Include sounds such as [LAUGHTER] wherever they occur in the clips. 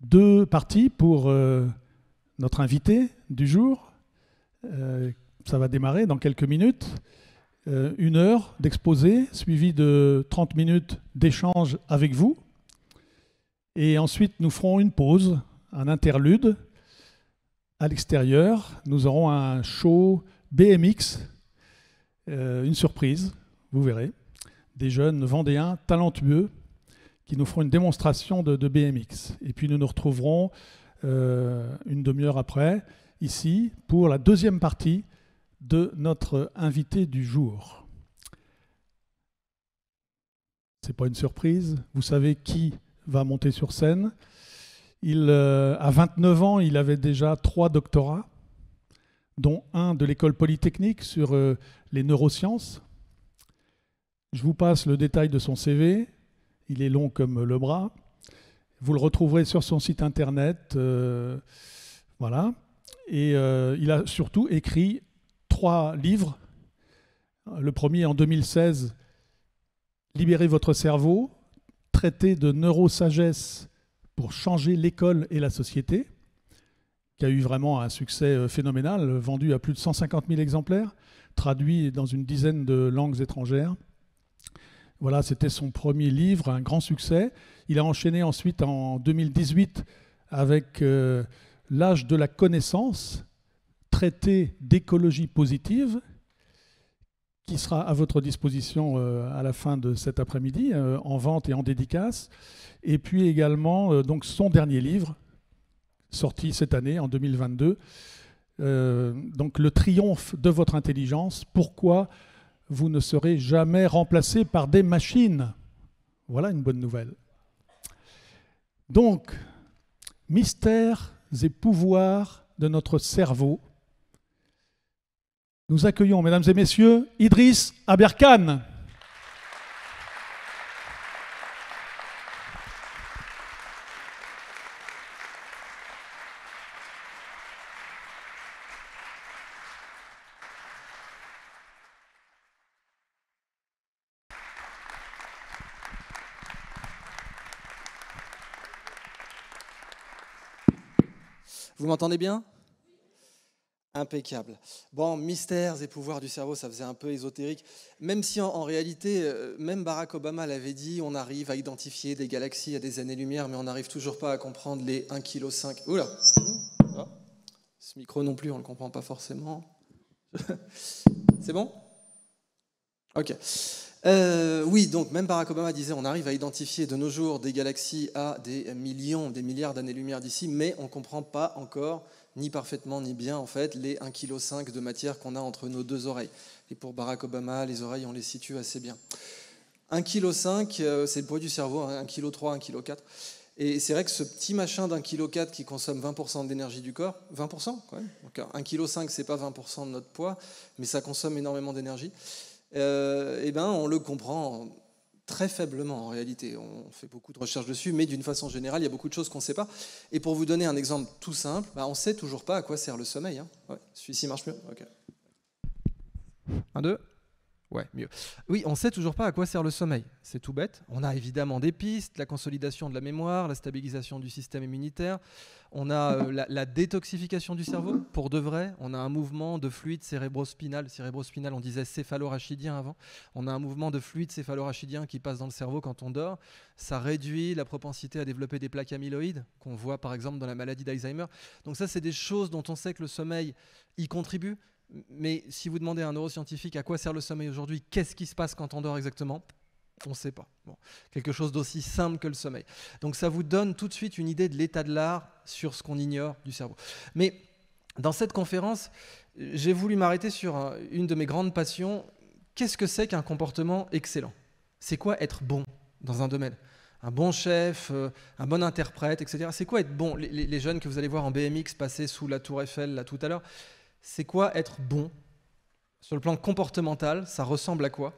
deux parties pour euh, notre invité du jour. Euh, ça va démarrer dans quelques minutes. Euh, une heure d'exposé, suivie de 30 minutes d'échange avec vous. Et ensuite, nous ferons une pause, un interlude. À l'extérieur, nous aurons un show BMX, une surprise, vous verrez. Des jeunes Vendéens talentueux qui nous feront une démonstration de, BMX. Et puis nous nous retrouverons euh, une demi-heure après, ici, pour la deuxième partie de notre invité du jour. C'est pas une surprise, vous savez qui va monter sur scène. Il, a euh, à 29 ans, il avait déjà trois doctorats, dont un de l'école polytechnique sur euh, les neurosciences. Je vous passe le détail de son CV. Il est long comme le bras. Vous le retrouverez sur son site internet. Euh, voilà. Et euh, il a surtout écrit trois livres. Le premier en 2016, Libérez votre cerveau, traité de neurosagesse pour changer l'école et la société, qui a eu vraiment un succès euh, phénoménal, vendu à plus de 150 000 exemplaires, traduit dans une dizaine de langues étrangères. Voilà, c'était son premier livre, un grand succès. Il a enchaîné ensuite en 2018 avec euh, L'âge de la connaissance, traité d'écologie positive, qui sera à votre disposition euh, à la fin de cet après-midi, euh, en vente et en dédicace. Et puis également, donc son dernier livre, sorti cette année, en 2022, donc Le triomphe de votre intelligence, pourquoi vous ne serez jamais remplacé par des machines. Voilà une bonne nouvelle. Donc, mystères et pouvoirs de notre cerveau. Nous accueillons, mesdames et messieurs, Idriss Aberkan. Vous m'entendez bien Impeccable. Bon, mystères et pouvoirs du cerveau, ça faisait un peu ésotérique. Même si en, réalité, euh, même Barack Obama l'avait dit, on arrive à identifier des galaxies à des années-lumière, mais on n'arrive toujours pas à comprendre les 1,5 kg. Oula ah, Ce micro non plus, on ne le comprend pas forcément. [LAUGHS] C'est bon Ok. Euh, oui, donc même Barack Obama disait on arrive à identifier de nos jours des galaxies à des millions, des milliards d'années-lumière d'ici, mais on ne comprend pas encore ni parfaitement ni bien en fait les 1,5 kg de matière qu'on a entre nos deux oreilles. Et pour Barack Obama, les oreilles, on les situe assez bien. 1,5 kg, euh, c'est le poids du cerveau, 1,3 kg, 1,4 kg. Et c'est vrai que ce petit machin d'1,4 kg qui consomme 20% d'énergie du corps, 20% quand même, donc 1,5 kg, c'est pas 20% de notre poids, mais ça consomme énormément d'énergie. Euh, eh ben, on le comprend très faiblement en réalité. On fait beaucoup de recherches dessus, mais d'une façon générale, il y a beaucoup de choses qu'on ne sait pas. Et pour vous donner un exemple tout simple, bah, on ne sait toujours pas à quoi sert le sommeil. Hein. Celui-ci marche mieux Un, deux mieux. Oui, on sait toujours pas à quoi sert le sommeil. C'est tout bête. On a évidemment des pistes, la consolidation de la mémoire, la stabilisation du système immunitaire. On a euh, la, détoxification du cerveau, pour de vrai. On a un mouvement de fluide cérébrospinal. Cérébrospinal, on disait céphalorachidien avant. On a un mouvement de fluide céphalorachidien qui passe dans le cerveau quand on dort. Ça réduit la propensité à développer des plaques amyloïdes, qu'on voit par exemple dans la maladie d'Alzheimer. Donc ça, c'est des choses dont on sait que le sommeil y contribue mais si vous demandez à un neuroscientifique à quoi sert le sommeil aujourd'hui, qu'est-ce qui se passe quand on dort exactement on ne sait pas. Bon. Quelque chose d'aussi simple que le sommeil. Donc ça vous donne tout de suite une idée de l'état de l'art sur ce qu'on ignore du cerveau. Mais dans cette conférence, j'ai voulu m'arrêter sur une de mes grandes passions. Qu'est-ce que c'est qu'un comportement excellent C'est quoi être bon dans un domaine un bon chef, euh, un bon interprète, etc. C'est quoi être bon les, jeunes que vous allez voir en BMX passer sous la tour Eiffel là tout à l'heure, c'est quoi être bon Sur le plan comportemental, ça ressemble à quoi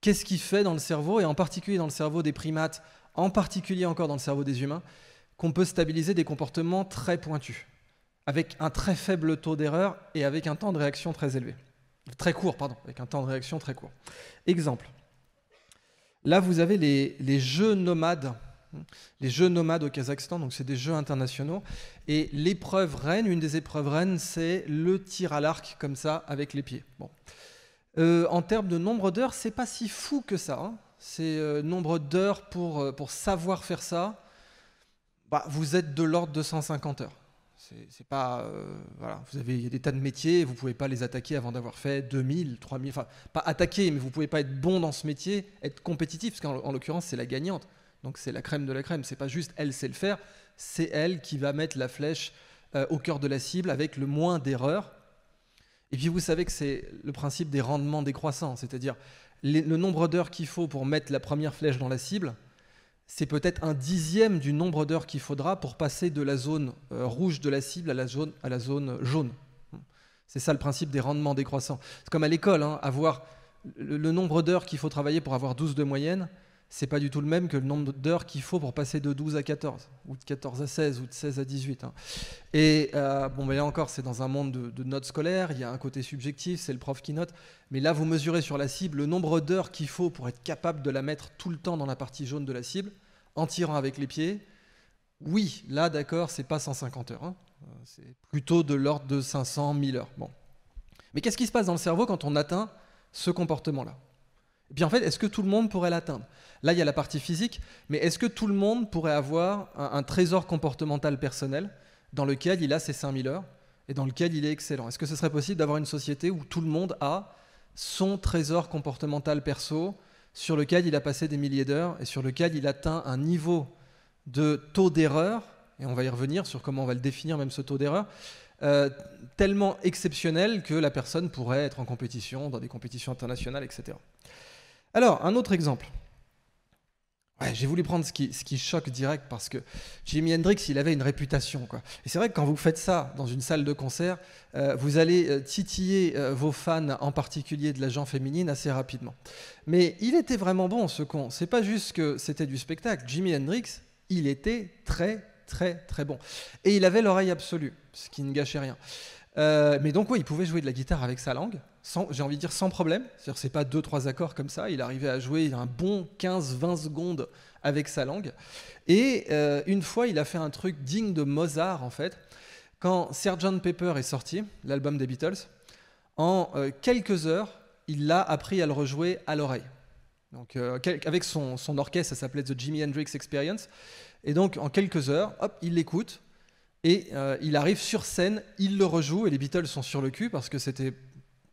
Qu'est-ce qui fait dans le cerveau, et en particulier dans le cerveau des primates, en particulier encore dans le cerveau des humains, qu'on peut stabiliser des comportements très pointus, avec un très faible taux d'erreur et avec un temps de réaction très élevé Très court, pardon, avec un temps de réaction très court. Exemple. Là, vous avez les, les jeux nomades les Jeux nomades au Kazakhstan, donc c'est des Jeux internationaux. Et l'épreuve reine, une des épreuves reines, c'est le tir à l'arc comme ça avec les pieds. Bon. Euh, en termes de nombre d'heures, c'est pas si fou que ça. Hein. C'est euh, nombre d'heures pour, euh, pour savoir faire ça. Bah, vous êtes de l'ordre de 150 heures. C'est pas. voilà, vous avez des tas de métiers, vous pouvez pas les attaquer avant d'avoir fait 2000, 3000. Enfin, pas attaquer, mais vous pouvez pas être bon dans ce métier, être compétitif, parce qu'en l'occurrence, c'est la gagnante. Donc c'est la crème de la crème, c'est pas juste elle sait le faire, c'est elle qui va mettre la flèche euh, au cœur de la cible avec le moins d'erreurs. Et puis vous savez que c'est le principe des rendements décroissants, c'est-à-dire le nombre d'heures qu'il faut pour mettre la première flèche dans la cible, c'est peut-être un dixième du nombre d'heures qu'il faudra pour passer de la zone euh, rouge de la cible à la zone, à la zone euh, jaune. C'est ça le principe des rendements décroissants. C'est comme à l'école, hein, avoir le nombre d'heures qu'il faut travailler pour avoir 12 de moyenne, c'est pas du tout le même que le nombre d'heures qu'il faut pour passer de 12 à 14, ou de 14 à 16, ou de 16 à 18. Hein. Et euh, bon, mais là encore, c'est dans un monde de, notes scolaires, il y a un côté subjectif, c'est le prof qui note, mais là, vous mesurez sur la cible le nombre d'heures qu'il faut pour être capable de la mettre tout le temps dans la partie jaune de la cible, en tirant avec les pieds. Oui, là, d'accord, c'est pas 150 heures, hein. euh, c'est plutôt de l'ordre de 500, 1000 heures. Bon. Mais qu'est-ce qui se passe dans le cerveau quand on atteint ce comportement-là et eh bien en fait, est-ce que tout le monde pourrait l'atteindre Là, il y a la partie physique, mais est-ce que tout le monde pourrait avoir un, trésor comportemental personnel dans lequel il a ses 5000 heures et dans lequel il est excellent Est-ce que ce serait possible d'avoir une société où tout le monde a son trésor comportemental perso sur lequel il a passé des milliers d'heures et sur lequel il atteint un niveau de taux d'erreur, et on va y revenir sur comment on va le définir même ce taux d'erreur, euh, tellement exceptionnel que la personne pourrait être en compétition, dans des compétitions internationales, etc. Alors, un autre exemple. j'ai voulu prendre ce qui, ce qui, choque direct parce que Jimi Hendrix, il avait une réputation. Quoi. Et c'est vrai que quand vous faites ça dans une salle de concert, euh, vous allez euh, titiller euh, vos fans, en particulier de la gent féminine, assez rapidement. Mais il était vraiment bon, ce con. C'est pas juste que c'était du spectacle. Jimi Hendrix, il était très, très, très bon. Et il avait l'oreille absolue, ce qui ne gâchait rien. Euh, mais donc, oui, il pouvait jouer de la guitare avec sa langue, j'ai envie de dire sans problème. C'est-à-dire, c'est pas deux, trois accords comme ça. Il arrivait à jouer un bon 15-20 secondes avec sa langue. Et euh, une fois, il a fait un truc digne de Mozart, en fait. Quand Sgt. Pepper est sorti, l'album des Beatles, en euh, quelques heures, il l'a appris à le rejouer à l'oreille. Donc, avec son, son orchestre, ça s'appelait The Jimi Hendrix Experience. Et donc, en quelques heures, hop, il l'écoute, et euh, il arrive sur scène, il le rejoue, et les Beatles sont sur le cul parce que c'était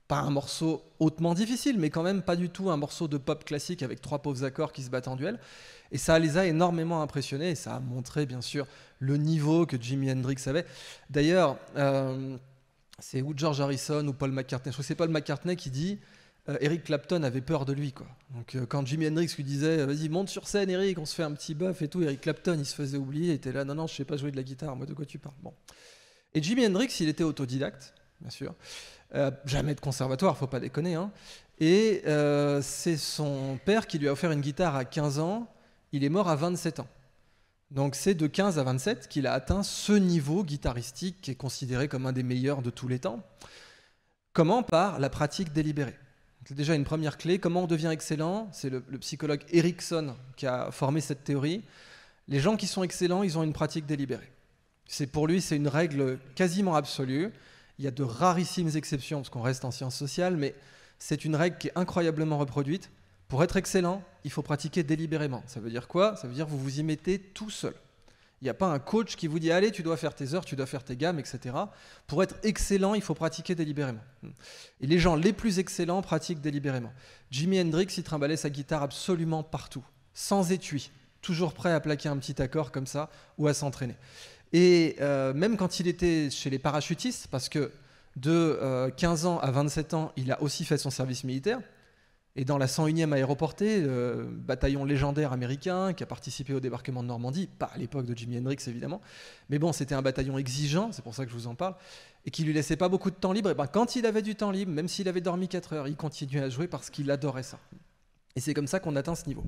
pas un morceau hautement difficile, mais quand même pas du tout un morceau de pop classique avec trois pauvres accords qui se battent en duel. Et ça les a énormément impressionnés, et ça a montré bien sûr le niveau que Jimi Hendrix avait. D'ailleurs, euh, c'est ou George Harrison ou Paul McCartney, je crois que c'est Paul McCartney qui dit euh, Eric Clapton avait peur de lui. Quoi. Donc, euh, quand Jimi Hendrix lui disait euh, Vas-y, monte sur scène, Eric, on se fait un petit buff et tout, Eric Clapton, il se faisait oublier, il était là Non, non, je sais pas jouer de la guitare, moi, de quoi tu parles bon. Et Jimi Hendrix, il était autodidacte, bien sûr. jamais de conservatoire, faut pas déconner. Hein. Et c'est son père qui lui a offert une guitare à 15 ans. Il est mort à 27 ans. Donc c'est de 15 à 27 qu'il a atteint ce niveau guitaristique qui est considéré comme un des meilleurs de tous les temps. Comment Par la pratique délibérée. C'est déjà une première clé. Comment on devient excellent C'est le, psychologue Erickson qui a formé cette théorie. Les gens qui sont excellents, ils ont une pratique délibérée. C'est pour lui, c'est une règle quasiment absolue. Il y a de rarissimes exceptions parce qu'on reste en sciences sociales, mais c'est une règle qui est incroyablement reproduite. Pour être excellent, il faut pratiquer délibérément. Ça veut dire quoi Ça veut dire que vous vous y mettez tout seul. Il n'y a pas un coach qui vous dit allez, tu dois faire tes heures, tu dois faire tes gammes, etc. Pour être excellent, il faut pratiquer délibérément. Et les gens les plus excellents pratiquent délibérément. Jimi Hendrix, il trimbalait sa guitare absolument partout, sans étui, toujours prêt à plaquer un petit accord comme ça ou à s'entraîner. Et euh, même quand il était chez les parachutistes, parce que de 15 euh, ans à 27 ans, il a aussi fait son service militaire, et dans la 101e aéroportée, euh, bataillon légendaire américain qui a participé au débarquement de Normandie, pas à l'époque de Jimi Hendrix évidemment, mais bon, c'était un bataillon exigeant, c'est pour ça que je vous en parle, et qui lui laissait pas beaucoup de temps libre. Et ben, quand il avait du temps libre, même s'il avait dormi 4 heures, il continuait à jouer parce qu'il adorait ça. Et c'est comme ça qu'on atteint ce niveau.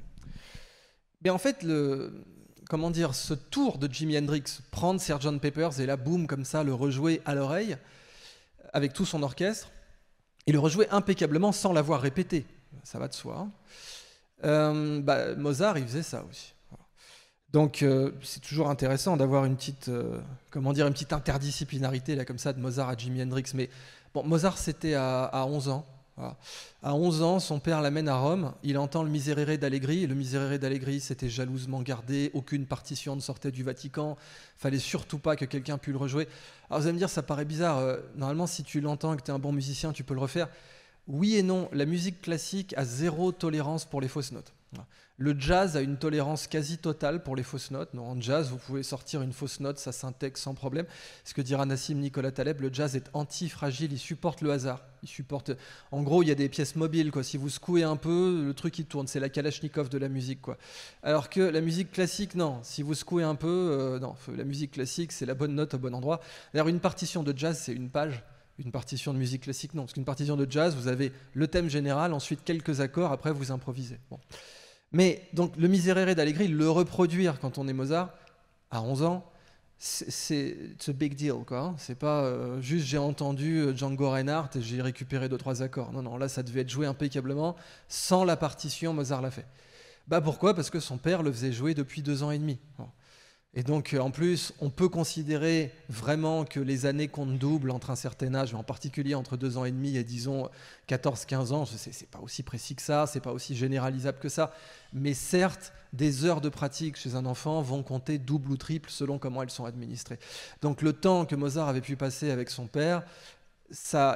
Mais en fait, le, comment dire, ce tour de Jimi Hendrix, prendre Sgt. Peppers et là, boum, comme ça, le rejouer à l'oreille, avec tout son orchestre, et le rejouer impeccablement sans l'avoir répété ça va de soi. Euh, bah, Mozart, il faisait ça aussi. Donc euh, c'est toujours intéressant d'avoir une petite, euh, comment dire, une petite interdisciplinarité là comme ça de Mozart à Jimi Hendrix. Mais bon, Mozart c'était à, 11 ans. À 11 ans, son père l'amène à Rome. Il entend le Miserere d'Allegri. Le Miserere d'Allegri, c'était jalousement gardé. Aucune partition ne sortait du Vatican. Fallait surtout pas que quelqu'un puisse le rejouer. Alors vous allez me dire, ça paraît bizarre. Normalement, si tu l'entends, et que tu es un bon musicien, tu peux le refaire oui et non, la musique classique a zéro tolérance pour les fausses notes. Le jazz a une tolérance quasi totale pour les fausses notes. Non, en jazz, vous pouvez sortir une fausse note, ça s'intègre sans problème. Ce que dira Nassim Nicolas Taleb, le jazz est anti-fragile, il supporte le hasard. Il supporte. En gros, il y a des pièces mobiles. Quoi. Si vous secouez un peu, le truc il tourne. C'est la Kalachnikov de la musique. Quoi. Alors que la musique classique, non. Si vous secouez un peu, euh, non. La musique classique, c'est la bonne note au bon endroit. D'ailleurs, une partition de jazz, c'est une page une partition de musique classique, non. Parce qu'une partition de jazz, vous avez le thème général, ensuite quelques accords, après vous improvisez. Mais donc le miséréré d'Allegri, le reproduire quand on est Mozart, à 11 ans, c'est un big deal. quoi. Hein. C'est pas euh, juste j'ai entendu euh, Django Reinhardt et j'ai récupéré deux, trois accords. Non, non, là ça devait être joué impeccablement sans la partition, Mozart l'a fait. Bah pourquoi Parce que son père le faisait jouer depuis deux ans et demi. Et donc, euh, en plus, on peut considérer vraiment que les années comptent double entre un certain âge, en particulier entre deux ans et demi et disons 14-15 ans. Ce n'est pas aussi précis que ça, ce n'est pas aussi généralisable que ça. Mais certes, des heures de pratique chez un enfant vont compter double ou triple selon comment elles sont administrées. Donc, le temps que Mozart avait pu passer avec son père,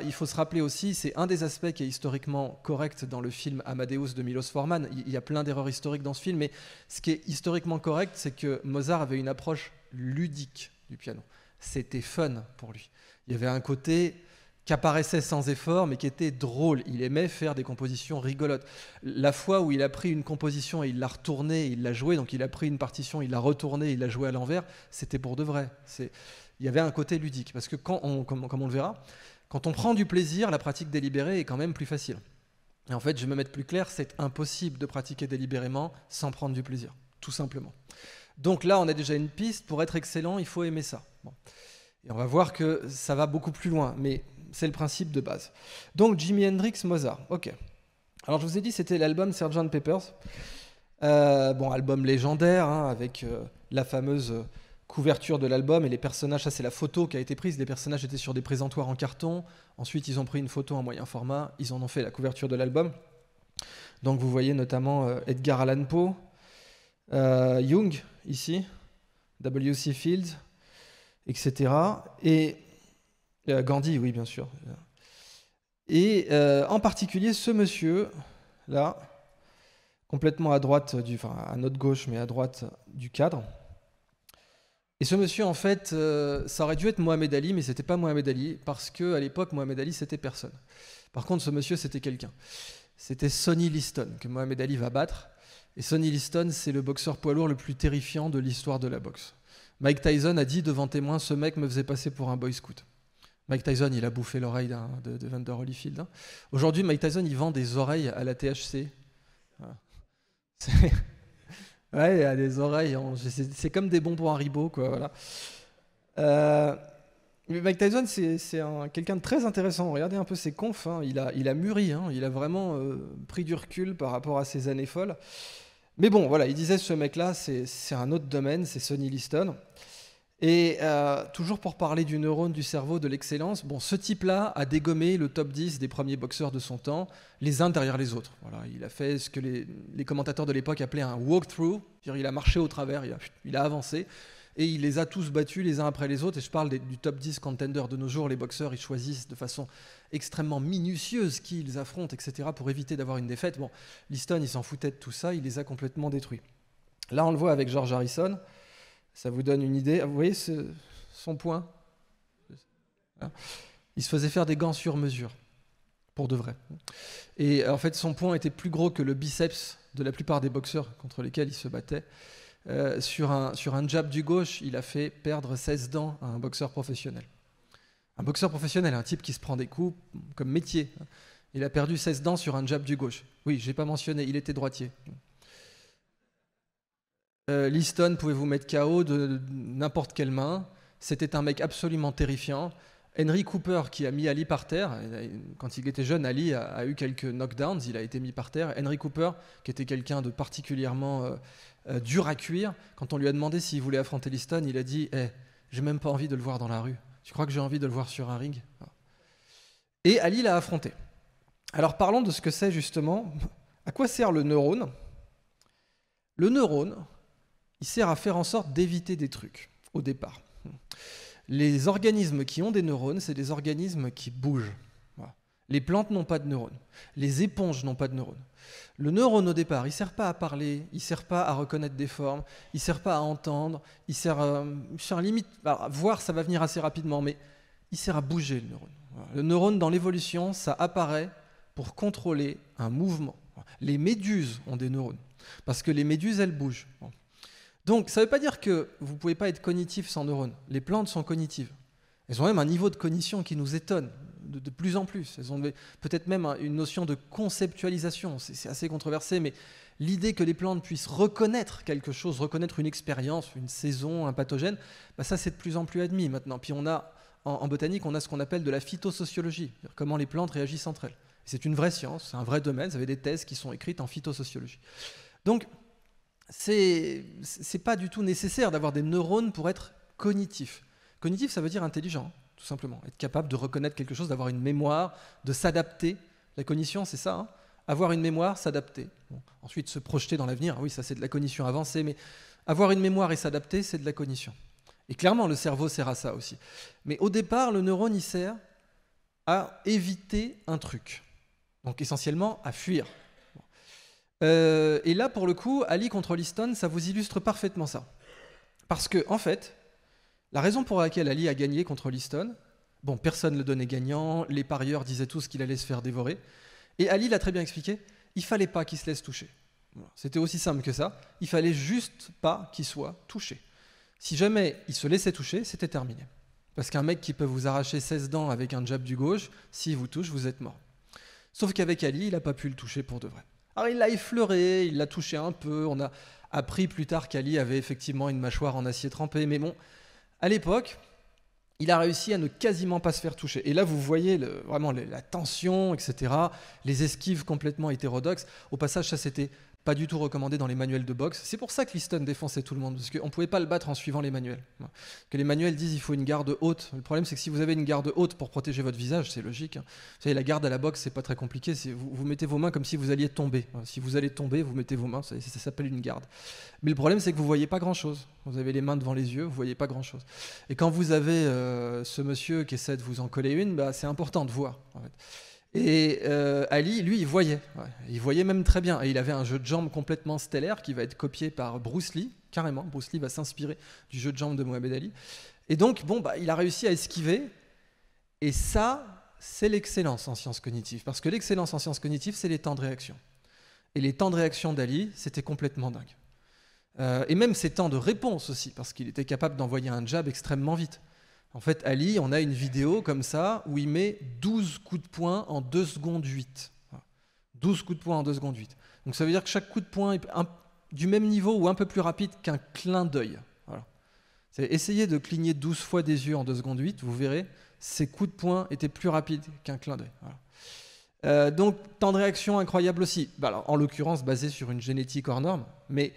il faut se rappeler aussi, c'est un des aspects qui est historiquement correct dans le film Amadeus de Milos Forman. Il y a plein d'erreurs historiques dans ce film, mais ce qui est historiquement correct, c'est que Mozart avait une approche ludique du piano. C'était fun pour lui. Il y avait un côté qui apparaissait sans effort, mais qui était drôle. Il aimait faire des compositions rigolotes. La fois où il a pris une composition et il l'a retournée, il l'a jouée, donc il a pris une partition, il l'a retournée, il l'a jouée à l'envers, c'était pour de vrai. Il y avait un côté ludique, parce que quand on, comme on le verra, quand on prend du plaisir, la pratique délibérée est quand même plus facile. Et en fait, je vais me mettre plus clair, c'est impossible de pratiquer délibérément sans prendre du plaisir, tout simplement. Donc là, on a déjà une piste, pour être excellent, il faut aimer ça. Et on va voir que ça va beaucoup plus loin, mais c'est le principe de base. Donc Jimi Hendrix, Mozart, ok. Alors je vous ai dit, c'était l'album Sgt. Peppers. Euh, bon, album légendaire, hein, avec euh, la fameuse euh, couverture de l'album et les personnages, ça c'est la photo qui a été prise, les personnages étaient sur des présentoirs en carton, ensuite ils ont pris une photo en moyen format, ils en ont fait la couverture de l'album. Donc vous voyez notamment euh, Edgar Allan Poe, Jung euh, ici, W.C. Fields, etc. Et euh, Gandhi, oui bien sûr. Et en particulier ce monsieur là, complètement à droite, du, enfin à notre gauche mais à droite du cadre, et ce monsieur, en fait, euh, ça aurait dû être Mohamed Ali, mais c'était pas Mohamed Ali, parce que à l'époque, Mohamed Ali, c'était personne. Par contre, ce monsieur, c'était quelqu'un. C'était Sonny Liston, que Mohamed Ali va battre. Et Sonny Liston, c'est le boxeur poids lourd le plus terrifiant de l'histoire de la boxe. Mike Tyson a dit devant témoin ce mec me faisait passer pour un boy scout. Mike Tyson, il a bouffé l'oreille de, de Vander Holyfield. Hein. Aujourd'hui, Mike Tyson, il vend des oreilles à la THC. [LAUGHS] Ouais, il a des oreilles. C'est comme des bonbons Haribo, quoi. Voilà. Euh, Mike Tyson, c'est quelqu'un de très intéressant. Regardez un peu ses confs. Hein. Il, a, il a mûri. Hein. Il a vraiment euh, pris du recul par rapport à ses années folles. Mais bon, voilà, il disait ce mec-là, c'est un autre domaine, c'est Sonny Liston. Et euh, toujours pour parler du neurone du cerveau, de l'excellence, bon, ce type-là a dégommé le top 10 des premiers boxeurs de son temps, les uns derrière les autres. il a fait ce que les, commentateurs de l'époque appelaient un walkthrough, il a marché au travers, il a, avancé, et il les a tous battus les uns après les autres. Et je parle du top 10 contender. De nos jours, les boxeurs, ils choisissent de façon extrêmement minutieuse qui ils affrontent, etc., pour éviter d'avoir une défaite. Bon, Liston, il s'en foutait de tout ça, il les a complètement détruits. Là, on le voit avec George Harrison. Ça vous donne une idée. vous voyez son point hein Il se faisait faire des gants sur mesure, pour de vrai. Et en fait, son point était plus gros que le biceps de la plupart des boxeurs contre lesquels il se battait. Euh, sur, un, sur un jab du gauche, il a fait perdre 16 dents à un boxeur professionnel. Un boxeur professionnel, un type qui se prend des coups comme métier. Il a perdu 16 dents sur un jab du gauche. Oui, j'ai pas mentionné, il était droitier. Euh, Liston pouvait vous mettre KO de, n'importe quelle main. C'était un mec absolument terrifiant. Henry Cooper qui a mis Ali par terre, quand il était jeune, Ali a, eu quelques knockdowns, il a été mis par terre. Henry Cooper, qui était quelqu'un de particulièrement euh, euh, dur à cuire, quand on lui a demandé s'il voulait affronter Liston, il a dit Eh, j'ai même pas envie de le voir dans la rue. Tu crois que j'ai envie de le voir sur un ring ah. Et Ali l'a affronté. Alors parlons de ce que c'est justement. À quoi sert le neurone Le neurone, il sert à faire en sorte d'éviter des trucs au départ. Les organismes qui ont des neurones, c'est des organismes qui bougent. Les plantes n'ont pas de neurones. Les éponges n'ont pas de neurones. Le neurone au départ, il ne sert pas à parler, il ne sert pas à reconnaître des formes, il ne sert pas à entendre, il sert, à, euh, limite, voir ça va venir assez rapidement, mais il sert à bouger le neurone. Le neurone dans l'évolution, ça apparaît pour contrôler un mouvement. Les méduses ont des neurones, parce que les méduses, elles bougent. Donc, ça ne veut pas dire que vous ne pouvez pas être cognitif sans neurones. Les plantes sont cognitives. Elles ont même un niveau de cognition qui nous étonne de, plus en plus. Elles ont peut-être même une notion de conceptualisation. C'est assez controversé, mais l'idée que les plantes puissent reconnaître quelque chose, reconnaître une expérience, une saison, un pathogène, bah, ça c'est de plus en plus admis maintenant. Puis on a, en, en botanique, on a ce qu'on appelle de la phytosociologie, comment les plantes réagissent entre elles. C'est une vraie science, c'est un vrai domaine, vous avez des thèses qui sont écrites en phytosociologie. Donc, c'est pas du tout nécessaire d'avoir des neurones pour être cognitif. Cognitif, ça veut dire intelligent, tout simplement. Être capable de reconnaître quelque chose, d'avoir une mémoire, de s'adapter. La cognition, c'est ça. Hein. avoir une mémoire, s'adapter. Ensuite, se projeter dans l'avenir, ah oui, ça c'est de la cognition avancée, mais avoir une mémoire et s'adapter, c'est de la cognition. Et clairement, le cerveau sert à ça aussi. Mais au départ, le neurone, il sert à éviter un truc. Donc essentiellement, à fuir. Euh, et là, pour le coup, Ali contre Liston, ça vous illustre parfaitement ça. Parce que, en fait, la raison pour laquelle Ali a gagné contre Liston, bon, personne ne le donnait gagnant, les parieurs disaient tous qu'il allait se faire dévorer. Et Ali l'a très bien expliqué, il fallait pas qu'il se laisse toucher. C'était aussi simple que ça, il fallait juste pas qu'il soit touché. Si jamais il se laissait toucher, c'était terminé. Parce qu'un mec qui peut vous arracher 16 dents avec un jab du gauche, s'il vous touche, vous êtes mort. Sauf qu'avec Ali, il n'a pas pu le toucher pour de vrai. Alors ah, il l'a effleuré, il l'a touché un peu, on a appris plus tard qu'Ali avait effectivement une mâchoire en acier trempé, mais bon, à l'époque, il a réussi à ne quasiment pas se faire toucher. Et là, vous voyez vraiment la tension, etc., les esquives complètement hétérodoxes. Au passage, ça, c'était pas du tout recommandé dans les manuels de boxe. C'est pour ça que Liston défonçait tout le monde, parce qu'on ne pouvait pas le battre en suivant les manuels. Que les manuels disent il faut une garde haute. Le problème, c'est que si vous avez une garde haute pour protéger votre visage, c'est logique. Hein. Vous savez, la garde à la boxe, c'est pas très compliqué. Vous, vous, mettez vos mains comme si vous alliez tomber. Hein. Si vous allez tomber, vous mettez vos mains, ça, s'appelle une garde. Mais le problème, c'est que vous voyez pas grand-chose. Vous avez les mains devant les yeux, vous voyez pas grand-chose. Et quand vous avez euh, ce monsieur qui essaie de vous en coller une, bah, c'est important de voir. Et euh, Ali, lui, il voyait. il voyait même très bien. Et il avait un jeu de jambes complètement stellaire qui va être copié par Bruce Lee, carrément. Bruce Lee va s'inspirer du jeu de jambes de Mohamed Ali. Et donc, bon, bah, il a réussi à esquiver. Et ça, c'est l'excellence en sciences cognitives. Parce que l'excellence en sciences cognitives, c'est les temps de réaction. Et les temps de réaction d'Ali, c'était complètement dingue. Euh, et même ses temps de réponse aussi, parce qu'il était capable d'envoyer un jab extrêmement vite. En fait, Ali, on a une vidéo comme ça où il met 12 coups de poing en 2 secondes 8. 12 coups de poing en 2 secondes 8. Donc ça veut dire que chaque coup de poing est du même niveau ou un peu plus rapide qu'un clin d'œil. Essayez de cligner 12 fois des yeux en 2 secondes 8, vous verrez, ces coups de poing étaient plus rapides qu'un clin d'œil. Euh, donc, temps de réaction incroyable aussi. Bah, en l'occurrence, basé sur une génétique hors norme, mais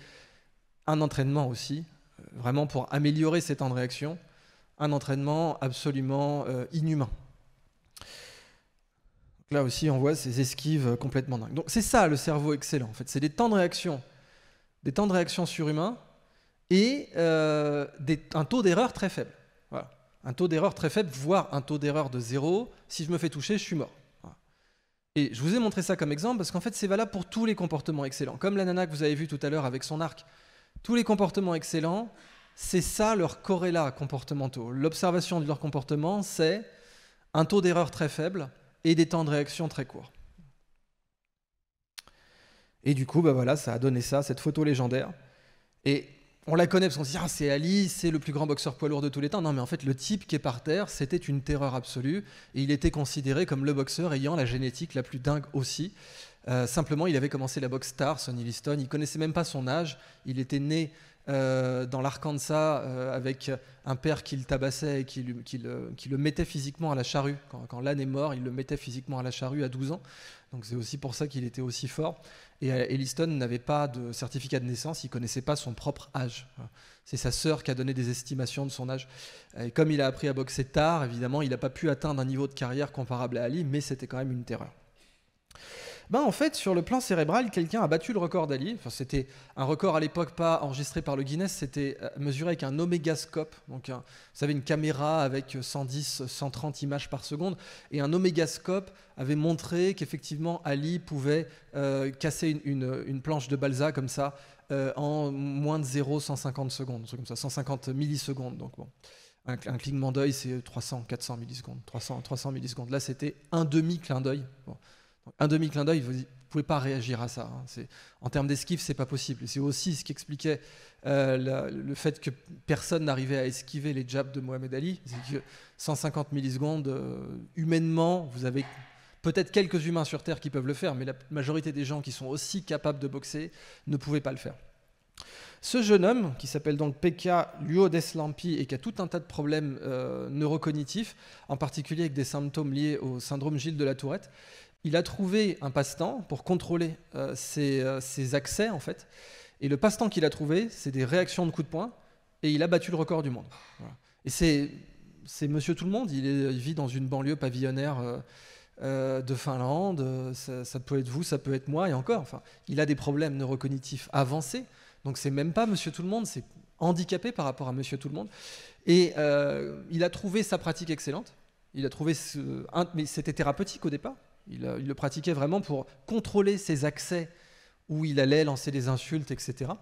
un entraînement aussi, euh, vraiment pour améliorer ces temps de réaction un entraînement absolument euh, inhumain. là aussi, on voit ces esquives euh, complètement dingues. Donc c'est ça le cerveau excellent, en fait. C'est des temps de réaction, des temps de réaction surhumains et euh, un taux d'erreur très faible. Voilà. Un taux d'erreur très faible, voire un taux d'erreur de zéro. Si je me fais toucher, je suis mort. Et je vous ai montré ça comme exemple parce qu'en fait, c'est valable pour tous les comportements excellents. Comme la nana que vous avez vue tout à l'heure avec son arc. Tous les comportements excellents, c'est ça leurs corrélats comportementaux. L'observation de leur comportement, c'est un taux d'erreur très faible et des temps de réaction très courts. Et du coup, bah voilà, ça a donné ça, cette photo légendaire. Et on la connaît parce qu'on se dit, ah, c'est Ali, c'est le plus grand boxeur poids lourd de tous les temps. Non, mais en fait, le type qui est par terre, c'était une terreur absolue. Et il était considéré comme le boxeur ayant la génétique la plus dingue aussi. Euh, simplement, il avait commencé la boxe tard, Sonny Liston. Il connaissait même pas son âge. Il était né euh, dans l'Arkansas euh, avec un père qui le tabassait et qui, qui, le, mettait physiquement à la charrue. Quand, quand l'âne est mort, il le mettait physiquement à la charrue à 12 ans. Donc c'est aussi pour ça qu'il était aussi fort. Et Elliston euh, n'avait pas de certificat de naissance, il connaissait pas son propre âge. C'est sa sœur qui a donné des estimations de son âge. Et comme il a appris à boxer tard, évidemment, il n'a pas pu atteindre un niveau de carrière comparable à Ali, mais c'était quand même une terreur. Bah, en fait, sur le plan cérébral, quelqu'un a battu le record d'Ali. Enfin, c'était un record à l'époque pas enregistré par le Guinness, c'était euh, mesuré avec un omégascope. Donc, vous savez, une caméra avec 110, euh, 130 images par seconde. Et un omégascope avait montré qu'effectivement, Ali pouvait euh, casser une, planche de balsa comme ça en moins de 0,150 secondes, comme ça, 150 millisecondes. Donc, bon un, clignement d'œil, c'est 300, 400 millisecondes. 300, 300 millisecondes. Là, c'était un demi-clin d'œil. Un demi clin d'œil, vous ne pouvez pas réagir à ça. Hein. En termes d'esquive, ce n'est pas possible. C'est aussi ce qui expliquait euh, le fait que personne n'arrivait à esquiver les jabs de Mohamed Ali. C'est que 150 millisecondes, euh, humainement, vous avez peut-être quelques humains sur Terre qui peuvent le faire, mais la majorité des gens qui sont aussi capables de boxer ne pouvaient pas le faire. Ce jeune homme, qui s'appelle donc Pekka Luodeslampi et qui a tout un tas de problèmes euh, neurocognitifs, en particulier avec des symptômes liés au syndrome Gilles de la Tourette, il a trouvé un passe-temps pour contrôler euh, euh, ses, accès, en fait. Et le passe-temps qu'il a trouvé, c'est des réactions de coups de poing, et il a battu le record du monde. Et c'est, c'est monsieur tout le monde, il, vit dans une banlieue pavillonnaire euh, de Finlande, ça, peut être vous, ça peut être moi, et encore. Enfin, il a des problèmes neurocognitifs avancés, donc c'est même pas monsieur tout le monde, c'est handicapé par rapport à monsieur tout le monde. Et il a trouvé sa pratique excellente, il a trouvé ce, mais c'était thérapeutique au départ. Il, le pratiquait vraiment pour contrôler ses accès où il allait lancer des insultes, etc.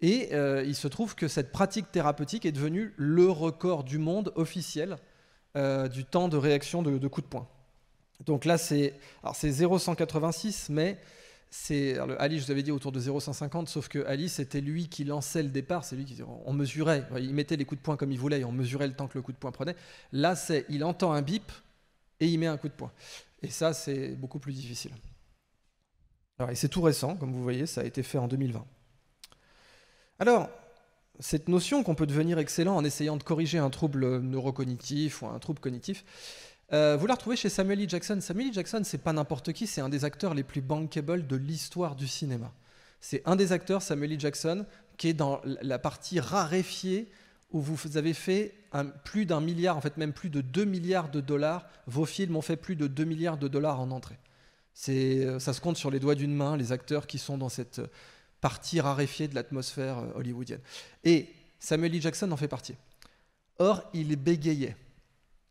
Et euh, il se trouve que cette pratique thérapeutique est devenue le record du monde officiel euh, du temps de réaction de, coups de poing. Donc là, c'est 0,186, mais c'est Ali, je vous avais dit autour de 0,150, sauf que Ali, c'était lui qui lançait le départ, c'est lui qui on mesurait, il mettait les coups de poing comme il voulait et on mesurait le temps que le coup de poing prenait. Là, c'est il entend un bip et il met un coup de poing. Et ça, c'est beaucoup plus difficile. et c'est tout récent, comme vous voyez, ça a été fait en 2020. Alors, cette notion qu'on peut devenir excellent en essayant de corriger un trouble neurocognitif ou un trouble cognitif, euh, vous la retrouvez chez Samuel E. Jackson. Samuel E. Jackson, c'est pas n'importe qui, c'est un des acteurs les plus bankable de l'histoire du cinéma. C'est un des acteurs, Samuel E. Jackson, qui est dans la partie raréfiée où vous avez fait plus d'un milliard, en fait même plus de 2 milliards de dollars. Vos films ont fait plus de 2 milliards de dollars en entrée. Euh, ça se compte sur les doigts d'une main, les acteurs qui sont dans cette euh, partie raréfiée de l'atmosphère euh, hollywoodienne. Et Samuel L. Jackson en fait partie. Or, il bégayait.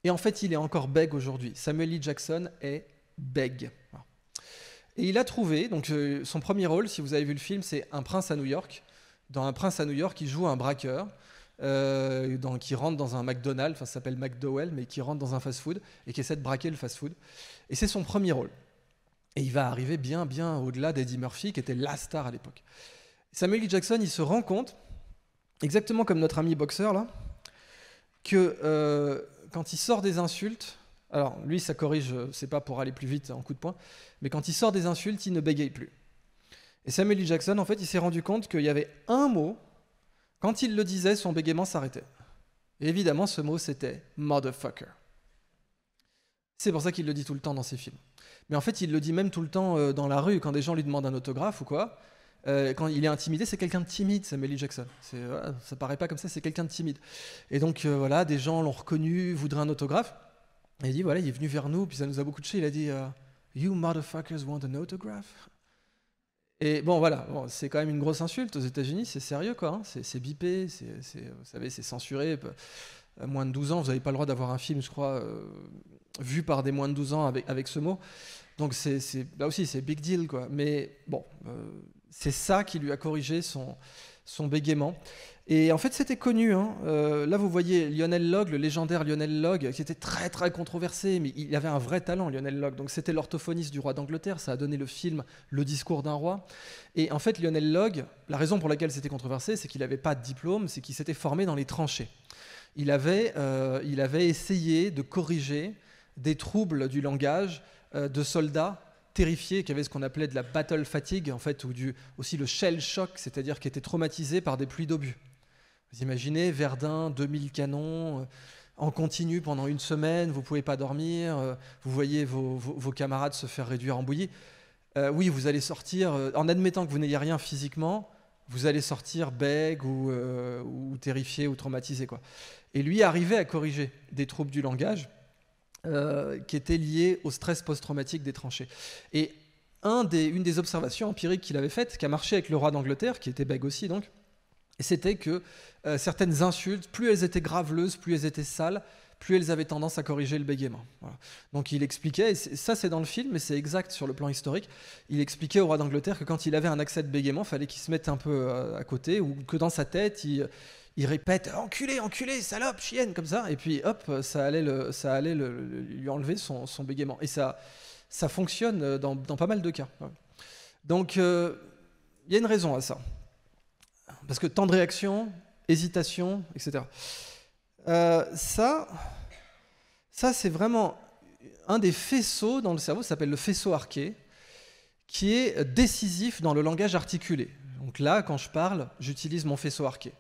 Et en fait, il est encore bègue aujourd'hui. Samuel Lee Jackson est bègue. Et il a trouvé, donc son premier rôle, si vous avez vu le film, c'est Un prince à New York. Dans Un prince à New York, il joue un braqueur euh, qui rentre dans un McDonald's, enfin ça s'appelle McDowell, mais qui rentre dans un fast-food et qui essaie de braquer le fast-food. Et c'est son premier rôle. Et il va arriver bien, bien au-delà d'Eddie Murphy, qui était la star à l'époque. Samuel L. Jackson, il se rend compte, exactement comme notre ami boxeur là, que euh, quand il sort des insultes, alors lui, ça corrige, euh, c'est pas pour aller plus vite en coup de poing, mais quand il sort des insultes, il ne bégaye plus. Et Samuel L. Jackson, en fait, il s'est rendu compte qu'il y avait un mot quand il le disait, son bégaiement s'arrêtait. évidemment, ce mot, c'était motherfucker. C'est pour ça qu'il le dit tout le temps dans ses films. Mais en fait, il le dit même tout le temps euh, dans la rue, quand des gens lui demandent un autographe ou quoi. Euh, quand il est intimidé, c'est quelqu'un de timide, c'est Melly Jackson. ça paraît pas comme ça, c'est quelqu'un de timide. Et donc, euh, voilà, des gens l'ont reconnu, voudraient un autographe. Et il dit, voilà, il est venu vers nous, puis ça nous a beaucoup touché. Il a dit, You motherfuckers want an autograph et bon, voilà, c'est quand même une grosse insulte aux États-Unis, c'est sérieux, quoi. Hein. c'est bipé, vous savez, c'est censuré. Euh, moins de 12 ans, vous n'avez pas le droit d'avoir un film, je crois, euh, vu par des moins de 12 ans avec, avec ce mot. Donc, c'est, là aussi, c'est big deal, quoi. Mais bon, euh, c'est ça qui lui a corrigé son, son bégaiement. Et en fait, c'était connu. Hein. Euh, là, vous voyez Lionel Log, le légendaire Lionel Log, qui était très très controversé, mais il avait un vrai talent, Lionel Log. Donc, c'était l'orthophoniste du roi d'Angleterre. Ça a donné le film Le discours d'un roi. Et en fait, Lionel Log, la raison pour laquelle c'était controversé, c'est qu'il n'avait pas de diplôme, c'est qu'il s'était formé dans les tranchées. Il avait, euh, il avait essayé de corriger des troubles du langage euh, de soldats terrifié, qui avait ce qu'on appelait de la battle fatigue, en fait, ou du, aussi le shell shock, c'est-à-dire qui était traumatisé par des pluies d'obus. Vous imaginez, Verdun, 2000 canons, euh, en continu pendant une semaine, vous pouvez pas dormir, euh, vous voyez vos, camarades se faire réduire en bouillie. Euh, oui, vous allez sortir, en admettant que vous n'ayez rien physiquement, vous allez sortir bègue ou, ou terrifié ou traumatisé. Quoi. Et lui arrivait à corriger des troubles du langage euh, qui était lié au stress post-traumatique des tranchées. Et une des observations empiriques qu'il avait faites, qui a marché avec le roi d'Angleterre, qui était bègue aussi donc, c'était que euh, certaines insultes, plus elles étaient graveleuses, plus elles étaient sales, plus elles avaient tendance à corriger le bégaiement. Donc il expliquait, et ça c'est dans le film, mais c'est exact sur le plan historique, il expliquait au roi d'Angleterre que quand il avait un accès de bégaiement, fallait qu'il se mette un peu euh, à côté, ou que dans sa tête, il, il répète enculé, enculé, salope, chienne, comme ça. Et puis hop, ça allait, le, ça allait lui enlever son, bégaiement. Et ça, ça fonctionne euh, dans, pas mal de cas. Donc euh, il y a une raison à ça. Parce que temps de réaction, hésitation, etc. Euh, ça, ça c'est vraiment un des faisceaux dans le cerveau, ça s'appelle le faisceau arqué, qui est décisif dans le langage articulé. Donc là, quand je parle, j'utilise mon faisceau arqué.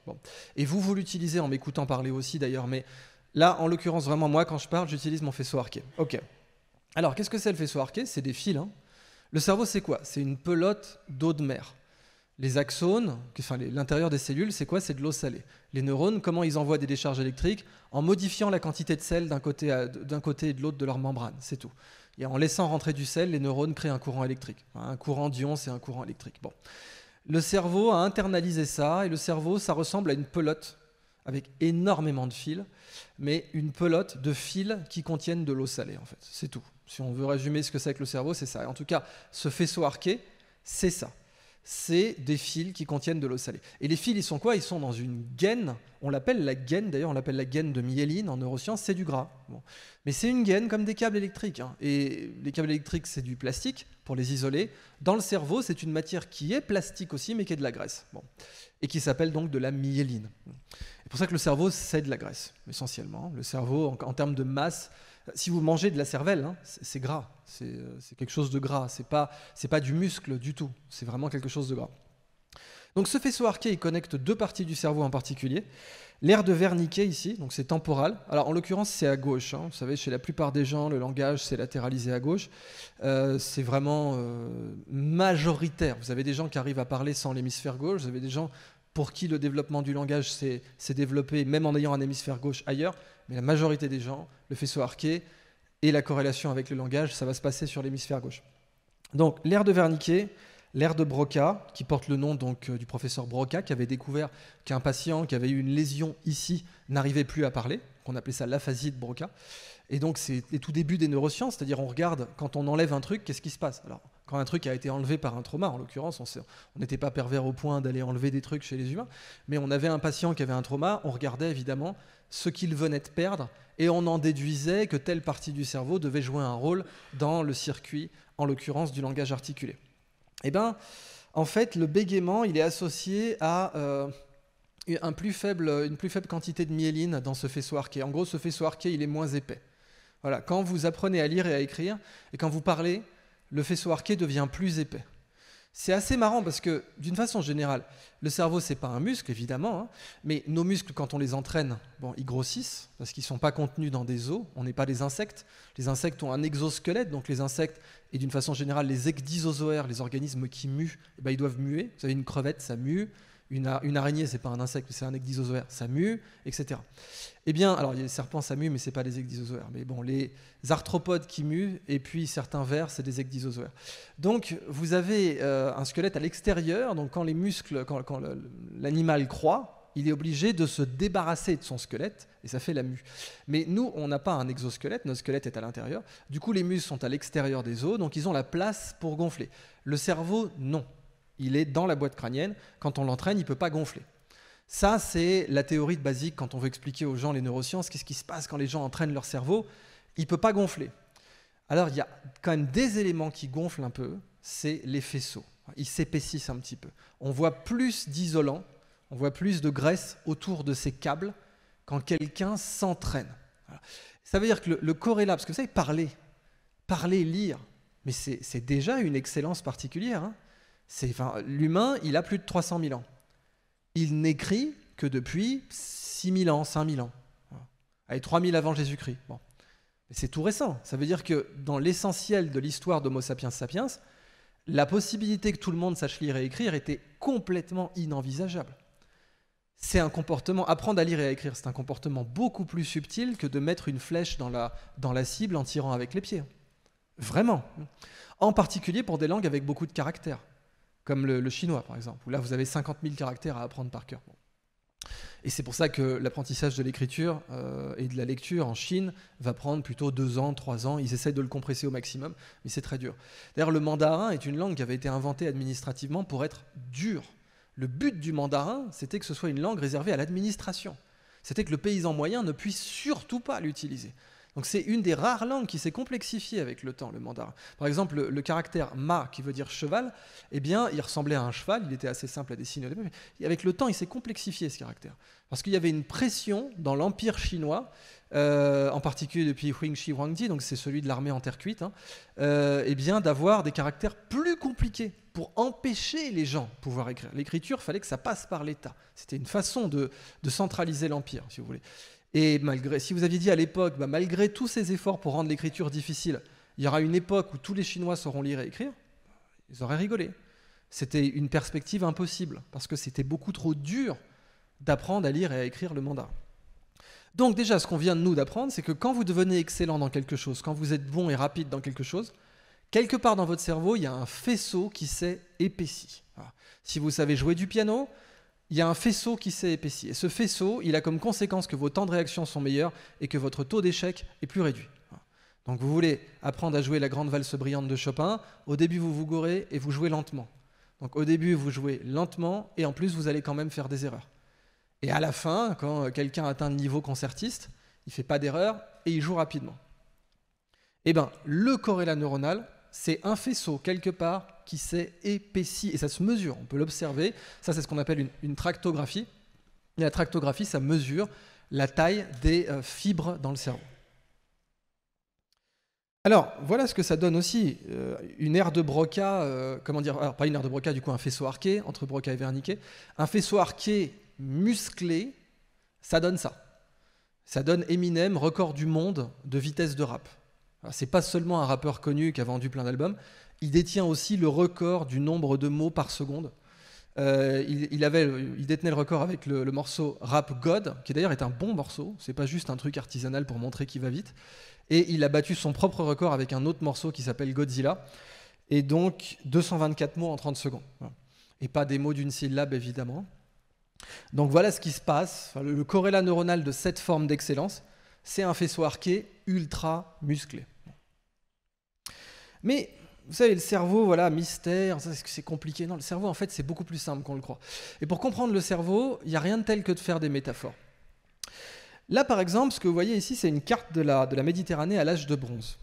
Et vous, vous l'utilisez en m'écoutant parler aussi d'ailleurs, mais là, en l'occurrence, vraiment moi, quand je parle, j'utilise mon faisceau arqué. Ok. Alors, qu'est-ce que c'est le faisceau arqué C'est des fils. Hein. Le cerveau, c'est quoi C'est une pelote d'eau de mer. Les axones, l'intérieur des cellules, c'est quoi C'est de l'eau salée. Les neurones, comment ils envoient des décharges électriques En modifiant la quantité de sel d'un côté, côté et de l'autre de leur membrane, c'est tout. Et en laissant rentrer du sel, les neurones créent un courant électrique. Hein, un courant d'ion, c'est un courant électrique. Bon. Le cerveau a internalisé ça, et le cerveau, ça ressemble à une pelote avec énormément de fils, mais une pelote de fils qui contiennent de l'eau salée, en fait. C'est tout. Si on veut résumer ce que c'est que le cerveau, c'est ça. en tout cas, ce faisceau arqué, c'est ça. C'est des fils qui contiennent de l'eau salée. Et les fils, ils sont quoi Ils sont dans une gaine. On l'appelle la gaine, d'ailleurs, on l'appelle la gaine de myéline en neurosciences, c'est du gras. Mais c'est une gaine comme des câbles électriques. Hein. Et les câbles électriques, c'est du plastique pour les isoler. Dans le cerveau, c'est une matière qui est plastique aussi, mais qui est de la graisse. Et qui s'appelle donc de la myéline. C'est pour ça que le cerveau, c'est de la graisse, essentiellement. Le cerveau, en, termes de masse, si vous mangez de la cervelle, hein, c'est gras. Euh, c'est quelque chose de gras. C'est pas, pas du muscle du tout. C'est vraiment quelque chose de gras. Donc ce faisceau arqué, il connecte deux parties du cerveau en particulier. L'air de Wernicke ici, donc c'est temporal. Alors en l'occurrence, c'est à gauche. Hein. Vous savez, chez la plupart des gens, le langage c'est latéralisé à gauche. Euh, c'est vraiment euh, majoritaire. Vous avez des gens qui arrivent à parler sans l'hémisphère gauche. Vous avez des gens pour qui le développement du langage s'est développé, même en ayant un hémisphère gauche ailleurs. Mais la majorité des gens, le faisceau arqué et la corrélation avec le langage, ça va se passer sur l'hémisphère gauche. Donc l'air de Wernicke, l'ère de Broca, qui porte le nom donc euh, du professeur Broca, qui avait découvert qu'un patient qui avait eu une lésion ici n'arrivait plus à parler, qu'on appelait ça l'aphasie de Broca. Et donc c'est les tout débuts des neurosciences, c'est-à-dire on regarde quand on enlève un truc, qu'est-ce qui se passe Alors quand un truc a été enlevé par un trauma, en l'occurrence, on n'était pas pervers au point d'aller enlever des trucs chez les humains, mais on avait un patient qui avait un trauma, on regardait évidemment ce qu'il venait de perdre et on en déduisait que telle partie du cerveau devait jouer un rôle dans le circuit, en l'occurrence du langage articulé eh bien, en fait, le bégaiement, il est associé à euh, une plus faible quantité de myéline dans ce faisceau arqué. En gros, ce faisceau arqué, il est moins épais. Voilà. Quand vous apprenez à lire et à écrire, et quand vous parlez, le faisceau arqué devient plus épais. C'est assez marrant parce que, d'une façon générale, le cerveau, n'est pas un muscle, évidemment, hein, mais nos muscles, quand on les entraîne, bon, ils grossissent parce qu'ils ne sont pas contenus dans des os, on n'est pas des insectes. Les insectes ont un exosquelette, donc les insectes, et d'une façon générale, les ecdysozoaires, les organismes qui muent, eh ben, ils doivent muer. Vous savez, une crevette, ça mue. Une, araignée, une araignée, c'est pas un insecte, c'est un ecdysozoaire, ça mue, etc. Eh bien, alors les serpents, ça mue, mais c'est pas les ecdysozoaires. Mais bon, les arthropodes qui muent, et puis certains vers, c'est des ecdysozoaires. Donc, vous avez euh, un squelette à l'extérieur, donc quand les muscles, quand, quand l'animal croît, il est obligé de se débarrasser de son squelette et ça fait la mue. Mais nous, on n'a pas un exosquelette, notre squelette est à l'intérieur. Du coup, les muscles sont à l'extérieur des os, donc ils ont la place pour gonfler. Le cerveau, non. Il est dans la boîte crânienne. Quand on l'entraîne, il ne peut pas gonfler. Ça, c'est la théorie de basique quand on veut expliquer aux gens les neurosciences, qu'est-ce qui se passe quand les gens entraînent leur cerveau. Il ne peut pas gonfler. Alors, il y a quand même des éléments qui gonflent un peu, c'est les faisceaux. Ils s'épaississent un petit peu. On voit plus d'isolants on voit plus de graisse autour de ces câbles quand quelqu'un s'entraîne. Ça veut dire que le, le parce que vous savez, parler, parler, lire, mais c'est déjà une excellence particulière. Hein. L'humain, il a plus de 300 000 ans. Il n'écrit que depuis 6 000 ans, 5 000 ans. Allez, 3 000 avant Jésus-Christ. Bon. C'est tout récent. Ça veut dire que dans l'essentiel de l'histoire d'Homo sapiens sapiens, la possibilité que tout le monde sache lire et écrire était complètement inenvisageable c'est un comportement, apprendre à lire et à écrire, c'est un comportement beaucoup plus subtil que de mettre une flèche dans la, dans la cible en tirant avec les pieds. Vraiment. En particulier pour des langues avec beaucoup de caractères, comme le, chinois par exemple, là vous avez 50 000 caractères à apprendre par cœur. Et c'est pour ça que l'apprentissage de l'écriture euh, et de la lecture en Chine va prendre plutôt deux ans, trois ans. Ils essayent de le compresser au maximum, mais c'est très dur. D'ailleurs, le mandarin est une langue qui avait été inventée administrativement pour être dure le but du mandarin, c'était que ce soit une langue réservée à l'administration. C'était que le paysan moyen ne puisse surtout pas l'utiliser. Donc c'est une des rares langues qui s'est complexifiée avec le temps, le mandarin. Par exemple, le, caractère ma, qui veut dire cheval, eh bien, il ressemblait à un cheval, il était assez simple à dessiner au début, mais avec le temps, il s'est complexifié ce caractère. Parce qu'il y avait une pression dans l'Empire chinois, euh, en particulier depuis Huingxi Shi Huangdi, donc c'est celui de l'armée en terre cuite, hein, euh, eh bien, d'avoir des caractères plus compliqués pour empêcher les gens de pouvoir écrire. L'écriture, fallait que ça passe par l'État. C'était une façon de, centraliser l'Empire, si vous voulez. Et malgré, si vous aviez dit à l'époque, bah, malgré tous ces efforts pour rendre l'écriture difficile, il y aura une époque où tous les Chinois sauront lire et écrire, ils auraient rigolé. C'était une perspective impossible, parce que c'était beaucoup trop dur d'apprendre à lire et à écrire le mandat. Donc déjà, ce qu'on vient de nous d'apprendre, c'est que quand vous devenez excellent dans quelque chose, quand vous êtes bon et rapide dans quelque chose, quelque part dans votre cerveau, il y a un faisceau qui s'est épaissi. Si vous savez jouer du piano, il y a un faisceau qui s'est épaissi. Et ce faisceau, il a comme conséquence que vos temps de réaction sont meilleurs et que votre taux d'échec est plus réduit. Donc vous voulez apprendre à jouer la grande valse brillante de Chopin. Au début, vous vous gorez et vous jouez lentement. Donc au début, vous jouez lentement et en plus, vous allez quand même faire des erreurs. Et à la fin, quand quelqu'un atteint le niveau concertiste, il ne fait pas d'erreur et il joue rapidement. Eh bien, le corrélat neuronal, c'est un faisceau quelque part qui s'est épaissi et ça se mesure, on peut l'observer. Ça, c'est ce qu'on appelle une, tractographie. Et la tractographie, ça mesure la taille des euh, fibres dans le cerveau. Alors, voilà ce que ça donne aussi. Euh, une aire de Broca, euh, comment dire, alors pas une aire de Broca, du coup, un faisceau arqué, entre Broca et Verniquet. Un faisceau arqué musclé, ça donne ça. Ça donne Eminem, record du monde de vitesse de rap. C'est pas seulement un rappeur connu qui a vendu plein d'albums, il détient aussi le record du nombre de mots par seconde. Euh, il, avait, il détenait le record avec le, morceau Rap God, qui d'ailleurs est un bon morceau, c'est pas juste un truc artisanal pour montrer qu'il va vite. Et il a battu son propre record avec un autre morceau qui s'appelle Godzilla, et donc 224 mots en 30 secondes. Et pas des mots d'une syllabe évidemment. Donc voilà ce qui se passe. le, le, neuronal de cette forme d'excellence, c'est un faisceau arqué ultra musclé. Mais vous savez, le cerveau, voilà, mystère, c'est compliqué. Non, le cerveau, en fait, c'est beaucoup plus simple qu'on le croit. Et pour comprendre le cerveau, il n'y a rien de tel que de faire des métaphores. Là, par exemple, ce que vous voyez ici, c'est une carte de la, Méditerranée à l'âge de bronze.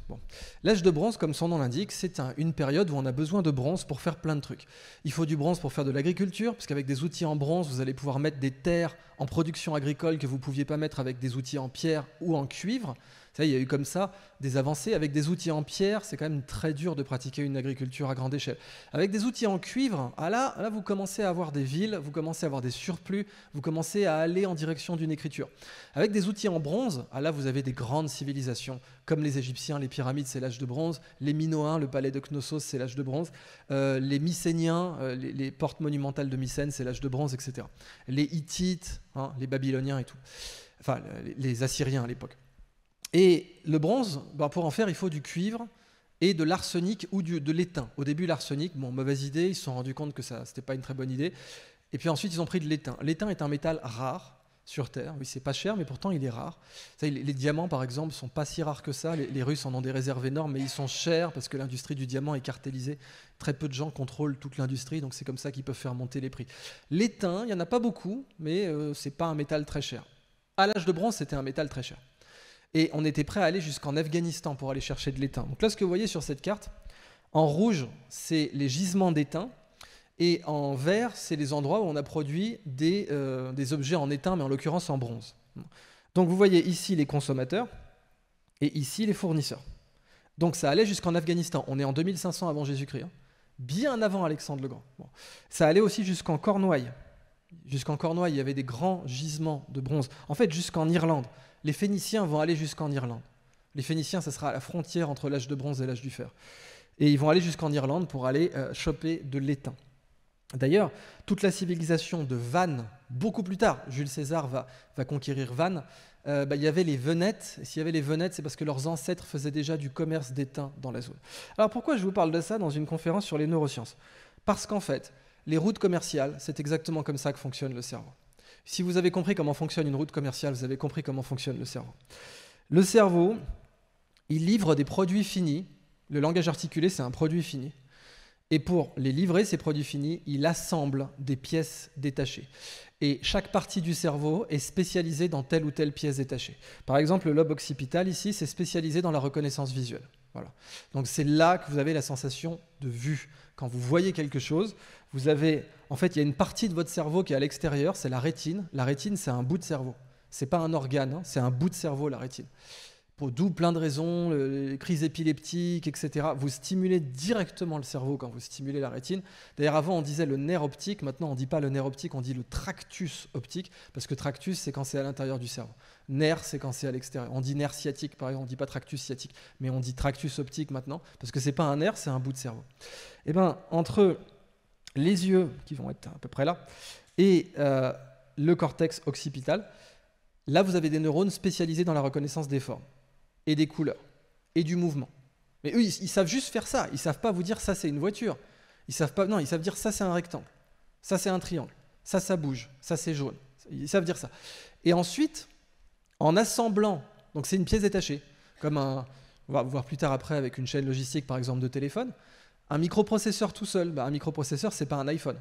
L'âge de bronze, comme son nom l'indique, c'est une période où on a besoin de bronze pour faire plein de trucs. Il faut du bronze pour faire de l'agriculture, parce qu'avec des outils en bronze, vous allez pouvoir mettre des terres en production agricole que vous ne pouviez pas mettre avec des outils en pierre ou en cuivre il y a eu comme ça des avancées avec des outils en pierre. C'est quand même très dur de pratiquer une agriculture à grande échelle. Avec des outils en cuivre, ah là, là, vous commencez à avoir des villes, vous commencez à avoir des surplus, vous commencez à aller en direction d'une écriture. Avec des outils en bronze, ah là, vous avez des grandes civilisations comme les Égyptiens, les pyramides, c'est l'âge de bronze. Les Minoens, le palais de Knossos, c'est l'âge de bronze. Euh, les Mycéniens, euh, les, portes monumentales de Mycène, c'est l'âge de bronze, etc. Les Hittites, hein, les Babyloniens et tout. Enfin, les Assyriens à l'époque. Et le bronze, ben, pour en faire, il faut du cuivre et de l'arsenic ou de l'étain. Au début, l'arsenic, bon, mauvaise idée, ils se sont rendus compte que ça, c'était pas une très bonne idée. Et puis ensuite, ils ont pris de l'étain. L'étain est un métal rare sur Terre. Oui, c'est pas cher, mais pourtant, il est rare. les, diamants, par exemple, sont pas si rares que ça. Les, Russes en ont des réserves énormes, mais ils sont chers parce que l'industrie du diamant est cartélisée. Très peu de gens contrôlent toute l'industrie, donc c'est comme ça qu'ils peuvent faire monter les prix. L'étain, il y en a pas beaucoup, mais euh, c'est pas un métal très cher. À l'âge de bronze, c'était un métal très cher. Et on était prêt à aller jusqu'en Afghanistan pour aller chercher de l'étain. Donc là, ce que vous voyez sur cette carte, en rouge, c'est les gisements d'étain. Et en vert, c'est les endroits où on a produit des, euh, objets en étain, mais en l'occurrence en bronze. Donc vous voyez ici les consommateurs et ici les fournisseurs. Donc ça allait jusqu'en Afghanistan. On est en 2500 avant Jésus-Christ, hein. bien avant Alexandre le Grand. Ça allait aussi jusqu'en Cornouailles. Jusqu'en Cornouailles, il y avait des grands gisements de bronze. En fait, jusqu'en Irlande les Phéniciens vont aller jusqu'en Irlande. Les Phéniciens, ce sera à la frontière entre l'âge de bronze et l'âge du fer. Et ils vont aller jusqu'en Irlande pour aller euh, choper de l'étain. D'ailleurs, toute la civilisation de Vannes, beaucoup plus tard, Jules César va, conquérir Vannes, euh, bah, il y avait les venettes. S'il y avait les venettes, c'est parce que leurs ancêtres faisaient déjà du commerce d'étain dans la zone. Alors pourquoi je vous parle de ça dans une conférence sur les neurosciences Parce qu'en fait, les routes commerciales, c'est exactement comme ça que fonctionne le cerveau. Si vous avez compris comment fonctionne une route commerciale, vous avez compris comment fonctionne le cerveau. Le cerveau, il livre des produits finis. Le langage articulé, c'est un produit fini. Et pour les livrer, ces produits finis, il assemble des pièces détachées. Et chaque partie du cerveau est spécialisée dans telle ou telle pièce détachée. Par exemple, le lobe occipital, ici, c'est spécialisé dans la reconnaissance visuelle. Voilà. Donc c'est là que vous avez la sensation de vue. Quand vous voyez quelque chose, vous avez en fait, il y a une partie de votre cerveau qui est à l'extérieur, c'est la rétine. La rétine, c'est un bout de cerveau. C'est pas un organe, hein, c'est un bout de cerveau, la rétine. Pour d'où plein de raisons, crise crises épileptiques, etc. Vous stimulez directement le cerveau quand vous stimulez la rétine. D'ailleurs, avant, on disait le nerf optique. Maintenant, on dit pas le nerf optique, on dit le tractus optique. Parce que tractus, c'est quand c'est à l'intérieur du cerveau. Nerf, c'est quand c'est à l'extérieur. On dit nerf sciatique, par exemple, on dit pas tractus sciatique, mais on dit tractus optique maintenant. Parce que c'est pas un nerf, c'est un bout de cerveau. Et eh bien, entre les yeux qui vont être à peu près là, et euh, le cortex occipital, là vous avez des neurones spécialisés dans la reconnaissance des formes, et des couleurs, et du mouvement. Mais eux, ils, savent juste faire ça, ils savent pas vous dire ça c'est une voiture, ils savent pas, non, ils savent dire ça c'est un rectangle, ça c'est un triangle, ça ça bouge, ça c'est jaune, ils savent dire ça. Et ensuite, en assemblant, donc c'est une pièce détachée, comme un, on va voir plus tard après avec une chaîne logistique par exemple de téléphone, un microprocesseur tout seul, bah, un microprocesseur, c'est pas un iPhone.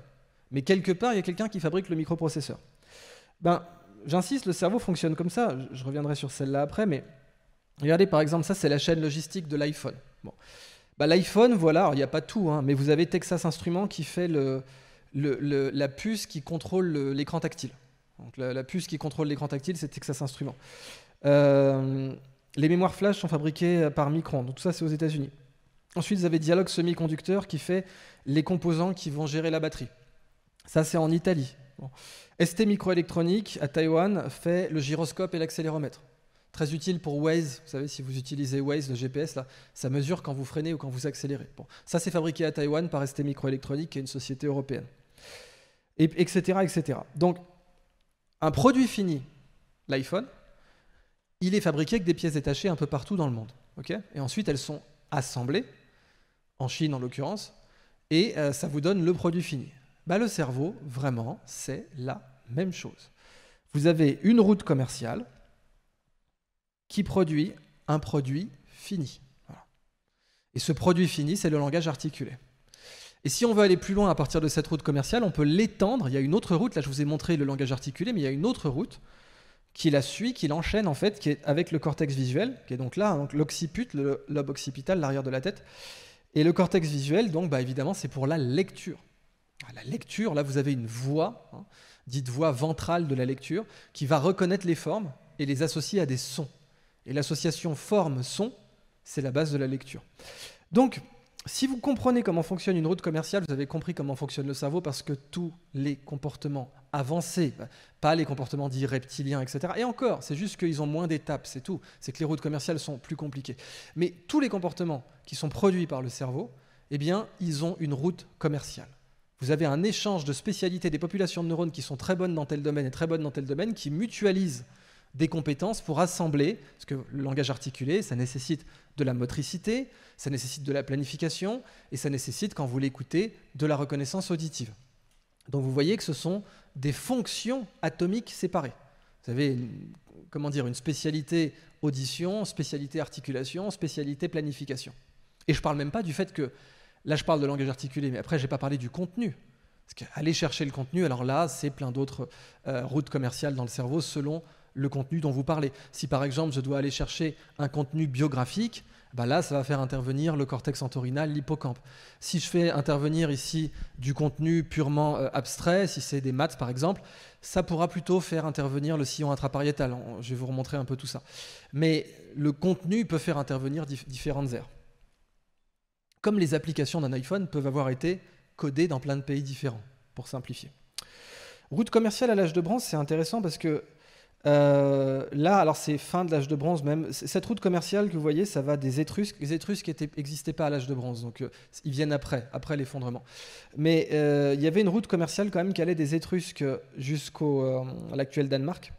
Mais quelque part, il y a quelqu'un qui fabrique le microprocesseur. Ben, j'insiste, le cerveau fonctionne comme ça. Je reviendrai sur celle-là après, mais regardez par exemple, ça, c'est la chaîne logistique de l'iPhone. Bon. Bah, L'iPhone, voilà, il n'y a pas tout, hein, mais vous avez Texas Instruments qui fait le, la puce qui contrôle l'écran tactile. Donc, la, puce qui contrôle l'écran tactile, c'est Texas Instruments. Euh, les mémoires flash sont fabriquées euh, par Micron, donc tout ça, c'est aux États-Unis. Ensuite, vous avez dialogue semi-conducteur qui fait les composants qui vont gérer la batterie. Ça, c'est en Italie. ST Microélectronique à Taïwan fait le gyroscope et l'accéléromètre. Très utile pour Waze. Vous savez, si vous utilisez Waze, le GPS, là, ça mesure quand vous freinez ou quand vous accélérez. Bon. Ça, c'est fabriqué à Taïwan par ST Microélectronique, qui est une société européenne. etc., etc. Donc, un produit fini, l'iPhone, il est fabriqué avec des pièces détachées un peu partout dans le monde. et ensuite, elles sont assemblées en Chine en l'occurrence, et euh, ça vous donne le produit fini. Bah, le cerveau, vraiment, c'est la même chose. Vous avez une route commerciale qui produit un produit fini. Et ce produit fini, c'est le langage articulé. Et si on veut aller plus loin à partir de cette route commerciale, on peut l'étendre. Il y a une autre route, là je vous ai montré le langage articulé, mais il y a une autre route qui la suit, qui l'enchaîne en fait, qui est avec le cortex visuel, qui est donc là, hein, donc l'occiput, le lobe occipital, l'arrière de la tête, et le cortex visuel, donc, bah, évidemment, c'est pour la lecture. Ah, la lecture, là, vous avez une voix, hein, dite voix ventrale de la lecture, qui va reconnaître les formes et les associer à des sons. Et l'association forme-son, c'est la base de la lecture. Donc, si vous comprenez comment fonctionne une route commerciale, vous avez compris comment fonctionne le cerveau parce que tous les comportements avancés, pas les comportements dits reptiliens, etc. Et encore, c'est juste qu'ils ont moins d'étapes, c'est tout. C'est que les routes commerciales sont plus compliquées. Mais tous les comportements qui sont produits par le cerveau, eh bien, ils ont une route commerciale. Vous avez un échange de spécialités des populations de neurones qui sont très bonnes dans tel domaine et très bonnes dans tel domaine, qui mutualisent des compétences pour assembler, parce que le langage articulé, ça nécessite de la motricité, ça nécessite de la planification, et ça nécessite, quand vous l'écoutez, de la reconnaissance auditive. Donc vous voyez que ce sont des fonctions atomiques séparées. Vous avez une, comment dire, une spécialité audition, spécialité articulation, spécialité planification. Et je ne parle même pas du fait que, là je parle de langage articulé, mais après je n'ai pas parlé du contenu. Parce qu'aller chercher le contenu, alors là c'est plein d'autres euh, routes commerciales dans le cerveau selon le contenu dont vous parlez. Si par exemple je dois aller chercher un contenu biographique, bah là ça va faire intervenir le cortex entorhinal, l'hippocampe. Si je fais intervenir ici du contenu purement euh, abstrait, si c'est des maths par exemple, ça pourra plutôt faire intervenir le sillon intrapariétal. Je vais vous remontrer un peu tout ça. Mais le contenu peut faire intervenir différentes aires. Comme les applications d'un iPhone peuvent avoir été codées dans plein de pays différents, pour simplifier. Route commerciale à l'âge de bronze, c'est intéressant parce que euh, là, alors c'est fin de l'âge de bronze même. Cette route commerciale que vous voyez, ça va des Étrusques. Les Étrusques n'existaient pas à l'âge de bronze, donc euh, ils viennent après, après l'effondrement. Mais euh, il y avait une route commerciale quand même qui allait des Étrusques jusqu'au l'actuel Danemark.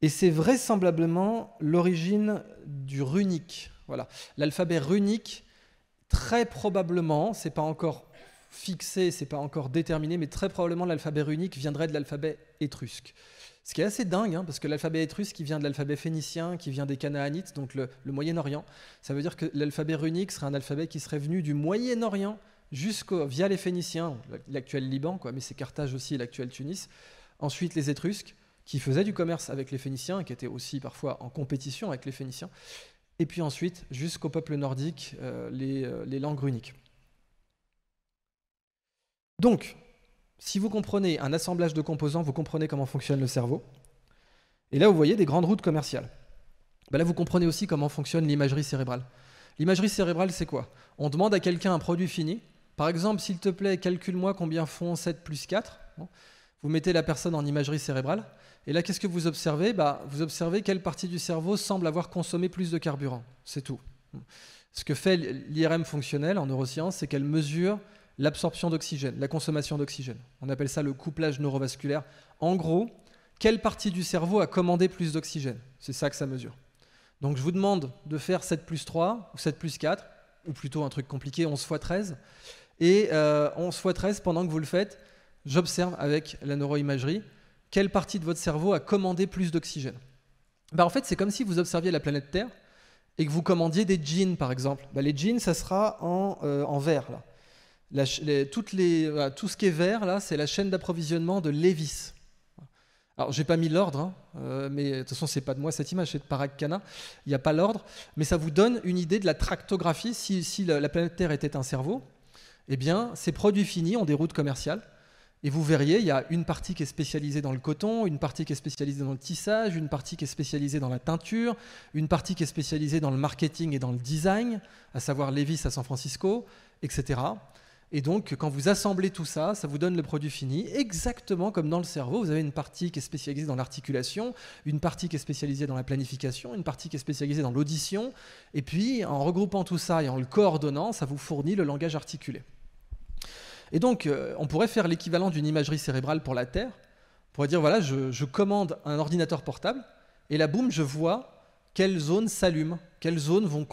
Et c'est vraisemblablement l'origine du runique. Voilà, l'alphabet runique, très probablement, c'est pas encore fixé, c'est pas encore déterminé, mais très probablement l'alphabet runique viendrait de l'alphabet étrusque. Ce qui est assez dingue, hein, parce que l'alphabet étrusque qui vient de l'alphabet phénicien, qui vient des Canaanites, donc le, Moyen-Orient, ça veut dire que l'alphabet runique serait un alphabet qui serait venu du Moyen-Orient jusqu'au via les Phéniciens, l'actuel Liban, quoi, mais c'est Carthage aussi, l'actuel Tunis. Ensuite les Étrusques, qui faisaient du commerce avec les Phéniciens, qui étaient aussi parfois en compétition avec les Phéniciens. Et puis ensuite jusqu'au peuple nordique, euh, les, euh, les langues runiques. Donc, si vous comprenez un assemblage de composants, vous comprenez comment fonctionne le cerveau. Et là, vous voyez des grandes routes commerciales. Ben là, vous comprenez aussi comment fonctionne l'imagerie cérébrale. L'imagerie cérébrale, c'est quoi On demande à quelqu'un un produit fini. Par exemple, s'il te plaît, calcule-moi combien font 7 plus 4. Vous mettez la personne en imagerie cérébrale. Et là, qu'est-ce que vous observez ben, Vous observez quelle partie du cerveau semble avoir consommé plus de carburant. C'est tout. Ce que fait l'IRM fonctionnelle en neurosciences, c'est qu'elle mesure l'absorption d'oxygène, la consommation d'oxygène. On appelle ça le couplage neurovasculaire. En gros, quelle partie du cerveau a commandé plus d'oxygène C'est ça que ça mesure. Donc je vous demande de faire 7 plus 3 ou 7 plus 4, ou plutôt un truc compliqué, 11 fois 13. Et 11 euh, fois 13, pendant que vous le faites, j'observe avec la neuroimagerie quelle partie de votre cerveau a commandé plus d'oxygène. Bah, en fait, c'est comme si vous observiez la planète Terre et que vous commandiez des jeans, par exemple. Bah, les jeans, ça sera en, euh, en vert. Là tout ce qui est vert, là, c'est la chaîne d'approvisionnement de Levis. Alors, j'ai pas mis l'ordre, hein, euh, mais de toute façon, c'est pas de moi cette image, c'est de Paracana. Il n'y a pas l'ordre, mais ça vous donne une idée de la tractographie. Si, la, planète Terre était un cerveau, eh bien, ces produits finis ont des routes commerciales. Et vous verriez, il y a une partie qui est spécialisée dans le coton, une partie qui est spécialisée dans le tissage, une partie qui est spécialisée dans la teinture, une partie qui est spécialisée dans le marketing et dans le design, à savoir Levis à San Francisco, etc. Et donc, quand vous assemblez tout ça, ça vous donne le produit fini, exactement comme dans le cerveau. Vous avez une partie qui est spécialisée dans l'articulation, une partie qui est spécialisée dans la planification, une partie qui est spécialisée dans l'audition. Et puis, en regroupant tout ça et en le coordonnant, ça vous fournit le langage articulé. Et donc, euh, on pourrait faire l'équivalent d'une imagerie cérébrale pour la Terre. On pourrait dire, voilà, je, commande un ordinateur portable, et là, boum, je vois quelles zones s'allument, quelles zones vont...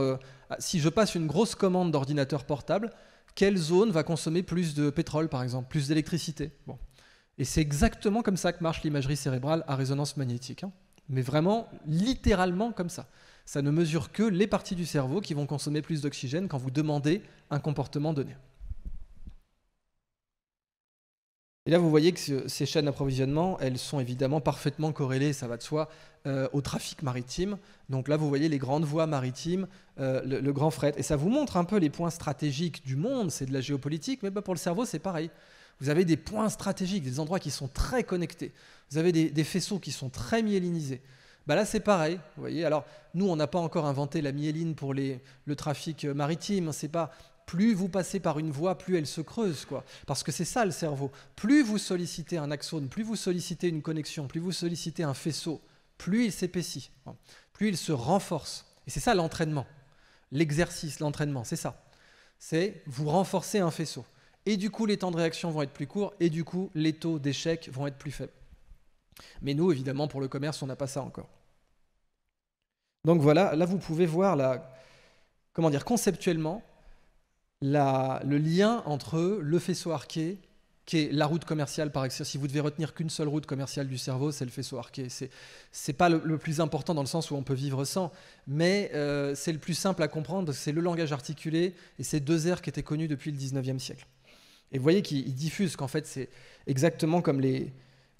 Euh, ah, si je passe une grosse commande d'ordinateur portable, quelle zone va consommer plus de pétrole, par exemple, plus d'électricité. Et c'est exactement comme ça que marche l'imagerie cérébrale à résonance magnétique. Hein. Mais vraiment, littéralement comme ça. Ça ne mesure que les parties du cerveau qui vont consommer plus d'oxygène quand vous demandez un comportement donné. Et là, vous voyez que ces chaînes d'approvisionnement, elles sont évidemment parfaitement corrélées, ça va de soi, euh, au trafic maritime. Donc là, vous voyez les grandes voies maritimes, euh, le, grand fret. Et ça vous montre un peu les points stratégiques du monde. C'est de la géopolitique, mais bah, pour le cerveau, c'est pareil. Vous avez des points stratégiques, des endroits qui sont très connectés. Vous avez des, des faisceaux qui sont très myélinisés. Bah là, c'est pareil. Vous voyez Alors, nous, on n'a pas encore inventé la myéline pour les, le trafic euh, maritime. C'est pas plus vous passez par une voie, plus elle se creuse, quoi. Parce que c'est ça le cerveau. Plus vous sollicitez un axone, plus vous sollicitez une connexion, plus vous sollicitez un faisceau, plus il s'épaissit, plus il se renforce. Et c'est ça l'entraînement. L'exercice, l'entraînement, c'est ça. C'est vous renforcer un faisceau. Et du coup, les temps de réaction vont être plus courts, et du coup, les taux d'échec vont être plus faibles. Mais nous, évidemment, pour le commerce, on n'a pas ça encore. Donc voilà, là, vous pouvez voir, la, comment dire, conceptuellement, le lien entre le faisceau arqué qui est la route commerciale par exemple Si vous devez retenir qu'une seule route commerciale du cerveau, c'est le faisceau arqué. C'est c'est pas le, plus important dans le sens où on peut vivre sans, mais euh, c'est le plus simple à comprendre. C'est le langage articulé et ces deux airs qui étaient connus depuis le 19e siècle. Et vous voyez qu'ils diffusent qu'en fait c'est exactement comme les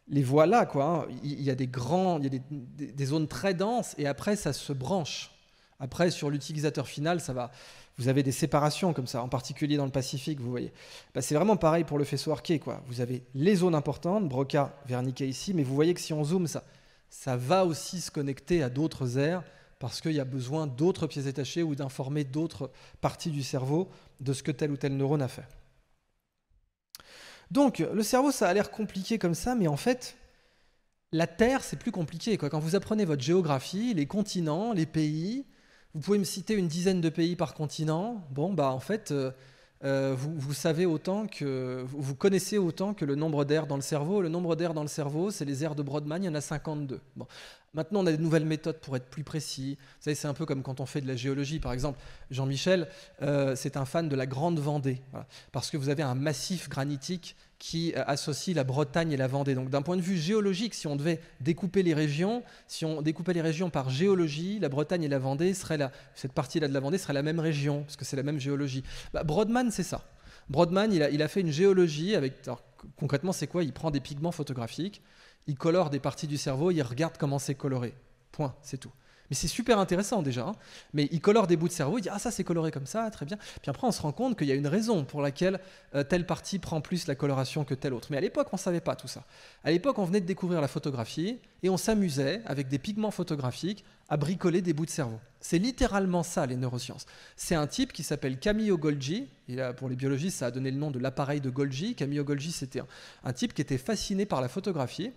les voies là quoi. Hein. Il y a des grands, il y a des, des zones très denses et après ça se branche. Après sur l'utilisateur final, ça va vous avez des séparations comme ça, en particulier dans le Pacifique, vous voyez. Bah, c'est vraiment pareil pour le faisceau arqué, quoi. Vous avez les zones importantes, Broca, Wernicke ici, mais vous voyez que si on zoome ça, ça va aussi se connecter à d'autres aires parce qu'il y a besoin d'autres pièces détachées ou d'informer d'autres parties du cerveau de ce que tel ou tel neurone a fait. Donc, le cerveau, ça a l'air compliqué comme ça, mais en fait, la Terre, c'est plus compliqué. Quoi. Quand vous apprenez votre géographie, les continents, les pays, vous pouvez me citer une dizaine de pays par continent. Bon, bah en fait, euh, euh, vous, savez autant que vous connaissez autant que le nombre d'aires dans le cerveau. Le nombre d'aires dans le cerveau, c'est les aires de Brodmann. Il y en a 52. Bon. Maintenant, on a des nouvelles méthodes pour être plus précis. Vous savez, c'est un peu comme quand on fait de la géologie, par exemple. Jean-Michel, euh, c'est un fan de la Grande Vendée, parce que vous avez un massif granitique qui euh, associe la Bretagne et la Vendée. Donc d'un point de vue géologique, si on devait découper les régions, si on découpait les régions par géologie, la Bretagne et la Vendée seraient la, cette partie-là de la Vendée serait la même région, parce que c'est la même géologie. Bah, Brodmann, c'est ça. Brodmann, il a, il a, fait une géologie avec... Alors, concrètement, c'est quoi Il prend des pigments photographiques, il colore des parties du cerveau, il regarde comment c'est coloré. Point, c'est tout. Mais c'est super intéressant déjà. Hein. Mais il colore des bouts de cerveau, il dit Ah, ça c'est coloré comme ça, très bien. Puis après, on se rend compte qu'il y a une raison pour laquelle euh, telle partie prend plus la coloration que telle autre. Mais à l'époque, on ne savait pas tout ça. À l'époque, on venait de découvrir la photographie et on s'amusait, avec des pigments photographiques, à bricoler des bouts de cerveau. C'est littéralement ça, les neurosciences. C'est un type qui s'appelle Camillo Golgi. Et pour les biologistes, ça a donné le nom de l'appareil de Golgi. Camillo Golgi, c'était un type qui était fasciné par la photographie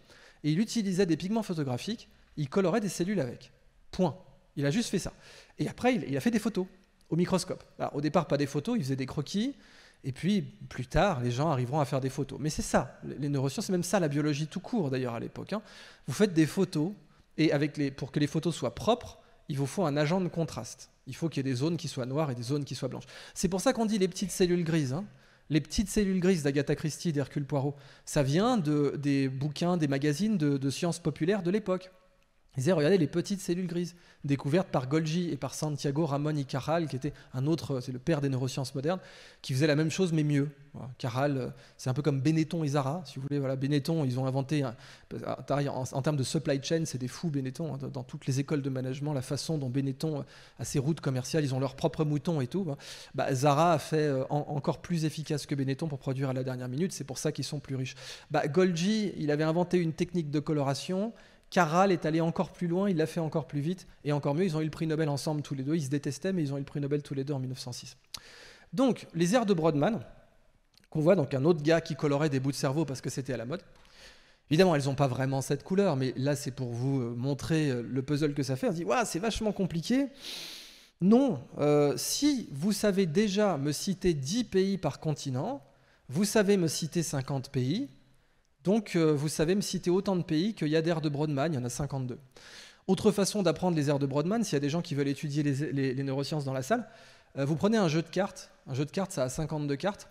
et il utilisait des pigments photographiques. Il colorait des cellules avec. Point. Il a juste fait ça. Et après, il, a fait des photos au microscope. au départ, pas des photos, il faisait des croquis. Et puis, plus tard, les gens arriveront à faire des photos. Mais c'est ça, les neurosciences, c'est même ça la biologie tout court d'ailleurs à l'époque. Hein. Vous faites des photos, et pour que les photos soient propres, il vous faut un agent de contraste. Il faut qu'il y ait des zones qui soient noires et des zones qui soient blanches. C'est pour ça qu'on dit les petites cellules grises. Hein. Les petites cellules grises d'Agatha Christie d'Hercule Poirot, ça vient des bouquins, des magazines de sciences populaires de l'époque. Il disait, regardez les petites cellules grises, découvertes par Golgi et par Santiago Ramon y Cajal, qui était un autre, c'est le père des neurosciences modernes, qui faisait la même chose mais mieux. Voilà. Euh, c'est un peu comme Benetton et Zara, si vous voulez. Voilà, Benetton, ils ont inventé, euh, en, termes de supply chain, c'est des fous Benetton, hein, dans, toutes les écoles de management, la façon dont Benetton euh, a ses routes commerciales, ils ont leurs propres moutons et tout. Hein. Bah, Zara a fait encore plus efficace que Benetton pour produire à la dernière minute, c'est pour ça qu'ils sont plus riches. Bah, Golgi, il avait inventé une technique de coloration Caral est allé encore plus loin, il l'a fait encore plus vite, et encore mieux, ils ont eu le prix Nobel ensemble tous les deux, ils se détestaient, mais ils ont eu le prix Nobel tous les deux en 1906. Donc, les airs de Brodmann, qu'on voit, donc un autre gars qui colorait des bouts de cerveau parce que c'était à la mode, évidemment, elles n'ont pas vraiment cette couleur, mais là, c'est pour vous euh, montrer euh, le puzzle que ça fait. On dit, c'est vachement compliqué. Non, euh, si vous savez déjà me citer 10 pays par continent, vous savez me citer 50 pays, donc euh, vous savez me citer autant de pays qu'il y a d'air de Brodmann, il y en a 52. Autre façon d'apprendre les aires de Brodmann, s'il y a des gens qui veulent étudier les, neurosciences dans la salle, euh, vous prenez un jeu de cartes. Un jeu de cartes, ça a 52 cartes.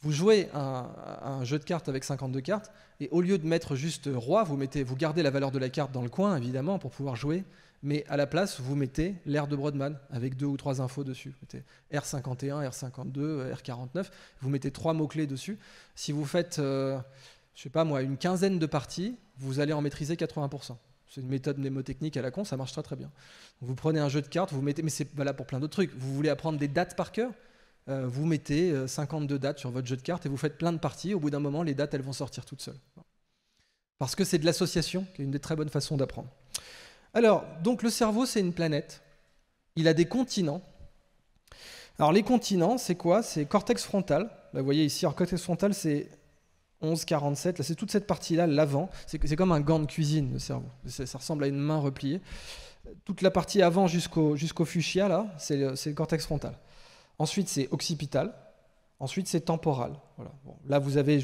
Vous jouez un, jeu de cartes avec 52 cartes, et au lieu de mettre juste roi, vous, mettez, vous gardez la valeur de la carte dans le coin, évidemment, pour pouvoir jouer, mais à la place, vous mettez l'air de Brodmann, avec deux ou trois infos dessus. R51, R52, R49, vous mettez trois mots-clés dessus. Si vous faites... Euh, je sais pas moi, une quinzaine de parties, vous allez en maîtriser 80%. C'est une méthode mnémotechnique à la con, ça marche très très bien. Vous prenez un jeu de cartes, vous mettez, mais c'est là pour plein d'autres trucs. Vous voulez apprendre des dates par cœur euh, Vous mettez 52 euh, dates sur votre jeu de cartes et vous faites plein de parties. Au bout d'un moment, les dates, elles vont sortir toutes seules. Parce que c'est de l'association, qui est une des très bonnes façons d'apprendre. Alors, donc le cerveau, c'est une planète. Il a des continents. Alors les continents, c'est quoi C'est cortex frontal. Là, vous voyez ici, en cortex frontal, c'est 11, 47, là c'est toute cette partie-là, l'avant, c'est comme un gant de cuisine le cerveau, ça ressemble à une main repliée. Toute la partie avant jusqu'au jusqu'au fuchsia, là, c'est le, cortex frontal. Ensuite c'est occipital, ensuite c'est temporal. Voilà. là vous avez,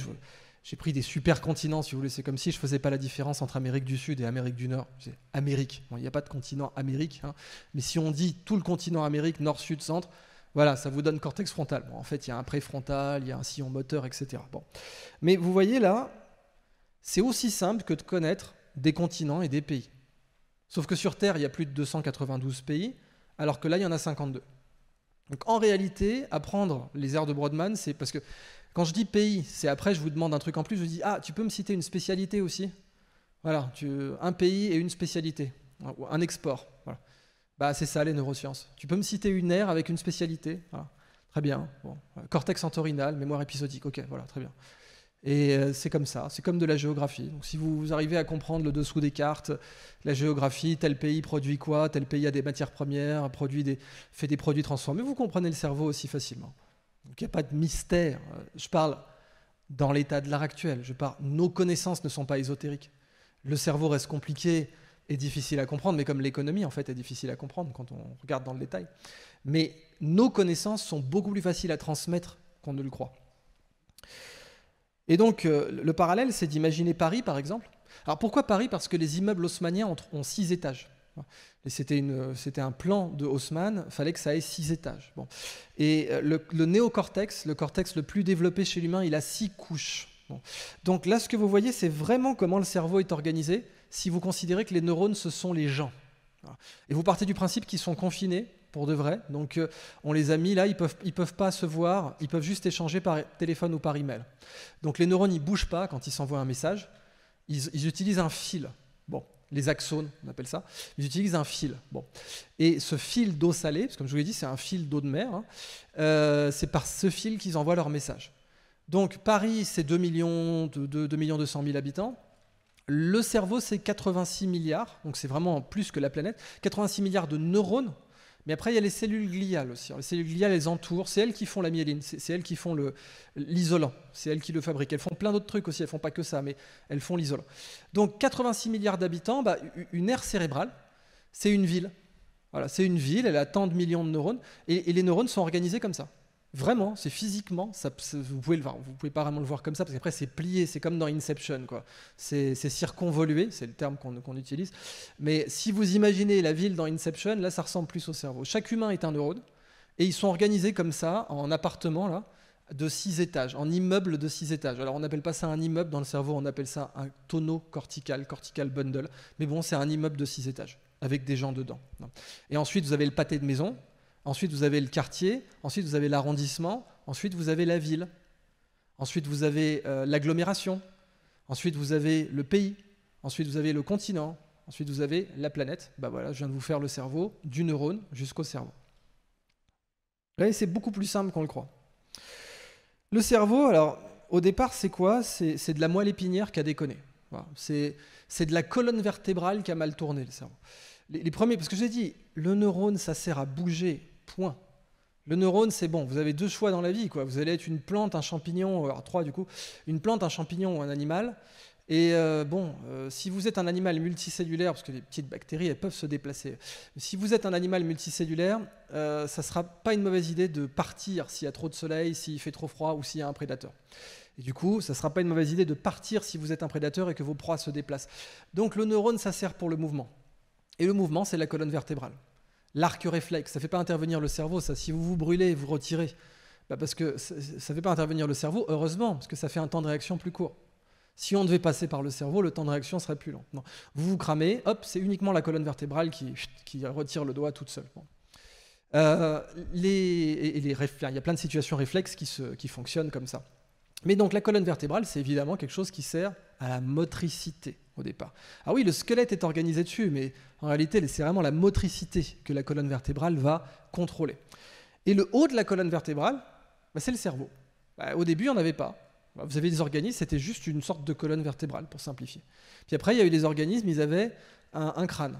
j'ai pris des super continents si vous voulez, c'est comme si je ne faisais pas la différence entre Amérique du Sud et Amérique du Nord. C'est Amérique, il n'y a pas de continent Amérique, hein. mais si on dit tout le continent Amérique, Nord, Sud, Centre, voilà, ça vous donne cortex frontal. en fait, il y a un préfrontal, il y a un sillon moteur, etc. Bon. Mais vous voyez là, c'est aussi simple que de connaître des continents et des pays. Sauf que sur Terre, il y a plus de 292 pays, alors que là, il y en a 52. Donc en réalité, apprendre les aires de Broadman, c'est parce que quand je dis pays, c'est après, je vous demande un truc en plus, je vous dis, ah, tu peux me citer une spécialité aussi Voilà, tu, un pays et une spécialité, un export. Bah, c'est ça les neurosciences. Tu peux me citer une aire avec une spécialité Très bien. Euh, cortex entorhinal, mémoire épisodique. Ok, voilà, très bien. Et euh, c'est comme ça, c'est comme de la géographie. Donc, si vous, arrivez à comprendre le dessous des cartes, la géographie, tel pays produit quoi, tel pays a des matières premières, produit des, fait des produits transformés, vous comprenez le cerveau aussi facilement. il n'y a pas de mystère. Euh, je parle dans l'état de l'art actuel. Je parle, nos connaissances ne sont pas ésotériques. Le cerveau reste compliqué est difficile à comprendre, mais comme l'économie en fait est difficile à comprendre quand on regarde dans le détail. Mais nos connaissances sont beaucoup plus faciles à transmettre qu'on ne le croit. Et donc euh, le parallèle, c'est d'imaginer Paris par exemple. Alors pourquoi Paris Parce que les immeubles haussmanniens ont, six étages. C'était un plan de Haussmann, fallait que ça ait six étages. Et euh, le, néocortex, le cortex le plus développé chez l'humain, il a six couches. Donc là, ce que vous voyez, c'est vraiment comment le cerveau est organisé si vous considérez que les neurones, ce sont les gens. Et vous partez du principe qu'ils sont confinés pour de vrai. Donc euh, on les a mis là, ils peuvent, ils peuvent pas se voir, ils peuvent juste échanger par téléphone ou par email. Donc les neurones, ils bougent pas quand ils s'envoient un message. Ils, utilisent un fil. Bon, les axones, on appelle ça. Ils utilisent un fil. Bon, et ce fil d'eau salée, parce que comme je vous l'ai dit, c'est un fil d'eau de mer. Hein, euh, c'est par ce fil qu'ils envoient leur message. Donc Paris, c'est 2 millions, de, de, 2 millions habitants. Le cerveau, c'est 86 milliards, donc c'est vraiment plus que la planète. 86 milliards de neurones. Mais après, il y a les cellules gliales aussi. les cellules gliales, elles entourent. C'est elles qui font la myéline. C'est elles qui font l'isolant. C'est elles qui le fabriquent. Elles font plein d'autres trucs aussi. Elles font pas que ça, mais elles font l'isolant. Donc, 86 milliards d'habitants, bah, une aire cérébrale, c'est une ville. Voilà, c'est une ville. Elle a tant de millions de neurones. et les neurones sont organisés comme ça. Vraiment, c'est physiquement, ça, vous pouvez le voir, vous pouvez pas vraiment le voir comme ça parce qu'après c'est plié, c'est comme dans Inception quoi. C'est circonvolué, c'est le terme qu'on utilise. Mais si vous imaginez la ville dans Inception, là ça ressemble plus au cerveau. Chaque humain est un neurone et ils sont organisés comme ça en appartement là de six étages, en immeuble de six étages. Alors on n'appelle pas ça un immeuble dans le cerveau, on appelle ça un tonneau cortical, cortical bundle. Mais bon, c'est un immeuble de six étages avec des gens dedans. Et ensuite, vous avez le pâté de maison, Ensuite, vous avez le quartier. Ensuite, vous avez l'arrondissement. Ensuite, vous avez la ville. Ensuite, vous avez euh, l'agglomération. Ensuite, vous avez le pays. Ensuite, vous avez le continent. Ensuite, vous avez la planète. Bah voilà, je viens de vous faire le cerveau, du neurone jusqu'au cerveau. Là, c'est beaucoup plus simple qu'on le croit. Le cerveau, alors, au départ, c'est quoi C'est de la moelle épinière qui a déconné. C'est de la colonne vertébrale qui a mal tourné, le cerveau. Les, les premiers, parce que j'ai dit, le neurone, ça sert à bouger Point. Le neurone, c'est bon. Vous avez deux choix dans la vie. Quoi. Vous allez être une plante, un champignon, euh, alors trois du coup, une plante, un champignon ou un animal. Et euh, bon, euh, si vous êtes un animal multicellulaire, parce que les petites bactéries, elles peuvent se déplacer, si vous êtes un animal multicellulaire, ça ne sera pas une mauvaise idée de partir s'il y a trop de soleil, s'il fait trop froid ou s'il y a un prédateur. Et du coup, ça ne sera pas une mauvaise idée de partir si vous êtes un prédateur et que vos proies se déplacent. Donc le neurone, ça sert pour le mouvement. Et le mouvement, c'est la colonne vertébrale l'arc réflexe. Ça ne fait pas intervenir le cerveau, ça. Si vous vous brûlez, vous retirez. Bah, parce que ça ne fait pas intervenir le cerveau, heureusement, parce que ça fait un temps de réaction plus court. Si on devait passer par le cerveau, le temps de réaction serait plus long. Vous vous cramez, hop, c'est uniquement la colonne vertébrale qui, retire le doigt toute seule. Euh, il y a plein de situations réflexes qui, qui fonctionnent comme ça. Mais donc la colonne vertébrale, c'est évidemment quelque chose qui sert à la motricité au départ. Ah oui, le squelette est organisé dessus, mais en réalité, c'est vraiment la motricité que la colonne vertébrale va contrôler. Et le haut de la colonne vertébrale, bah, c'est le cerveau. Bah, au début, on n'avait pas. Bah, vous avez des organismes, c'était juste une sorte de colonne vertébrale, pour simplifier. Puis après, il y a eu des organismes, ils avaient un, crâne.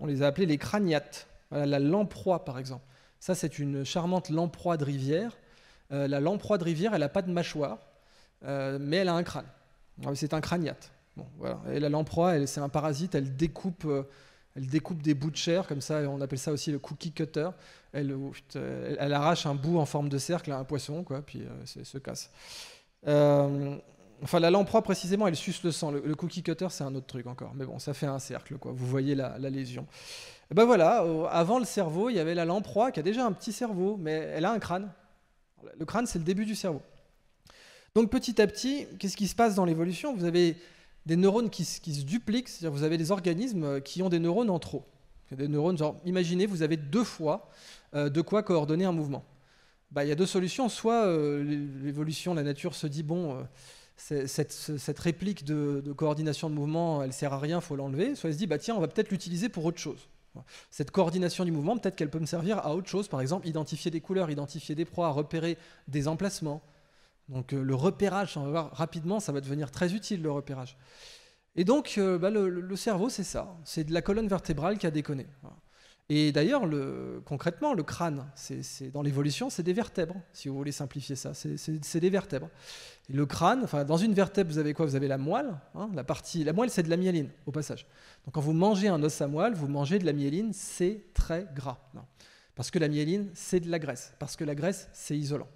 On les a appelés les craniates. la lamproie, par exemple. Ça, c'est une charmante lamproie de rivière euh, la lamproie de rivière, elle n'a pas de mâchoire, euh, mais elle a un crâne. Ah c'est un craniate. Bon, voilà. Et la lamproie, c'est un parasite, elle découpe, euh, elle découpe des bouts de chair, comme ça, on appelle ça aussi le cookie cutter. Elle, oh, arrache un bout en forme de cercle à un poisson, quoi, puis elle se casse. Enfin, la lamproie précisément, elle suce le sang. Le, cookie cutter, c'est un autre truc encore. Mais bon, ça fait un cercle, quoi. Vous voyez la, lésion. ben voilà, avant le cerveau, il y avait la lamproie qui a déjà un petit cerveau, mais elle a un crâne le crâne, c'est le début du cerveau. Donc petit à petit, qu'est-ce qui se passe dans l'évolution Vous avez des neurones qui, se dupliquent, c'est-à-dire vous avez des organismes euh, qui ont des neurones en trop. Des neurones, genre, imaginez, vous avez deux fois euh, de quoi coordonner un mouvement. Bah, il y a deux solutions. Soit euh, l'évolution, la nature se dit, bon, cette, réplique de, de, coordination de mouvement, elle sert à rien, faut l'enlever. Soit elle se dit, bah, tiens, on va peut-être l'utiliser pour autre chose. Cette coordination du mouvement, peut-être qu'elle peut me servir à autre chose, par exemple identifier des couleurs, identifier des proies, repérer des emplacements. Donc euh, le repérage, on va voir rapidement, ça va devenir très utile le repérage. Et donc euh, bah, le, cerveau, c'est ça, c'est de la colonne vertébrale qui a déconné. Et d'ailleurs, le, concrètement, le crâne, c'est, dans l'évolution, c'est des vertèbres, si vous voulez simplifier ça. C'est, des vertèbres. le crâne, enfin, dans une vertèbre, vous avez quoi Vous avez la moelle. Hein, la, partie, la moelle, c'est de la myéline, au passage. Donc quand vous mangez un os à moelle, vous mangez de la myéline, c'est très gras. Parce que la myéline, c'est de la graisse. Parce que la graisse, c'est isolant.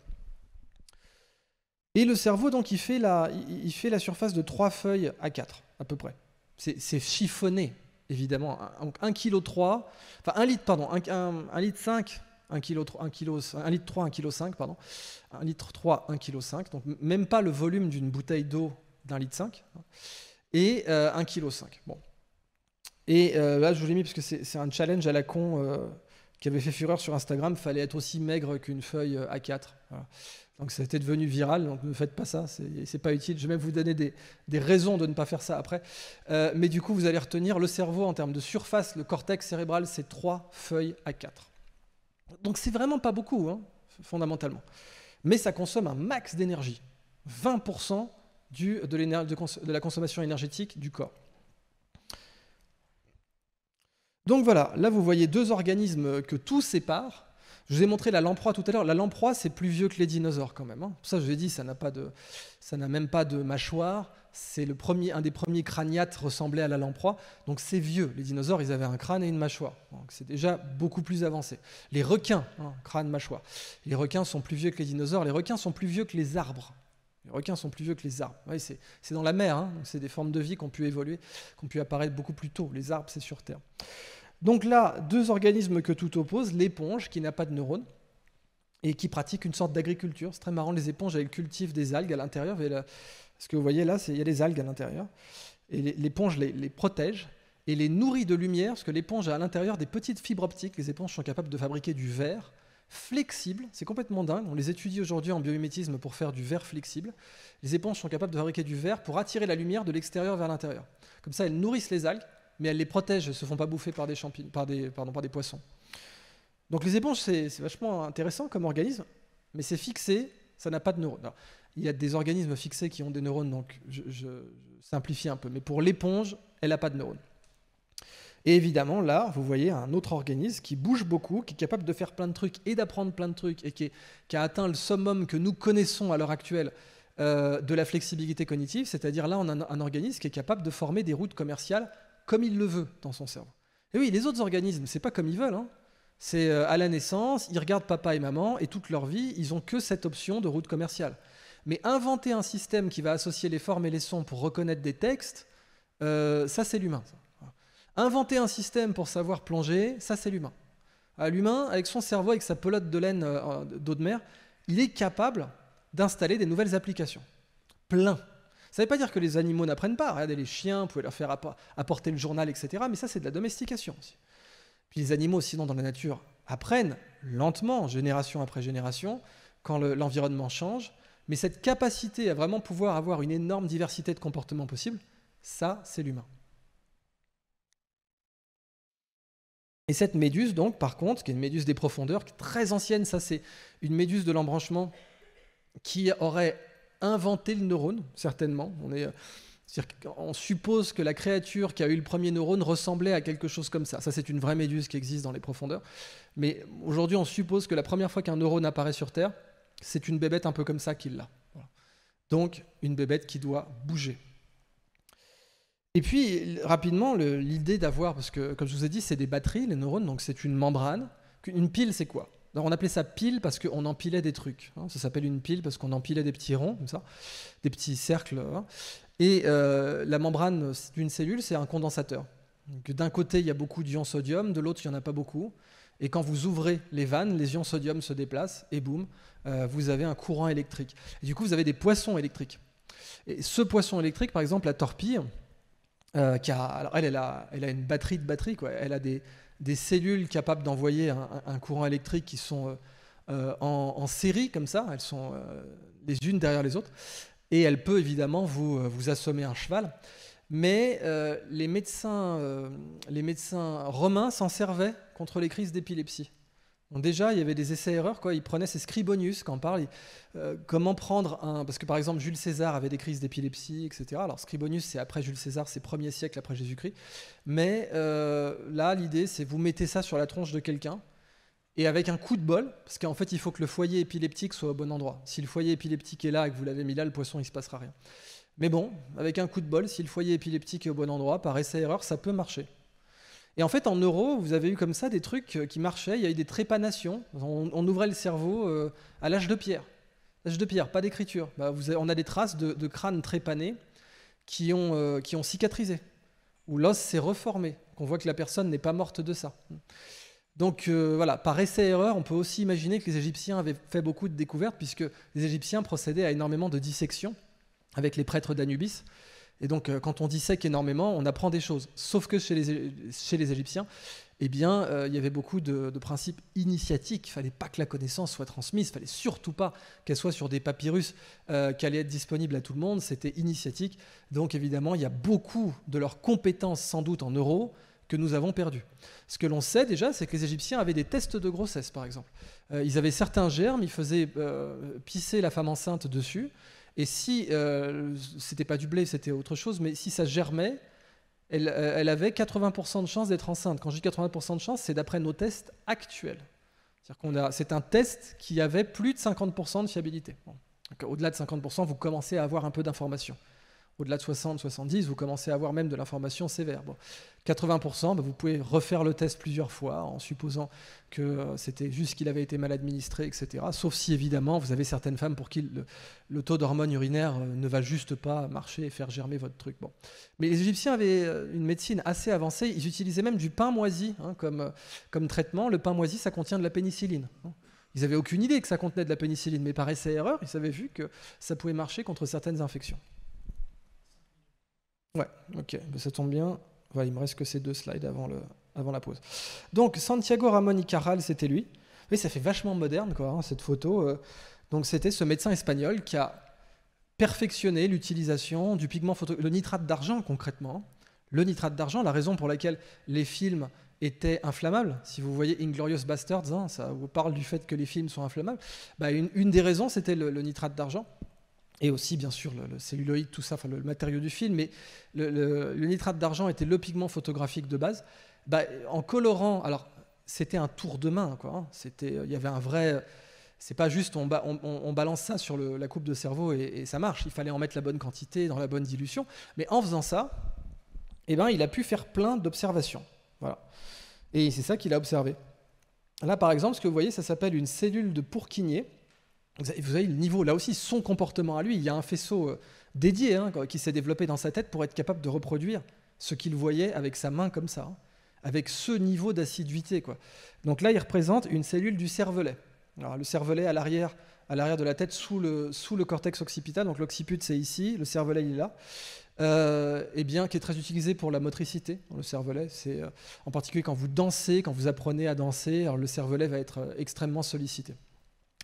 Et le cerveau, donc, il fait la, il fait la surface de trois feuilles à quatre, à peu près. C'est chiffonné, évidemment. Donc 1 kg 3, enfin 1 litre, pardon, 1, 1, 5, 1 kg 3, 1 kilo, 1 litre 3, 1 kg 5, pardon. 1 litre 3, 1 kg 5. Donc même pas le volume d'une bouteille d'eau d'un litre 5. Et 1 kg 5. Bon. Et euh, là, je vous l'ai mis parce que c'est un challenge à la con euh, qui avait fait fureur sur Instagram. Fallait être aussi maigre qu'une feuille euh, A4. Voilà. Donc ça a été devenu viral, donc ne faites pas ça, c'est pas utile. Je vais même vous donner des, raisons de ne pas faire ça après. Euh, mais du coup, vous allez retenir le cerveau en termes de surface, le cortex cérébral, c'est trois feuilles à quatre. Donc c'est vraiment pas beaucoup, hein, fondamentalement. Mais ça consomme un max d'énergie, 20% de, de la consommation énergétique du corps. Donc voilà, là vous voyez deux organismes que tout sépare, je vous ai montré la lamproie tout à l'heure. La lamproie, c'est plus vieux que les dinosaures quand même. Hein. ça, je vous ai dit, ça n'a pas de, ça n'a même pas de mâchoire. C'est le premier, un des premiers craniates ressemblait à la lamproie. Donc c'est vieux. Les dinosaures, ils avaient un crâne et une mâchoire. Donc c'est déjà beaucoup plus avancé. Les requins, hein, crâne, mâchoire. Les requins sont plus vieux que les dinosaures. Les requins sont plus vieux que les arbres. Les requins sont plus vieux que les arbres. c'est, dans la mer, hein. c'est des formes de vie qui ont pu évoluer, qui ont pu apparaître beaucoup plus tôt. Les arbres, c'est sur Terre. Donc là, deux organismes que tout oppose, l'éponge qui n'a pas de neurones et qui pratique une sorte d'agriculture. C'est très marrant, les éponges, elles cultivent des algues à l'intérieur. Ce que vous voyez là, il y a des algues à l'intérieur. Et l'éponge les, les protège et les nourrit de lumière, parce que l'éponge a à l'intérieur des petites fibres optiques. Les éponges sont capables de fabriquer du verre flexible, c'est complètement dingue. On les étudie aujourd'hui en biomimétisme pour faire du verre flexible. Les éponges sont capables de fabriquer du verre pour attirer la lumière de l'extérieur vers l'intérieur. Comme ça, elles nourrissent les algues mais elles les protègent, elles ne se font pas bouffer par des, par des, pardon, par des poissons. Donc les éponges, c'est vachement intéressant comme organisme, mais c'est fixé, ça n'a pas de neurones. il y a des organismes fixés qui ont des neurones, donc je, simplifie un peu, mais pour l'éponge, elle n'a pas de neurones. Et évidemment, là, vous voyez un autre organisme qui bouge beaucoup, qui est capable de faire plein de trucs et d'apprendre plein de trucs, et qui, a atteint le summum que nous connaissons à l'heure actuelle euh, de la flexibilité cognitive, c'est-à-dire là, on a un organisme qui est capable de former des routes commerciales comme il le veut dans son cerveau. Et oui, les autres organismes, c'est pas comme ils veulent. Hein. C'est euh, à la naissance, ils regardent papa et maman, et toute leur vie, ils ont que cette option de route commerciale. Mais inventer un système qui va associer les formes et les sons pour reconnaître des textes, euh, ça c'est l'humain. Inventer un système pour savoir plonger, ça c'est l'humain. Ah, l'humain, avec son cerveau, avec sa pelote de laine euh, d'eau de mer, il est capable d'installer des nouvelles applications. Plein. Ça ne veut pas dire que les animaux n'apprennent pas. Regardez les chiens, vous pouvez leur faire apporter le journal, etc. Mais ça, c'est de la domestication aussi. Puis les animaux, sinon, dans la nature, apprennent lentement, génération après génération, quand l'environnement change. Mais cette capacité à vraiment pouvoir avoir une énorme diversité de comportements possibles, ça, c'est l'humain. Et cette méduse, donc, par contre, qui est une méduse des profondeurs, très ancienne, ça c'est une méduse de l'embranchement qui aurait Inventer le neurone, certainement. Euh, on suppose que la créature qui a eu le premier neurone ressemblait à quelque chose comme ça. Ça, c'est une vraie méduse qui existe dans les profondeurs. Mais aujourd'hui, on suppose que la première fois qu'un neurone apparaît sur Terre, c'est une bébête un peu comme ça qu'il l'a. Donc, une bébête qui doit bouger. Et puis, rapidement, l'idée d'avoir, parce que, comme je vous ai dit, c'est des batteries, les neurones, donc c'est une membrane. Une pile, c'est quoi on appelait ça pile parce qu'on empilait des trucs. Hein. Ça s'appelle une pile parce qu'on empilait des petits ronds, ça, des petits cercles. Hein. Et euh, la membrane d'une cellule, c'est un condensateur. D'un côté, il y a beaucoup d'ions sodium, de l'autre, il n'y en a pas beaucoup. Et quand vous ouvrez les vannes, les ions sodium se déplacent et boum, euh, vous avez un courant électrique. du coup, vous avez des poissons électriques. Et ce poisson électrique, par exemple, la torpille, euh, elle, a, elle a une batterie de batterie, quoi. Elle a des, des cellules capables d'envoyer un, courant électrique qui sont euh, euh, en, série comme ça, elles sont euh, les unes derrière les autres, et elle peut évidemment vous, assommer un cheval. Mais les médecins romains s'en servaient contre les crises d'épilepsie déjà, il y avait des essais-erreurs, quoi. Ils prenaient ces scribonius, quand on parle, euh, comment prendre un... Parce que par exemple, Jules César avait des crises d'épilepsie, etc. Alors scribonius, c'est après Jules César, c'est premier siècle après Jésus-Christ. Mais euh, là, l'idée, c'est vous mettez ça sur la tronche de quelqu'un, et avec un coup de bol, parce qu'en fait, il faut que le foyer épileptique soit au bon endroit. Si le foyer épileptique est là et que vous l'avez mis là, le poisson, il se passera rien. Mais bon, avec un coup de bol, si le foyer épileptique est au bon endroit, par essai-erreur, ça peut marcher. Et en fait, en euros, vous avez eu comme ça des trucs euh, qui marchaient. Il y a eu des trépanations. On, ouvrait le cerveau euh, à l'âge de pierre. L'âge de pierre, pas d'écriture. Bah, on a des traces de, crânes trépanés qui ont, euh, cicatrisé, où l'os s'est reformé. Qu'on voit que la personne n'est pas morte de ça. Donc voilà, par essai-erreur, on peut aussi imaginer que les Égyptiens avaient fait beaucoup de découvertes, puisque les Égyptiens procédaient à énormément de dissections avec les prêtres d'Anubis. Et donc, euh, quand on dissèque énormément, on apprend des choses. Sauf que chez les, Égyptiens, eh bien, euh, il y avait beaucoup de, principes initiatiques. Il ne fallait pas que la connaissance soit transmise, il fallait surtout pas qu'elle soit sur des papyrus euh, qui allaient être disponibles à tout le monde. C'était initiatique. Donc, évidemment, il y a beaucoup de leurs compétences, sans doute en euros, que nous avons perdues. Ce que l'on sait déjà, c'est que les Égyptiens avaient des tests de grossesse, par exemple. Euh, ils avaient certains germes, ils faisaient pisser la femme enceinte dessus. Et si, euh, c'était pas du blé, c'était autre chose, mais si ça germait, elle, euh, avait 80% de chance d'être enceinte. Quand je dis 80% de chance, c'est d'après nos tests actuels. cest un test qui avait plus de 50% de fiabilité. Au-delà de 50%, vous commencez à avoir un peu d'informations au-delà de 60, 70, vous commencez à avoir même de l'information sévère. 80%, bah, vous pouvez refaire le test plusieurs fois en supposant que euh, c'était juste qu'il avait été mal administré, etc. Sauf si évidemment vous avez certaines femmes pour qui le, taux d'hormones urinaire euh, ne va juste pas marcher et faire germer votre truc. Bon. Mais les Égyptiens avaient euh, une médecine assez avancée, ils utilisaient même du pain moisi hein, comme, traitement. Le pain moisi, ça contient de la pénicilline. Hein. Ils n'avaient aucune idée que ça contenait de la pénicilline, mais par essai-erreur, ils avaient vu que ça pouvait marcher contre certaines infections. Ouais, ok, ça tombe bien. il me reste que ces deux slides avant, le, avant la pause. Donc, Santiago Ramon y Carral, c'était lui. Oui, ça fait vachement moderne, quoi, hein, cette photo. Euh. Donc, c'était ce médecin espagnol qui a perfectionné l'utilisation du pigment photo, le nitrate d'argent concrètement. Le nitrate d'argent, la raison pour laquelle les films étaient inflammables. Si vous voyez Inglorious Bastards, hein, ça vous parle du fait que les films sont inflammables. Bah, une, une des raisons, c'était le nitrate d'argent et aussi bien sûr le, celluloïde, tout ça, enfin le, matériau du film, mais le, nitrate d'argent était le pigment photographique de base. Bah, en colorant, alors c'était un tour de main, quoi. Hein. c'était, euh, il y avait un vrai, euh, c'est pas juste on, on, balance ça sur la coupe de cerveau et, ça marche. Il fallait en mettre la bonne quantité dans la bonne dilution, mais en faisant ça, eh ben il a pu faire plein d'observations, voilà. Et c'est ça qu'il a observé. Là par exemple, ce que vous voyez, ça s'appelle une cellule de Pourquinier vous avez, le niveau, là aussi, son comportement à lui, il y a un faisceau euh, dédié hein, qui s'est développé dans sa tête pour être capable de reproduire ce qu'il voyait avec sa main comme ça, hein, avec ce niveau d'assiduité. Donc là, il représente une cellule du cervelet. Alors, le cervelet à l'arrière, à l'arrière de la tête, sous le, sous le cortex occipital, donc l'occiput c'est ici, le cervelet il est là, et euh, eh bien, qui est très utilisé pour la motricité. Le cervelet, c'est euh, en particulier quand vous dansez, quand vous apprenez à danser, le cervelet va être extrêmement sollicité.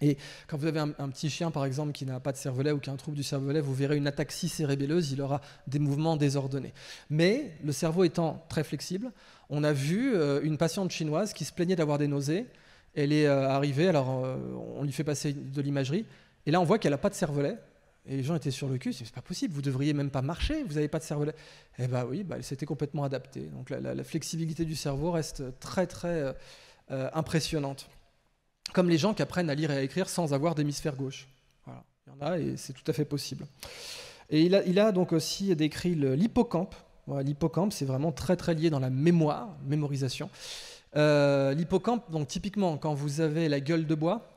Et quand vous avez un, petit chien, par exemple, qui n'a pas de cervelet ou qui a un trouble du cervelet, vous verrez une ataxie cérébelleuse, il aura des mouvements désordonnés. Mais le cerveau étant très flexible, on a vu euh, une patiente chinoise qui se plaignait d'avoir des nausées. Elle est euh, arrivée, alors euh, on lui fait passer de l'imagerie, et là on voit qu'elle n'a pas de cervelet. Et les gens étaient sur le cul, c'est pas possible, vous devriez même pas marcher, vous n'avez pas de cervelet. Eh ben bah oui, elle s'était complètement adaptée. Donc la, flexibilité du cerveau reste très très impressionnante comme les gens qui apprennent à lire et à écrire sans avoir d'hémisphère gauche. Il y en a et c'est tout à fait possible. Et il a, donc aussi décrit l'hippocampe. L'hippocampe, c'est vraiment très très lié dans la mémoire, mémorisation. Euh, l'hippocampe, donc typiquement, quand vous avez la gueule de bois,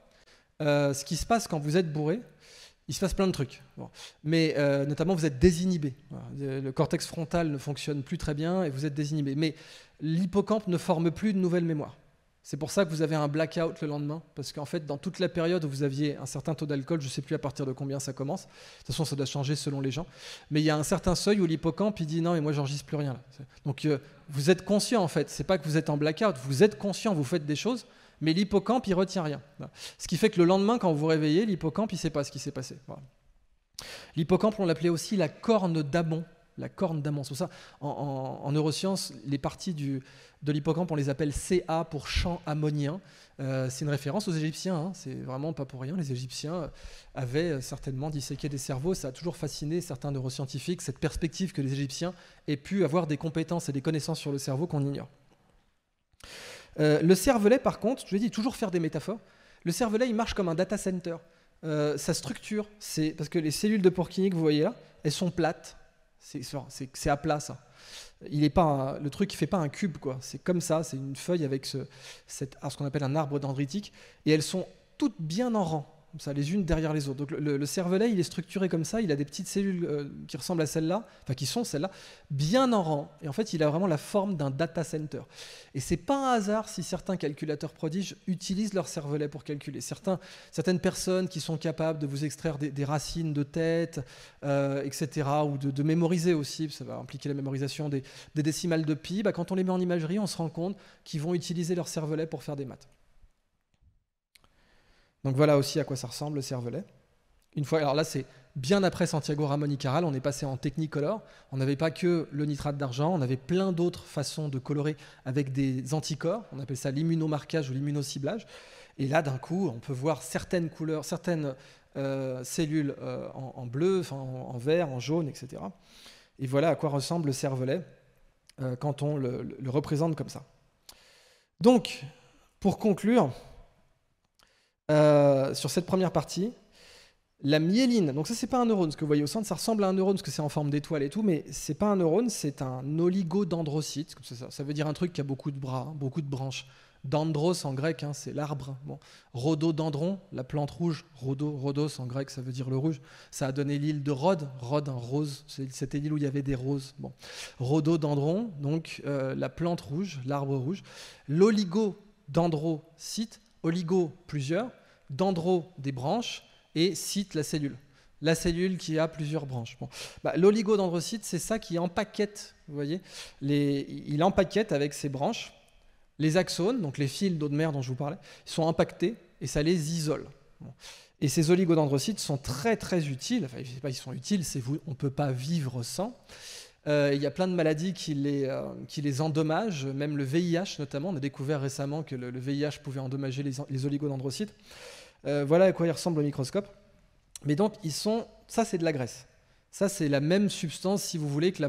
euh, ce qui se passe quand vous êtes bourré, il se passe plein de trucs. Mais euh, notamment, vous êtes désinhibé. Le cortex frontal ne fonctionne plus très bien et vous êtes désinhibé. Mais l'hippocampe ne forme plus de nouvelles mémoires. C'est pour ça que vous avez un blackout le lendemain, parce qu'en fait, dans toute la période où vous aviez un certain taux d'alcool, je ne sais plus à partir de combien ça commence, de toute façon, ça doit changer selon les gens, mais il y a un certain seuil où l'hippocampe, il dit non, mais moi, j'enregistre plus rien. Donc, euh, vous êtes conscient, en fait, Ce n'est pas que vous êtes en blackout, vous êtes conscient, vous faites des choses, mais l'hippocampe, il retient rien. Ce qui fait que le lendemain, quand vous vous réveillez, l'hippocampe, il ne sait pas ce qui s'est passé. L'hippocampe, on l'appelait aussi la corne d'amont. la corne d'amont. C'est ça, en neurosciences, les parties du de l'hippocampe, on les appelle CA pour champ ammonien. Euh, c'est une référence aux Égyptiens, hein. c'est vraiment pas pour rien. Les Égyptiens avaient euh, certainement disséqué des cerveaux, ça a toujours fasciné certains neuroscientifiques, cette perspective que les Égyptiens aient pu avoir des compétences et des connaissances sur le cerveau qu'on ignore. Euh, le cervelet, par contre, je ai dit, toujours faire des métaphores. Le cervelet, il marche comme un data center. sa structure, c'est parce que les cellules de Porcini que vous voyez là, elles sont plates. C'est à plat ça il est pas le truc qui fait pas un cube quoi c'est comme ça c'est une feuille avec ce, ce qu'on appelle un arbre dendritique et elles sont toutes bien en rang les unes derrière les autres. Donc le, cervelet, il est structuré comme ça, il a des petites cellules euh, qui ressemblent à celles-là, enfin qui sont celles-là, bien en rang. Et en fait, il a vraiment la forme d'un data center. Et c'est pas un hasard si certains calculateurs prodiges utilisent leur cervelet pour calculer. certaines personnes qui sont capables de vous extraire des, racines de tête, euh, etc., ou de, mémoriser aussi, ça va impliquer la mémorisation des, décimales de pi, bah, quand on les met en imagerie, on se rend compte qu'ils vont utiliser leur cervelet pour faire des maths. Donc voilà aussi à quoi ça ressemble le cervelet. Une fois, alors là, c'est bien après Santiago Ramon y Caral, on est passé en technicolor. On n'avait pas que le nitrate d'argent, on avait plein d'autres façons de colorer avec des anticorps. On appelle ça l'immunomarquage ou l'immunociblage. Et là, d'un coup, on peut voir certaines couleurs, certaines euh, cellules euh, en, bleu, en, vert, en jaune, etc. Et voilà à quoi ressemble le cervelet euh, quand on le représente comme ça. Donc, pour conclure, euh, sur cette première partie. La myéline, donc ça c'est pas un neurone, ce que vous voyez au centre, ça ressemble à un neurone parce que c'est en forme d'étoile et tout, mais c'est pas un neurone, c'est un oligodendrocyte, comme ça, ça veut dire un truc qui a beaucoup de bras, beaucoup de branches. Dendros en grec, hein, c'est l'arbre. Bon. Rhododendron, la plante rouge. Rhodo, rhodos en grec, ça veut dire le rouge. Ça a donné l'île de Rhodes. Rhodes, un rose. C'était l'île où il y avait des roses. Bon. Rhododendron, donc euh, la plante rouge, l'arbre rouge. L'oligodendrocyte, oligo, plusieurs dendro des branches et cite la cellule. La cellule qui a plusieurs branches. Bon. Bah, L'oligodendrocyte, c'est ça qui empaquette, vous voyez, les, il empaquette avec ses branches. Les axones, donc les fils d'eau de mer dont je vous parlais, sont impactés et ça les isole. Et ces oligodendrocytes sont très très utiles. Enfin, je sais pas, ils sont utiles, c'est vous, on ne peut pas vivre sans. Euh, il y a plein de maladies qui les, euh, qui les endommagent, même le VIH notamment. On a découvert récemment que le, le VIH pouvait endommager les, les oligodendrocytes. Euh, voilà à quoi il ressemble au microscope. Mais donc, ils sont. Ça, c'est de la graisse. Ça, c'est la même substance, si vous voulez, que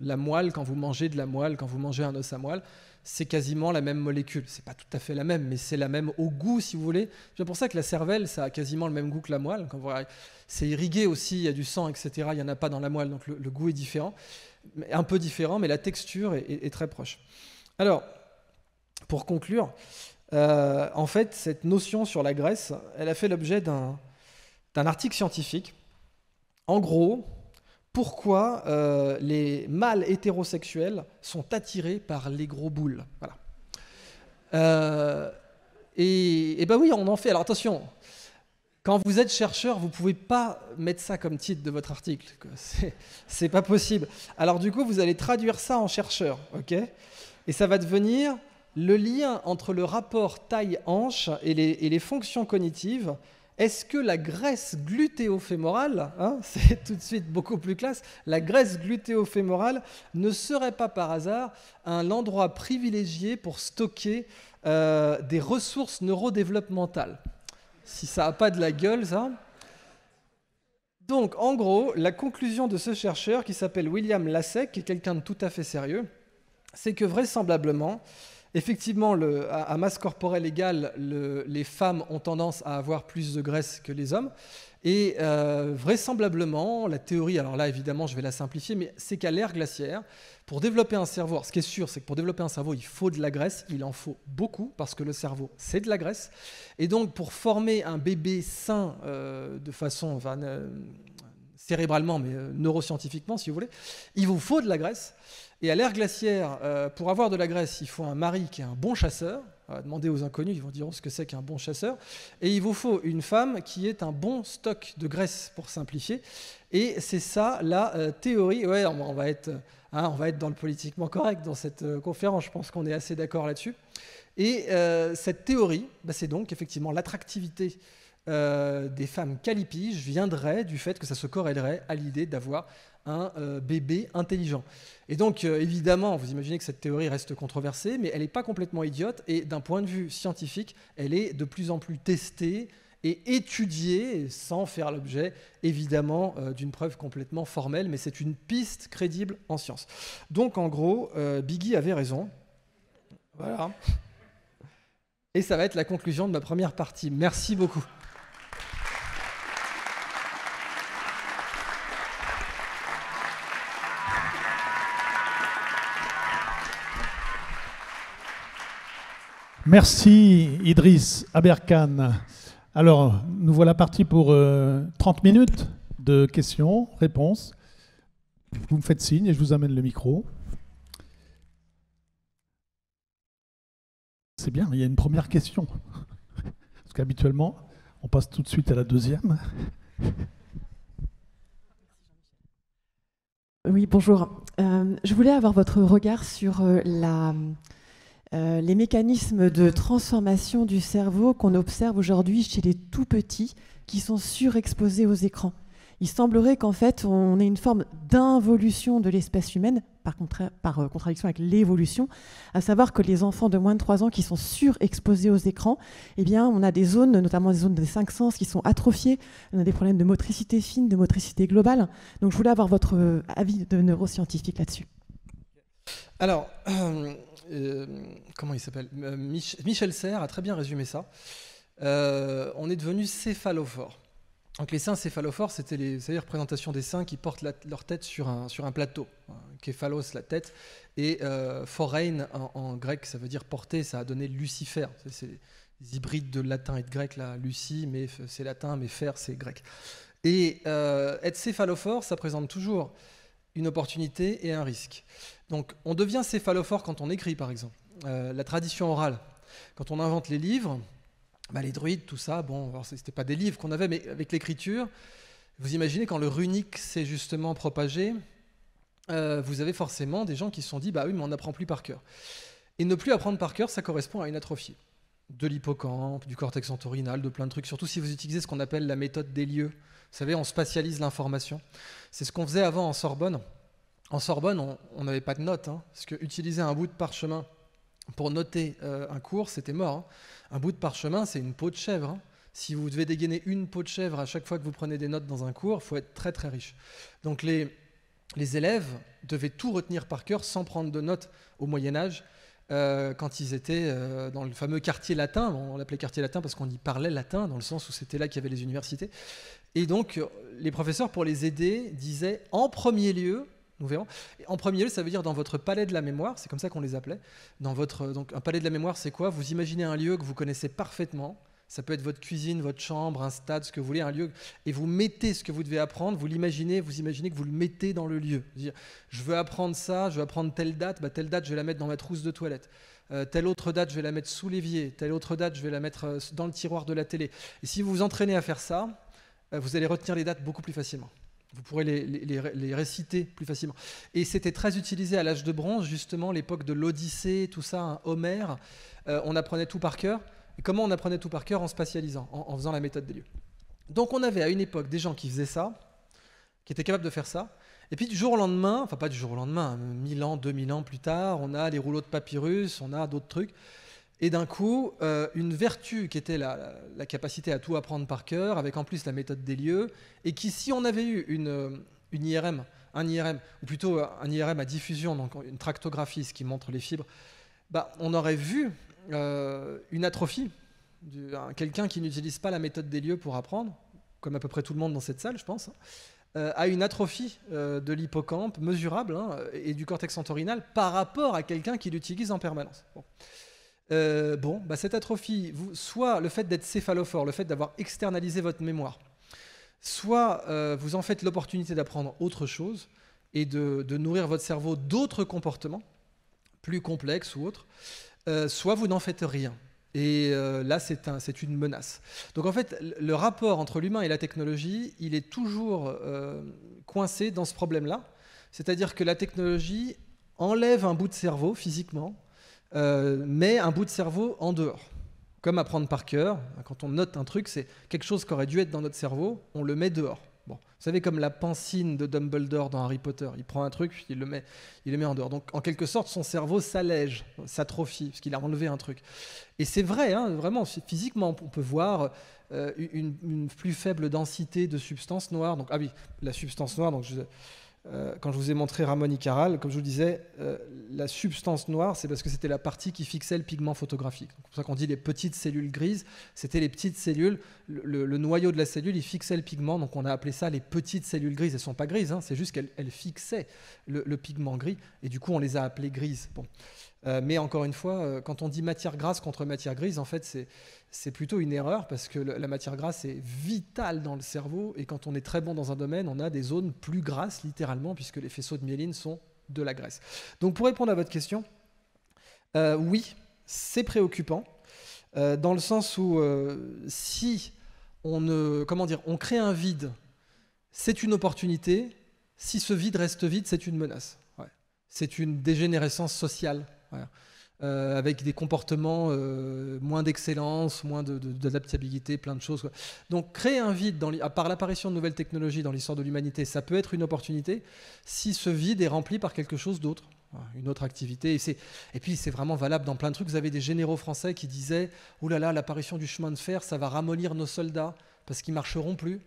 la, moelle, quand vous mangez de la moelle, quand vous mangez un os à moelle, c'est quasiment la même molécule. C'est pas tout à fait la même, mais c'est la même au goût, si vous voulez. C'est pour ça que la cervelle, ça a quasiment le même goût que la moelle. C'est irrigué aussi, il y a du sang, etc. Il n'y en a pas dans la moelle, donc le, goût est différent. Un peu différent, mais la texture est très proche. Alors, pour conclure, euh, en fait, cette notion sur la Grèce, elle a fait l'objet d'un, article scientifique. En gros, pourquoi euh, les mâles hétérosexuels sont attirés par les gros boules. Euh, et, et, ben oui, on en fait. Alors attention, quand vous êtes chercheur, vous pouvez pas mettre ça comme titre de votre article. [LAUGHS] C'est pas possible. Alors du coup, vous allez traduire ça en chercheur, ok Et ça va devenir le lien entre le rapport taille-hanche et, les, fonctions cognitives. Est-ce que la graisse glutéofémorale, hein, [LAUGHS] c'est tout de suite beaucoup plus classe, la graisse glutéofémorale ne serait pas par hasard un endroit privilégié pour stocker euh, des ressources neurodéveloppementales Si ça n'a pas de la gueule, ça. Donc, en gros, la conclusion de ce chercheur qui s'appelle William Lassec, qui est quelqu'un de tout à fait sérieux, c'est que vraisemblablement, Effectivement, le, à, masse corporelle égale, les femmes ont tendance à avoir plus de graisse que les hommes. Et euh, vraisemblablement, la théorie, alors là évidemment je vais la simplifier, mais c'est qu'à l'ère glaciaire, pour développer un cerveau, ce qui est sûr c'est que pour développer un cerveau il faut de la graisse, il en faut beaucoup parce que le cerveau c'est de la graisse. Et donc pour former un bébé sain euh, de façon euh, cérébralement mais neuroscientifiquement si vous voulez, il vous faut de la graisse. Et à l'ère glaciaire, euh, pour avoir de la graisse, il faut un mari qui est un bon chasseur. demandez aux inconnus, ils vont dire oh, ce que c'est qu'un bon chasseur. Et il vous faut une femme qui est un bon stock de graisse, pour simplifier. Et c'est ça la euh, théorie. Ouais, on va, être, euh, hein, on va être dans le politiquement correct dans cette conférence. Je pense qu'on est assez d'accord là-dessus. Et cette théorie, bah, c'est donc effectivement l'attractivité des femmes calipiges viendrait du fait que ça se corrélerait à l'idée d'avoir un euh, bébé intelligent. Et donc, euh, évidemment, vous imaginez que cette théorie reste controversée, mais elle n'est pas complètement idiote, et d'un point de vue scientifique, elle est de plus en plus testée et étudiée, sans faire l'objet, évidemment, euh, d'une preuve complètement formelle, mais c'est une piste crédible en science. Donc, en gros, Biggie avait raison. Voilà. Et ça va être la conclusion de ma première partie. Merci beaucoup. Merci Idriss Aberkan. Alors, nous voilà partis pour 30 euh, minutes de questions, réponses. Vous me faites signe et je vous amène le micro. C'est bien, il y a une première question. Parce qu'habituellement, on passe tout de suite à la deuxième. Oui, bonjour. Euh, je voulais avoir votre regard sur euh, la euh, les mécanismes de transformation du cerveau qu'on observe aujourd'hui chez les tout petits qui sont surexposés aux écrans. Il semblerait qu'en fait, on ait une forme d'involution de l'espèce humaine, par, par euh, contradiction avec l'évolution, à savoir que les enfants de moins de 3 ans qui sont surexposés aux écrans, eh bien, on a des zones, notamment des zones des cinq sens, qui sont atrophiées. On a des problèmes de motricité fine, de motricité globale. Donc, je voulais avoir votre euh, avis de neuroscientifique là-dessus. Alors. Euh, comment il s'appelle euh, Michel Serre a très bien résumé ça. Euh, on est devenu céphalophore. Donc les seins céphalophores, c'était les, cest à représentation des seins qui portent leur tête sur un, plateau. Céphalos, hein, la tête, et euh, en, grec, ça veut dire porter, ça a donné Lucifer. C'est, les hybrides de latin et de grec, la Lucie, mais c'est latin, mais fer, c'est grec. Et être céphalophore, ça présente toujours une opportunité et un risque. Donc on devient céphalophore quand on écrit, par exemple. Euh, la tradition orale. Quand on invente les livres, bah, les druides, tout ça, bon, c'était pas des livres qu'on avait, mais avec l'écriture, vous imaginez quand le runique s'est justement propagé, euh, vous avez forcément des gens qui se sont dit, bah oui, mais on n'apprend plus par cœur. Et ne plus apprendre par cœur, ça correspond à une atrophie de l'hippocampe, du cortex entorhinal, de plein de trucs, surtout si vous utilisez ce qu'on appelle la méthode des lieux. Vous savez, on spatialise l'information. C'est ce qu'on faisait avant en Sorbonne en Sorbonne, on n'avait pas de notes, hein, parce que utiliser un bout de parchemin pour noter euh, un cours, c'était mort. Hein. Un bout de parchemin, c'est une peau de chèvre. Hein. Si vous devez dégainer une peau de chèvre à chaque fois que vous prenez des notes dans un cours, il faut être très très riche. Donc les, les élèves devaient tout retenir par cœur sans prendre de notes au Moyen Âge. Euh, quand ils étaient euh, dans le fameux quartier latin, on l'appelait quartier latin parce qu'on y parlait latin, dans le sens où c'était là qu'il y avait les universités. Et donc, les professeurs, pour les aider, disaient en premier lieu, nous verrons. en premier lieu, ça veut dire dans votre palais de la mémoire, c'est comme ça qu'on les appelait. Dans votre, donc un palais de la mémoire, c'est quoi Vous imaginez un lieu que vous connaissez parfaitement. Ça peut être votre cuisine, votre chambre, un stade, ce que vous voulez, un lieu. Et vous mettez ce que vous devez apprendre, vous l'imaginez, vous imaginez que vous le mettez dans le lieu. je veux apprendre ça, je veux apprendre telle date, bah, telle date, je vais la mettre dans ma trousse de toilette. Euh, telle autre date, je vais la mettre sous l'évier. Telle autre date, je vais la mettre euh, dans le tiroir de la télé. Et si vous vous entraînez à faire ça, euh, vous allez retenir les dates beaucoup plus facilement. Vous pourrez les, réciter plus facilement. Et c'était très utilisé à l'âge de bronze, justement, l'époque de l'Odyssée, tout ça, Homère. Euh, on apprenait tout par cœur. Et comment on apprenait tout par cœur En spatialisant, en, en, faisant la méthode des lieux. Donc on avait à une époque des gens qui faisaient ça, qui étaient capables de faire ça. Et puis du jour au lendemain, enfin pas du jour au lendemain, 1000 ans, 2000 ans plus tard, on a les rouleaux de papyrus, on a d'autres trucs. Et d'un coup, euh, une vertu qui était la, capacité à tout apprendre par cœur, avec en plus la méthode des lieux, et qui, si on avait eu une, euh, une IRM, un IRM, ou plutôt euh, un IRM à diffusion, donc une tractographie, ce qui montre les fibres, bah, on aurait vu une atrophie, quelqu'un qui n'utilise pas la méthode des lieux pour apprendre, comme à peu près tout le monde dans cette salle, je pense, a hein, à une atrophie de l'hippocampe mesurable hein, et du cortex entorhinal par rapport à quelqu'un qui l'utilise en permanence. Euh, bon, bah, cette atrophie, soit le fait d'être céphalophore, le fait d'avoir externalisé votre mémoire, soit euh, vous en faites l'opportunité d'apprendre autre chose et de, nourrir votre cerveau d'autres comportements, plus complexes ou autres, euh, soit vous n'en faites rien. Et là, c'est une menace. Donc en fait, le rapport entre l'humain et la technologie, il est toujours coincé dans ce problème-là. C'est-à-dire que la technologie enlève un bout de cerveau physiquement, euh, met un bout de cerveau en dehors. Comme apprendre par cœur, hein, quand on note un truc, c'est quelque chose qui aurait dû être dans notre cerveau, on le met dehors. Bon, vous savez comme la pancine de Dumbledore dans Harry Potter, il prend un truc, il le met, il le met en dehors. Donc en quelque sorte, son cerveau s'allège, s'atrophie, parce qu'il a enlevé un truc. Et c'est vrai, hein, vraiment, physiquement, on peut voir euh, une, plus faible densité de substance noire. Donc ah oui, la substance noire. Donc je, euh, quand je vous ai montré Ramon y comme je vous disais, euh, la substance noire, c'est parce que c'était la partie qui fixait le pigment photographique. C'est pour ça qu'on dit les petites cellules grises, c'était les petites cellules, le, noyau de la cellule, il fixait le pigment, donc on a appelé ça les petites cellules grises. Elles ne sont pas grises, hein, c'est juste qu'elles fixaient le, pigment gris, et du coup on les a appelées grises. Bon. Euh, mais encore une fois, quand on dit matière grasse contre matière grise, en fait c'est c'est plutôt une erreur parce que la matière grasse est vitale dans le cerveau et quand on est très bon dans un domaine, on a des zones plus grasses littéralement puisque les faisceaux de myéline sont de la graisse. Donc pour répondre à votre question, euh, oui, c'est préoccupant euh, dans le sens où euh, si on ne, comment dire, on crée un vide, c'est une opportunité. Si ce vide reste vide, c'est une menace. C'est une dégénérescence sociale. Euh, avec des comportements euh, moins d'excellence, moins d'adaptabilité, plein de choses. Donc créer un vide par l'apparition de nouvelles technologies dans l'histoire de l'humanité, ça peut être une opportunité si ce vide est rempli par quelque chose d'autre hein, une autre activité. Et, puis, c'est vraiment valable dans plein de trucs. Vous avez des généraux français qui disaient « Ouh là là, l'apparition du chemin de fer, ça va ramollir nos soldats parce qu'ils marcheront plus »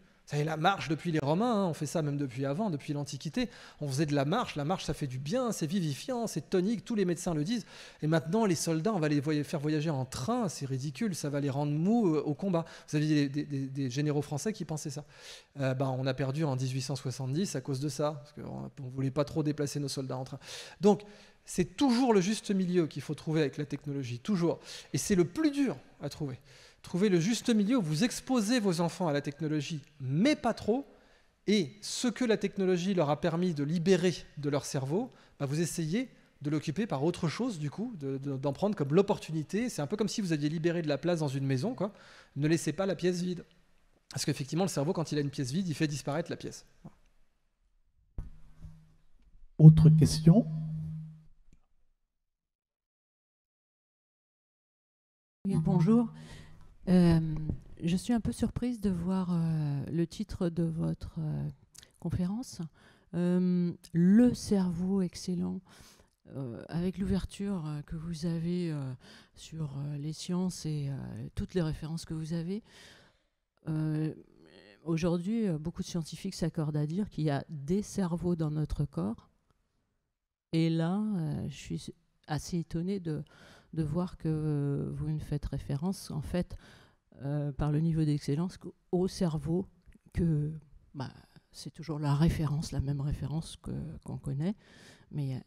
la marche depuis les Romains, hein, on fait ça même depuis avant, depuis l'Antiquité. On faisait de la marche. La marche, ça fait du bien, c'est vivifiant, c'est tonique. Tous les médecins le disent. Et maintenant, les soldats, on va les faire voyager en train. C'est ridicule. Ça va les rendre mous euh, au combat. Vous aviez des, généraux français qui pensaient ça. Euh, bah, on a perdu en 1870 à cause de ça, parce qu'on ne voulait pas trop déplacer nos soldats en train. Donc, c'est toujours le juste milieu qu'il faut trouver avec la technologie, toujours. Et c'est le plus dur à trouver. Trouvez le juste milieu où vous exposez vos enfants à la technologie, mais pas trop, et ce que la technologie leur a permis de libérer de leur cerveau, bah, vous essayez de l'occuper par autre chose, du coup, d'en prendre comme l'opportunité. C'est un peu comme si vous aviez libéré de la place dans une maison, quoi. Ne laissez pas la pièce vide. Parce qu'effectivement, le cerveau, quand il a une pièce vide, il fait disparaître la pièce. Autre question Bonjour. Euh, je suis un peu surprise de voir euh, le titre de votre euh, conférence, Le cerveau excellent, avec l'ouverture que vous avez sur les sciences et toutes les références que vous avez. Aujourd'hui, beaucoup de scientifiques s'accordent à dire qu'il y a des cerveaux dans notre corps. Et là, je suis assez étonnée de, de voir que vous ne faites référence, en fait, euh, par le niveau d'excellence, au cerveau, que bah, c'est toujours la référence, la même référence qu'on connaît, mais euh,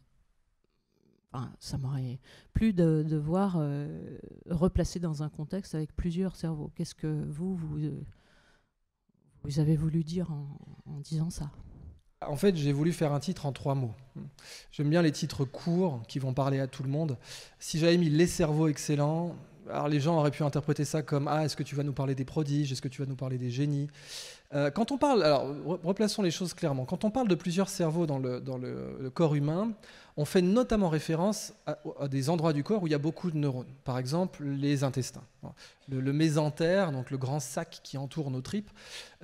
Enfin, ça m'aurait plus de, voir euh, replacer dans un contexte avec plusieurs cerveaux. Qu'est-ce que vous, vous, vous, avez voulu dire en disant ça en fait, j'ai voulu faire un titre en trois mots. J'aime bien les titres courts qui vont parler à tout le monde. Si j'avais mis Les cerveaux excellents, alors les gens auraient pu interpréter ça comme Ah, est-ce que tu vas nous parler des prodiges Est-ce que tu vas nous parler des génies euh, Quand on parle, alors replaçons les choses clairement. Quand on parle de plusieurs cerveaux dans dans le corps humain, on fait notamment référence à, des endroits du corps où il y a beaucoup de neurones, par exemple les intestins. Le, mésentère, donc le grand sac qui entoure nos tripes,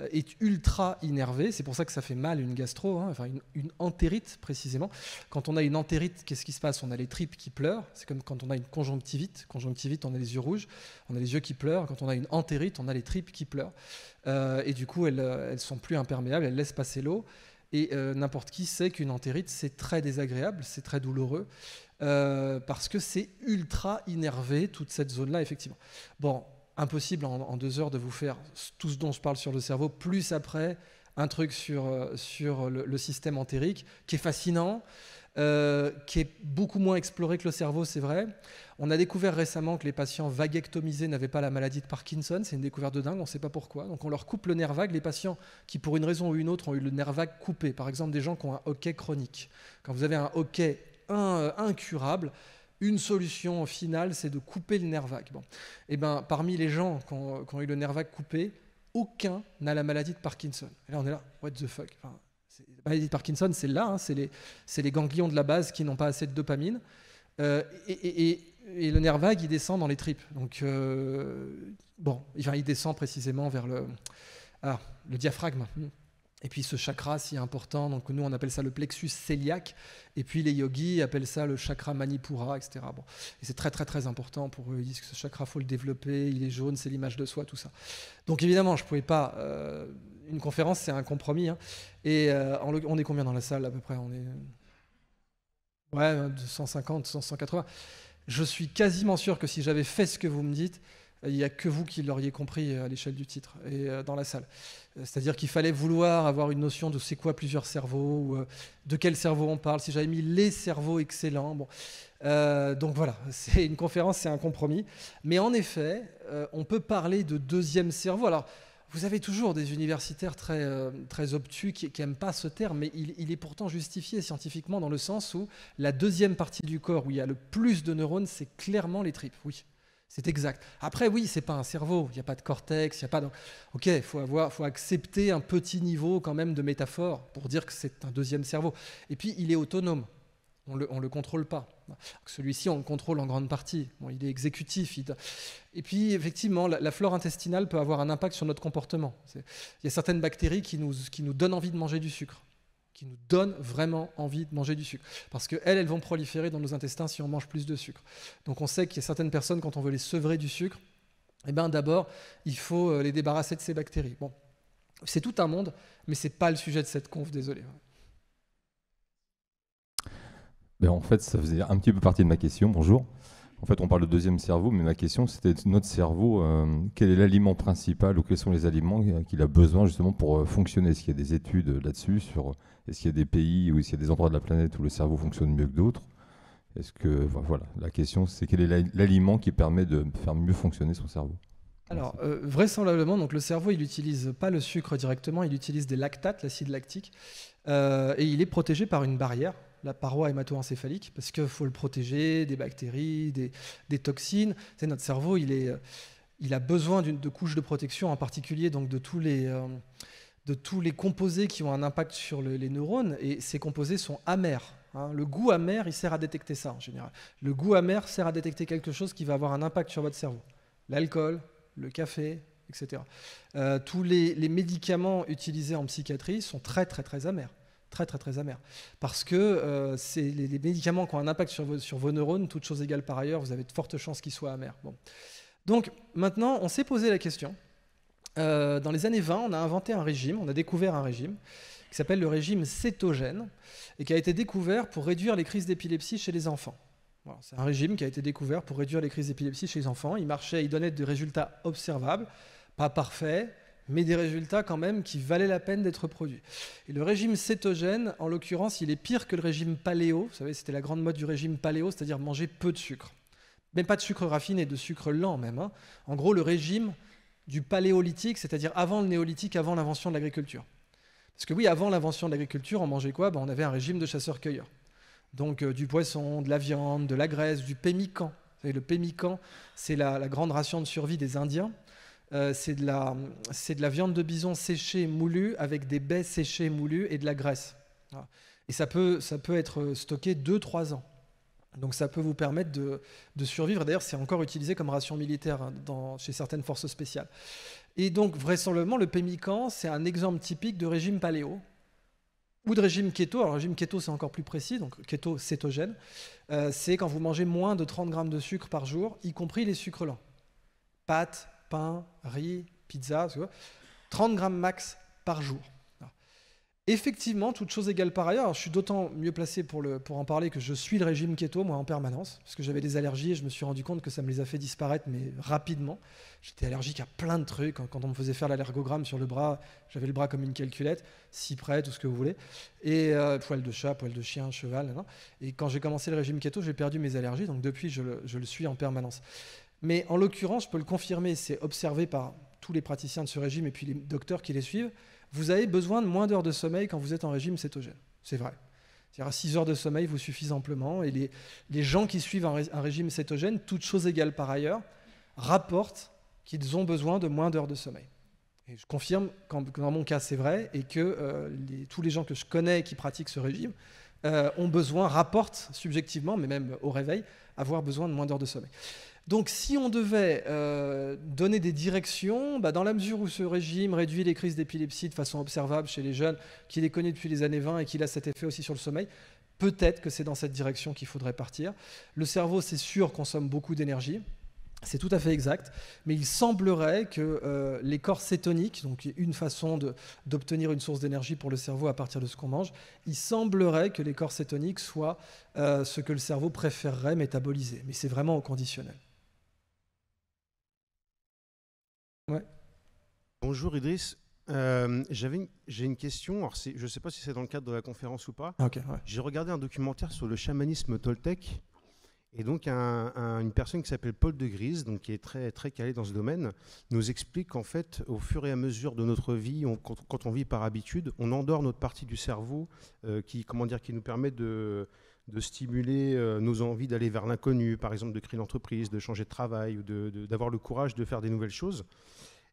euh, est ultra innervé. C'est pour ça que ça fait mal une gastro, hein, enfin une, entérite précisément. Quand on a une entérite, qu'est-ce qui se passe On a les tripes qui pleurent. C'est comme quand on a une conjonctivite. Conjonctivite, on a les yeux rouges, on a les yeux qui pleurent. Quand on a une entérite, on a les tripes qui pleurent. Euh, et du coup, elles, euh, elles sont plus imperméables, elles laissent passer l'eau. Et euh, n'importe qui sait qu'une entérite, c'est très désagréable, c'est très douloureux, euh, parce que c'est ultra innervé, toute cette zone-là, effectivement. Bon, impossible en, deux heures de vous faire tout ce dont je parle sur le cerveau, plus après un truc sur, euh, sur le système entérique, qui est fascinant, euh, qui est beaucoup moins exploré que le cerveau, c'est vrai. On a découvert récemment que les patients vaguectomisés n'avaient pas la maladie de Parkinson. C'est une découverte de dingue, on ne sait pas pourquoi. Donc on leur coupe le nerf vague. Les patients qui, pour une raison ou une autre, ont eu le nerf vague coupé, par exemple des gens qui ont un hockey chronique. Quand vous avez un hockey euh, incurable, une solution finale, c'est de couper le nerf vague. Bon. Et eh ben, parmi les gens qui ont, eu le nerf vague coupé, aucun n'a la maladie de Parkinson. Et là, on est là, what the fuck la Maladie de Parkinson, c'est là, hein, c'est les, les, ganglions de la base qui n'ont pas assez de dopamine. Euh, et, le nerf vague, il descend dans les tripes. Donc, euh, bon, il descend précisément vers le, ah, le diaphragme. Et puis ce chakra si important, donc nous on appelle ça le plexus céliaque, et puis les yogis appellent ça le chakra manipura, etc. Bon. Et c'est très très très important pour eux, ils disent que ce chakra faut le développer, il est jaune, c'est l'image de soi, tout ça. Donc évidemment je ne pouvais pas euh, une conférence, c'est un compromis. Hein. Et euh, on est combien dans la salle à peu près On est euh, ouais, 150, euh, 180. Je suis quasiment sûr que si j'avais fait ce que vous me dites, il n'y a que vous qui l'auriez compris à l'échelle du titre et dans la salle. C'est-à-dire qu'il fallait vouloir avoir une notion de c'est quoi plusieurs cerveaux, de quel cerveau on parle, si j'avais mis les cerveaux excellents. Bon. donc voilà, [LAUGHS] c'est une conférence, c'est un compromis. Mais en effet, on peut parler de deuxième cerveau. Alors, vous avez toujours des universitaires très, euh, très obtus qui n'aiment pas ce terme, mais il, est pourtant justifié scientifiquement dans le sens où la deuxième partie du corps où il y a le plus de neurones, c'est clairement les tripes. Oui, c'est exact. Après, oui, c'est pas un cerveau, il n'y a pas de cortex, il n'y a pas de... Ok, il faut, avoir, faut accepter un petit niveau quand même de métaphore pour dire que c'est un deuxième cerveau. Et puis, il est autonome on le, le contrôle pas. Celui-ci, on le contrôle en grande partie. il est exécutif. Et puis, effectivement, la, flore intestinale peut avoir un impact sur notre comportement. Il y a certaines bactéries qui nous, donnent envie de manger du sucre qui nous donnent vraiment envie de manger du sucre. Parce qu'elles, elles vont proliférer dans nos intestins si on mange plus de sucre. Donc on sait qu'il y a certaines personnes, quand on veut les sevrer du sucre, eh ben d'abord, il faut euh, les débarrasser de ces bactéries. Bon, c'est tout un monde, mais ce n'est pas le sujet de cette conf, désolé. Ben, en fait, ça faisait un petit peu partie de ma question. Bonjour. En fait, on parle de deuxième cerveau, mais ma question, c'était notre cerveau, euh, quel est l'aliment principal ou quels sont les aliments euh, qu'il a besoin justement pour euh, fonctionner Est-ce qu'il y a des études là-dessus sur est-ce qu'il y a des pays ou est-ce qu'il y a des endroits de la planète où le cerveau fonctionne mieux que d'autres Est-ce que voilà, la question, c'est quel est l'aliment qui permet de faire mieux fonctionner son cerveau alors, vraisemblablement, donc, le cerveau, il n'utilise pas le sucre directement, il utilise des lactates, l'acide lactique, et il est protégé par une barrière la paroi hémato parce qu'il faut le protéger des bactéries, des, toxines. C'est notre cerveau, il, a besoin de couches de protection, en particulier donc de tous les euh, composés qui ont un impact sur les neurones, et ces composés sont amers. Hein. Le goût amer, il sert à détecter ça en général. Le goût amer sert à détecter quelque chose qui va avoir un impact sur votre cerveau. L'alcool, le café, etc. Euh, tous les, les médicaments utilisés en psychiatrie sont très très très amers très très très amer Parce que euh, c'est les, médicaments qui ont un impact sur vos, sur vos neurones, toutes choses égales par ailleurs, vous avez de fortes chances qu'ils soient amers. Bon. Donc maintenant, on s'est posé la question. Euh, dans les années 20, on a inventé un régime, on a découvert un régime qui s'appelle le régime cétogène et qui a été découvert pour réduire les crises d'épilepsie chez les enfants. c'est un régime qui a été découvert pour réduire les crises d'épilepsie chez les enfants. Il marchait, il donnait des résultats observables, pas parfaits, mais des résultats quand même qui valaient la peine d'être produits. Et le régime cétogène, en l'occurrence, il est pire que le régime paléo. Vous savez, c'était la grande mode du régime paléo, c'est-à-dire manger peu de sucre. Même pas de sucre raffiné, de sucre lent même. Hein. En gros, le régime du paléolithique, c'est-à-dire avant le néolithique, avant l'invention de l'agriculture. Parce que oui, avant l'invention de l'agriculture, on mangeait quoi ben, On avait un régime de chasseur-cueilleur. Donc euh, du poisson, de la viande, de la graisse, du pémican. Vous savez, le pémican, c'est la grande ration de survie des Indiens. Euh, c'est de, la, viande de bison séchée, moulue, avec des baies séchées, moulues et de la graisse. Et ça peut, être stocké 2-3 ans. Donc ça peut vous permettre de, survivre. D'ailleurs, c'est encore utilisé comme ration militaire hein, chez certaines forces spéciales. Et donc, vraisemblablement, le pemmican, c'est un exemple typique de régime paléo ou de régime keto. Alors, régime keto, c'est encore plus précis, donc keto cétogène. Euh, c'est quand vous mangez moins de 30 grammes de sucre par jour, y compris les sucres lents. Pâtes, pain, riz, pizza, 30 grammes max par jour. Effectivement, toute chose égale par ailleurs, je suis d'autant mieux placé pour, le, pour en parler que je suis le régime keto, moi, en permanence, parce que j'avais des allergies et je me suis rendu compte que ça me les a fait disparaître, mais rapidement. J'étais allergique à plein de trucs. Hein. Quand on me faisait faire l'allergogramme sur le bras, j'avais le bras comme une calculette, si cyprès, tout ce que vous voulez. Et euh, poils de chat, poil de chien, cheval. Et quand j'ai commencé le régime keto, j'ai perdu mes allergies, donc depuis, je le suis en permanence. Mais en l'occurrence, je peux le confirmer, c'est observé par tous les praticiens de ce régime et puis les docteurs qui les suivent, vous avez besoin de moins d'heures de sommeil quand vous êtes en régime cétogène. C'est vrai. C'est-à-dire 6 heures de sommeil vous suffisent amplement. Et les, les gens qui suivent un, régime cétogène, toutes choses égales par ailleurs, rapportent qu'ils ont besoin de moins d'heures de sommeil. Et je confirme que dans mon cas, c'est vrai, et que euh, tous les gens que je connais qui pratiquent ce régime euh, ont besoin, rapportent subjectivement, mais même au réveil, avoir besoin de moins d'heures de sommeil. Donc si on devait euh, donner des directions, bah, dans la mesure où ce régime réduit les crises d'épilepsie de façon observable chez les jeunes, qu'il est connu depuis les années 20 et qu'il a cet effet aussi sur le sommeil, peut-être que c'est dans cette direction qu'il faudrait partir. Le cerveau, c'est sûr, consomme beaucoup d'énergie. C'est tout à fait exact, mais il semblerait que euh, les corps cétoniques, donc une façon d'obtenir une source d'énergie pour le cerveau à partir de ce qu'on mange, il semblerait que les corps cétoniques soient euh, ce que le cerveau préférerait métaboliser, mais c'est vraiment au conditionnel. Ouais. Bonjour Idriss. Euh, j'avais j'ai une question. Alors je ne sais pas si c'est dans le cadre de la conférence ou pas. J'ai regardé un documentaire sur le chamanisme toltec. Et donc, une personne qui s'appelle Paul de Grise, donc qui est très, très calé dans ce domaine, nous explique qu'en fait, au fur et à mesure de notre vie, on, quand, on vit par habitude, on endort notre partie du cerveau euh, qui, comment dire, qui nous permet de, de stimuler euh, nos envies d'aller vers l'inconnu, par exemple de créer une entreprise, de changer de travail, ou d'avoir le courage de faire des nouvelles choses.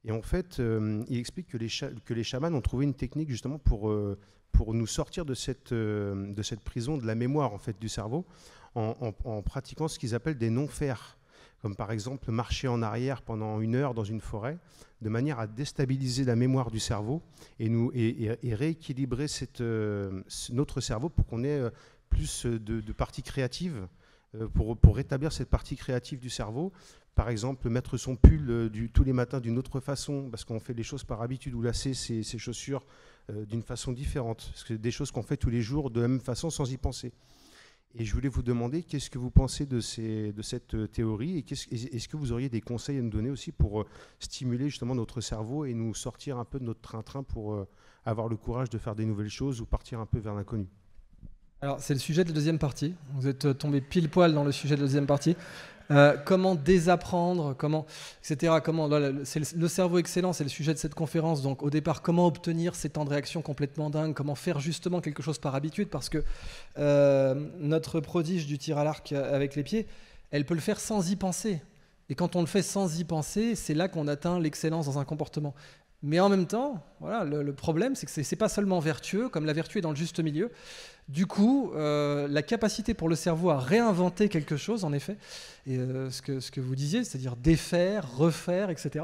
Et en fait, euh, il explique que les, que les chamans ont trouvé une technique justement pour, euh, pour nous sortir de cette, de cette prison de la mémoire en fait, du cerveau en, pratiquant ce qu'ils appellent des non faire Comme par exemple marcher en arrière pendant une heure dans une forêt, de manière à déstabiliser la mémoire du cerveau et, nous, et rééquilibrer cette, notre cerveau pour qu'on ait plus euh, de, parties créatives créative euh, pour, pour, rétablir cette partie créative du cerveau. Par exemple, mettre son pull euh, du, tous les matins d'une autre façon, parce qu'on fait les choses par habitude, ou lasser ses, chaussures d'une façon différente. Parce que des choses qu'on fait tous les jours de la même façon sans y penser. Et je voulais vous demander qu'est-ce que vous pensez de, ces, de cette théorie et est-ce que vous auriez des conseils à nous donner aussi pour stimuler justement notre cerveau et nous sortir un peu de notre train-train pour avoir le courage de faire des nouvelles choses ou partir un peu vers l'inconnu alors, c'est le sujet de la deuxième partie. Vous êtes euh, tombé pile poil dans le sujet de la deuxième partie. Euh, comment désapprendre, comment, etc. Comment, le cerveau excellent, c'est le sujet de cette conférence. Donc, au départ, comment obtenir ces temps de réaction complètement dingues Comment faire justement quelque chose par habitude Parce que euh, notre prodige du tir à l'arc avec les pieds, elle peut le faire sans y penser. Et quand on le fait sans y penser, c'est là qu'on atteint l'excellence dans un comportement. Mais en même temps, voilà, le, problème, c'est que ce n'est pas seulement vertueux, comme la vertu est dans le juste milieu, du coup, euh, la capacité pour le cerveau à réinventer quelque chose, en effet, et euh, ce, que, vous disiez, c'est-à-dire défaire, refaire, etc.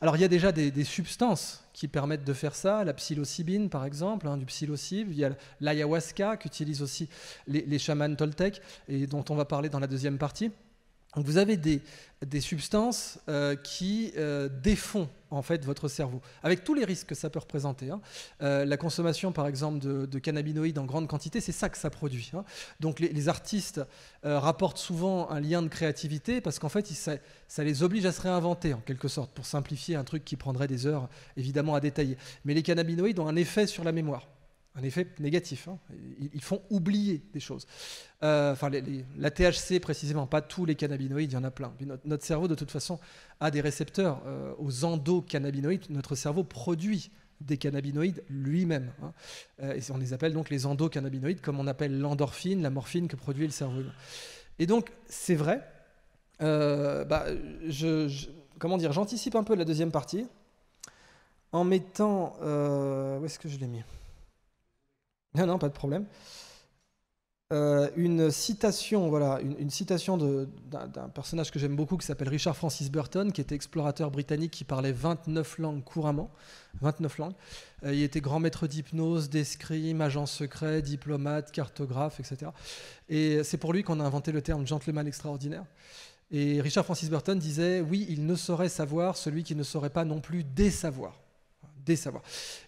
Alors il y a déjà des, substances qui permettent de faire ça, la psilocybine par exemple, hein, du psilocybe. il y a l'ayahuasca qu'utilisent aussi les, chamans toltecs et dont on va parler dans la deuxième partie. Donc vous avez des, substances euh, qui euh, défont en fait votre cerveau, avec tous les risques que ça peut représenter. Hein. Euh, la consommation par exemple de, cannabinoïdes en grande quantité, c'est ça que ça produit. Hein. Donc les, artistes rapportent souvent un lien de créativité parce qu'en fait ça, les oblige à se réinventer en quelque sorte, pour simplifier un truc qui prendrait des heures évidemment à détailler. Mais les cannabinoïdes ont un effet sur la mémoire un effet négatif. Hein. Ils, font oublier des choses. Euh, enfin, la THC précisément, pas tous les cannabinoïdes, il y en a plein. Notre, cerveau, de toute façon, a des récepteurs euh, aux endocannabinoïdes. Notre cerveau produit des cannabinoïdes lui-même. Hein. Euh, on les appelle donc les endocannabinoïdes, comme on appelle l'endorphine, la morphine que produit le cerveau Et donc, c'est vrai. Bah, comment dire J'anticipe un peu la deuxième partie en mettant. où est-ce que je l'ai mis non, non, pas de problème. Euh, une citation, voilà, une, citation d'un personnage que j'aime beaucoup qui s'appelle Richard Francis Burton, qui était explorateur britannique qui parlait 29 langues couramment. 29 langues. Euh, il était grand maître d'hypnose, d'escrime, agent secret, diplomate, cartographe, etc. Et c'est pour lui qu'on a inventé le terme gentleman extraordinaire. Et Richard Francis Burton disait Oui, il ne saurait savoir celui qui ne saurait pas non plus désavoir.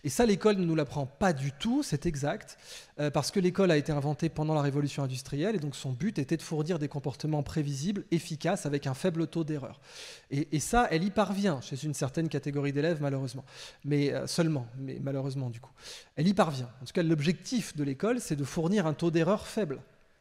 Et ça, l'école ne nous l'apprend pas du tout, c'est exact, euh, parce que l'école a été inventée pendant la révolution industrielle, et donc son but était de fournir des comportements prévisibles, efficaces, avec un faible taux d'erreur. Et, ça, elle y parvient chez une certaine catégorie d'élèves, malheureusement. Mais euh, seulement, mais malheureusement, du coup. Elle y parvient. En tout cas, l'objectif de l'école, c'est de fournir un taux d'erreur faible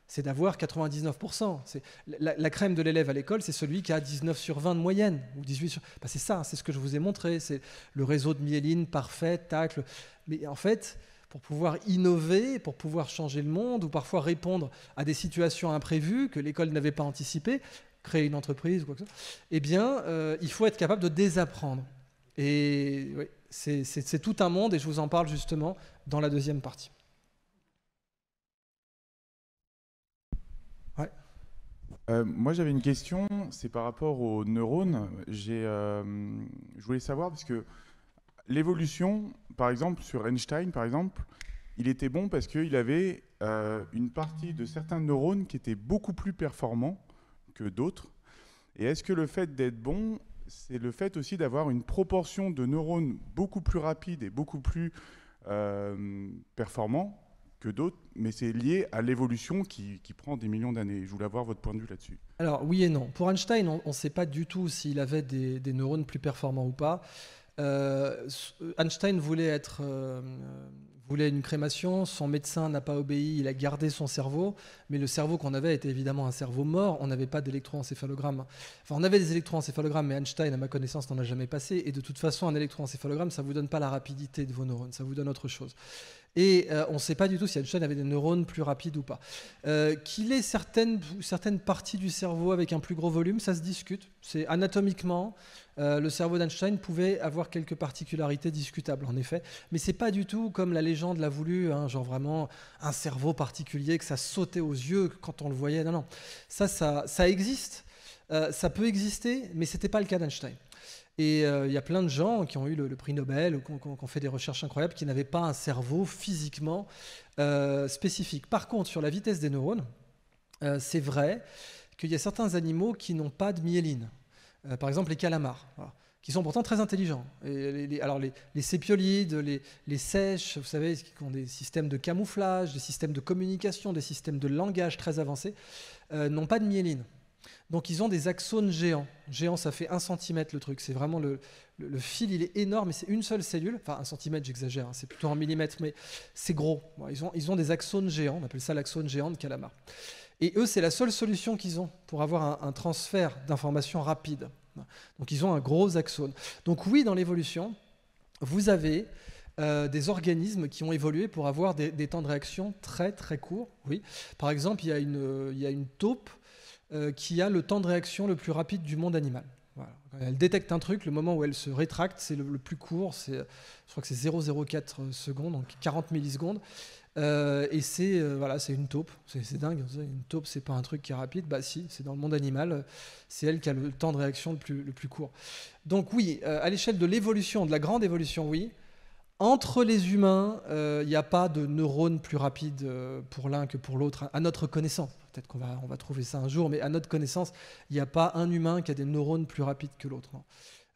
c'est d'avoir 99%. C'est la, crème de l'élève à l'école, c'est celui qui a 19 sur 20 de moyenne, ou 18 sur... Bah, c'est ça, c'est ce que je vous ai montré, c'est le réseau de myéline parfait, tacle. Mais en fait, pour pouvoir innover, pour pouvoir changer le monde, ou parfois répondre à des situations imprévues que l'école n'avait pas anticipées, créer une entreprise, ou quoi que ce soit, eh bien, euh, il faut être capable de désapprendre. Et c'est tout un monde, et je vous en parle justement dans la deuxième partie. Euh, moi, j'avais une question, c'est par rapport aux neurones. Euh, je voulais savoir parce que l'évolution, par exemple, sur Einstein, par exemple, il était bon parce qu'il avait euh, une partie de certains neurones qui étaient beaucoup plus performants que d'autres. Et est-ce que le fait d'être bon, c'est le fait aussi d'avoir une proportion de neurones beaucoup plus rapide et beaucoup plus performants que d'autres, mais c'est lié à l'évolution qui, prend des millions d'années. Je voulais avoir votre point de vue là-dessus. Alors oui et non. Pour Einstein, on ne sait pas du tout s'il avait des, neurones plus performants ou pas. Euh, Einstein voulait être euh, voulait une crémation, son médecin n'a pas obéi, il a gardé son cerveau, mais le cerveau qu'on avait était évidemment un cerveau mort, on n'avait pas d'électroencéphalogramme. Enfin, on avait des électroencéphalogrammes, mais Einstein, à ma connaissance, n'en a jamais passé, et de toute façon, un électroencéphalogramme, ça ne vous donne pas la rapidité de vos neurones, ça vous donne autre chose. Et euh, on ne sait pas du tout si Einstein avait des neurones plus rapides ou pas. Euh, qu'il ait certaines, certaines parties du cerveau avec un plus gros volume, ça se discute. C'est anatomiquement, euh, le cerveau d'Einstein pouvait avoir quelques particularités discutables, en effet. Mais c'est pas du tout comme la légende l'a voulu, hein, genre vraiment un cerveau particulier, que ça sautait aux yeux quand on le voyait. Non, non. Ça, ça, ça existe. ça peut exister, mais ce n'était pas le cas d'Einstein. Et euh, il y a plein de gens qui ont eu le, prix Nobel ou qui ont, fait des recherches incroyables qui n'avaient pas un cerveau physiquement euh, spécifique. Par contre, sur la vitesse des neurones, euh, c'est vrai qu'il y a certains animaux qui n'ont pas de myéline. par exemple, les calamars. qui sont pourtant très intelligents. alors les, les sépiolides, les, sèches, vous savez, qui ont des systèmes de camouflage, des systèmes de communication, des systèmes de langage très avancés, n'ont pas de myéline. Donc ils ont des axones géants. Géant, ça fait un centimètre, le truc. C'est vraiment le, fil, il est énorme, et c'est une seule cellule. Enfin, un centimètre, j'exagère, hein, c'est plutôt en millimètre, mais c'est gros. ils, ont, des axones géants, on appelle ça l'axone géant de calamar. Et eux, c'est la seule solution qu'ils ont pour avoir un, transfert d'informations rapide. Donc ils ont un gros axone. Donc oui, dans l'évolution, vous avez euh, des organismes qui ont évolué pour avoir des, temps de réaction très très courts. Oui. Par exemple, il y a une euh, taupe euh, qui a le temps de réaction le plus rapide du monde animal. elle détecte un truc, le moment où elle se rétracte, c'est le, plus court, je crois que c'est 0,04 secondes, donc 40 millisecondes. Euh, et c'est euh, voilà, c'est une taupe, c'est, dingue. Hein. Une taupe, c'est pas un truc qui est rapide. Bah si, c'est dans le monde animal, c'est elle qui a le temps de réaction le plus, court. Donc oui, à l'échelle de l'évolution, de la grande évolution, oui. Entre les humains, il n'y a pas de neurones plus rapides pour l'un que pour l'autre, à notre connaissance peut-être qu'on va, on va trouver ça un jour, mais à notre connaissance, il n'y a pas un humain qui a des neurones plus rapides que l'autre. Hein.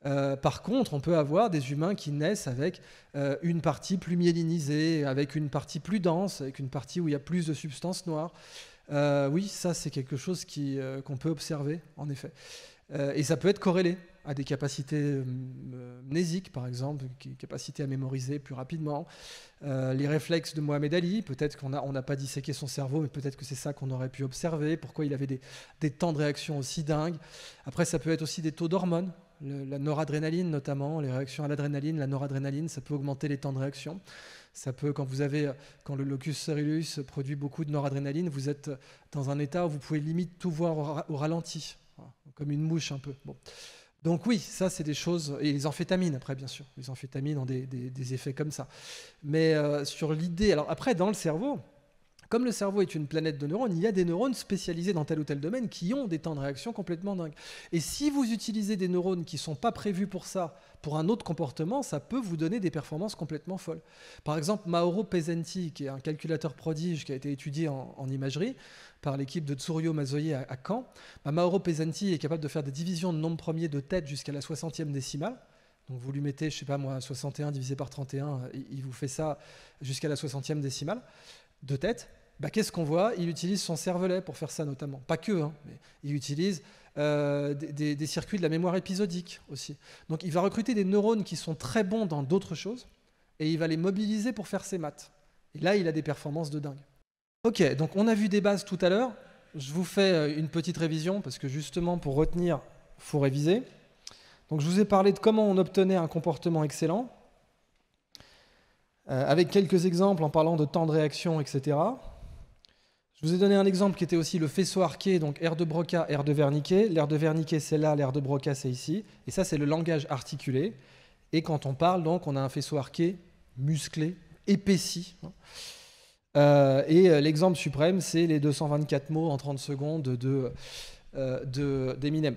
Euh, par contre, on peut avoir des humains qui naissent avec euh, une partie plus myélinisée, avec une partie plus dense, avec une partie où il y a plus de substances noires. Euh, oui, ça c'est quelque chose qu'on peut observer, en effet. et ça peut être corrélé à des capacités euh, euh, mnésiques, par exemple, capacité à mémoriser plus rapidement. Euh, les réflexes de Mohamed Ali, peut-être qu'on n'a on a pas disséqué son cerveau, mais peut-être que c'est ça qu'on aurait pu observer, pourquoi il avait des, des, temps de réaction aussi dingues. Après, ça peut être aussi des taux d'hormones, la noradrénaline notamment, les réactions à l'adrénaline, la noradrénaline, ça peut augmenter les temps de réaction. Ça peut, quand vous avez, quand le locus ceruleus produit beaucoup de noradrénaline, vous êtes dans un état où vous pouvez limite tout voir au, ralenti, comme une mouche un peu. Bon. Donc oui, ça c'est des choses, et les amphétamines après bien sûr, les amphétamines ont des, effets comme ça. Mais euh, sur l'idée, alors après dans le cerveau, comme le cerveau est une planète de neurones, il y a des neurones spécialisés dans tel ou tel domaine qui ont des temps de réaction complètement dingues. Et si vous utilisez des neurones qui ne sont pas prévus pour ça, pour un autre comportement, ça peut vous donner des performances complètement folles. Par exemple, Mauro Pesenti, qui est un calculateur prodige qui a été étudié en imagerie, par l'équipe de Tsurio Mazoye à, Caen, bah, Mauro Pesanti est capable de faire des divisions de nombres premiers de tête jusqu'à la 60e décimale. Donc vous lui mettez, je sais pas moi, 61 divisé par 31, il vous fait ça jusqu'à la 60e décimale de tête. Bah, Qu'est-ce qu'on voit Il utilise son cervelet pour faire ça notamment. Pas que, hein, mais il utilise euh, des, circuits de la mémoire épisodique aussi. Donc il va recruter des neurones qui sont très bons dans d'autres choses et il va les mobiliser pour faire ses maths. Et là, il a des performances de dingue. Ok, donc on a vu des bases tout à l'heure. Je vous fais euh, une petite révision parce que justement pour retenir, il faut réviser. Donc je vous ai parlé de comment on obtenait un comportement excellent, euh, avec quelques exemples en parlant de temps de réaction, etc. Je vous ai donné un exemple qui était aussi le faisceau arqué, donc R de Broca, R de verniquet. L'air de verniquet, c'est là, l'air de Broca, c'est ici. Et ça, c'est le langage articulé. Et quand on parle, donc, on a un faisceau arqué musclé, épaissi. Euh, et euh, l'exemple suprême, c'est les 224 mots en 30 secondes euh, de, d'Eminem.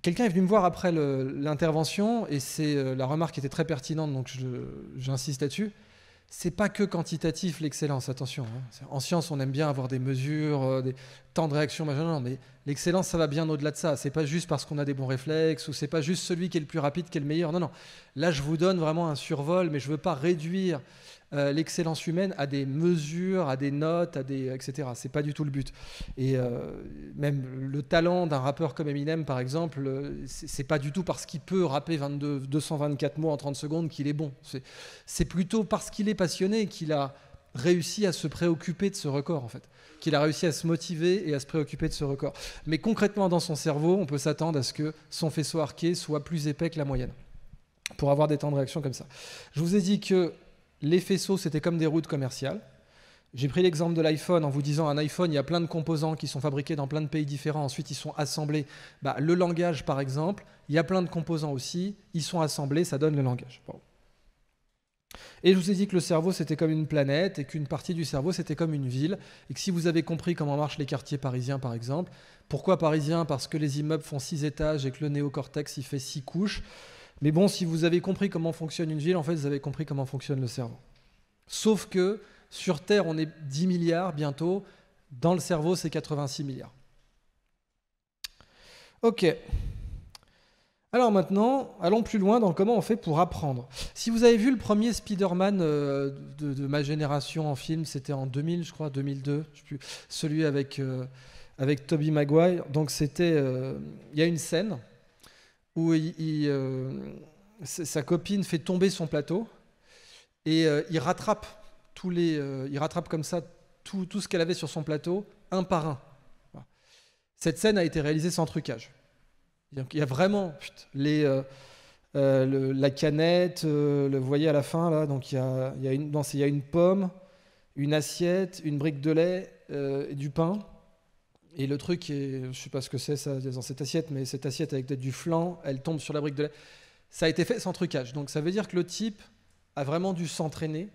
Quelqu'un est venu me voir après l'intervention et c'est la remarque était très pertinente, donc j'insiste là-dessus. C'est pas que quantitatif l'excellence, attention. Hein. En science, on aime bien avoir des mesures, des temps de réaction, non, mais l'excellence, ça va bien au-delà de ça. C'est pas juste parce qu'on a des bons réflexes ou c'est pas juste celui qui est le plus rapide qui est le meilleur. Non, non. Là, je vous donne vraiment un survol, mais je veux pas réduire euh, l'excellence humaine à des mesures, à des notes, à des, etc. C'est pas du tout le but. Et euh, même le talent d'un rappeur comme Eminem, par exemple, euh, c'est pas du tout parce qu'il peut rapper 224 mots en 30 secondes qu'il est bon. C'est plutôt parce qu'il est passionné qu'il a réussi à se préoccuper de ce record, en fait. Qu'il a réussi à se motiver et à se préoccuper de ce record. Mais concrètement, dans son cerveau, on peut s'attendre à ce que son faisceau arqué soit plus épais que la moyenne pour avoir des temps de réaction comme ça. Je vous ai dit que les faisceaux, c'était comme des routes commerciales. J'ai pris l'exemple de l'iPhone en vous disant un iPhone, il y a plein de composants qui sont fabriqués dans plein de pays différents, ensuite ils sont assemblés. Bah, le langage, par exemple, il y a plein de composants aussi, ils sont assemblés, ça donne le langage. Et je vous ai dit que le cerveau, c'était comme une planète et qu'une partie du cerveau, c'était comme une ville. Et que si vous avez compris comment marchent les quartiers parisiens, par exemple, pourquoi parisiens Parce que les immeubles font six étages et que le néocortex, il fait six couches. Mais bon, si vous avez compris comment fonctionne une ville, en fait, vous avez compris comment fonctionne le cerveau. Sauf que sur Terre, on est 10 milliards bientôt. Dans le cerveau, c'est 86 milliards. Ok. Alors maintenant, allons plus loin dans comment on fait pour apprendre. Si vous avez vu le premier Spider-Man euh, de, ma génération en film, c'était en 2000, je crois, 2002, celui avec, euh, avec Tobey Maguire. Donc c'était, euh, il y a une scène où euh, sa copine fait tomber son plateau et euh, il rattrape tous les, euh, il rattrape comme ça tout, tout ce qu'elle avait sur son plateau un par un. Cette scène a été réalisée sans trucage. il y a vraiment les, la canette, le, vous voyez à la fin là, donc il y a, une, il y a une pomme, une assiette, une brique de lait, et du pain et le truc, je ne sais pas ce que c'est ça dans cette assiette, mais cette assiette avec du flan, elle tombe sur la brique de lait. Ça a été fait sans trucage. Donc ça veut dire que le type a vraiment dû s'entraîner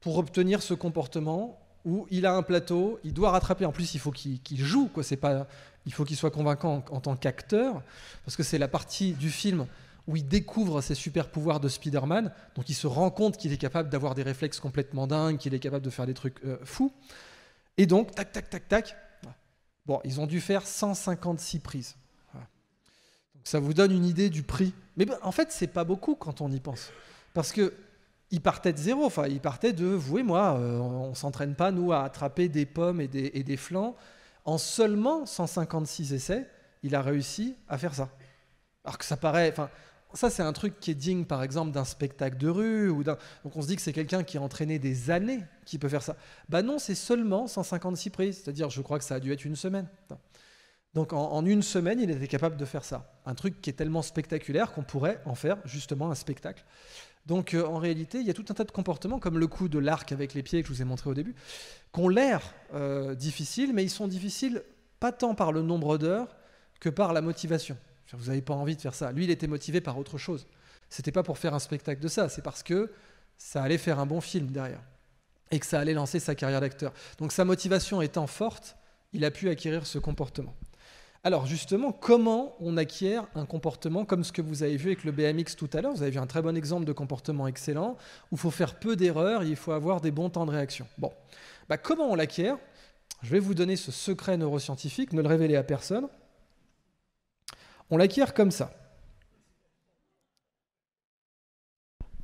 pour obtenir ce comportement où il a un plateau, il doit rattraper. En plus, il faut qu'il joue, quoi. C'est pas, il faut qu'il soit convaincant en, tant qu'acteur, parce que c'est la partie du film où il découvre ses super pouvoirs de Spider-Man, donc il se rend compte qu'il est capable d'avoir des réflexes complètement dingues, qu'il est capable de faire des trucs euh, fous. Et donc, tac, tac, tac, tac, Bon, ils ont dû faire 156 prises. ça vous donne une idée du prix. Mais bah, en fait, c'est pas beaucoup quand on y pense. Parce que partait partaient de zéro. Enfin, ils partaient de vous et moi. Euh, on s'entraîne pas, nous, à attraper des pommes et des, flancs. En seulement 156 essais, il a réussi à faire ça. Alors que ça paraît ça, c'est un truc qui est digne, par exemple, d'un spectacle de rue. Ou d'un... Donc on se dit que c'est quelqu'un qui a entraîné des années qui peut faire ça. Bah non, c'est seulement 156 prises. C'est-à-dire, je crois que ça a dû être une semaine. Donc en, une semaine, il était capable de faire ça. Un truc qui est tellement spectaculaire qu'on pourrait en faire justement un spectacle. Donc euh, en réalité, il y a tout un tas de comportements, comme le coup de l'arc avec les pieds que je vous ai montré au début, qui ont l'air euh, difficiles, mais ils sont difficiles pas tant par le nombre d'heures que par la motivation. Vous n'avez pas envie de faire ça. Lui, il était motivé par autre chose. n'était pas pour faire un spectacle de ça, c'est parce que ça allait faire un bon film derrière et que ça allait lancer sa carrière d'acteur. Donc sa motivation étant forte, il a pu acquérir ce comportement. Alors justement, comment on acquiert un comportement comme ce que vous avez vu avec le BMX tout à l'heure Vous avez vu un très bon exemple de comportement excellent où il faut faire peu d'erreurs et il faut avoir des bons temps de réaction. Bon, bah, comment on l'acquiert Je vais vous donner ce secret neuroscientifique, ne le révélez à personne. On l'acquiert comme ça.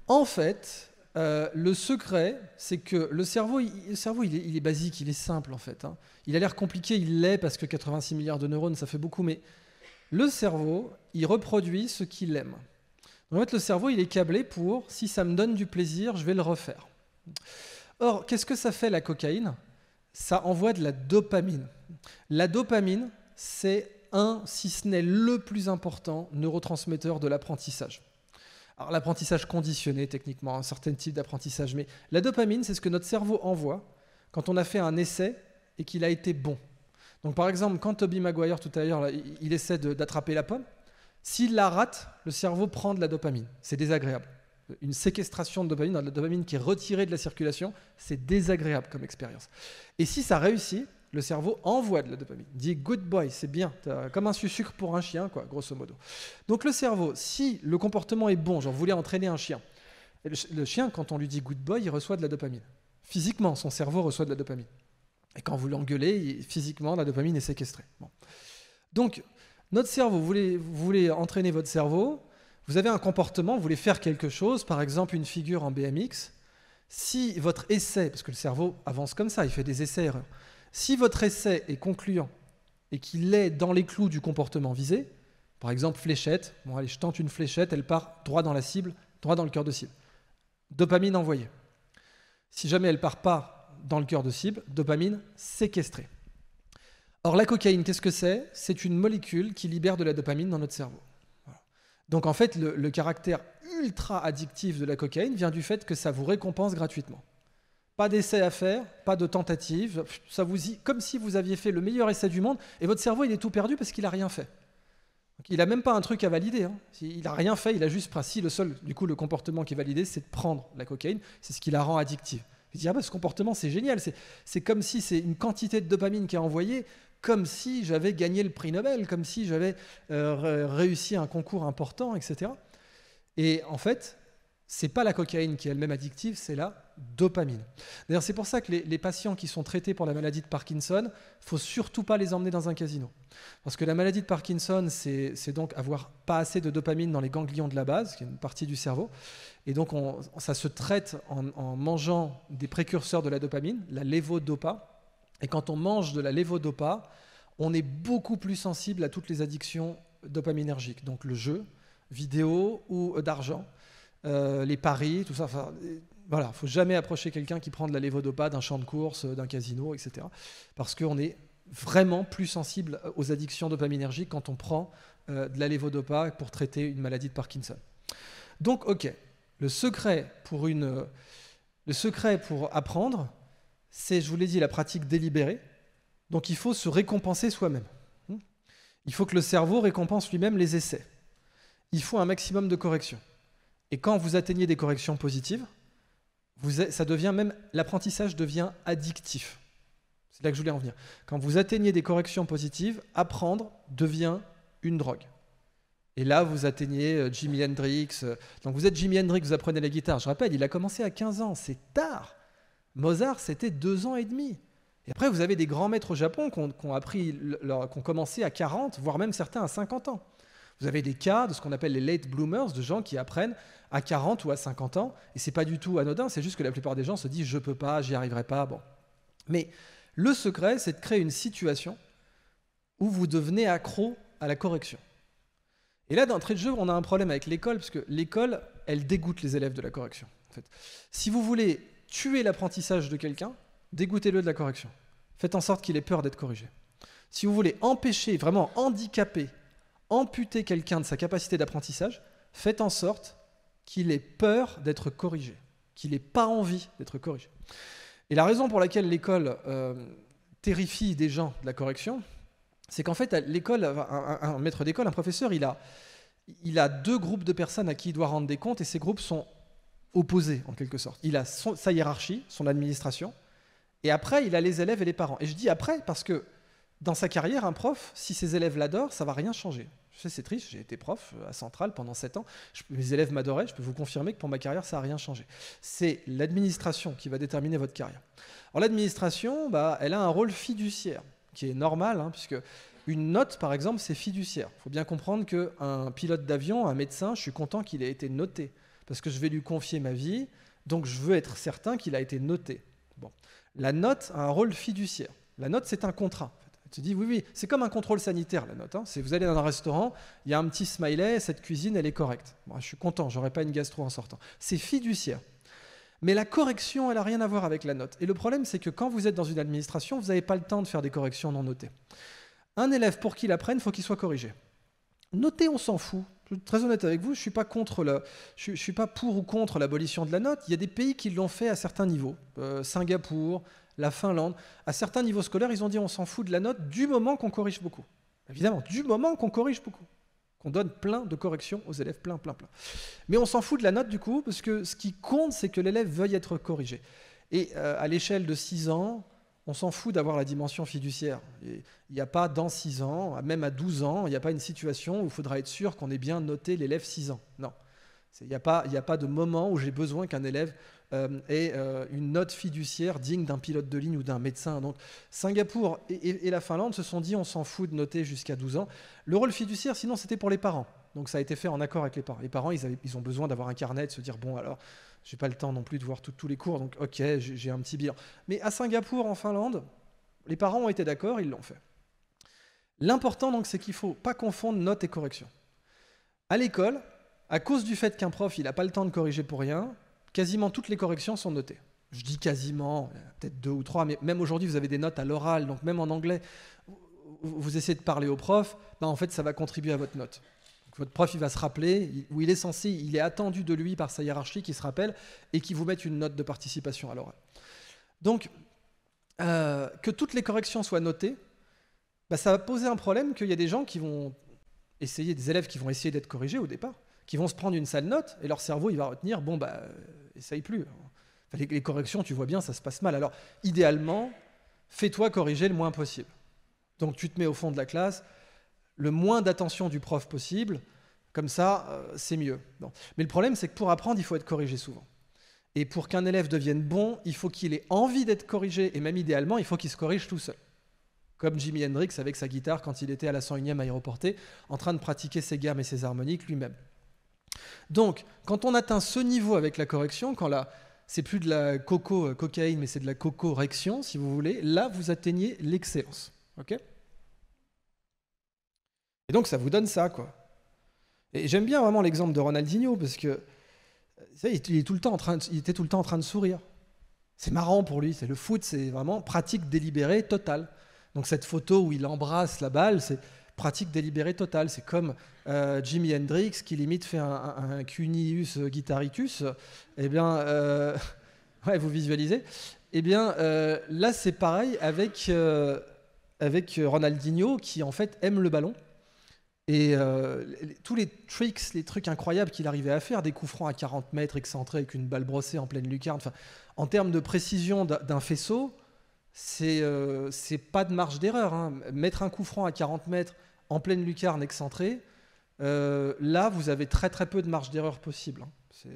En fait, euh, le secret, c'est que le cerveau, le cerveau il est, basique, il est simple en fait. Hein. Il a l'air compliqué, il l'est parce que 86 milliards de neurones, ça fait beaucoup, mais le cerveau, il reproduit ce qu'il aime. en fait, le cerveau, il est câblé pour si ça me donne du plaisir, je vais le refaire. Or, qu'est-ce que ça fait la cocaïne Ça envoie de la dopamine. La dopamine, c'est un, si ce n'est le plus important, neurotransmetteur de l'apprentissage. Alors l'apprentissage conditionné techniquement, un certain type d'apprentissage, mais la dopamine, c'est ce que notre cerveau envoie quand on a fait un essai et qu'il a été bon. Donc par exemple, quand Toby Maguire tout à l'heure, il essaie d'attraper la pomme, s'il la rate, le cerveau prend de la dopamine. C'est désagréable. Une séquestration de dopamine, de la dopamine qui est retirée de la circulation, c'est désagréable comme expérience. Et si ça réussit, le cerveau envoie de la dopamine. dit good boy, c'est bien, comme un sucre pour un chien, quoi, grosso modo. Donc le cerveau, si le comportement est bon, genre vous voulez entraîner un chien, le, chien, quand on lui dit good boy, il reçoit de la dopamine. Physiquement, son cerveau reçoit de la dopamine. Et quand vous l'engueulez, physiquement, la dopamine est séquestrée. Donc, notre cerveau, vous voulez, vous voulez entraîner votre cerveau, vous avez un comportement, vous voulez faire quelque chose, par exemple une figure en BMX. Si votre essai, parce que le cerveau avance comme ça, il fait des essais-erreurs, si votre essai est concluant et qu'il est dans les clous du comportement visé, par exemple fléchette, bon allez, je tente une fléchette, elle part droit dans la cible, droit dans le cœur de cible. Dopamine envoyée. Si jamais elle part pas dans le cœur de cible, dopamine séquestrée. Or la cocaïne, qu'est-ce que c'est C'est une molécule qui libère de la dopamine dans notre cerveau. Donc en fait, le caractère ultra addictif de la cocaïne vient du fait que ça vous récompense gratuitement. Pas d'essai à faire, pas de tentative. Ça vous y... Comme si vous aviez fait le meilleur essai du monde et votre cerveau, il est tout perdu parce qu'il n'a rien fait. Il n'a même pas un truc à valider. Hein. Il n'a rien fait, il a juste Si, Le seul, du coup, le comportement qui est validé, c'est de prendre la cocaïne. C'est ce qui la rend addictive. Il dit, ah bah, ce comportement, c'est génial. C'est comme si c'est une quantité de dopamine qui est envoyée, comme si j'avais gagné le prix Nobel, comme si j'avais euh, réussi un concours important, etc. Et en fait, c'est pas la cocaïne qui est elle-même addictive, c'est la dopamine. D'ailleurs, c'est pour ça que les, patients qui sont traités pour la maladie de Parkinson, faut surtout pas les emmener dans un casino. Parce que la maladie de Parkinson, c'est donc avoir pas assez de dopamine dans les ganglions de la base, qui est une partie du cerveau. Et donc, ça se traite en, en, mangeant des précurseurs de la dopamine, la levodopa. Et quand on mange de la levodopa, on est beaucoup plus sensible à toutes les addictions dopaminergiques, donc le jeu, vidéo ou euh, d'argent. Euh, les paris, tout ça. Enfin, voilà, faut jamais approcher quelqu'un qui prend de la levodopa d'un champ de course, euh, d'un casino, etc. Parce qu'on est vraiment plus sensible euh, aux addictions dopaminergiques quand on prend de la levodopa pour traiter une maladie de Parkinson. Donc, ok, le secret pour le secret pour apprendre, c'est, je vous l'ai dit, la pratique délibérée. Donc, il faut se récompenser soi-même. Hmm. Il faut que le cerveau récompense lui-même les essais. Il faut un maximum de corrections. Et quand vous atteignez des corrections positives, vous, ça devient même l'apprentissage devient addictif. C'est là que je voulais en venir. Quand vous atteignez des corrections positives, apprendre devient une drogue. Et là, vous atteignez euh, Jimi Hendrix. Euh, donc vous êtes Jimi Hendrix, vous apprenez la guitare. Je rappelle, il a commencé à 15 ans, c'est tard. Mozart, c'était deux ans et demi. Et après, vous avez des grands maîtres au Japon appris, qui ont commencé à 40, voire même certains à 50 ans. Vous avez des cas de ce qu'on appelle les late bloomers, de gens qui apprennent à 40 ou à 50 ans, et c'est pas du tout anodin, c'est juste que la plupart des gens se disent je peux pas, j'y arriverai pas, bon. Mais le secret, c'est de créer une situation où vous devenez accro à la correction. Et là, d'entrée de jeu, on a un problème avec l'école, parce que l'école, elle dégoûte les élèves de la correction. fait. Si vous voulez tuer l'apprentissage de quelqu'un, dégoûtez-le de la correction. Faites en sorte qu'il ait peur d'être corrigé. Si vous voulez empêcher, vraiment handicaper amputer quelqu'un de sa capacité d'apprentissage, fait en sorte qu'il ait peur d'être corrigé, qu'il n'ait pas envie d'être corrigé. Et la raison pour laquelle l'école euh, terrifie des gens de la correction, c'est qu'en fait, l'école, un, maître d'école, un professeur, il a, il a deux groupes de personnes à qui il doit rendre des comptes, et ces groupes sont opposés, en quelque sorte. Il a sa hiérarchie, son administration, et après, il a les élèves et les parents. Et je dis après parce que dans sa carrière, un prof, si ses élèves l'adorent, ça va rien changer. Je sais, c'est triste, j'ai été prof euh, à Centrale pendant 7 ans. mes élèves m'adoraient, je peux vous confirmer que pour ma carrière, ça n'a rien changé. C'est l'administration qui va déterminer votre carrière. Alors l'administration, bah, elle a un rôle fiduciaire, qui est normal, hein, puisque une note, par exemple, c'est fiduciaire. Il faut bien comprendre qu'un pilote d'avion, un médecin, je suis content qu'il ait été noté, parce que je vais lui confier ma vie, donc je veux être certain qu'il a été noté. Bon. La note a un rôle fiduciaire. La note, c'est un contrat. Tu te dit oui, oui, c'est comme un contrôle sanitaire la note. Hein. vous allez dans un restaurant, il y a un petit smiley, cette cuisine elle est correcte. je suis content, n'aurai pas une gastro en sortant. C'est fiduciaire. Mais la correction, elle n'a rien à voir avec la note. Et le problème, c'est que quand vous êtes dans une administration, vous n'avez pas le temps de faire des corrections non notées. Un élève, pour qu'il apprenne, il faut qu'il soit corrigé. Notez, on s'en fout. Je suis Très honnête avec vous, je ne suis, pas contre je, suis pas pour ou contre l'abolition de la note. Il y a des pays qui l'ont fait à certains niveaux. Euh, Singapour, la Finlande. À certains niveaux scolaires, ils ont dit on s'en fout de la note du moment qu'on corrige beaucoup. Évidemment, du moment qu'on corrige beaucoup. Qu'on donne plein de corrections aux élèves, plein, plein, plein. Mais on s'en fout de la note du coup, parce que ce qui compte, c'est que l'élève veuille être corrigé. Et euh, à l'échelle de 6 ans, on s'en fout d'avoir la dimension fiduciaire. Il n'y a pas dans 6 ans, même à 12 ans, il n'y a pas une situation où il faudra être sûr qu'on ait bien noté l'élève 6 ans. Non. Il n'y a, a, pas de moment où j'ai besoin qu'un élève euh, et euh, une note fiduciaire digne d'un pilote de ligne ou d'un médecin. Donc Singapour et, la Finlande se sont dit on s'en fout de noter jusqu'à 12 ans. Le rôle fiduciaire, sinon, c'était pour les parents. Donc ça a été fait en accord avec les parents. Les parents, ils, ont besoin d'avoir un carnet, de se dire, bon, alors, je n'ai pas le temps non plus de voir tous les cours, donc ok, j'ai un petit bilan. Mais à Singapour, en Finlande, les parents ont été d'accord, ils l'ont fait. L'important, donc, c'est qu'il ne faut pas confondre note et correction. À l'école, à cause du fait qu'un prof, il n'a pas le temps de corriger pour rien, quasiment toutes les corrections sont notées. Je dis quasiment, peut-être deux ou trois, mais même aujourd'hui, vous avez des notes à l'oral, donc même en anglais, vous essayez de parler au prof, ben, en fait, ça va contribuer à votre note. votre prof, il va se rappeler, ou il est censé, il est attendu de lui par sa hiérarchie qui se rappelle et qui vous met une note de participation à l'oral. Donc, euh, que toutes les corrections soient notées, ben, ça va poser un problème qu'il y a des gens qui vont essayer, des élèves qui vont essayer d'être corrigés au départ, qui vont se prendre une sale note et leur cerveau, il va retenir, bon, bah, euh, essaye plus. les, corrections, tu vois bien, ça se passe mal. Alors, idéalement, fais-toi corriger le moins possible. Donc, tu te mets au fond de la classe, le moins d'attention du prof possible, comme ça, euh, c'est mieux. Mais le problème, c'est que pour apprendre, il faut être corrigé souvent. Et pour qu'un élève devienne bon, il faut qu'il ait envie d'être corrigé, et même idéalement, il faut qu'il se corrige tout seul. Comme Jimi Hendrix avec sa guitare quand il était à la 101e aéroportée, en train de pratiquer ses gammes et ses harmoniques lui-même. Donc, quand on atteint ce niveau avec la correction, quand là, c'est plus de la coco euh, cocaïne, mais c'est de la coco-rection, si vous voulez, là, vous atteignez l'excellence. OK Et donc, ça vous donne ça, quoi. Et j'aime bien vraiment l'exemple de Ronaldinho, parce que il, est tout le temps train il était tout le temps en train de sourire. C'est marrant pour lui, c'est le foot, c'est vraiment pratique délibérée totale. Donc cette photo où il embrasse la balle, c'est pratique délibérée totale. C'est comme euh, Jimi Hendrix qui limite fait un, cunius guitaritus. Eh bien, euh, [LAUGHS] vous visualisez. Eh bien, euh, là, c'est pareil avec, euh, avec Ronaldinho qui, en fait, aime le ballon. Et tous les tricks, les trucs incroyables qu'il arrivait à faire, des coups francs à 40 mètres excentrés avec une balle brossée en pleine lucarne, en termes de précision d'un faisceau, c'est c'est pas de marge d'erreur. Hein. Mettre un coup franc à 40 mètres en pleine lucarne excentrée, euh, là, vous avez très très peu de marge d'erreur possible. Hein. Euh,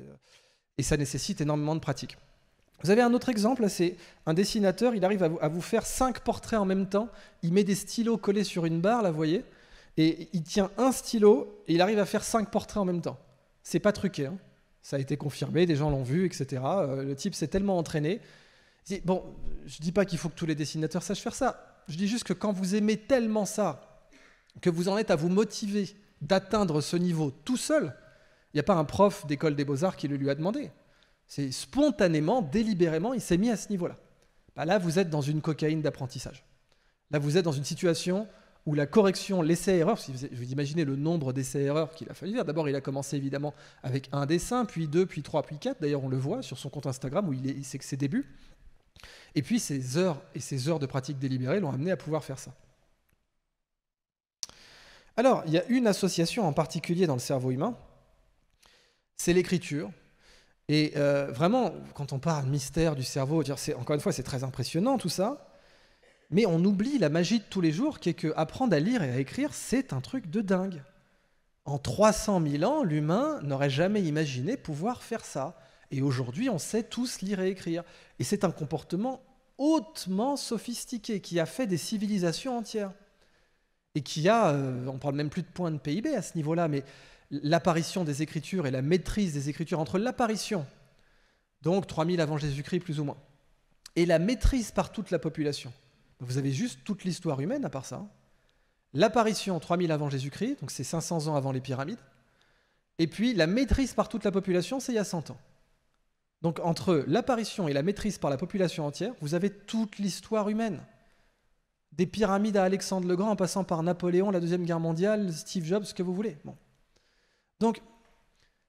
et ça nécessite énormément de pratique. Vous avez un autre exemple, c'est un dessinateur, il arrive à vous, faire cinq portraits en même temps, il met des stylos collés sur une barre, là, vous voyez, et il tient un stylo, et il arrive à faire cinq portraits en même temps. C'est pas truqué, hein. ça a été confirmé, des gens l'ont vu, etc. Euh, le type s'est tellement entraîné. Bon, je dis pas qu'il faut que tous les dessinateurs sachent faire ça, je dis juste que quand vous aimez tellement ça, que vous en êtes à vous motiver d'atteindre ce niveau tout seul, il n'y a pas un prof d'école des beaux-arts qui le lui a demandé. C'est spontanément, délibérément, il s'est mis à ce niveau-là. Bah là, vous êtes dans une cocaïne d'apprentissage. Là, vous êtes dans une situation où la correction, l'essai-erreur, si vous imaginez le nombre d'essais-erreurs qu'il a fallu faire, d'abord il a commencé évidemment avec un dessin, puis deux, puis trois, puis quatre, d'ailleurs on le voit sur son compte Instagram où il est, c'est ses débuts, et puis ces heures et ses heures de pratique délibérée l'ont amené à pouvoir faire ça. Alors, il y a une association en particulier dans le cerveau humain, c'est l'écriture. Et euh, vraiment, quand on parle mystère du cerveau, dire encore une fois, c'est très impressionnant tout ça, mais on oublie la magie de tous les jours qui est que apprendre à lire et à écrire, c'est un truc de dingue. En 300 000 ans, l'humain n'aurait jamais imaginé pouvoir faire ça. Et aujourd'hui, on sait tous lire et écrire. Et c'est un comportement hautement sophistiqué qui a fait des civilisations entières et qui a, on euh, on parle même plus de points de PIB à ce niveau-là, mais l'apparition des Écritures et la maîtrise des Écritures, entre l'apparition, donc 3000 avant Jésus-Christ plus ou moins, et la maîtrise par toute la population. Vous avez juste toute l'histoire humaine à part ça. Hein. L'apparition 3000 avant Jésus-Christ, donc c'est 500 ans avant les pyramides, et puis la maîtrise par toute la population, c'est il y a 100 ans. Donc entre l'apparition et la maîtrise par la population entière, vous avez toute l'histoire humaine des pyramides à Alexandre le Grand en passant par Napoléon, la Deuxième Guerre mondiale, Steve Jobs, ce que vous voulez. Bon. Donc,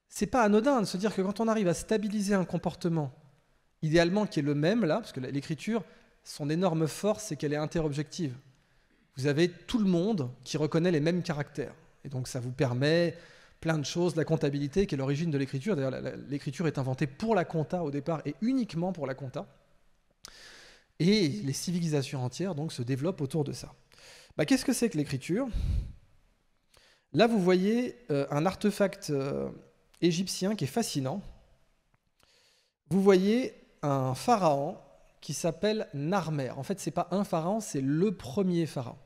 c'est pas anodin de se dire que quand on arrive à stabiliser un comportement, idéalement qui est le même là, parce que l'écriture, son énorme force, c'est qu'elle est interobjective. Vous avez tout le monde qui reconnaît les mêmes caractères. Et donc, ça vous permet plein de choses, la comptabilité qui est l'origine de l'écriture. D'ailleurs, l'écriture est inventée pour la compta au départ et uniquement pour la compta. Et les civilisations entières donc se développent autour de ça. Bah, qu'est-ce que c'est que l'écriture Là, vous voyez euh, un artefact euh, égyptien qui est fascinant. Vous voyez un pharaon qui s'appelle Narmer. En fait, c'est pas un pharaon, c'est le premier pharaon.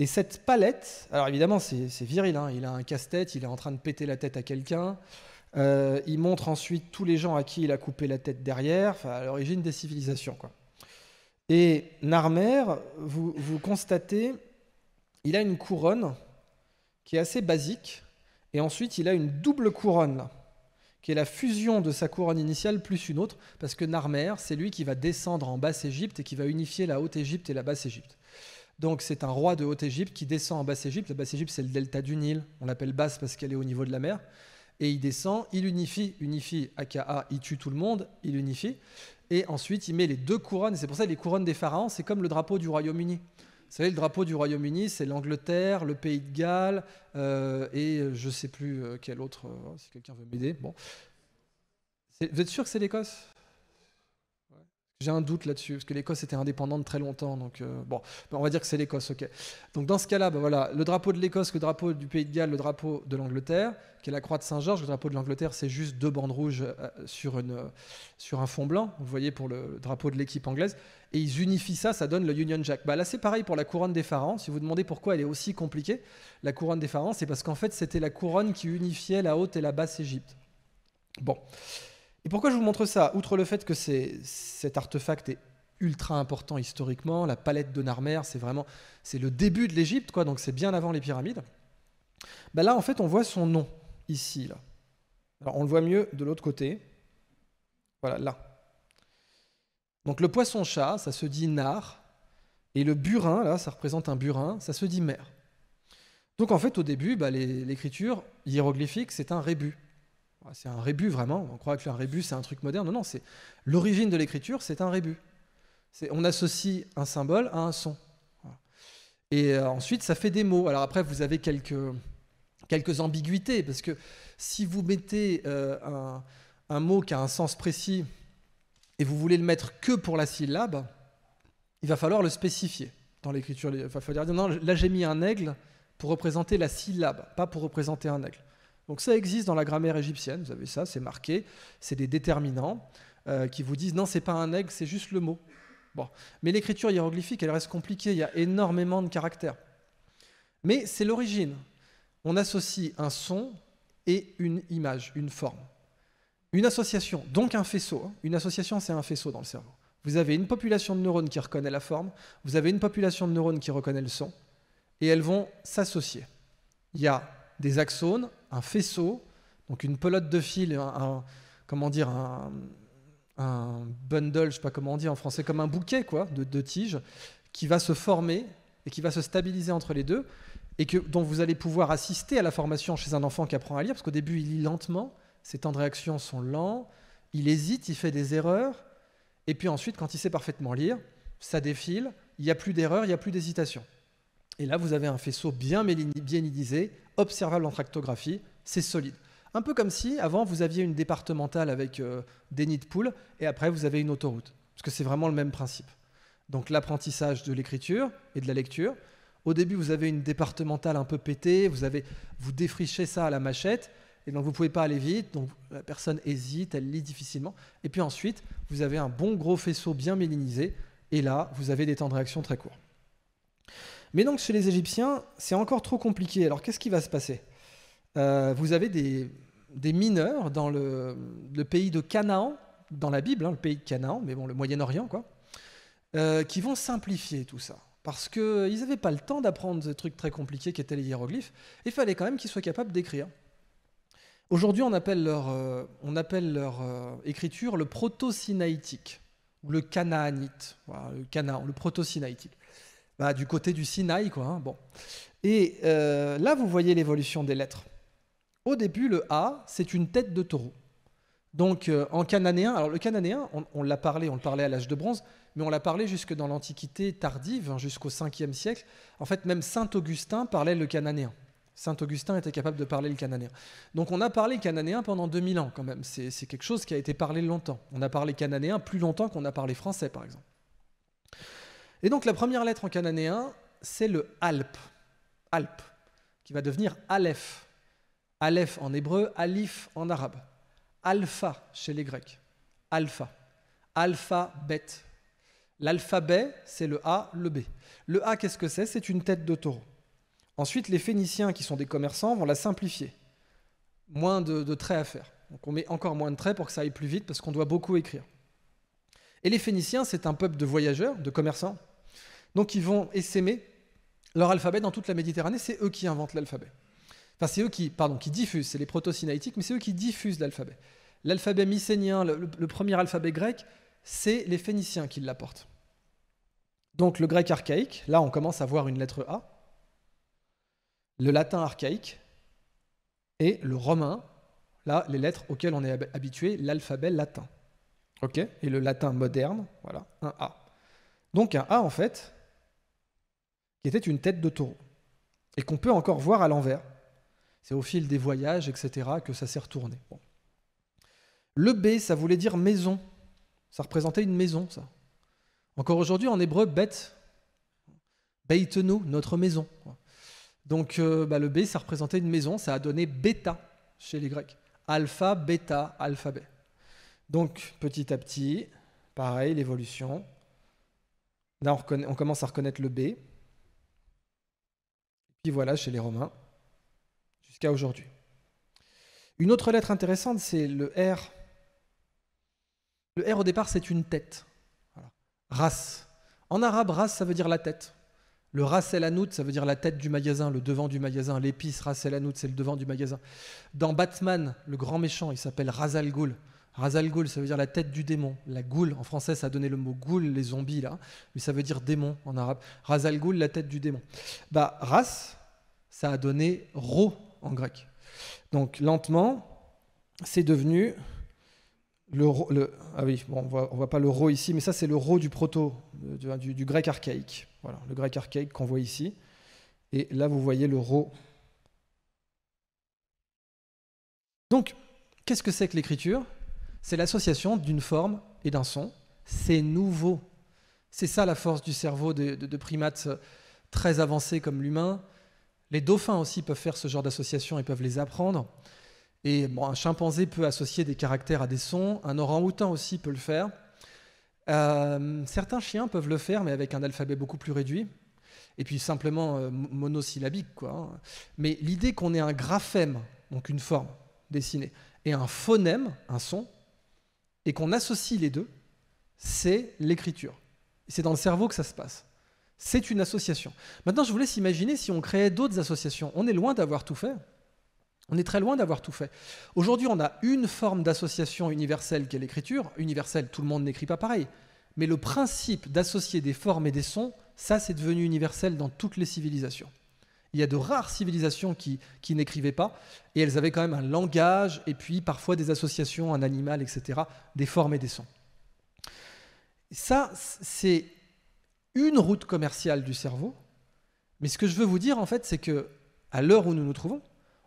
Et cette palette, alors évidemment, c'est viril. Hein. il a un casse-tête, il est en train de péter la tête à quelqu'un. Euh, il montre ensuite tous les gens à qui il a coupé la tête derrière, à l'origine des civilisations. Quoi. Et Narmer, vous, constatez, il a une couronne qui est assez basique. Et ensuite, il a une double couronne, qui est la fusion de sa couronne initiale plus une autre, parce que Narmer, c'est lui qui va descendre en Basse-Égypte et qui va unifier la Haute-Égypte et la Basse-Égypte. Donc c'est un roi de Haute-Égypte qui descend en Basse-Égypte. La Basse-Égypte, c'est le delta du Nil. On l'appelle Basse parce qu'elle est au niveau de la mer. Et il descend, il unifie, unifie, aka, il tue tout le monde, il unifie. Et ensuite, il met les deux couronnes. et C'est pour ça que les couronnes des pharaons, c'est comme le drapeau du Royaume-Uni. Vous savez, le drapeau du Royaume-Uni, c'est l'Angleterre, le Pays de Galles euh, et je ne sais plus euh, quel autre. Euh, si quelqu'un veut m'aider. Bon. Vous êtes sûr que c'est l'Écosse j'ai un doute là-dessus, parce que l'Écosse était indépendante très longtemps. Donc, euh, bon, on va dire que c'est l'Écosse, ok. Donc, dans ce cas-là, bah, voilà, le drapeau de l'Écosse, le drapeau du Pays de Galles, le drapeau de l'Angleterre, qui est la croix de Saint-Georges, le drapeau de l'Angleterre, c'est juste deux bandes rouges euh, sur, une, euh, sur un fond blanc, vous voyez, pour le drapeau de l'équipe anglaise. Et ils unifient ça, ça donne le Union Jack. Bah, là, c'est pareil pour la couronne des pharaons. Si vous demandez pourquoi elle est aussi compliquée, la couronne des pharaons, c'est parce qu'en fait, c'était la couronne qui unifiait la haute et la basse Égypte. Bon. Et pourquoi je vous montre ça Outre le fait que cet artefact est ultra important historiquement, la palette de Narmer, c'est vraiment c'est le début de l'Égypte, quoi, donc c'est bien avant les pyramides. Bah là, en fait, on voit son nom ici. Là. Alors, on le voit mieux de l'autre côté. Voilà, là. Donc le poisson-chat, ça se dit nar, et le burin, là, ça représente un burin, ça se dit mer. Donc en fait, au début, bah, l'écriture hiéroglyphique, c'est un rébut. Ah, c'est un rébut vraiment. On croit que un rébut c'est un truc moderne. Non, non, c'est l'origine de l'écriture, c'est un rébut. On associe un symbole à un son. Et euh, ensuite, ça fait des mots. Alors après, vous avez quelques, quelques ambiguïtés, parce que si vous mettez euh, un, un, mot qui a un sens précis et vous voulez le mettre que pour la syllabe, il va falloir le spécifier dans l'écriture. Il va falloir dire, non, là j'ai mis un aigle pour représenter la syllabe, pas pour représenter un aigle. Donc ça existe dans la grammaire égyptienne, vous avez ça, c'est marqué, c'est des déterminants euh, qui vous disent non, c'est pas un aigle, c'est juste le mot. Mais l'écriture hiéroglyphique, elle reste compliquée, il y a énormément de caractères. Mais c'est l'origine. On associe un son et une image, une forme. Une association, donc un faisceau. Hein. Une association, c'est un faisceau dans le cerveau. Vous avez une population de neurones qui reconnaît la forme, vous avez une population de neurones qui reconnaît le son, et elles vont s'associer. Il y a des axones, un faisceau, donc une pelote de fil, un, comment dire, un, bundle, je sais pas comment on dit en français, comme un bouquet quoi, de, tiges, qui va se former et qui va se stabiliser entre les deux, et que, dont vous allez pouvoir assister à la formation chez un enfant qui apprend à lire, parce qu'au début il lit lentement, ses temps de réaction sont lents, il hésite, il fait des erreurs, et puis ensuite quand il sait parfaitement lire, ça défile, il n'y a plus d'erreurs, il n'y a plus d'hésitation. Et là, vous avez un faisceau bien, bien observable en tractographie, c'est solide. Un peu comme si, avant, vous aviez une départementale avec euh, des nids de poules, et après, vous avez une autoroute. Parce que c'est vraiment le même principe. Donc, l'apprentissage de l'écriture et de la lecture. Au début, vous avez une départementale un peu pétée, vous, avez, vous défrichez ça à la machette, et donc vous ne pouvez pas aller vite, donc la personne hésite, elle lit difficilement. Et puis ensuite, vous avez un bon gros faisceau bien mélinisé, et là, vous avez des temps de réaction très courts. Mais donc chez les Égyptiens, c'est encore trop compliqué. Alors qu'est-ce qui va se passer euh, Vous avez des, mineurs dans le, pays de Canaan, dans la Bible, hein, le pays de Canaan, mais bon, le Moyen-Orient, quoi, euh, qui vont simplifier tout ça. Parce qu'ils n'avaient pas le temps d'apprendre ce truc très qui étaient les hiéroglyphes, il fallait quand même qu'ils soient capables d'écrire. Aujourd'hui, on appelle leur, euh, écriture le proto-sinaïtique, ou le canaanite, le, Canaan, le proto-sinaïtique. Bah, du côté du Sinaï. Quoi, hein, bon. Et euh, là, vous voyez l'évolution des lettres. Au début, le A, c'est une tête de taureau. Donc euh, en cananéen, alors le cananéen, on, l'a parlé, on le parlait à l'âge de bronze, mais on l'a parlé jusque dans l'Antiquité tardive, hein, jusqu'au 5e siècle. En fait, même Saint Augustin parlait le cananéen. Saint Augustin était capable de parler le cananéen. Donc on a parlé cananéen pendant 2000 ans quand même. C'est quelque chose qui a été parlé longtemps. On a parlé cananéen plus longtemps qu'on a parlé français, par exemple. Et donc la première lettre en cananéen, c'est le Alp. Alp, qui va devenir Aleph. Aleph en hébreu, Alif en arabe. Alpha chez les Grecs. Alpha. alpha Alphabet. L'alphabet, c'est le A, le B. Le A, qu'est-ce que c'est C'est une tête de taureau. Ensuite, les Phéniciens, qui sont des commerçants, vont la simplifier. Moins de, de traits à faire. Donc on met encore moins de traits pour que ça aille plus vite, parce qu'on doit beaucoup écrire. Et les Phéniciens, c'est un peuple de voyageurs, de commerçants. Donc ils vont essaimer leur alphabet dans toute la Méditerranée. C'est eux qui inventent l'alphabet. Enfin, c'est eux qui, pardon, qui diffusent. C'est les proto-sinaïtiques, mais c'est eux qui diffusent l'alphabet. L'alphabet mycénien, le, premier alphabet grec, c'est les Phéniciens qui l'apportent. Donc le grec archaïque, là on commence à voir une lettre A, le latin archaïque et le romain, là les lettres auxquelles on est habitué, l'alphabet latin. OK Et le latin moderne, voilà, un A. Donc un A en fait, qui était une tête de taureau, et qu'on peut encore voir à l'envers. C'est au fil des voyages, etc., que ça s'est retourné. Le B, ça voulait dire maison. Ça représentait une maison, ça. Encore aujourd'hui, en hébreu, bet »,« Beitenu, notre maison. Donc euh, bah, le B, ça représentait une maison, ça a donné bêta chez les Grecs. Alpha, bêta, alphabet. Donc petit à petit, pareil, l'évolution. Là, on, commence à reconnaître le B voilà chez les Romains jusqu'à aujourd'hui. Une autre lettre intéressante, c'est le R. Le R au départ, c'est une tête. Voilà. Race. En arabe, race, ça veut dire la tête. Le ras el ça veut dire la tête du magasin, le devant du magasin. L'épice ras el c'est le devant du magasin. Dans Batman, le grand méchant, il s'appelle Razal Ghul. Razal Ghul, ça veut dire la tête du démon. La goule, en français, ça a donné le mot goule, les zombies là, mais ça veut dire démon en arabe. Razal Ghul, la tête du démon. Bah, ras, ça a donné rho en grec. Donc lentement, c'est devenu le, ah oui, on voit pas le rho ici, mais ça c'est le rho du proto, euh, du, grec archaïque. Voilà, le grec archaïque qu'on voit ici. Et là, vous voyez le rho. Donc, qu'est-ce que c'est que l'écriture C'est l'association d'une forme et d'un son. C'est nouveau. C'est ça la force du cerveau de, de primates euh, très avancés comme l'humain. Les dauphins aussi peuvent faire ce genre d'association et peuvent les apprendre. Et un chimpanzé peut associer des caractères à des sons, un orang-outan aussi peut le faire. Euh, certains chiens peuvent le faire, mais avec un alphabet beaucoup plus réduit, et puis simplement euh, monosyllabique. Quoi. Hein. Mais l'idée qu'on ait un graphème, donc une forme dessinée, et un phonème, un son, et qu'on associe les deux, c'est l'écriture. C'est dans le cerveau que ça se passe. C'est une association. Maintenant, je vous laisse imaginer si on créait d'autres associations. On est loin d'avoir tout fait. On est très loin d'avoir tout fait. Aujourd'hui, on a une forme d'association universelle qui est l'écriture. Universelle, tout le monde n'écrit pas pareil. Mais le principe d'associer des formes et des sons, ça, c'est devenu universel dans toutes les civilisations. Il y a de rares civilisations qui, qui n'écrivaient pas, et elles avaient quand même un langage, et puis parfois des associations, un animal, etc., des formes et des sons. Ça, c'est une route commerciale du cerveau. Mais ce que je veux vous dire, en fait, c'est que à l'heure où nous nous trouvons,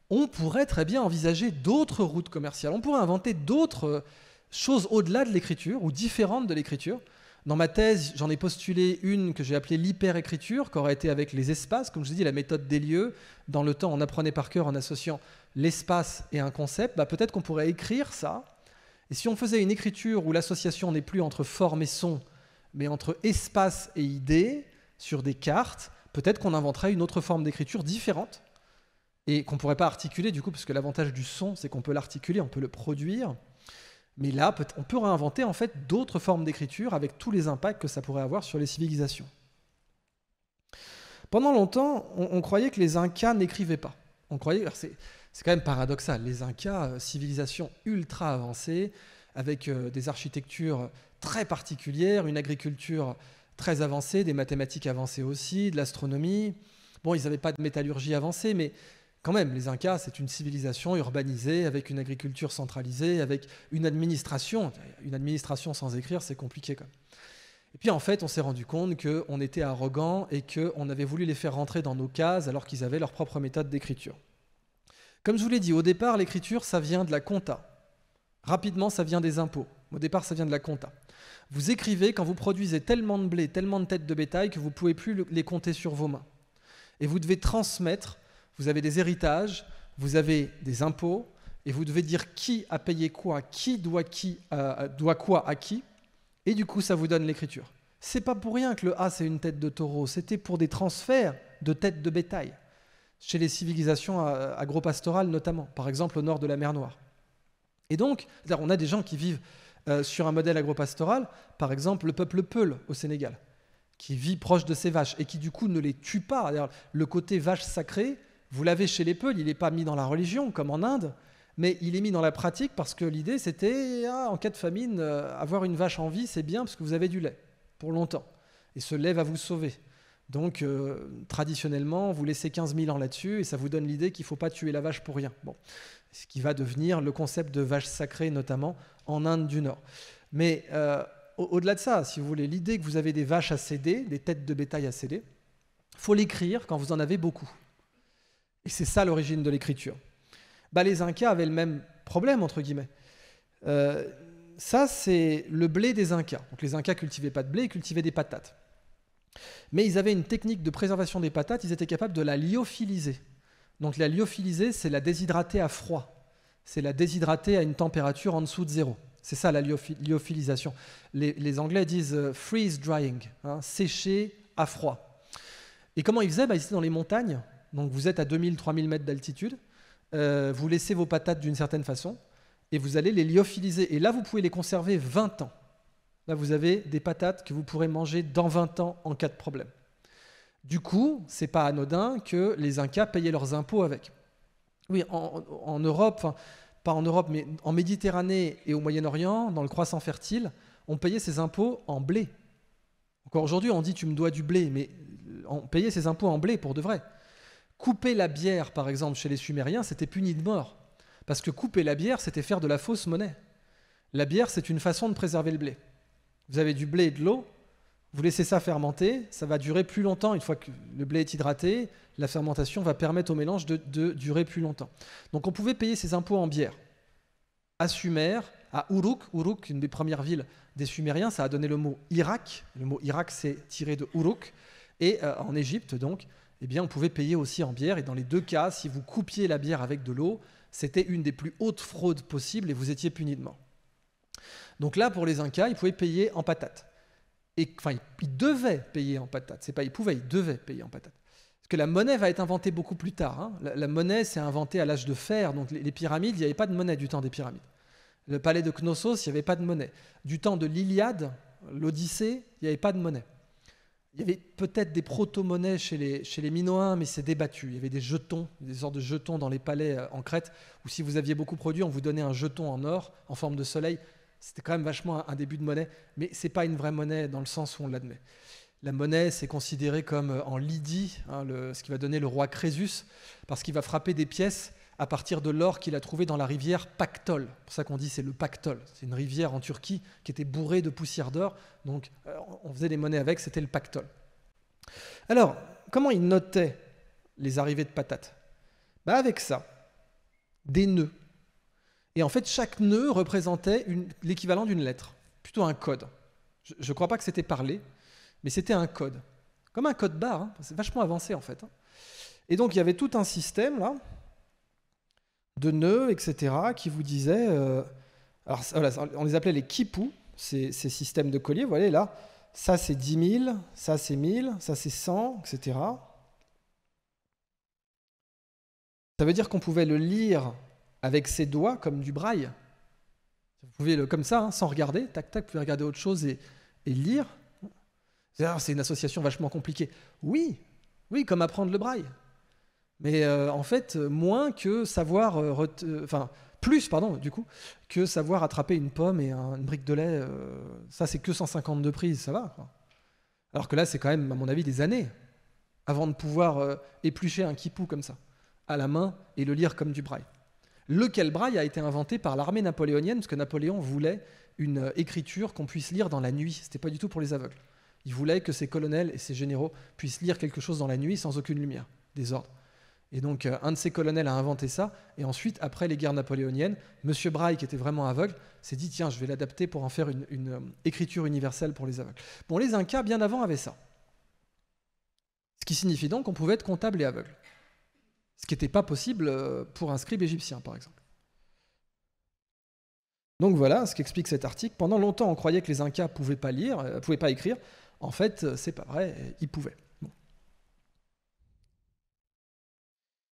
on pourrait très bien envisager d'autres routes commerciales. On pourrait inventer d'autres euh, choses au-delà de l'écriture ou différentes de l'écriture. Dans ma thèse, j'en ai postulé une que j'ai appelée l'hyperécriture, qui aurait été avec les espaces, comme je dis, la méthode des lieux. Dans le temps, on apprenait par cœur en associant l'espace et un concept. Bah, Peut-être qu'on pourrait écrire ça. Et si on faisait une écriture où l'association n'est plus entre forme et son, mais entre espace et idée, sur des cartes, peut-être qu'on inventerait une autre forme d'écriture différente et qu'on pourrait pas articuler du coup, parce que l'avantage du son, c'est qu'on peut l'articuler, on peut le produire. Mais là, on peut réinventer en fait d'autres formes d'écriture avec tous les impacts que ça pourrait avoir sur les civilisations. Pendant longtemps, on, croyait que les Incas n'écrivaient pas. On croyait, c'est quand même paradoxal, les Incas, euh, civilisation ultra avancée, avec euh, des architectures très particulières, une agriculture très avancée, des mathématiques avancées aussi, de l'astronomie. Bon, ils n'avaient pas de métallurgie avancée, mais quand même, les Incas, c'est une civilisation urbanisée, avec une agriculture centralisée, avec une administration. Une administration sans écrire, c'est compliqué Et puis en fait, on s'est rendu compte qu'on était arrogants et qu'on avait voulu les faire rentrer dans nos cases alors qu'ils avaient leur propre méthode d'écriture. Comme je vous l'ai dit, au départ, l'écriture, ça vient de la compta. Rapidement, ça vient des impôts. Au départ, ça vient de la compta. Vous écrivez quand vous produisez tellement de blé, tellement de têtes de bétail que vous ne pouvez plus les compter sur vos mains. Et vous devez transmettre, vous avez des héritages, vous avez des impôts, et vous devez dire qui a payé quoi, qui doit, qui, euh, euh, doit quoi à qui, et du coup, ça vous donne l'écriture. C'est pas pour rien que le A, c'est une tête de taureau, c'était pour des transferts de têtes de bétail, chez les civilisations euh, agropastorales notamment, par exemple au nord de la mer Noire. Et donc, on a des gens qui vivent euh, sur un modèle agropastoral, par exemple le peuple Peul au Sénégal, qui vit proche de ses vaches et qui du coup ne les tue pas. Le côté vache sacrée, vous l'avez chez les Peuls, il n'est pas mis dans la religion comme en Inde, mais il est mis dans la pratique parce que l'idée c'était, ah, en cas de famine, euh, avoir une vache en vie, c'est bien parce que vous avez du lait pour longtemps. Et ce lait va vous sauver. Donc, euh, traditionnellement, vous laissez 15 000 ans là-dessus et ça vous donne l'idée qu'il ne faut pas tuer la vache pour rien. Bon, ce qui va devenir le concept de vache sacrée, notamment en Inde du Nord. Mais euh, au-delà de ça, si vous voulez, l'idée que vous avez des vaches à céder, des têtes de bétail à céder, faut l'écrire quand vous en avez beaucoup. Et c'est ça l'origine de l'écriture. Bah, les Incas avaient le même problème, entre guillemets. Euh, ça, c'est le blé des Incas. Donc les Incas cultivaient pas de blé, ils cultivaient des patates. Mais ils avaient une technique de préservation des patates, ils étaient capables de la lyophiliser. Donc la lyophilisée, c'est la déshydratée à froid. C'est la déshydratée à une température en dessous de zéro. C'est ça la lyophilisation. Les, Anglais disent euh, freeze drying, hein, sécher à froid. Et comment ils faisaient bah, Ils étaient dans les montagnes. Donc vous êtes à 2000-3000 mètres d'altitude. Euh, vous laissez vos patates d'une certaine façon et vous allez les lyophiliser. Et là, vous pouvez les conserver 20 ans. Là, vous avez des patates que vous pourrez manger dans 20 ans en cas de problème. Du coup, c'est pas anodin que les Incas payaient leurs impôts avec. Oui, en, Europe, pas en Europe, mais en Méditerranée et au Moyen-Orient, dans le croissant fertile, on payait ses impôts en blé. Encore aujourd'hui, on dit tu me dois du blé, mais euh, on payait ses impôts en blé pour de vrai. Couper la bière, par exemple, chez les Sumériens, c'était puni de mort. Parce que couper la bière, c'était faire de la fausse monnaie. La bière, c'est une façon de préserver le blé. Vous avez du blé et de l'eau, vous laissez ça fermenter, ça va durer plus longtemps. Une fois que le blé est hydraté, la fermentation va permettre au mélange de, durer plus longtemps. Donc on pouvait payer ses impôts en bière. À Sumer, à Uruk, Uruk, une des premières villes des Sumériens, ça a donné le mot Irak. Le mot Irak, c'est tiré de Uruk. Et euh, en Égypte, donc, eh bien, on pouvait payer aussi en bière. Et dans les deux cas, si vous coupiez la bière avec de l'eau, c'était une des plus hautes fraudes possibles et vous étiez puni de mort. Donc là, pour les Incas, ils pouvaient payer en patates et enfin, il devait payer en patate. C'est pas ils pouvaient, il devait payer en patate. Parce que la monnaie va être inventée beaucoup plus tard. Hein. La, monnaie s'est inventée à l'âge de fer. Donc les, pyramides, il n'y avait pas de monnaie du temps des pyramides. Le palais de Knossos, il n'y avait pas de monnaie. Du temps de l'Iliade, l'Odyssée, il n'y avait pas de monnaie. Il y avait peut-être des proto-monnaies chez les, chez les Minoens, mais c'est débattu. Il y avait des jetons, des sortes de jetons dans les palais euh, en Crète, où si vous aviez beaucoup produit, on vous donnait un jeton en or en forme de soleil. C'était quand même vachement un, début de monnaie, mais c'est pas une vraie monnaie dans le sens où on l'admet. La monnaie, c'est considéré comme euh, en Lydie, hein, ce qui va donner le roi Crésus, parce qu'il va frapper des pièces à partir de l'or qu'il a trouvé dans la rivière Pactole. C'est pour ça qu'on dit c'est le Pactole. C'est une rivière en Turquie qui était bourrée de poussière d'or, donc euh, on faisait des monnaies avec, c'était le Pactol. Alors, comment il notait les arrivées de patates bah Avec ça, des nœuds. Et en fait, chaque nœud représentait l'équivalent d'une lettre, plutôt un code. Je ne crois pas que c'était parlé, mais c'était un code. Comme un code barre, hein. c'est vachement avancé en fait. Hein. Et donc il y avait tout un système là, de nœuds, etc., qui vous disait. Euh, alors on les appelait les kipous, ces, ces, systèmes de colliers. Vous voyez là, ça c'est 10 000, ça c'est 1000, ça c'est 100, etc. Ça veut dire qu'on pouvait le lire avec ses doigts comme du braille. Vous pouvez, le, comme ça, hein, sans regarder, tac, tac, vous pouvez regarder autre chose et, et lire. C'est ah, une association vachement compliquée. Oui, oui, comme apprendre le braille. Mais euh, en fait, moins que savoir, euh, euh, enfin, plus, pardon, du coup, que savoir attraper une pomme et une brique de lait. ça, c'est que de prises, ça va. Alors que là, c'est quand même, à mon avis, des années avant de pouvoir éplucher un kipou comme ça, à la main, et le lire comme du braille lequel braille a été inventé par l'armée napoléonienne, parce que Napoléon voulait une euh, écriture qu'on puisse lire dans la nuit. C'était pas du tout pour les aveugles. Il voulait que ses colonels et ses généraux puissent lire quelque chose dans la nuit sans aucune lumière, des ordres. Et donc, euh, un de ses colonels a inventé ça. Et ensuite, après les guerres napoléoniennes, Monsieur Braille, qui était vraiment aveugle, s'est dit tiens, je vais l'adapter pour en faire une, euh, écriture universelle pour les aveugles. Bon, les Incas, bien avant, avaient ça. Ce qui signifie donc qu'on pouvait être comptable et aveugle. Ce qui n'était pas possible euh, pour un scribe égyptien, par exemple. Donc voilà ce qu'explique cet article. Pendant longtemps, on croyait que les Incas ne pouvaient pas lire, euh, pouvaient pas écrire. En fait, euh, c'est pas vrai, ils pouvaient.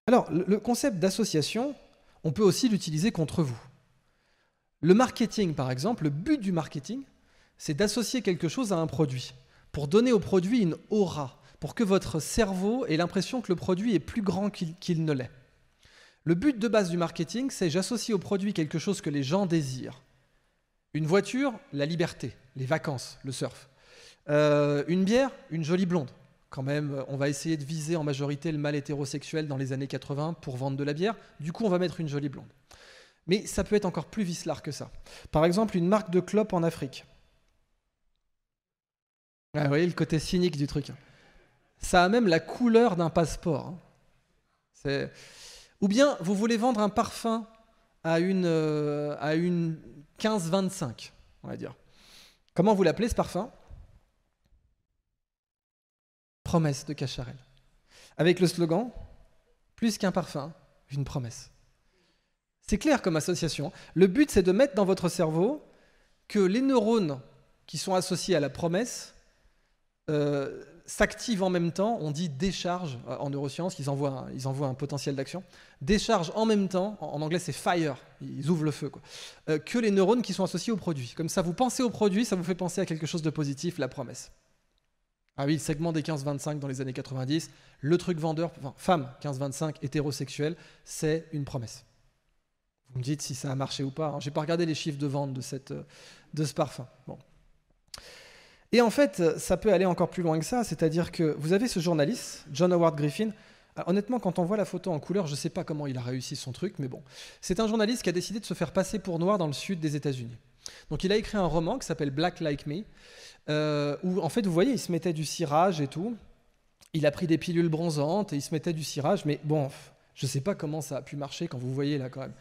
Alors, le concept d'association, on peut aussi l'utiliser contre vous. Le marketing, par exemple, le but du marketing, c'est d'associer quelque chose à un produit, pour donner au produit une aura, pour que votre cerveau ait l'impression que le produit est plus grand qu'il ne l'est. Le but de base du marketing, c'est j'associe au produit quelque chose que les gens désirent. Une voiture, la liberté, les vacances, le surf. Euh, une bière, une jolie blonde. Quand même, euh, on va essayer de viser en majorité le mal hétérosexuel dans les années 80 pour vendre de la bière. Du coup, on va mettre une jolie blonde. Mais ça peut être encore plus vicelard que ça. Par exemple, une marque de clopes en Afrique. Ah, vous voyez le côté cynique du truc. Hein. Ça a même la couleur d'un passeport. Hein. C'est... Ou bien vous voulez vendre un parfum à une, euh, à une 15-25, on va dire. Comment vous l'appelez ce parfum Promesse de Cacharel. Avec le slogan Plus qu'un parfum, une promesse. C'est clair comme association. Hein. Le but, c'est de mettre dans votre cerveau que les neurones qui sont associés à la promesse euh, s'activent en même temps, on dit décharge euh, en neurosciences, ils envoient, ils envoient un potentiel d'action, décharge en même temps, en, anglais c'est fire, ils ouvrent le feu, euh, que les neurones qui sont associés au produit. Comme ça, vous pensez au produit, ça vous fait penser à quelque chose de positif, la promesse. Ah oui, le segment des 15-25 dans les années 90, le truc vendeur, enfin, femme 15-25, hétérosexuel, c'est une promesse. Vous me dites si ça a marché ou pas. Hein. J'ai pas regardé les chiffres de vente de, cette, euh, de ce parfum. Bon, et en fait, ça peut aller encore plus loin que ça, c'est-à-dire que vous avez ce journaliste, John Howard Griffin. Ah, honnêtement, quand on voit la photo en couleur, je ne sais pas comment il a réussi son truc, mais bon. C'est un journaliste qui a décidé de se faire passer pour noir dans le sud des États-Unis. Donc il a écrit un roman qui s'appelle Black Like Me, euh, où en fait, vous voyez, il se mettait du cirage et tout. Il a pris des pilules bronzantes et il se mettait du cirage, mais bon, je ne sais pas comment ça a pu marcher quand vous voyez là quand même.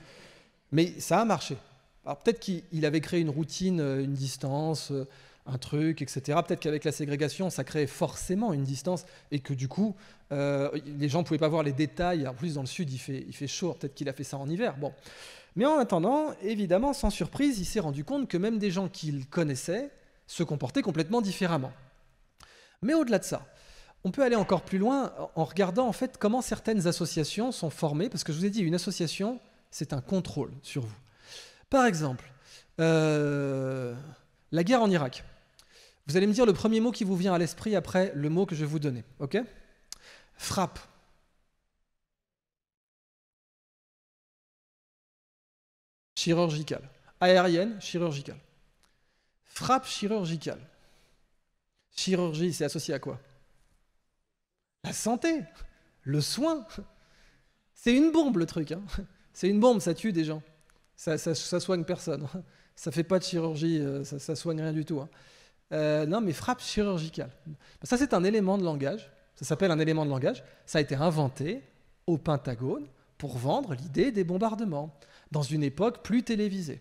Mais ça a marché. Alors peut-être qu'il avait créé une routine, euh, une distance. Euh, un truc, etc. Peut-être qu'avec la ségrégation, ça créait forcément une distance et que du coup, euh, les gens ne pouvaient pas voir les détails. En plus, dans le sud, il fait, il fait chaud, peut-être qu'il a fait ça en hiver. Bon. Mais en attendant, évidemment, sans surprise, il s'est rendu compte que même des gens qu'il connaissait se comportaient complètement différemment. Mais au-delà de ça, on peut aller encore plus loin en regardant en fait comment certaines associations sont formées, parce que je vous ai dit, une association, c'est un contrôle sur vous. Par exemple, euh, la guerre en Irak. Vous allez me dire le premier mot qui vous vient à l'esprit après le mot que je vais vous donner. OK Frappe. Chirurgicale. Aérienne, chirurgicale. Frappe chirurgicale. Chirurgie, c'est associé à quoi La santé, le soin. C'est une bombe le truc. Hein. c'est une bombe, ça tue des gens. Ça, soigne personne. Ça fait pas de chirurgie, euh, ça, soigne rien du tout. Hein. Euh, non, mais frappe chirurgicale. Ça, c'est un élément de langage. Ça s'appelle un élément de langage. Ça a été inventé au Pentagone pour vendre l'idée des bombardements dans une époque plus télévisée.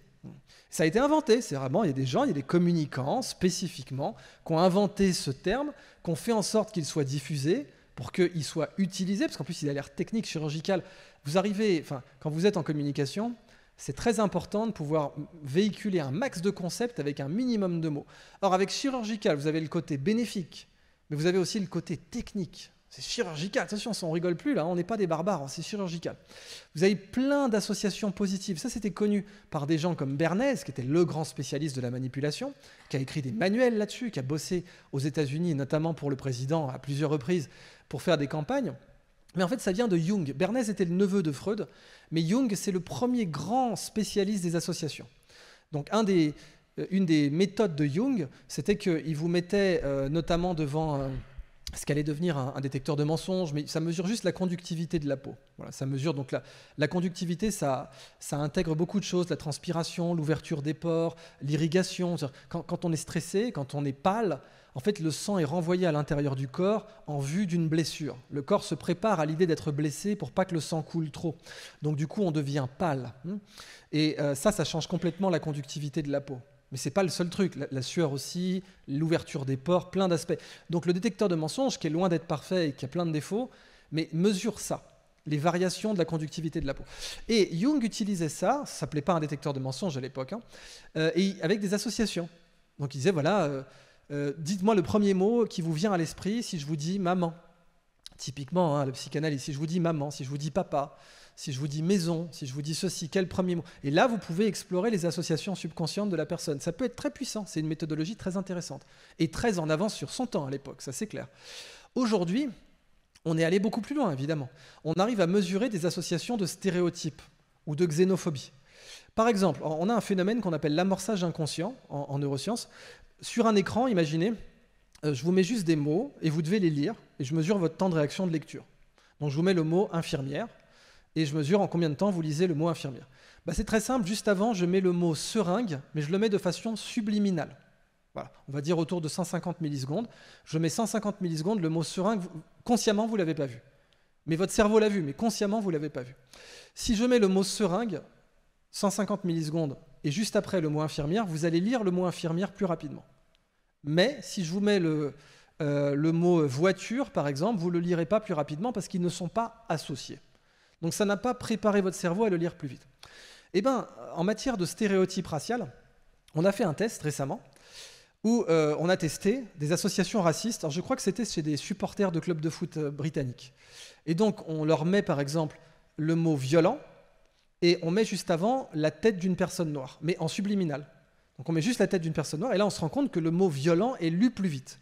Ça a été inventé, c'est vraiment, il y a des gens, il y a des communicants spécifiquement qui ont inventé ce terme, qui ont fait en sorte qu'il soit diffusé pour qu'il soit utilisé, parce qu'en plus il a l'air technique, chirurgical. Vous arrivez, enfin, quand vous êtes en communication, c'est très important de pouvoir véhiculer un max de concepts avec un minimum de mots. Or, avec chirurgical, vous avez le côté bénéfique, mais vous avez aussi le côté technique. C'est chirurgical, attention, on rigole plus là, hein, on n'est pas des barbares, hein, c'est chirurgical. Vous avez plein d'associations positives. Ça, c'était connu par des gens comme Bernays, qui était le grand spécialiste de la manipulation, qui a écrit des manuels là-dessus, qui a bossé aux États-Unis, notamment pour le président à plusieurs reprises, pour faire des campagnes. Mais en fait, ça vient de Jung. Bernays était le neveu de Freud, mais Jung, c'est le premier grand spécialiste des associations. Donc, euh, une des méthodes de Jung, c'était qu'il vous mettait euh, notamment devant euh, ce qu'allait devenir un, détecteur de mensonges, mais ça mesure juste la conductivité de la peau. ça mesure donc la, conductivité, ça, intègre beaucoup de choses, la transpiration, l'ouverture des pores, l'irrigation. quand, on est stressé, quand on est pâle, en fait, le sang est renvoyé à l'intérieur du corps en vue d'une blessure. Le corps se prépare à l'idée d'être blessé pour pas que le sang coule trop. Donc du coup, on devient pâle. Hein. Et euh, ça, ça change complètement la conductivité de la peau. Mais c'est pas le seul truc. La, sueur aussi, l'ouverture des pores, plein d'aspects. Donc le détecteur de mensonge, qui est loin d'être parfait et qui a plein de défauts, mais mesure ça les variations de la conductivité de la peau. Et Jung utilisait ça, ça s'appelait pas un détecteur de mensonge à l'époque, hein, euh, et avec des associations. Donc il disait, voilà, euh, euh, dites-moi le premier mot qui vous vient à l'esprit si je vous dis maman. Typiquement, hein, le psychanalyse, si je vous dis maman, si je vous dis papa, si je vous dis maison, si je vous dis ceci, quel premier mot Et là, vous pouvez explorer les associations subconscientes de la personne. Ça peut être très puissant, c'est une méthodologie très intéressante et très en avance sur son temps à l'époque, ça c'est clair. Aujourd'hui, on est allé beaucoup plus loin, évidemment. On arrive à mesurer des associations de stéréotypes ou de xénophobie. Par exemple, on a un phénomène qu'on appelle l'amorçage inconscient en, neurosciences sur un écran, imaginez, euh, je vous mets juste des mots et vous devez les lire et je mesure votre temps de réaction de lecture. Donc je vous mets le mot infirmière et je mesure en combien de temps vous lisez le mot infirmière. Bah, c'est très simple, juste avant, je mets le mot seringue, mais je le mets de façon subliminale. Voilà, on va dire autour de 150 millisecondes. Je mets 150 millisecondes, le mot seringue, consciemment, vous ne l'avez pas vu. Mais votre cerveau l'a vu, mais consciemment, vous ne l'avez pas vu. Si je mets le mot seringue, 150 millisecondes, et juste après le mot infirmière, vous allez lire le mot infirmière plus rapidement. Mais si je vous mets le, euh, mot voiture, par exemple, vous ne le lirez pas plus rapidement parce qu'ils ne sont pas associés. Donc ça n'a pas préparé votre cerveau à le lire plus vite. Eh bien, en matière de stéréotype racial, on a fait un test récemment où euh, on a testé des associations racistes. Alors je crois que c'était chez des supporters de clubs de foot euh, britanniques. Et donc on leur met par exemple le mot violent et on met juste avant la tête d'une personne noire, mais en subliminal. Donc on met juste la tête d'une personne noire, et là on se rend compte que le mot violent est lu plus vite.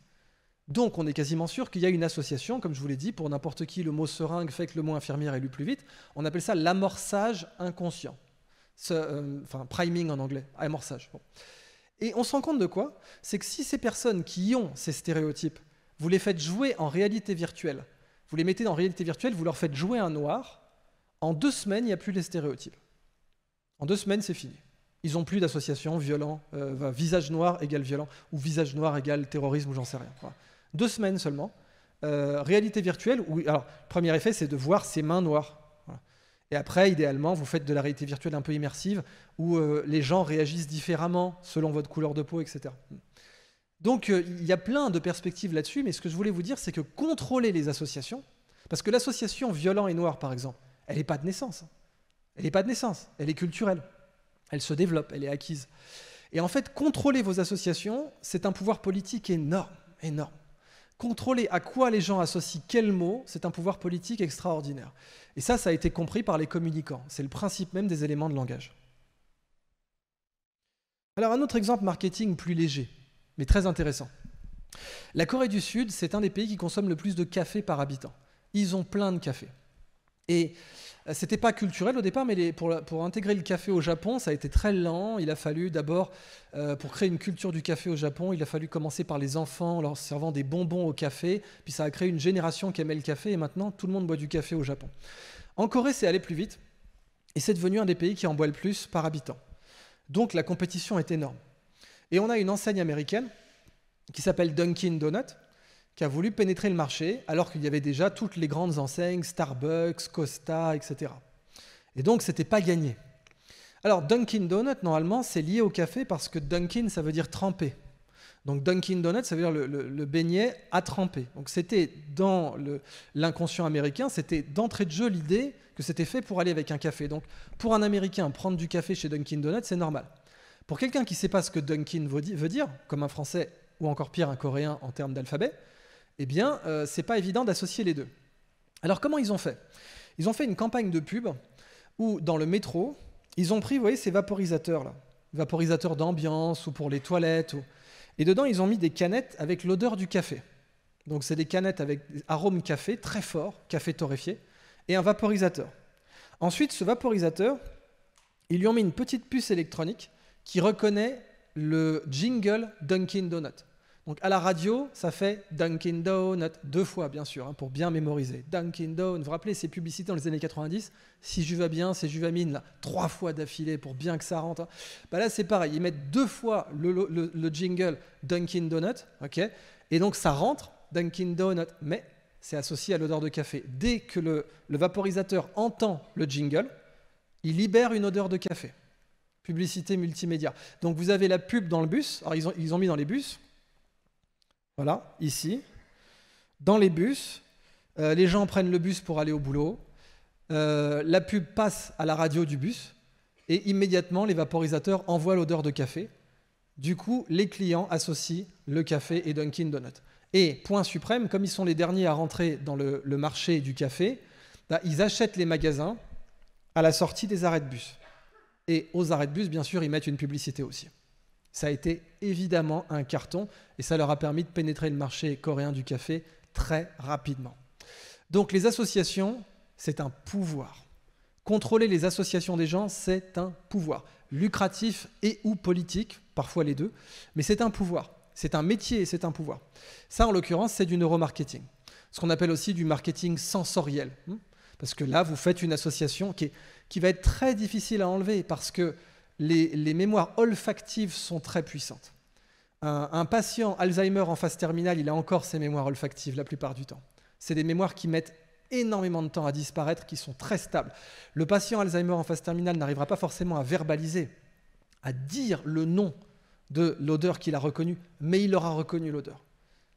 Donc on est quasiment sûr qu'il y a une association, comme je vous l'ai dit, pour n'importe qui, le mot seringue fait que le mot infirmière est lu plus vite. On appelle ça l'amorçage inconscient. Euh, enfin, priming en anglais, amorçage. Et on se rend compte de quoi C'est que si ces personnes qui ont ces stéréotypes, vous les faites jouer en réalité virtuelle, vous les mettez en réalité virtuelle, vous leur faites jouer un noir, en deux semaines, il n'y a plus les stéréotypes. En deux semaines, c'est fini. Ils n'ont plus d'association violent, euh, visage noir égale violent, ou visage noir égale terrorisme, ou j'en sais rien. Deux semaines seulement. Euh, réalité virtuelle, alors, le premier effet, c'est de voir ses mains noires. Et après, idéalement, vous faites de la réalité virtuelle un peu immersive, où euh, les gens réagissent différemment selon votre couleur de peau, etc. Donc, il y a plein de perspectives là-dessus, mais ce que je voulais vous dire, c'est que contrôler les associations, parce que l'association violent et noir, par exemple, elle n'est pas de naissance. Hein. Elle n'est pas de naissance, elle est culturelle. Elle se développe, elle est acquise. Et en fait, contrôler vos associations, c'est un pouvoir politique énorme, énorme. Contrôler à quoi les gens associent quel mot, c'est un pouvoir politique extraordinaire. Et ça, ça a été compris par les communicants. C'est le principe même des éléments de langage. Alors un autre exemple marketing plus léger, mais très intéressant. La Corée du Sud, c'est un des pays qui consomme le plus de café par habitant. Ils ont plein de café. Et euh, c'était pas culturel au départ, mais pour, intégrer le café au Japon, ça a été très lent. Il a fallu d'abord, euh, pour créer une culture du café au Japon, il a fallu commencer par les enfants, leur servant des bonbons au café. Puis ça a créé une génération qui aimait le café, et maintenant tout le monde boit du café au Japon. En Corée, c'est allé plus vite, et c'est devenu un des pays qui en boit le plus par habitant. Donc la compétition est énorme. Et on a une enseigne américaine qui s'appelle Dunkin' Donut, a voulu pénétrer le marché alors qu'il y avait déjà toutes les grandes enseignes, Starbucks, Costa, etc. Et donc, c'était pas gagné. Alors, Dunkin' Donut, normalement, c'est lié au café parce que Dunkin, ça veut dire tremper. Donc, Dunkin' Donut, ça veut dire le, le beignet à tremper. Donc, c'était dans l'inconscient américain, c'était d'entrée de jeu l'idée que c'était fait pour aller avec un café. Donc, pour un Américain, prendre du café chez Dunkin' Donut, c'est normal. Pour quelqu'un qui ne sait pas ce que Dunkin' veut dire, comme un Français ou encore pire, un Coréen en termes d'alphabet, eh bien, euh, c'est pas évident d'associer les deux. Alors, comment ils ont fait Ils ont fait une campagne de pub où, dans le métro, ils ont pris, vous voyez, ces vaporisateurs-là, vaporisateurs d'ambiance ou pour les toilettes, et dedans, ils ont mis des canettes avec l'odeur du café. Donc, c'est des canettes avec arôme café très fort, café torréfié, et un vaporisateur. Ensuite, ce vaporisateur, ils lui ont mis une petite puce électronique qui reconnaît le jingle Dunkin' Donut. Donc à la radio, ça fait Dunkin' Donut, deux fois bien sûr, hein, pour bien mémoriser. Dunkin' Donut, vous vous rappelez ces publicités dans les années 90 Si je vais bien, c'est Juvamine, là, trois fois d'affilée pour bien que ça rentre. Hein. Bah là c'est pareil, ils mettent deux fois le, jingle Dunkin' Donut, Et donc ça rentre, Dunkin' Donut, mais c'est associé à l'odeur de café. Dès que le, vaporisateur entend le jingle, il libère une odeur de café. Publicité multimédia. Donc vous avez la pub dans le bus, alors ils ont mis dans les bus, voilà, ici. Dans les bus, euh, les gens prennent le bus pour aller au boulot. Euh, la pub passe à la radio du bus et immédiatement les vaporisateurs envoient l'odeur de café. Du coup, les clients associent le café et Dunkin' Donut. Et point suprême, comme ils sont les derniers à rentrer dans le, marché du café, bah, ils achètent les magasins à la sortie des arrêts de bus. Et aux arrêts de bus, bien sûr, ils mettent une publicité aussi. Ça a été évidemment un carton et ça leur a permis de pénétrer le marché coréen du café très rapidement. Donc les associations, c'est un pouvoir. Contrôler les associations des gens, c'est un pouvoir. Lucratif et ou politique, parfois les deux, mais c'est un pouvoir. C'est un métier et c'est un pouvoir. Ça, en l'occurrence, c'est du neuromarketing. Ce qu'on appelle aussi du marketing sensoriel. Hein. Parce que là, vous faites une association qui, qui va être très difficile à enlever parce que les, mémoires olfactives sont très puissantes. Un, un, patient Alzheimer en phase terminale, il a encore ses mémoires olfactives la plupart du temps. C'est des mémoires qui mettent énormément de temps à disparaître, qui sont très stables. Le patient Alzheimer en phase terminale n'arrivera pas forcément à verbaliser, à dire le nom de l'odeur qu'il a reconnue, mais il aura reconnu l'odeur.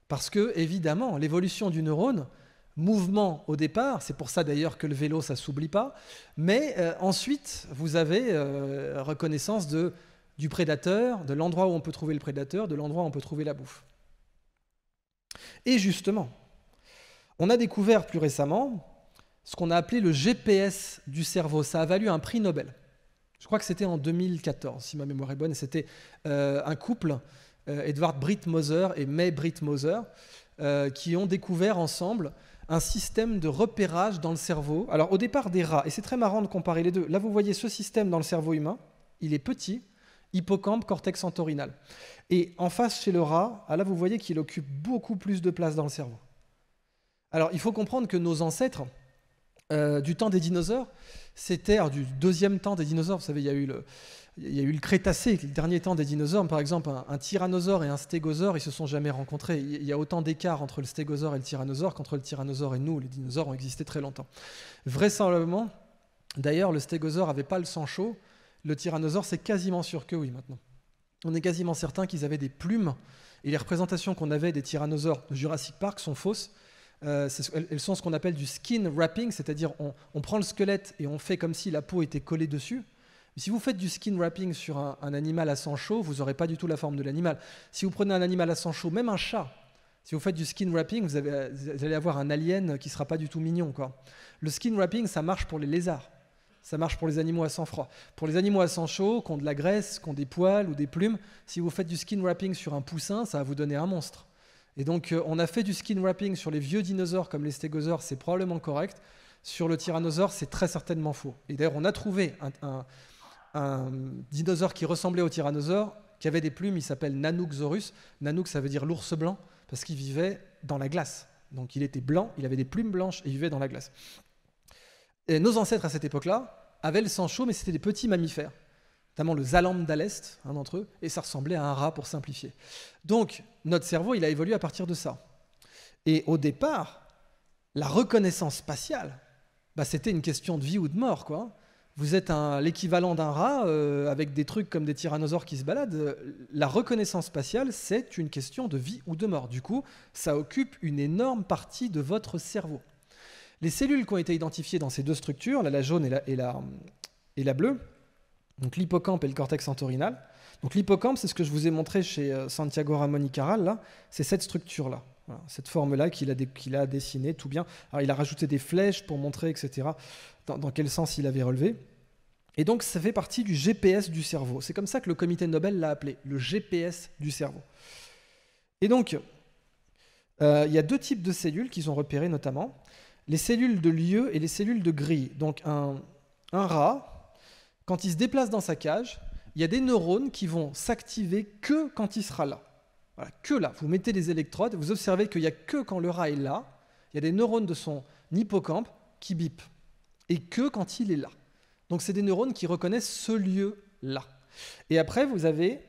Parce que, évidemment, l'évolution du neurone, mouvement au départ, c'est pour ça d'ailleurs que le vélo, ça s'oublie pas, mais euh, ensuite, vous avez euh, reconnaissance de, du prédateur, de l'endroit où on peut trouver le prédateur, de l'endroit où on peut trouver la bouffe. Et justement, on a découvert plus récemment ce qu'on a appelé le GPS du cerveau. Ça a valu un prix Nobel. Je crois que c'était en 2014, si ma mémoire est bonne. C'était euh, un couple, Edward Britt Moser et May Britt Moser, qui ont découvert ensemble un système de repérage dans le cerveau. Alors au départ des rats, et c'est très marrant de comparer les deux, là vous voyez ce système dans le cerveau humain, il est petit, hippocampe, cortex entorhinal. Et en face chez le rat, ah, là vous voyez qu'il occupe beaucoup plus de place dans le cerveau. Alors il faut comprendre que nos ancêtres, euh, du temps des dinosaures, c'était du deuxième temps des dinosaures, vous savez, il y a eu le, il y a eu le Crétacé, le dernier temps des dinosaures. Par exemple, un, tyrannosaure et un stégosaure, ils se sont jamais rencontrés. Il y a autant d'écart entre le stégosaure et le tyrannosaure qu'entre le tyrannosaure et nous. Les dinosaures ont existé très longtemps. Vraisemblablement, d'ailleurs, le stégosaure n'avait pas le sang chaud. Le tyrannosaure, c'est quasiment sûr que oui maintenant. On est quasiment certain qu'ils avaient des plumes. Et les représentations qu'on avait des tyrannosaures de Jurassic Park sont fausses. Euh, elles sont ce qu'on appelle du skin wrapping, c'est-à-dire on prend le squelette et on fait comme si la peau était collée dessus si vous faites du skin wrapping sur un, animal à sang chaud, vous n'aurez pas du tout la forme de l'animal. Si vous prenez un animal à sang chaud, même un chat, si vous faites du skin wrapping, vous, allez avoir un alien qui ne sera pas du tout mignon. Quoi. Le skin wrapping, ça marche pour les lézards. Ça marche pour les animaux à sang froid. Pour les animaux à sang chaud, qui ont de la graisse, qui ont des poils ou des plumes, si vous faites du skin wrapping sur un poussin, ça va vous donner un monstre. Et donc, euh, on a fait du skin wrapping sur les vieux dinosaures comme les stégosaures, c'est probablement correct. Sur le tyrannosaure, c'est très certainement faux. Et d'ailleurs, on a trouvé un, un dinosaure qui ressemblait au tyrannosaure, qui avait des plumes, il s'appelle Nanuxorus. Nanux, ça veut dire l'ours blanc, parce qu'il vivait dans la glace. Donc il était blanc, il avait des plumes blanches et il vivait dans la glace. Et nos ancêtres à cette époque-là avaient le sang chaud, mais c'était des petits mammifères, notamment le zalambe un d'entre eux, et ça ressemblait à un rat pour simplifier. Donc notre cerveau, il a évolué à partir de ça. Et au départ, la reconnaissance spatiale, bah, c'était une question de vie ou de mort, quoi. Vous êtes l'équivalent d'un rat euh, avec des trucs comme des tyrannosaures qui se baladent. Euh, la reconnaissance spatiale, c'est une question de vie ou de mort. Du coup, ça occupe une énorme partie de votre cerveau. Les cellules qui ont été identifiées dans ces deux structures, la jaune euh, et la, bleue, donc l'hippocampe et le cortex entorhinal. Donc l'hippocampe, c'est ce que je vous ai montré chez Santiago Ramon y Caral, c'est cette structure-là cette forme-là qu'il a, dessinée tout bien. il a rajouté des flèches pour montrer, etc., dans, quel sens il avait relevé. Et donc, ça fait partie du GPS du cerveau. C'est comme ça que le comité Nobel l'a appelé, le GPS du cerveau. Et donc, euh, il y a deux types de cellules qu'ils ont repérées notamment les cellules de lieu et les cellules de grille. Donc, un rat, quand il se déplace dans sa cage, il y a des neurones qui vont s'activer que quand il sera là que là. Vous mettez des électrodes, vous observez qu'il n'y a que quand le rat est là, il y a des neurones de son hippocampe qui bipent. Et que quand il est là. Donc c'est des neurones qui reconnaissent ce lieu-là. Et après, vous avez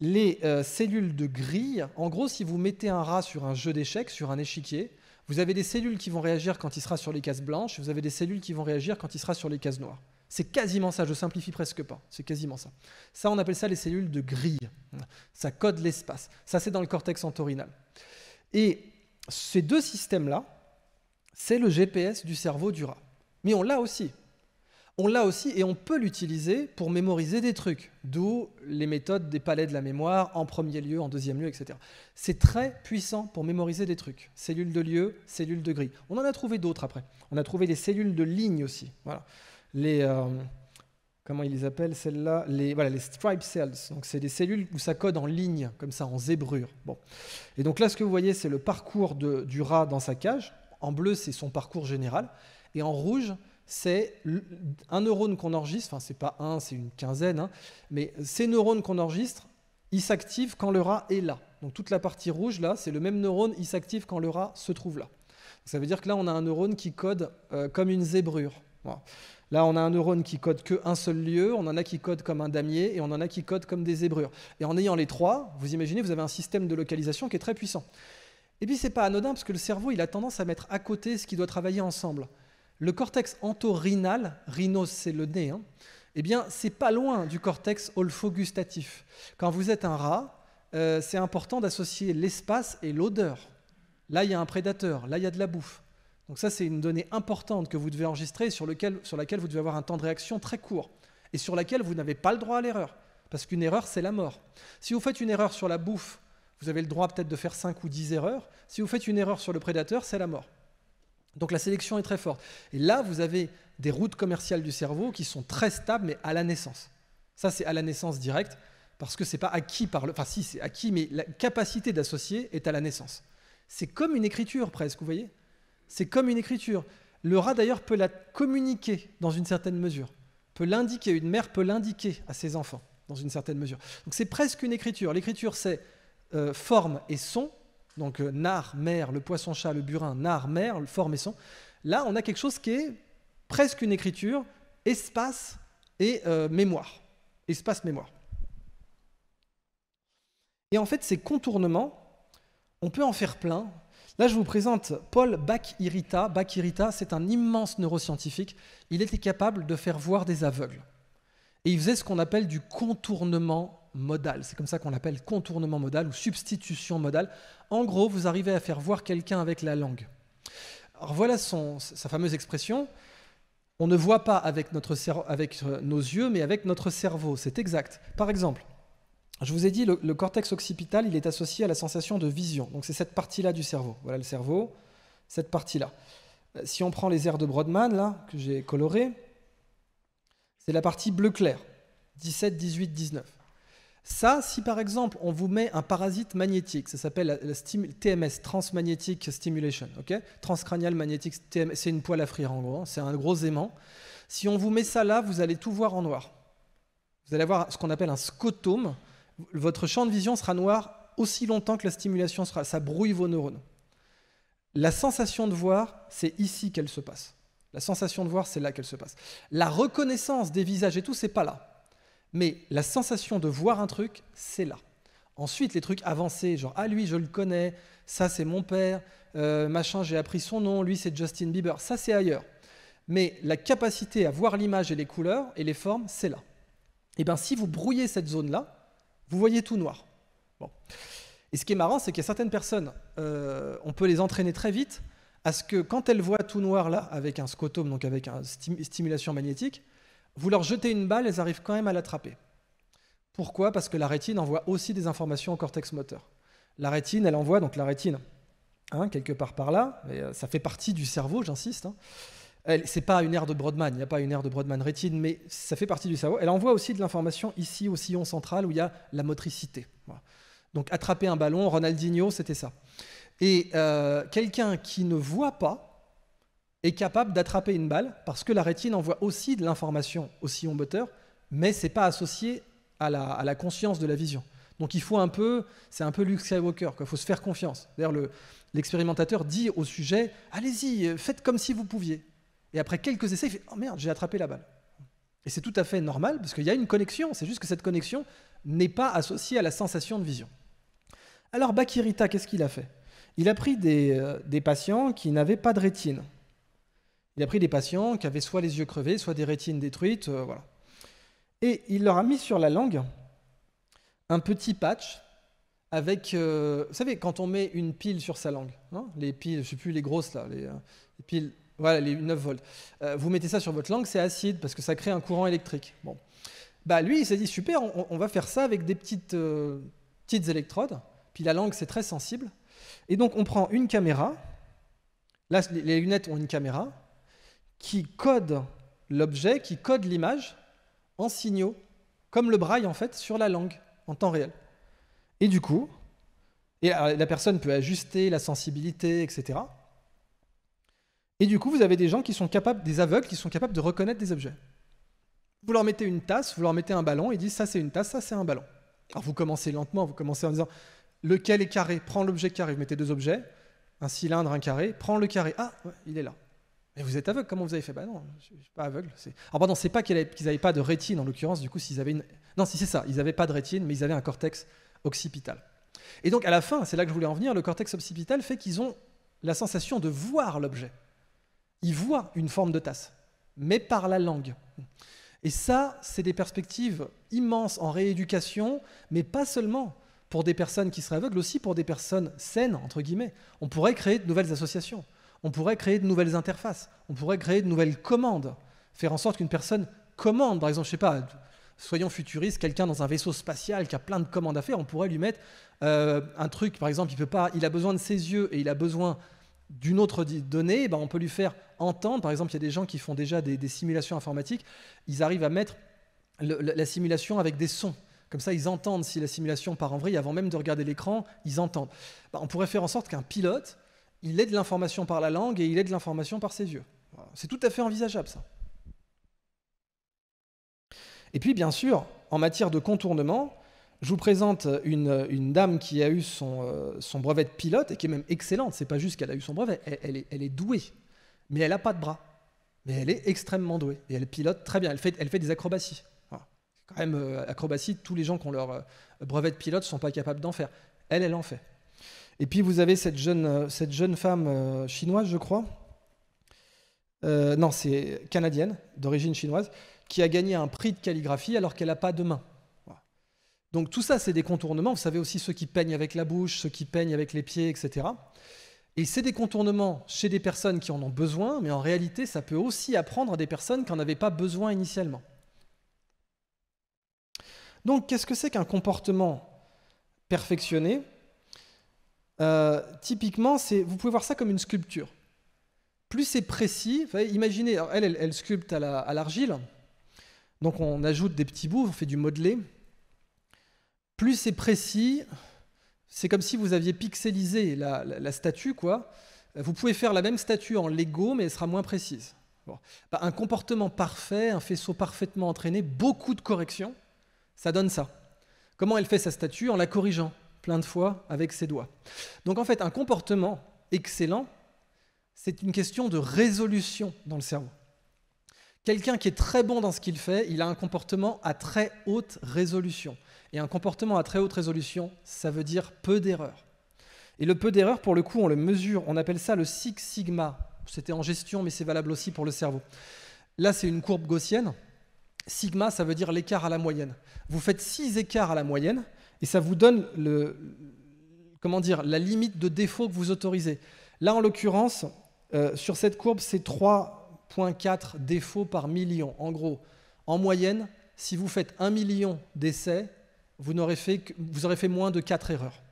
les euh, cellules de grille. En gros, si vous mettez un rat sur un jeu d'échecs, sur un échiquier, vous avez des cellules qui vont réagir quand il sera sur les cases blanches, vous avez des cellules qui vont réagir quand il sera sur les cases noires. C'est quasiment ça, je simplifie presque pas, c'est quasiment ça. Ça, on appelle ça les cellules de grille. Ça code l'espace. Ça, c'est dans le cortex entorhinal. Et ces deux systèmes-là, c'est le GPS du cerveau du rat. Mais on l'a aussi. On l'a aussi et on peut l'utiliser pour mémoriser des trucs, d'où les méthodes des palais de la mémoire en premier lieu, en deuxième lieu, etc. C'est très puissant pour mémoriser des trucs. Cellules de lieu, cellules de grille. On en a trouvé d'autres après. On a trouvé des cellules de ligne aussi. Voilà les. Euh, comment ils les appellent celles-là les, voilà, les stripe cells. Donc, c'est des cellules où ça code en ligne, comme ça, en zébrure. Bon. Et donc là, ce que vous voyez, c'est le parcours du rat dans sa cage. En bleu, c'est son parcours général. Et en rouge, c'est un neurone qu'on enregistre. Enfin, c'est pas un, c'est une quinzaine. Hein. mais ces neurones qu'on enregistre, ils s'activent quand le rat est là. Donc toute la partie rouge, là, c'est le même neurone, il s'active quand le rat se trouve là. ça veut dire que là, on a un neurone qui code euh, comme une zébrure. Voilà. Là, on a un neurone qui code qu'un seul lieu, on en a qui code comme un damier et on en a qui code comme des zébrures. Et en ayant les trois, vous imaginez, vous avez un système de localisation qui est très puissant. Et puis, c'est pas anodin parce que le cerveau, il a tendance à mettre à côté ce qui doit travailler ensemble. Le cortex entorhinal, rhinos, c'est le nez, hein, eh bien, c'est pas loin du cortex olfogustatif. Quand vous êtes un rat, euh, c'est important d'associer l'espace et l'odeur. Là, il y a un prédateur, là, il y a de la bouffe. Donc ça, c'est une donnée importante que vous devez enregistrer, sur, laquelle vous devez avoir un temps de réaction très court, et sur laquelle vous n'avez pas le droit à l'erreur, parce qu'une erreur, c'est la mort. Si vous faites une erreur sur la bouffe, vous avez le droit peut-être de faire 5 ou 10 erreurs. Si vous faites une erreur sur le prédateur, c'est la mort. Donc la sélection est très forte. Et là, vous avez des routes commerciales du cerveau qui sont très stables, mais à la naissance. Ça, c'est à la naissance directe, parce que c'est pas acquis par le... Enfin, si, c'est acquis, mais la capacité d'associer est à la naissance. C'est comme une écriture presque, vous voyez c'est comme une écriture. Le rat d'ailleurs peut la communiquer dans une certaine mesure, peut l'indiquer, une mère peut l'indiquer à ses enfants dans une certaine mesure. Donc c'est presque une écriture. L'écriture c'est euh, forme et son, donc nard, euh, nar, mère, le poisson chat, le burin, nar, mère, forme et son. Là on a quelque chose qui est presque une écriture, espace et euh, mémoire. Espace mémoire. Et en fait ces contournements, on peut en faire plein, Là, je vous présente Paul Bach-Irita. c'est un immense neuroscientifique. Il était capable de faire voir des aveugles. Et il faisait ce qu'on appelle du contournement modal. C'est comme ça qu'on l'appelle contournement modal ou substitution modale. En gros, vous arrivez à faire voir quelqu'un avec la langue. Alors voilà sa fameuse expression. On ne voit pas avec, avec euh, nos yeux, mais avec notre cerveau. C'est exact. Par exemple, je vous ai dit, le, cortex occipital, il est associé à la sensation de vision. Donc c'est cette partie-là du cerveau. Voilà le cerveau, cette partie-là. Euh, si on prend les airs de Brodmann, là, que j'ai coloré, c'est la partie bleu clair, 17, 18, 19. Ça, si par exemple on vous met un parasite magnétique, ça s'appelle la, TMS, Transmagnetic Stimulation, ok Transcranial Magnetic TMS, c'est une poêle à frire en gros, hein, c'est un gros aimant. Si on vous met ça là, vous allez tout voir en noir. Vous allez avoir ce qu'on appelle un scotome, votre champ de vision sera noir aussi longtemps que la stimulation sera. Ça brouille vos neurones. La sensation de voir, c'est ici qu'elle se passe. La sensation de voir, c'est là qu'elle se passe. La reconnaissance des visages et tout, c'est pas là. Mais la sensation de voir un truc, c'est là. Ensuite, les trucs avancés, genre ah lui, je le connais, ça c'est mon père, euh, machin, j'ai appris son nom, lui c'est Justin Bieber, ça c'est ailleurs. Mais la capacité à voir l'image et les couleurs et les formes, c'est là. Et eh bien si vous brouillez cette zone-là, vous voyez tout noir. Et ce qui est marrant, c'est qu'il y a certaines personnes, euh, on peut les entraîner très vite à ce que quand elles voient tout noir là, avec un scotome, donc avec une stimulation magnétique, vous leur jetez une balle, elles arrivent quand même à l'attraper. Pourquoi Parce que la rétine envoie aussi des informations au cortex moteur. La rétine, elle envoie donc la rétine, hein, quelque part par là, euh, ça fait partie du cerveau, j'insiste. Hein, c'est pas une aire de Brodmann, il n'y a pas une aire de Brodmann-rétine, mais ça fait partie du cerveau. Elle envoie aussi de l'information ici au sillon central où il y a la motricité. Donc attraper un ballon, Ronaldinho, c'était ça. Et euh, quelqu'un qui ne voit pas est capable d'attraper une balle parce que la rétine envoie aussi de l'information au sillon moteur, mais c'est pas associé à la, conscience de la vision. Donc il faut un peu, c'est un peu Luke Skywalker, il faut se faire confiance. D'ailleurs, l'expérimentateur dit au sujet, allez-y, faites comme si vous pouviez. Et après quelques essais, il fait Oh merde, j'ai attrapé la balle. Et c'est tout à fait normal, parce qu'il y a une connexion, c'est juste que cette connexion n'est pas associée à la sensation de vision. Alors Bakirita, qu'est-ce qu'il a fait Il a pris euh, des, patients qui n'avaient pas de rétine. Il a pris des patients qui avaient soit les yeux crevés, soit des rétines détruites, euh, voilà. Et il leur a mis sur la langue un petit patch avec, euh, vous savez, quand on met une pile sur sa langue, hein, les piles, je ne sais plus les grosses là, les piles voilà, les 9 volts. Euh, vous mettez ça sur votre langue, c'est acide parce que ça crée un courant électrique. Bon. Bah, lui, il s'est dit super, on, va faire ça avec des petites, euh, petites électrodes. Puis la langue, c'est très sensible. Et donc, on prend une caméra. Là, les lunettes ont une caméra qui code l'objet, qui code l'image en signaux, comme le braille en fait, sur la langue, en temps réel. Et du coup, et euh, la personne peut ajuster la sensibilité, etc. Et du coup, vous avez des gens qui sont capables, des aveugles, qui sont capables de reconnaître des objets. Vous leur mettez une tasse, vous leur mettez un ballon, ils disent ça c'est une tasse, ça c'est un ballon. Alors vous commencez lentement, vous commencez en disant lequel est carré, prends l'objet carré, vous mettez deux objets, un cylindre, un carré, prends le carré, ah, il est là. Mais vous êtes aveugle, comment vous avez fait Bah non, je suis pas aveugle. Alors pardon, c'est pas qu'ils n'avaient pas de rétine en l'occurrence, du coup s'ils avaient une... Non, si c'est ça, ils n'avaient pas de rétine, mais ils avaient un cortex occipital. Et donc à la fin, c'est là que je voulais en venir, le cortex occipital fait qu'ils ont la sensation de voir l'objet. Il voit une forme de tasse, mais par la langue. Et ça, c'est des perspectives immenses en rééducation, mais pas seulement pour des personnes qui seraient aveugles, aussi pour des personnes saines, entre guillemets. On pourrait créer de nouvelles associations, on pourrait créer de nouvelles interfaces, on pourrait créer de nouvelles commandes, faire en sorte qu'une personne commande, par exemple, je sais pas, soyons futuristes, quelqu'un dans un vaisseau spatial qui a plein de commandes à faire, on pourrait lui mettre euh, un truc, par exemple, il peut pas, il a besoin de ses yeux et il a besoin d'une autre donnée, eh ben, on peut lui faire entendre, par exemple, il y a des gens qui font déjà des, simulations informatiques, ils arrivent à mettre la, simulation avec des sons. Comme ça, ils entendent si la simulation part en vrai. avant même de regarder l'écran, ils entendent. Bah, on pourrait faire en sorte qu'un pilote, il ait de l'information par la langue et il ait de l'information par ses yeux. C'est tout à fait envisageable, ça. Et puis, bien sûr, en matière de contournement, je vous présente une, dame qui a eu euh, son, brevet de pilote et qui est même excellente. C'est pas juste qu'elle a eu son brevet, elle, est, douée, mais elle n'a pas de bras. Mais elle est extrêmement douée et elle pilote très bien. Elle fait, des acrobaties. Quand même, euh, acrobaties, acrobatie, tous les gens qui ont leur euh, brevet de pilote ne sont pas capables d'en faire. Elle, elle en fait. Et puis vous avez cette jeune, cette jeune femme chinoise, je crois. non, c'est canadienne, d'origine chinoise, qui a gagné un prix de calligraphie alors qu'elle n'a pas de main. Donc tout ça, c'est des contournements. Vous savez aussi ceux qui peignent avec la bouche, ceux qui peignent avec les pieds, etc. Et c'est des contournements chez des personnes qui en ont besoin, mais en réalité, ça peut aussi apprendre à des personnes qui n'en avaient pas besoin initialement. Donc, qu'est-ce que c'est qu'un comportement perfectionné euh, Typiquement, vous pouvez voir ça comme une sculpture. Plus c'est précis, imaginez, elle, sculpte à l'argile, donc on ajoute des petits bouts, on fait du modelé, plus c'est précis, c'est comme si vous aviez pixelisé la, statue, quoi. Vous pouvez faire la même statue en Lego, mais elle sera moins précise. Bah, un comportement parfait, un faisceau parfaitement entraîné, beaucoup de corrections, ça donne ça. Comment elle fait sa statue En la corrigeant plein de fois avec ses doigts. Donc en fait, un comportement excellent, c'est une question de résolution dans le cerveau. Quelqu'un qui est très bon dans ce qu'il fait, il a un comportement à très haute résolution. Et un comportement à très haute résolution, ça veut dire peu d'erreurs. Et le peu d'erreurs, pour le coup, on le mesure, on appelle ça le Six Sigma. C'était en gestion, mais c'est valable aussi pour le cerveau. Là, c'est une courbe gaussienne. Sigma, ça veut dire l'écart à la moyenne. Vous faites six écarts à la moyenne, et ça vous donne le, comment dire, la limite de défaut que vous autorisez. Là, en l'occurrence, euh, sur cette courbe, c'est 3 0,4 défauts par million. En gros, en moyenne, si vous faites 1 million d'essais, vous, n'aurez fait que, vous aurez fait moins de 4 erreurs.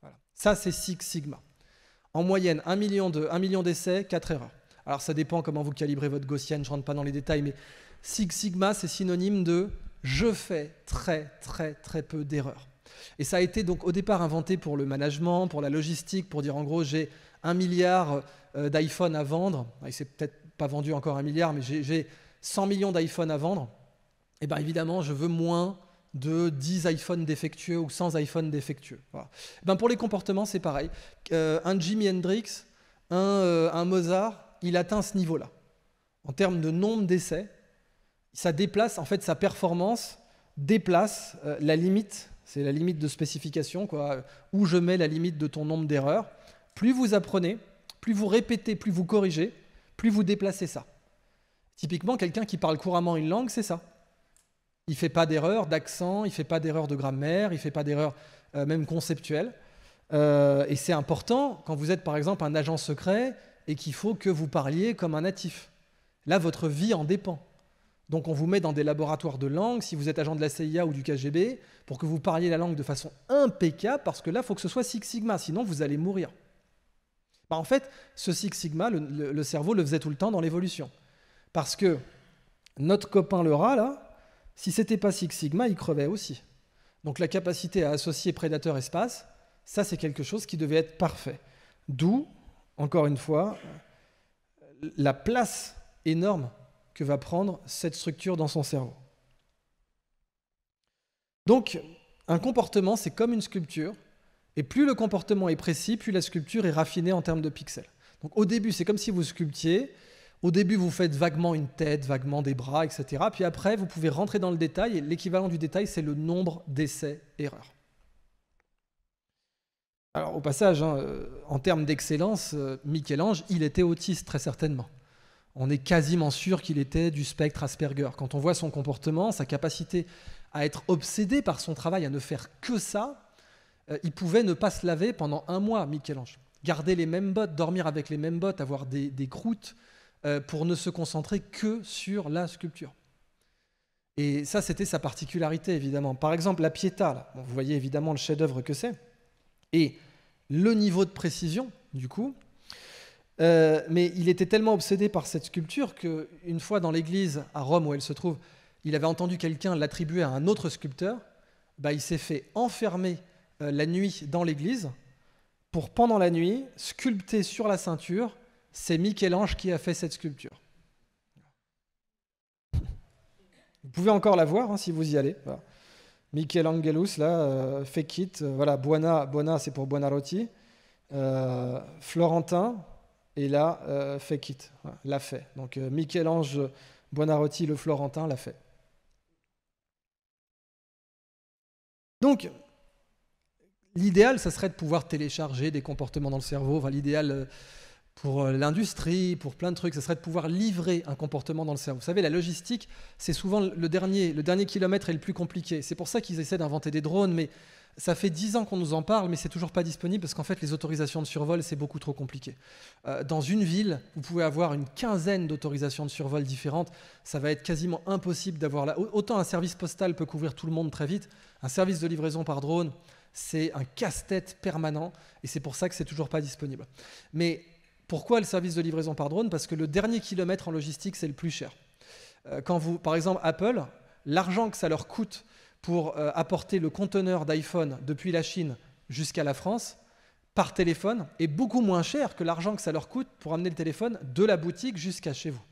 Voilà. Ça, c'est Six Sigma. En moyenne, 1 million, de, 1 million d'essais, 4 erreurs. Alors ça dépend comment vous calibrez votre gaussienne, je ne rentre pas dans les détails, mais Six Sigma, c'est synonyme de je fais très très très peu d'erreurs. Et ça a été donc au départ inventé pour le management, pour la logistique, pour dire en gros j'ai un milliard euh, d'iPhone à vendre. et peut-être pas vendu encore un milliard, mais j'ai 100 millions d'iPhone à vendre, et eh bien évidemment, je veux moins de 10 iPhones défectueux ou 100 iPhones défectueux. Eh ben pour les comportements, c'est pareil. Euh, un Jimi Hendrix, euh, un, Mozart, il atteint ce niveau-là. En termes de nombre d'essais, ça déplace, en fait, sa performance déplace euh, la limite, c'est la limite de spécification, quoi, où je mets la limite de ton nombre d'erreurs. Plus vous apprenez, plus vous répétez, plus vous corrigez, plus vous déplacez ça. Typiquement, quelqu'un qui parle couramment une langue, c'est ça. Il ne fait pas d'erreur d'accent, il ne fait pas d'erreur de grammaire, il ne fait pas d'erreur euh, même conceptuelle. Euh, et c'est important quand vous êtes par exemple un agent secret et qu'il faut que vous parliez comme un natif. Là, votre vie en dépend. Donc on vous met dans des laboratoires de langue, si vous êtes agent de la CIA ou du KGB, pour que vous parliez la langue de façon impeccable, parce que là, il faut que ce soit Six Sigma, sinon vous allez mourir. Bah, en fait, ce Six Sigma, le, cerveau le faisait tout le temps dans l'évolution. Parce que notre copain le rat, là, si c'était pas Six Sigma, il crevait aussi. Donc la capacité à associer prédateur-espace, ça c'est quelque chose qui devait être parfait. D'où, encore une fois, la place énorme que va prendre cette structure dans son cerveau. Donc, un comportement, c'est comme une sculpture, et plus le comportement est précis, plus la sculpture est raffinée en termes de pixels. Donc au début, c'est comme si vous sculptiez. Au début, vous faites vaguement une tête, vaguement des bras, etc. Puis après, vous pouvez rentrer dans le détail. Et l'équivalent du détail, c'est le nombre d'essais-erreurs. Alors au passage, hein, euh, en termes d'excellence, euh, Michel-Ange, il était autiste très certainement. On est quasiment sûr qu'il était du spectre Asperger. Quand on voit son comportement, sa capacité à être obsédé par son travail, à ne faire que ça, euh, il pouvait ne pas se laver pendant un mois, Michel-Ange. Garder les mêmes bottes, dormir avec les mêmes bottes, avoir des, croûtes, euh, pour ne se concentrer que sur la sculpture. Et ça, c'était sa particularité, évidemment. Par exemple, la Pietà, vous voyez évidemment le chef-d'œuvre que c'est, et le niveau de précision, du coup. Euh, mais il était tellement obsédé par cette sculpture qu'une fois dans l'église à Rome où elle se trouve, il avait entendu quelqu'un l'attribuer à un autre sculpteur. Bah, il s'est fait enfermer euh, la nuit dans l'église pour pendant la nuit sculpter sur la ceinture. C'est Michel-Ange qui a fait cette sculpture. Vous pouvez encore la voir hein, si vous y allez. Michel-Angelus, là, euh, fait Fekit, euh, voilà, Buona, Buona c'est pour Buonarroti, Florentin, et là, Fekit, quitte l'a fait. Donc Michel-Ange Buonarroti, le Florentin, l'a fait. Donc, l'idéal, ça serait de pouvoir télécharger des comportements dans le cerveau. l'idéal euh, pour euh, l'industrie, pour plein de trucs, ça serait de pouvoir livrer un comportement dans le cerveau. Vous savez, la logistique, c'est souvent le dernier, le dernier kilomètre est le plus compliqué. C'est pour ça qu'ils essaient d'inventer des drones, mais ça fait dix ans qu'on nous en parle, mais c'est toujours pas disponible parce qu'en fait, les autorisations de survol, c'est beaucoup trop compliqué. Euh, dans une ville, vous pouvez avoir une quinzaine d'autorisations de survol différentes. Ça va être quasiment impossible d'avoir Autant un service postal peut couvrir tout le monde très vite, un service de livraison par drone, c'est un casse-tête permanent et c'est pour ça que c'est toujours pas disponible. Mais pourquoi le service de livraison par drone Parce que le dernier kilomètre en logistique, c'est le plus cher. Euh, quand vous, par exemple, Apple, l'argent que ça leur coûte pour euh, apporter le conteneur d'iPhone depuis la Chine jusqu'à la France par téléphone est beaucoup moins cher que l'argent que ça leur coûte pour amener le téléphone de la boutique jusqu'à chez vous.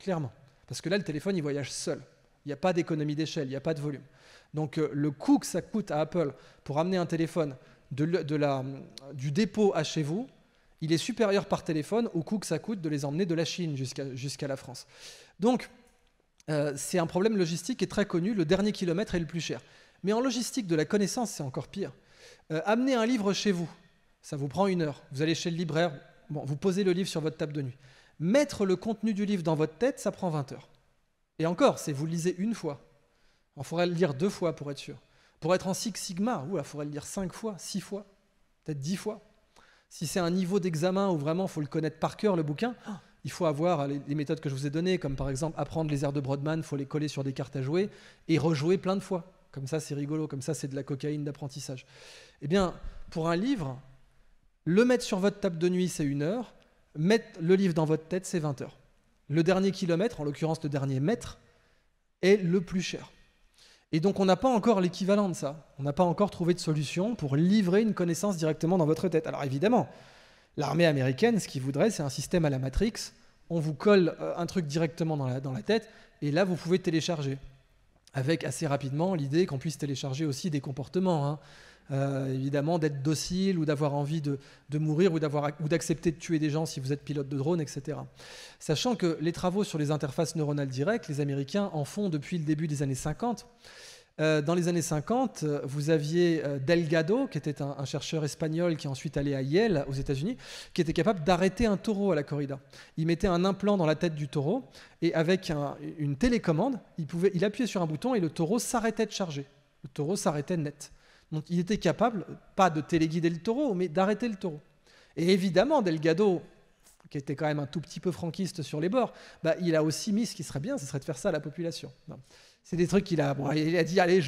Clairement. Parce que là, le téléphone, il voyage seul. Il n'y a pas d'économie d'échelle, il n'y a pas de volume. Donc euh, le coût que ça coûte à Apple pour amener un téléphone du dépôt à chez vous, il est supérieur par téléphone au coût que ça coûte de les emmener de la Chine jusqu'à la France. Donc euh, c'est un problème logistique qui est très connu, le dernier kilomètre est le plus cher. Mais en logistique de la connaissance, c'est encore pire. Euh, amener un livre chez vous, ça vous prend une heure. Vous allez chez le libraire, vous posez le livre sur votre table de nuit. Mettre le contenu du livre dans votre tête, ça prend 20 heures. Et encore, c'est vous lisez une fois. On faudrait le lire deux fois pour être sûr. Pour être en Six Sigma, il faudrait le lire cinq fois, six fois, peut-être dix fois. Si c'est un niveau d'examen où vraiment il faut le connaître par cœur, le bouquin, oh, il faut avoir les méthodes que je vous ai données, comme par exemple apprendre les airs de Broadman, il faut les coller sur des cartes à jouer et rejouer plein de fois. Comme ça, c'est rigolo, comme ça, c'est de la cocaïne d'apprentissage. Eh bien, pour un livre, le mettre sur votre table de nuit, c'est une heure. Mettre le livre dans votre tête, c'est 20 heures. Le dernier kilomètre, en l'occurrence le dernier mètre, est le plus cher. Et donc on n'a pas encore l'équivalent de ça. On n'a pas encore trouvé de solution pour livrer une connaissance directement dans votre tête. Alors évidemment, l'armée américaine, ce qu'ils voudraient, c'est un système à la Matrix. On vous colle euh, un truc directement dans la, tête, et là, vous pouvez télécharger. Avec assez rapidement l'idée qu'on puisse télécharger aussi des comportements. Hein. Euh, évidemment, d'être docile ou d'avoir envie de, mourir ou d'accepter de tuer des gens si vous êtes pilote de drone, etc. Sachant que les travaux sur les interfaces neuronales directes, les Américains en font depuis le début des années 50. Euh, dans les années 50, euh, vous aviez Delgado, qui était un, chercheur espagnol qui est ensuite allé à Yale, aux États-Unis, qui était capable d'arrêter un taureau à la corrida. Il mettait un implant dans la tête du taureau et avec une télécommande, il, pouvait, il appuyait sur un bouton et le taureau s'arrêtait de charger. Le taureau s'arrêtait net. Donc il était capable, pas de téléguider le taureau, mais d'arrêter le taureau. Et évidemment, Delgado, qui était quand même un tout petit peu franquiste sur les bords, bah, il a aussi mis ce qui serait bien, ce serait de faire ça à la population. C'est des trucs qu'il a, il a dit, allez,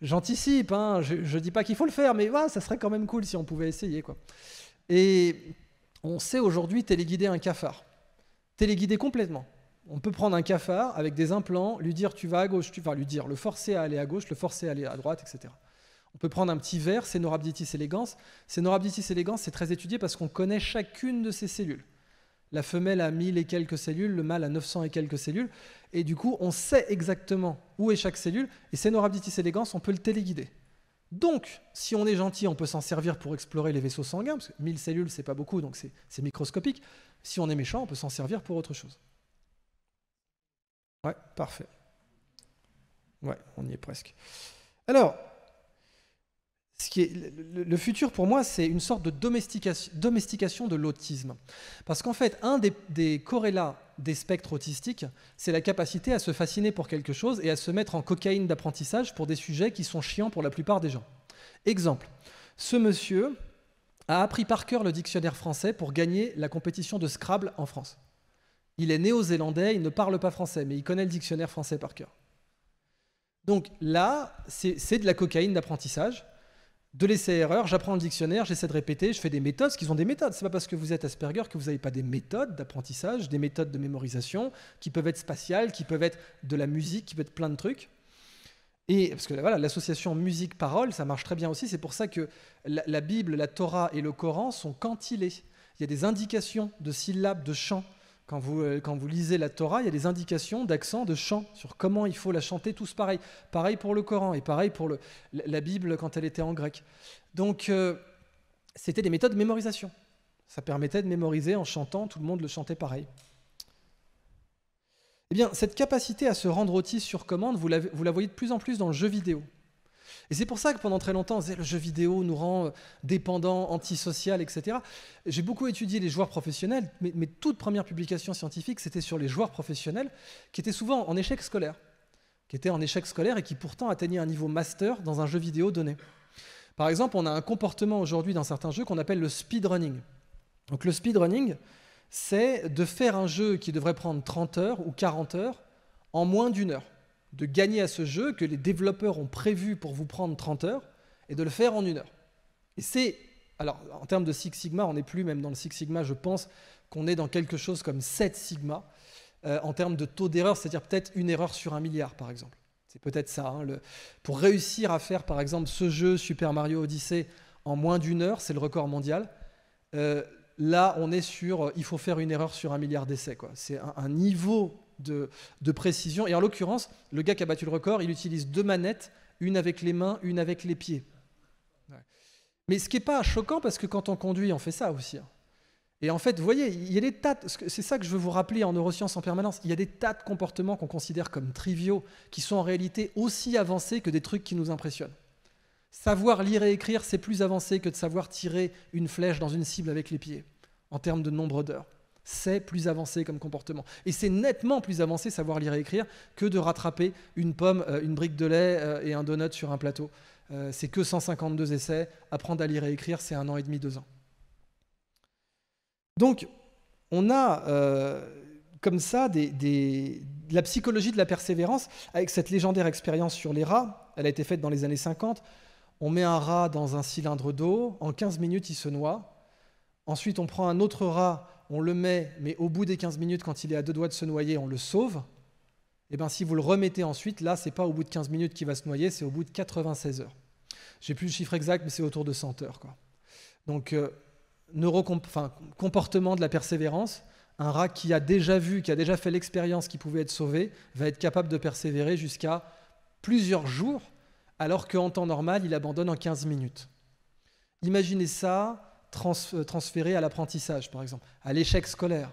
j'anticipe, hein, je, ne dis pas qu'il faut le faire, mais ça serait quand même cool si on pouvait essayer. Quoi. Et on sait aujourd'hui téléguider un cafard. Téléguider complètement. On peut prendre un cafard avec des implants, lui dire tu vas à gauche, tu vas enfin, lui dire le forcer à aller à gauche, le forcer à aller à droite, etc. On peut prendre un petit verre, élégance. elegans. Norabditis elegans, c'est très étudié parce qu'on connaît chacune de ces cellules. La femelle a 1000 et quelques cellules, le mâle a 900 et quelques cellules. Et du coup, on sait exactement où est chaque cellule. Et Norabditis elegans, on peut le téléguider. Donc, si on est gentil, on peut s'en servir pour explorer les vaisseaux sanguins, parce que 1000 cellules, c'est pas beaucoup, donc c'est microscopique. Si on est méchant, on peut s'en servir pour autre chose. Ouais, parfait. Ouais, on y est presque. Alors, qui est, le, futur pour moi, c'est une sorte de domestication, de l'autisme. Parce qu'en fait, un des, des corrélats des spectres autistiques, c'est la capacité à se fasciner pour quelque chose et à se mettre en cocaïne d'apprentissage pour des sujets qui sont chiants pour la plupart des gens. Exemple, ce monsieur a appris par cœur le dictionnaire français pour gagner la compétition de Scrabble en France. Il est néo-zélandais, il ne parle pas français, mais il connaît le dictionnaire français par cœur. Donc là, c'est de la cocaïne d'apprentissage de laisser erreur j'apprends le dictionnaire, j'essaie de répéter, je fais des méthodes, parce qu'ils ont des méthodes. C'est pas parce que vous êtes Asperger que vous n'avez pas des méthodes d'apprentissage, des méthodes de mémorisation, qui peuvent être spatiales, qui peuvent être de la musique, qui peuvent être plein de trucs. Et parce que voilà, l'association musique-parole, ça marche très bien aussi. C'est pour ça que la, la, Bible, la Torah et le Coran sont cantilés. Il y a des indications de syllabes, de chants. Euh, quand vous, lisez la Torah, il y a des indications d'accent, de chant, sur comment il faut la chanter, tous pareil. Pareil pour le Coran et pareil pour la Bible quand elle était en grec. Donc, euh, c'était des méthodes de mémorisation. Ça permettait de mémoriser en chantant, tout le monde le chantait pareil. Eh bien, cette capacité à se rendre autiste sur commande, vous la voyez de plus en plus dans le jeu vidéo. Et c'est pour ça que pendant très longtemps, on disait le jeu vidéo nous rend euh, dépendants, antisocial, etc. J'ai beaucoup étudié les joueurs professionnels. mais mes toutes premières publications scientifiques, c'était sur les joueurs professionnels qui étaient souvent en échec scolaire, qui étaient en échec scolaire et qui pourtant atteignaient un niveau master dans un jeu vidéo donné. Par exemple, on a un comportement aujourd'hui dans certains jeux qu'on appelle le speedrunning. Donc le speedrunning, c'est de faire un jeu qui devrait prendre 30 heures ou 40 heures en moins d'une heure de gagner à ce jeu que les développeurs ont prévu pour vous prendre 30 heures et de le faire en une heure. Et c'est. Alors, en termes de Six Sigma, on n'est plus même dans le Six Sigma, je pense qu'on est dans quelque chose comme 7 Sigma euh, en termes de taux d'erreur, c'est-à-dire peut-être une erreur sur un milliard, par exemple. C'est peut-être ça. Hein, le... Pour réussir à faire, par exemple, ce jeu Super Mario Odyssey en moins d'une heure, c'est le record mondial. Euh, là, on est sur, il faut faire une erreur sur un milliard d'essais. C'est un, niveau de, précision. Et en l'occurrence, le gars qui a battu le record, il utilise deux manettes, une avec les mains, une avec les pieds. Mais ce qui n'est pas choquant, parce que quand on conduit, on fait ça aussi. Hein. Et en fait, vous voyez, il y a des tas, de, c'est ça que je veux vous rappeler en neurosciences en permanence, il y a des tas de comportements qu'on considère comme triviaux, qui sont en réalité aussi avancés que des trucs qui nous impressionnent. Savoir lire et écrire, c'est plus avancé que de savoir tirer une flèche dans une cible avec les pieds, en termes de nombre d'heures. C'est plus avancé comme comportement. Et c'est nettement plus avancé savoir lire et écrire que de rattraper une pomme, euh, une brique de lait euh, et un donut sur un plateau. Euh, c'est que 152 essais. Apprendre à lire et écrire, c'est un an et demi, deux ans. Donc, on a comme ça la psychologie de la persévérance avec cette légendaire expérience sur les rats. Elle a été faite dans les années 50. On met un rat dans un cylindre d'eau. En 15 minutes, il se noie. Ensuite, on prend un autre rat on le met, mais au bout des 15 minutes, quand il est à deux doigts de se noyer, on le sauve. Et eh bien si vous le remettez ensuite, là, c'est pas au bout de 15 minutes qu'il va se noyer, c'est au bout de 96 heures. J'ai plus le chiffre exact, mais c'est autour de 100 heures. Quoi. Donc, euh, comportement de la persévérance, un rat qui a déjà vu, qui a déjà fait l'expérience qu'il pouvait être sauvé, va être capable de persévérer jusqu'à plusieurs jours, alors qu'en temps normal, il abandonne en 15 minutes. Imaginez ça euh, transféré à l'apprentissage, par exemple, à l'échec scolaire,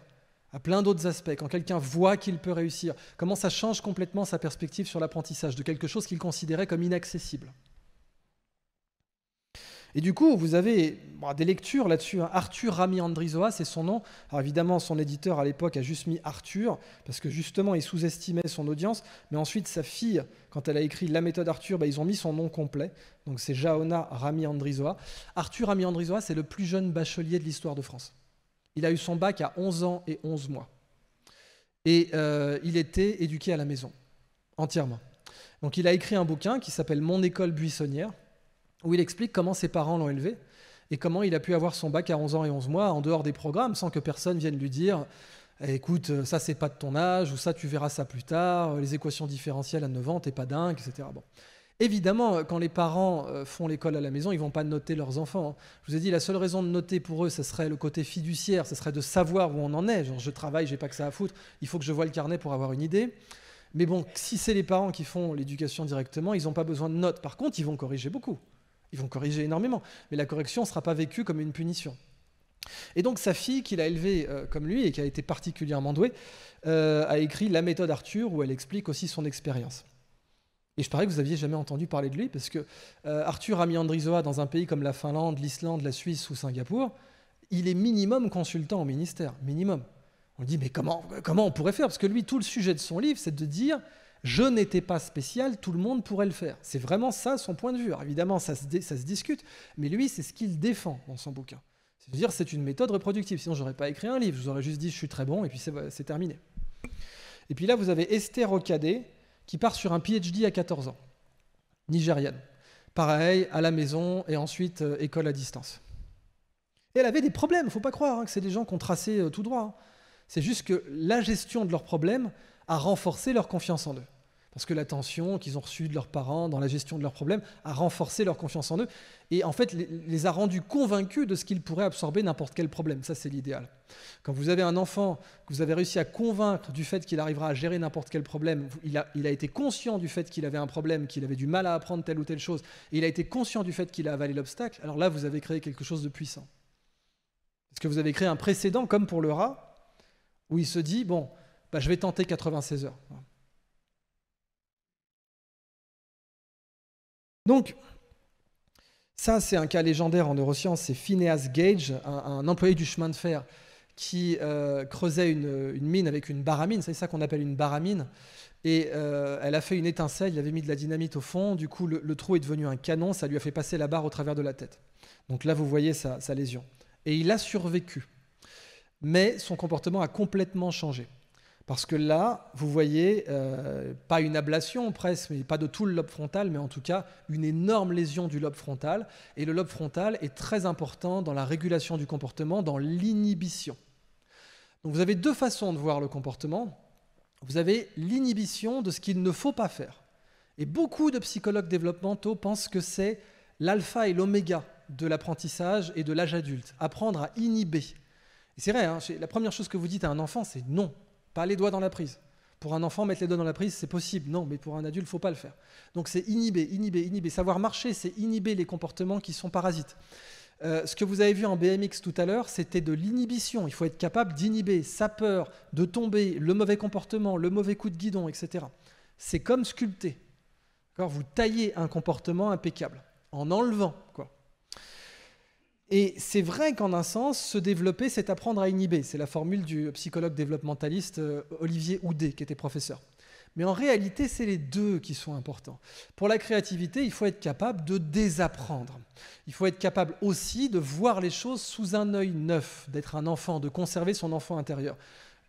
à plein d'autres aspects. Quand quelqu'un voit qu'il peut réussir, comment ça change complètement sa perspective sur l'apprentissage de quelque chose qu'il considérait comme inaccessible. Et du coup, vous avez bah, des lectures là-dessus. Hein. Arthur Rami Andrizoa, c'est son nom. Alors évidemment, son éditeur à l'époque a juste mis Arthur, parce que justement, il sous-estimait son audience. Mais ensuite, sa fille, quand elle a écrit La méthode Arthur, bah, ils ont mis son nom complet. Donc c'est Jaona Rami Andrizoa. Arthur Rami Andrizoa, c'est le plus jeune bachelier de l'histoire de France. Il a eu son bac à 11 ans et 11 mois. Et euh, il était éduqué à la maison, entièrement. Donc il a écrit un bouquin qui s'appelle Mon école buissonnière où il explique comment ses parents l'ont élevé et comment il a pu avoir son bac à 11 ans et 11 mois en dehors des programmes sans que personne vienne lui dire écoute, euh, ça c'est pas de ton âge, ou ça tu verras ça plus tard, euh, les équations différentielles à 9 ans, t'es pas dingue, etc. Bon. Évidemment, euh, quand les parents font l'école à la maison, ils vont pas noter leurs enfants. Hein. Je vous ai dit, la seule raison de noter pour eux, ce serait le côté fiduciaire, ce serait de savoir où on en est. Genre, je travaille, j'ai pas que ça à foutre, il faut que je voie le carnet pour avoir une idée. Mais bon, si c'est les parents qui font l'éducation directement, ils n'ont pas besoin de notes. Par contre, ils vont corriger beaucoup. Ils vont corriger énormément, mais la correction ne sera pas vécue comme une punition. Et donc sa fille, qu'il a élevée euh, comme lui et qui a été particulièrement douée, euh, a écrit La méthode Arthur, où elle explique aussi son expérience. Et je parie que vous n'aviez jamais entendu parler de lui, parce que euh, Arthur a mis Andrizoa dans un pays comme la Finlande, l'Islande, la Suisse ou Singapour, il est minimum consultant au ministère, minimum. On dit, mais comment, comment on pourrait faire Parce que lui, tout le sujet de son livre, c'est de dire, je n'étais pas spécial, tout le monde pourrait le faire. C'est vraiment ça son point de vue. Alors évidemment, ça se, discute, mais lui, c'est ce qu'il défend dans son bouquin. C'est-à-dire, c'est une méthode reproductive. Sinon, j'aurais pas écrit un livre. Je vous aurais juste dit, je suis très bon, et puis c'est terminé. Et puis là, vous avez Esther Okadé, qui part sur un PhD à 14 ans, nigériane. Pareil, à la maison, et ensuite euh, école à distance. Et elle avait des problèmes, faut pas croire hein, que c'est des gens qui ont tracé euh, tout droit. Hein. C'est juste que la gestion de leurs problèmes, a renforcé leur confiance en eux. Parce que l'attention qu'ils ont reçue de leurs parents dans la gestion de leurs problèmes a renforcé leur confiance en eux et en fait les, a rendus convaincus de ce qu'ils pourraient absorber n'importe quel problème. Ça, c'est l'idéal. Quand vous avez un enfant que vous avez réussi à convaincre du fait qu'il arrivera à gérer n'importe quel problème, il a, il a, été conscient du fait qu'il avait un problème, qu'il avait du mal à apprendre telle ou telle chose, et il a été conscient du fait qu'il a avalé l'obstacle, alors là, vous avez créé quelque chose de puissant. Parce que vous avez créé un précédent, comme pour le rat, où il se dit, bon, bah, je vais tenter 96 heures. Donc, ça, c'est un cas légendaire en neurosciences, c'est Phineas Gage, un, employé du chemin de fer qui euh, creusait une, mine avec une baramine, c'est ça qu'on appelle une baramine, et euh, elle a fait une étincelle, il avait mis de la dynamite au fond, du coup le, trou est devenu un canon, ça lui a fait passer la barre au travers de la tête. Donc là, vous voyez sa lésion. Et il a survécu, mais son comportement a complètement changé. Parce que là, vous voyez, euh, pas une ablation presque, mais pas de tout le lobe frontal, mais en tout cas une énorme lésion du lobe frontal. Et le lobe frontal est très important dans la régulation du comportement, dans l'inhibition. Donc vous avez deux façons de voir le comportement. Vous avez l'inhibition de ce qu'il ne faut pas faire. Et beaucoup de psychologues développementaux pensent que c'est l'alpha et l'oméga de l'apprentissage et de l'âge adulte, apprendre à inhiber. c'est vrai, hein, la première chose que vous dites à un enfant, c'est non, pas les doigts dans la prise. Pour un enfant, mettre les doigts dans la prise, c'est possible. Non, mais pour un adulte, il ne faut pas le faire. Donc c'est inhiber, inhiber, inhiber. Savoir marcher, c'est inhiber les comportements qui sont parasites. Euh, ce que vous avez vu en BMX tout à l'heure, c'était de l'inhibition. Il faut être capable d'inhiber sa peur, de tomber, le mauvais comportement, le mauvais coup de guidon, etc. C'est comme sculpter. Vous taillez un comportement impeccable en enlevant. Quoi. Et c'est vrai qu'en un sens, se développer, c'est apprendre à inhiber. C'est la formule du psychologue développementaliste euh, Olivier Houdet, qui était professeur. Mais en réalité, c'est les deux qui sont importants. Pour la créativité, il faut être capable de désapprendre. Il faut être capable aussi de voir les choses sous un œil neuf, d'être un enfant, de conserver son enfant intérieur.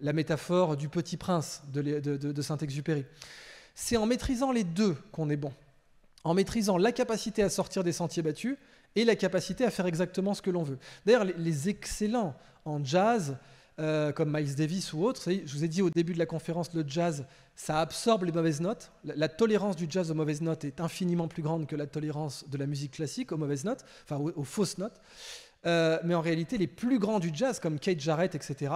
La métaphore du petit prince de, Saint-Exupéry. C'est en maîtrisant les deux qu'on est bon. En maîtrisant la capacité à sortir des sentiers battus et la capacité à faire exactement ce que l'on veut. D'ailleurs, les, excellents en jazz, euh, comme Miles Davis ou autres, je vous ai dit au début de la conférence, le jazz, ça absorbe les mauvaises notes. La, tolérance du jazz aux mauvaises notes est infiniment plus grande que la tolérance de la musique classique aux mauvaises notes, enfin aux, fausses notes. Euh, mais en réalité, les plus grands du jazz, comme Kate Jarrett, etc.,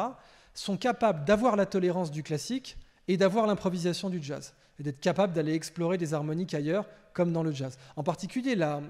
sont capables d'avoir la tolérance du classique et d'avoir l'improvisation du jazz, et d'être capables d'aller explorer des harmoniques ailleurs comme dans le jazz. En particulier, la,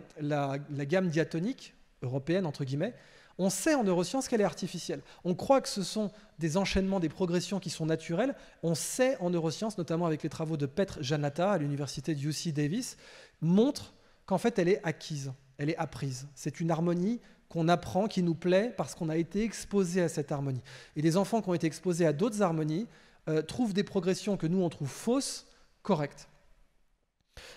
gamme diatonique européenne, entre guillemets, on sait en neurosciences qu'elle est artificielle. On croit que ce sont des enchaînements, des progressions qui sont naturelles. On sait en neurosciences, notamment avec les travaux de Petr Janata à l'université de UC Davis, montre qu'en fait elle est acquise, elle est apprise. C'est une harmonie qu'on apprend, qui nous plaît, parce qu'on a été exposé à cette harmonie. Et les enfants qui ont été exposés à d'autres harmonies euh, trouvent des progressions que nous on trouve fausses, correctes.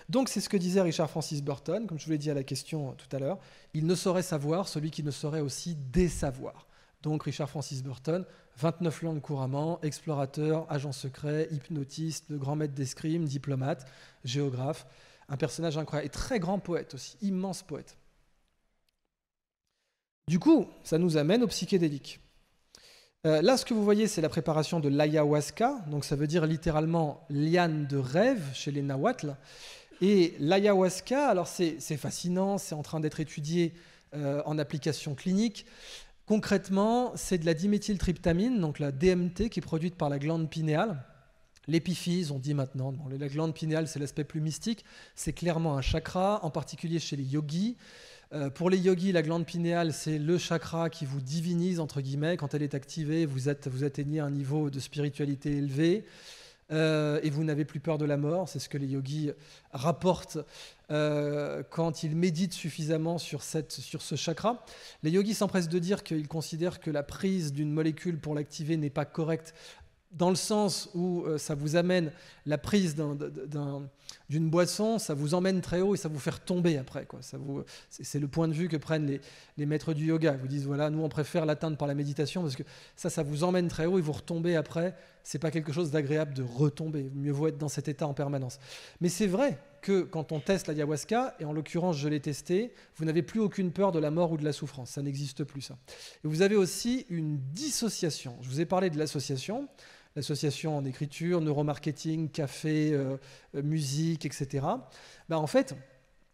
Donc c'est ce que disait Richard Francis Burton, comme je vous l'ai dit à la question tout à l'heure, il ne saurait savoir celui qui ne saurait aussi désavoir. Donc Richard Francis Burton, 29 langues couramment, explorateur, agent secret, hypnotiste, grand maître d'escrime, diplomate, géographe, un personnage incroyable et très grand poète aussi, immense poète. Du coup, ça nous amène au psychédélique. Euh, là, ce que vous voyez, c'est la préparation de l'ayahuasca. Donc, ça veut dire littéralement liane de rêve chez les Nahuatl. Et l'ayahuasca, alors c'est fascinant, c'est en train d'être étudié euh, en application clinique. Concrètement, c'est de la diméthyltryptamine, donc la DMT, qui est produite par la glande pinéale. L'épiphyse, on dit maintenant, la glande pinéale, c'est l'aspect plus mystique. C'est clairement un chakra, en particulier chez les yogis. Euh, pour les yogis, la glande pinéale, c'est le chakra qui vous divinise, entre guillemets. Quand elle est activée, vous, êtes, vous atteignez un niveau de spiritualité élevé. Euh, et vous n'avez plus peur de la mort. C'est ce que les yogis rapportent euh, quand ils méditent suffisamment sur, cette, sur ce chakra. Les yogis s'empressent de dire qu'ils considèrent que la prise d'une molécule pour l'activer n'est pas correcte dans le sens où euh, ça vous amène la prise d'une boisson, ça vous emmène très haut et ça vous fait tomber après. c'est le point de vue que prennent les, maîtres du yoga. Ils vous disent voilà, nous on préfère l'atteindre par la méditation parce que ça, ça vous emmène très haut et vous retombez après. Ce n'est pas quelque chose d'agréable de retomber. Mieux vaut être dans cet état en permanence. Mais c'est vrai que quand on teste la ayahuasca et en l'occurrence je l'ai testé, vous n'avez plus aucune peur de la mort ou de la souffrance. Ça n'existe plus ça. Et vous avez aussi une dissociation. Je vous ai parlé de l'association l'association en écriture, neuromarketing, café, euh, euh, musique, etc. Ben, en fait,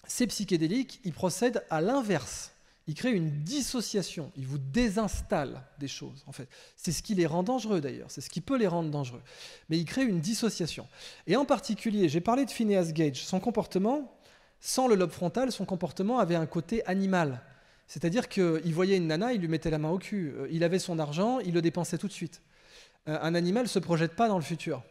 ces psychédéliques, ils procèdent à l'inverse. Ils créent une dissociation, ils vous désinstallent des choses, en fait. C'est ce qui les rend dangereux, d'ailleurs, c'est ce qui peut les rendre dangereux. Mais ils créent une dissociation. Et en particulier, j'ai parlé de Phineas Gage, son comportement, sans le lobe frontal, son comportement avait un côté animal. C'est-à-dire qu'il voyait une nana, il lui mettait la main au cul. Euh, il avait son argent, il le dépensait tout de suite. Euh, un animal ne se projette pas dans le futur.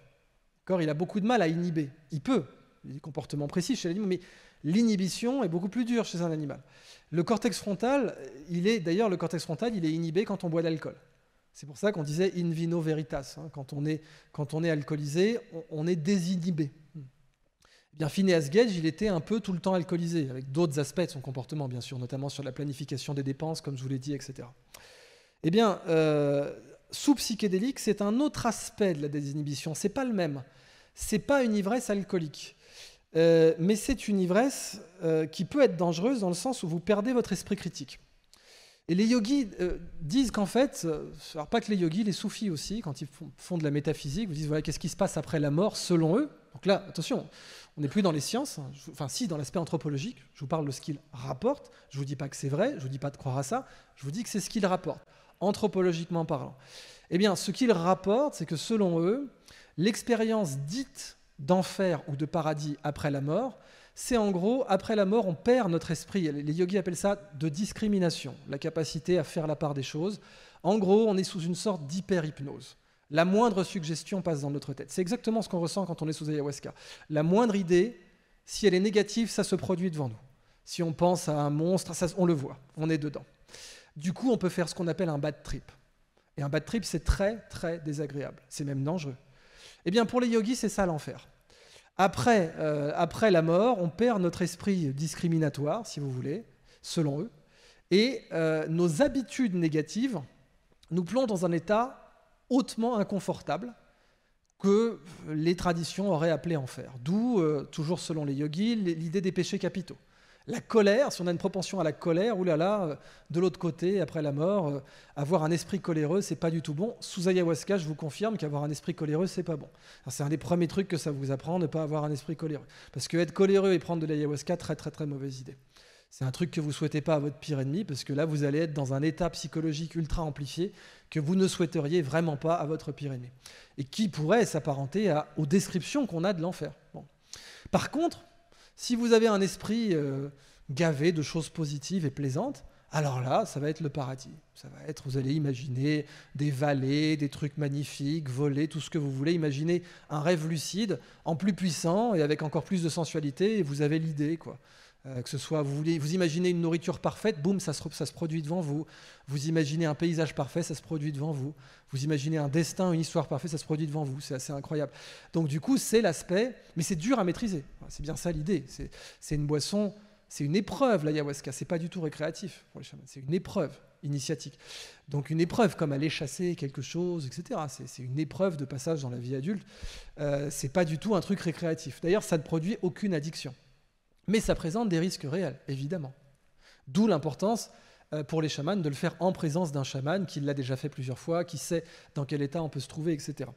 Il a beaucoup de mal à inhiber. Il peut, il y a des comportements précis chez l'animal, mais l'inhibition est beaucoup plus dure chez un animal. Le cortex frontal, euh, il est d'ailleurs le cortex frontal, il est inhibé quand on boit de l'alcool. C'est pour ça qu'on disait in vino veritas. Hein. quand, on est, quand on est alcoolisé, on, est désinhibé. Eh bien, Phineas Gage, il était un peu tout le temps alcoolisé, avec d'autres aspects de son comportement, bien sûr, notamment sur la planification des dépenses, comme je vous l'ai dit, etc. Eh bien, euh, sous psychédélique, c'est un autre aspect de la désinhibition. C'est pas le même. C'est pas une ivresse alcoolique. Euh, mais c'est une ivresse euh, qui peut être dangereuse dans le sens où vous perdez votre esprit critique. Et les yogis euh, disent qu'en fait, alors pas que les yogis, les soufis aussi, quand ils font de la métaphysique, vous disent voilà qu'est-ce qui se passe après la mort selon eux. Donc là, attention, on n'est plus dans les sciences, hein. enfin si dans l'aspect anthropologique, je vous parle de ce qu'ils rapportent, je vous dis pas que c'est vrai, je vous dis pas de croire à ça, je vous dis que c'est ce qu'ils rapportent anthropologiquement parlant Eh bien, ce qu'ils rapportent, c'est que selon eux, l'expérience dite d'enfer ou de paradis après la mort, c'est en gros, après la mort, on perd notre esprit. Les yogis appellent ça de discrimination, la capacité à faire la part des choses. En gros, on est sous une sorte d'hyperhypnose. La moindre suggestion passe dans notre tête. C'est exactement ce qu'on ressent quand on est sous ayahuasca. La moindre idée, si elle est négative, ça se produit devant nous. Si on pense à un monstre, ça, on le voit, on est dedans. Du coup, on peut faire ce qu'on appelle un bad trip. Et un bad trip, c'est très, très désagréable. C'est même dangereux. Eh bien, pour les yogis, c'est ça l'enfer. Après, euh, après la mort, on perd notre esprit discriminatoire, si vous voulez, selon eux, et euh, nos habitudes négatives nous plongent dans un état hautement inconfortable que les traditions auraient appelé enfer. D'où, euh, toujours selon les yogis, l'idée des péchés capitaux. La colère, si on a une propension à la colère, oulala, euh, de l'autre côté, après la mort, euh, avoir un esprit coléreux, c'est pas du tout bon. Sous ayahuasca, je vous confirme qu'avoir un esprit coléreux, c'est pas bon. C'est un des premiers trucs que ça vous apprend, ne pas avoir un esprit coléreux. Parce que être coléreux et prendre de l'ayahuasca, très très très mauvaise idée. C'est un truc que vous souhaitez pas à votre pire ennemi, parce que là, vous allez être dans un état psychologique ultra amplifié que vous ne souhaiteriez vraiment pas à votre pire ennemi. Et qui pourrait s'apparenter aux descriptions qu'on a de l'enfer. Par contre, si vous avez un esprit euh, gavé de choses positives et plaisantes, alors là, ça va être le paradis. Ça va être, vous allez imaginer des vallées, des trucs magnifiques, voler, tout ce que vous voulez. Imaginez un rêve lucide, en plus puissant et avec encore plus de sensualité, et vous avez l'idée, quoi. Euh, que ce soit, vous, imaginez une nourriture parfaite, boum, ça se, produit devant vous. Vous imaginez un paysage parfait, ça se produit devant vous. Vous imaginez un destin, une histoire parfaite, ça se produit devant vous. C'est assez incroyable. Donc du coup, c'est l'aspect, mais c'est dur à maîtriser. C'est bien ça l'idée. C'est une boisson, c'est une épreuve, l'ayahuasca. C'est pas du tout récréatif pour les chamans. C'est une épreuve initiatique. Donc une épreuve comme aller chasser quelque chose, etc. C'est une épreuve de passage dans la vie adulte. Euh, c'est pas du tout un truc récréatif. D'ailleurs, ça ne produit aucune addiction. Mais ça présente des risques réels, évidemment. D'où l'importance euh, pour les chamans de le faire en présence d'un chaman qui l'a déjà fait plusieurs fois, qui sait dans quel état on peut se trouver, etc.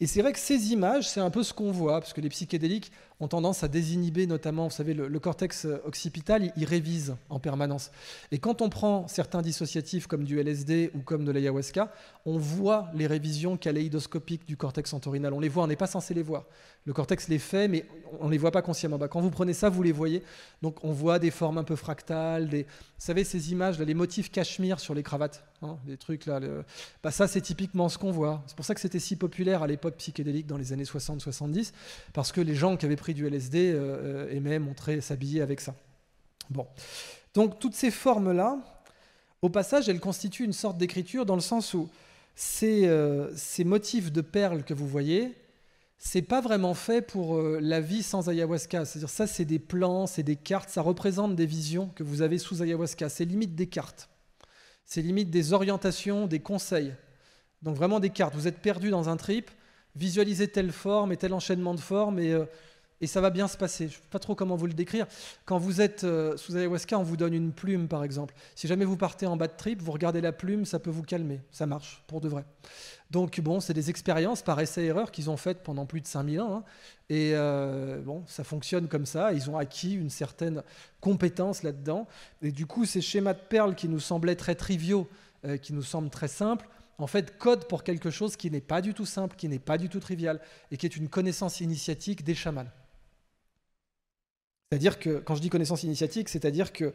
Et c'est vrai que ces images, c'est un peu ce qu'on voit, parce que les psychédéliques, ont tendance à désinhiber notamment, vous savez, le, cortex euh, occipital, il, révise en permanence. Et quand on prend certains dissociatifs comme du LSD ou comme de l'ayahuasca, on voit les révisions kaléidoscopiques du cortex entorhinal. On les voit, on n'est pas censé les voir. Le cortex les fait, mais on ne les voit pas consciemment. Bah, quand vous prenez ça, vous les voyez. Donc on voit des formes un peu fractales, des, vous savez, ces images, là, les motifs cachemire sur les cravates, hein, des trucs là. Bah, ça, c'est typiquement ce qu'on voit. C'est pour ça que c'était si populaire à l'époque psychédélique dans les années 60-70, parce que les gens qui avaient pris du LSD aimait euh, euh, montrer, s'habiller avec ça. Bon. Donc toutes ces formes-là, au passage, elles constituent une sorte d'écriture dans le sens où ces, euh, ces motifs de perles que vous voyez, c'est pas vraiment fait pour la vie sans ayahuasca. C'est-à-dire ça, c'est des plans, c'est des cartes, ça représente des visions que vous avez sous ayahuasca. C'est limite des cartes. C'est limite des orientations, des conseils. Donc vraiment des cartes. Vous êtes perdu dans un trip, visualisez telle forme et tel enchaînement de formes et et ça va bien se passer. Je ne sais pas trop comment vous le décrire. Quand vous êtes euh, sous ayahuasca, on vous donne une plume, par exemple. Si jamais vous partez en bas de trip, vous regardez la plume, ça peut vous calmer. Ça marche, pour de vrai. Donc, bon, c'est des expériences par essai-erreur qu'ils ont faites pendant plus de 5000 ans. Hein. Et euh, bon, ça fonctionne comme ça. Ils ont acquis une certaine compétence là-dedans. Et du coup, ces schémas de perles qui nous semblaient très triviaux, euh, qui nous semblent très simples, en fait, code pour quelque chose qui n'est pas du tout simple, qui n'est pas du tout trivial, et qui est une connaissance initiatique des chamans. C'est-à-dire que, quand je dis connaissance initiatique, c'est-à-dire que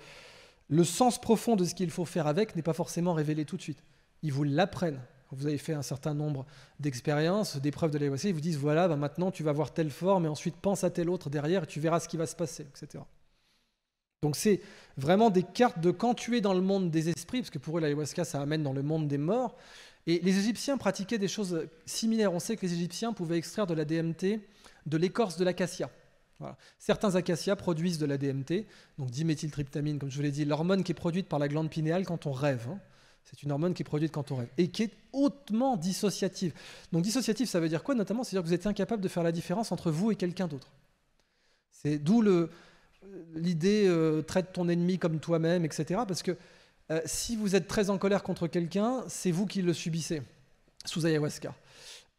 le sens profond de ce qu'il faut faire avec n'est pas forcément révélé tout de suite. Ils vous l'apprennent. Vous avez fait un certain nombre d'expériences, d'épreuves de l'ayahuasca, ils vous disent voilà, bah, maintenant tu vas voir telle forme et ensuite pense à telle autre derrière et tu verras ce qui va se passer, etc. Donc c'est vraiment des cartes de quand tu es dans le monde des esprits, parce que pour eux l'ayahuasca ça amène dans le monde des morts. Et les Égyptiens pratiquaient des choses similaires. On sait que les Égyptiens pouvaient extraire de la DMT de l'écorce de l'acacia. Certains acacias produisent de la DMT, donc diméthyltryptamine, comme je vous l'ai dit, l'hormone qui est produite par la glande pinéale quand on rêve. Hein. C'est une hormone qui est produite quand on rêve et qui est hautement dissociative. Donc dissociative, ça veut dire quoi notamment C'est-à-dire que vous êtes incapable de faire la différence entre vous et quelqu'un d'autre. C'est d'où euh, l'idée euh, traite ton ennemi comme toi-même, etc. Parce que euh, si vous êtes très en colère contre quelqu'un, c'est vous qui le subissez sous ayahuasca.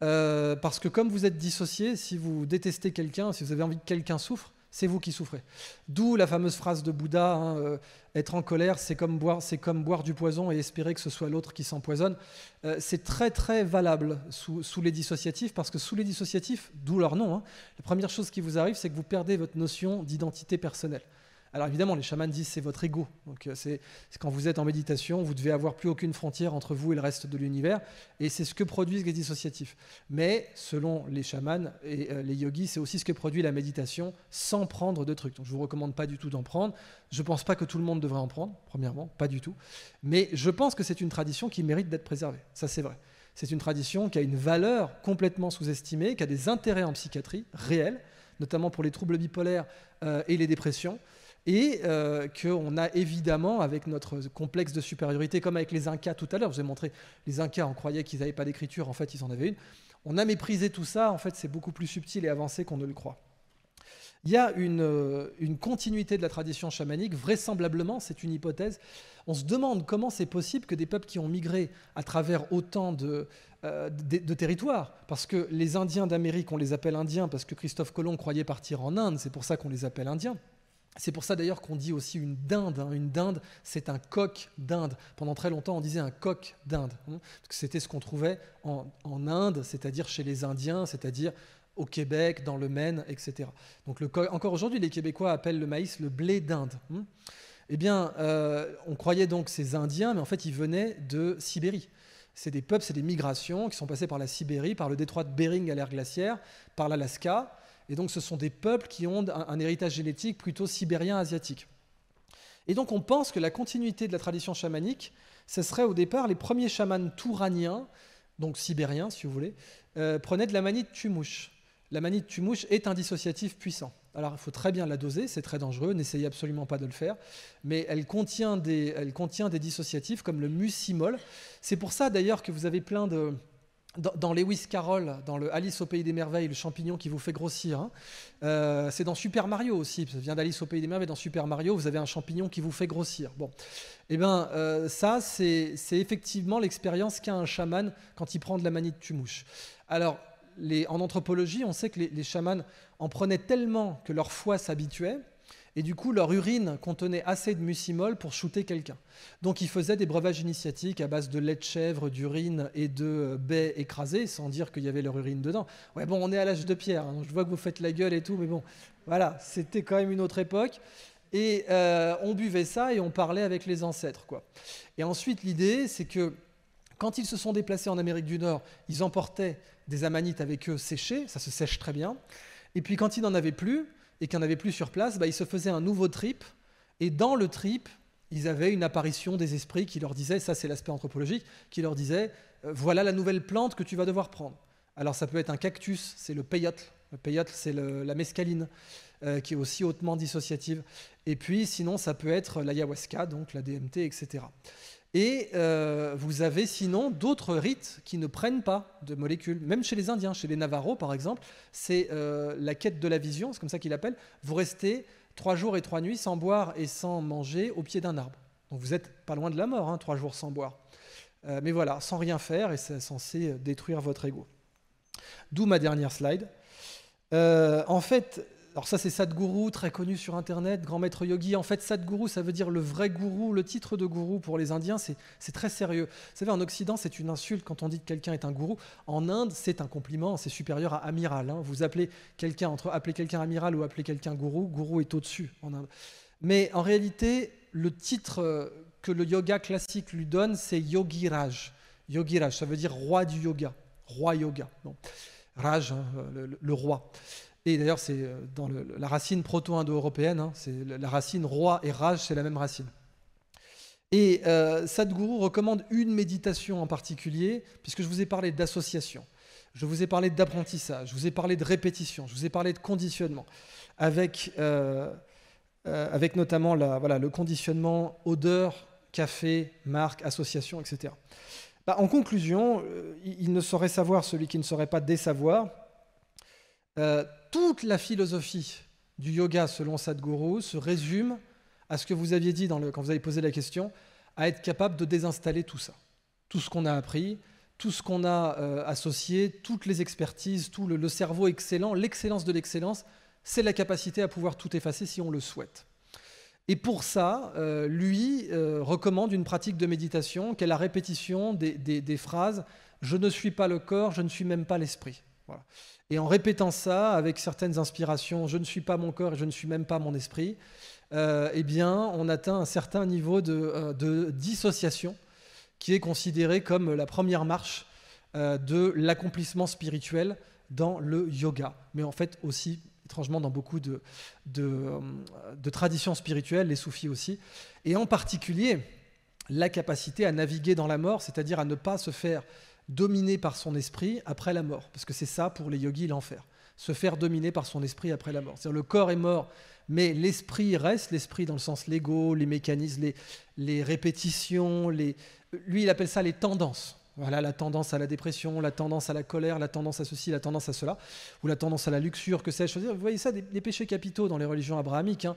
Euh, parce que comme vous êtes dissocié, si vous détestez quelqu'un, si vous avez envie que quelqu'un souffre, c'est vous qui souffrez. D'où la fameuse phrase de Bouddha hein, euh, être en colère, c'est comme boire, du poison et espérer que ce soit l'autre qui s'empoisonne. Euh, c'est très très valable sous, les dissociatifs parce que sous les dissociatifs, d'où leur nom, hein, la première chose qui vous arrive, c'est que vous perdez votre notion d'identité personnelle. Alors évidemment, les chamans disent c'est votre ego. Donc euh, c'est quand vous êtes en méditation, vous devez avoir plus aucune frontière entre vous et le reste de l'univers. Et c'est ce que produisent les dissociatifs. Mais selon les chamans et euh, les yogis, c'est aussi ce que produit la méditation sans prendre de trucs. Donc je vous recommande pas du tout d'en prendre. Je pense pas que tout le monde devrait en prendre, premièrement, pas du tout. Mais je pense que c'est une tradition qui mérite d'être préservée. Ça c'est vrai. C'est une tradition qui a une valeur complètement sous-estimée, qui a des intérêts en psychiatrie réels, notamment pour les troubles bipolaires euh, et les dépressions et euh, qu'on a évidemment, avec notre complexe de supériorité, comme avec les Incas tout à l'heure, je vous ai montré, les Incas, on croyait qu'ils n'avaient pas d'écriture, en fait, ils en avaient une. On a méprisé tout ça, en fait, c'est beaucoup plus subtil et avancé qu'on ne le croit. Il y a une, euh, continuité de la tradition chamanique, vraisemblablement, c'est une hypothèse. On se demande comment c'est possible que des peuples qui ont migré à travers autant euh, de territoires, parce que les Indiens d'Amérique, on les appelle Indiens parce que Christophe Colomb croyait partir en Inde, c'est pour ça qu'on les appelle Indiens. C'est pour ça d'ailleurs qu'on dit aussi une dinde. Hein. Une dinde, c'est un coq d'Inde. Pendant très longtemps, on disait un coq d'Inde. Hein, c'était ce qu'on trouvait en, Inde, c'est-à-dire chez les Indiens, c'est-à-dire au Québec, dans le Maine, etc. Donc encore aujourd'hui, les Québécois appellent le maïs le blé d'Inde. Hein. Eh bien, euh, on croyait donc ces Indiens, mais en fait, ils venaient de Sibérie. C'est des peuples, c'est des migrations qui sont passées par la Sibérie, par le détroit de Bering à l'ère glaciaire, par l'Alaska, et donc, ce sont des peuples qui ont un, héritage génétique plutôt sibérien asiatique. Et donc, on pense que la continuité de la tradition chamanique, ce serait au départ les premiers chamans touraniens, donc sibériens si vous voulez, euh, prenaient de la manie de tumouche. La manie de tumouche est un dissociatif puissant. Alors il faut très bien la doser, c'est très dangereux, n'essayez absolument pas de le faire, mais elle contient des, elle contient des dissociatifs comme le mucimol. C'est pour ça d'ailleurs que vous avez plein de, dans, Lewis Carroll, dans le Alice au pays des merveilles, le champignon qui vous fait grossir. Hein, euh, c'est dans Super Mario aussi, ça vient d'Alice au pays des merveilles. Dans Super Mario, vous avez un champignon qui vous fait grossir. Bon, eh ben euh, ça, c'est effectivement l'expérience qu'a un chaman quand il prend de la manie de tumouche. Alors, en anthropologie, on sait que les, les chamans en prenaient tellement que leur foi s'habituait et du coup, leur urine contenait assez de mucimol pour shooter quelqu'un. Donc ils faisaient des breuvages initiatiques à base de lait de chèvre, d'urine et de euh, baies écrasées, sans dire qu'il y avait leur urine dedans. Ouais, bon, on est à l'âge de pierre, hein. je vois que vous faites la gueule et tout, mais bon, voilà, c'était quand même une autre époque. Et euh, on buvait ça et on parlait avec les ancêtres. Quoi. Et ensuite, l'idée, c'est que quand ils se sont déplacés en Amérique du Nord, ils emportaient des amanites avec eux séchées, ça se sèche très bien. Et puis quand ils n'en avaient plus, et qu'il n'y en avait plus sur place, bah, ils se faisaient un nouveau trip. Et dans le trip, ils avaient une apparition des esprits qui leur disaient, ça c'est l'aspect anthropologique, qui leur disait, euh, voilà la nouvelle plante que tu vas devoir prendre. Alors ça peut être un cactus, c'est le peyotl. Le peyote, c'est la mescaline, euh, qui est aussi hautement dissociative. Et puis sinon, ça peut être l'ayahuasca, donc la DMT, etc. Et euh, vous avez sinon d'autres rites qui ne prennent pas de molécules, même chez les Indiens, chez les Navarros par exemple, c'est euh, la quête de la vision, c'est comme ça qu'il appelle. Vous restez trois jours et trois nuits sans boire et sans manger au pied d'un arbre. Donc vous êtes pas loin de la mort, hein, trois jours sans boire. Euh, mais voilà, sans rien faire et c'est censé détruire votre ego. D'où ma dernière slide. en fait, alors ça c'est Sadhguru, très connu sur Internet, grand maître yogi. En fait, Sadhguru, ça veut dire le vrai gourou. Le titre de gourou pour les Indiens, c'est très sérieux. Vous savez, en Occident, c'est une insulte quand on dit que quelqu'un est un gourou. En Inde, c'est un compliment, c'est supérieur à amiral. Hein. Vous appelez quelqu'un, entre appeler quelqu'un amiral ou appelez quelqu'un gourou, gourou est au-dessus en Inde. Mais en réalité, le titre euh, que le yoga classique lui donne, c'est Yogi Raj. Yogi Raj, ça veut dire roi du yoga, roi yoga. Raj, hein, le, roi. Et d'ailleurs, c'est euh, dans la racine proto-indo-européenne, hein, c'est la racine roi et rage, c'est la même racine. Et euh, Sadhguru recommande une méditation en particulier, puisque je vous ai parlé d'association, je vous ai parlé d'apprentissage, je vous ai parlé de répétition, je vous ai parlé de conditionnement, avec, euh, avec notamment la, voilà, le conditionnement odeur, café, marque, association, etc. Bah, en conclusion, il ne saurait savoir celui qui ne saurait pas désavoir toute la philosophie du yoga selon Sadhguru se résume à ce que vous aviez dit quand vous avez posé la question, à être capable de désinstaller tout ça. Tout ce qu'on a appris, tout ce qu'on a euh, associé, toutes les expertises, tout le, cerveau excellent, l'excellence de l'excellence, c'est la capacité à pouvoir tout effacer si on le souhaite. Et pour ça, euh, lui euh, recommande une pratique de méditation qui est la répétition des, phrases ⁇ Je ne suis pas le corps, je ne suis même pas l'esprit voilà. Et en répétant ça, avec certaines inspirations, je ne suis pas mon corps et je ne suis même pas mon esprit, euh, eh bien, on atteint un certain niveau euh, de, dissociation qui est considéré comme la première marche euh, de l'accomplissement spirituel dans le yoga, mais en fait aussi étrangement dans beaucoup de, de, de traditions spirituelles, les soufis aussi, et en particulier la capacité à naviguer dans la mort, c'est-à-dire à ne pas se faire dominé par son esprit après la mort, parce que c'est ça pour les yogis l'enfer, se faire dominer par son esprit après la mort. C'est-à-dire le corps est mort, mais l'esprit reste, l'esprit dans le sens l'ego, les mécanismes, les, les répétitions, les... lui il appelle ça les tendances. Voilà la tendance à la dépression, la tendance à la colère, la tendance à ceci, la tendance à cela, ou la tendance à la luxure, que sais-je. Vous voyez ça, des, péchés capitaux dans les religions abrahamiques. Hein.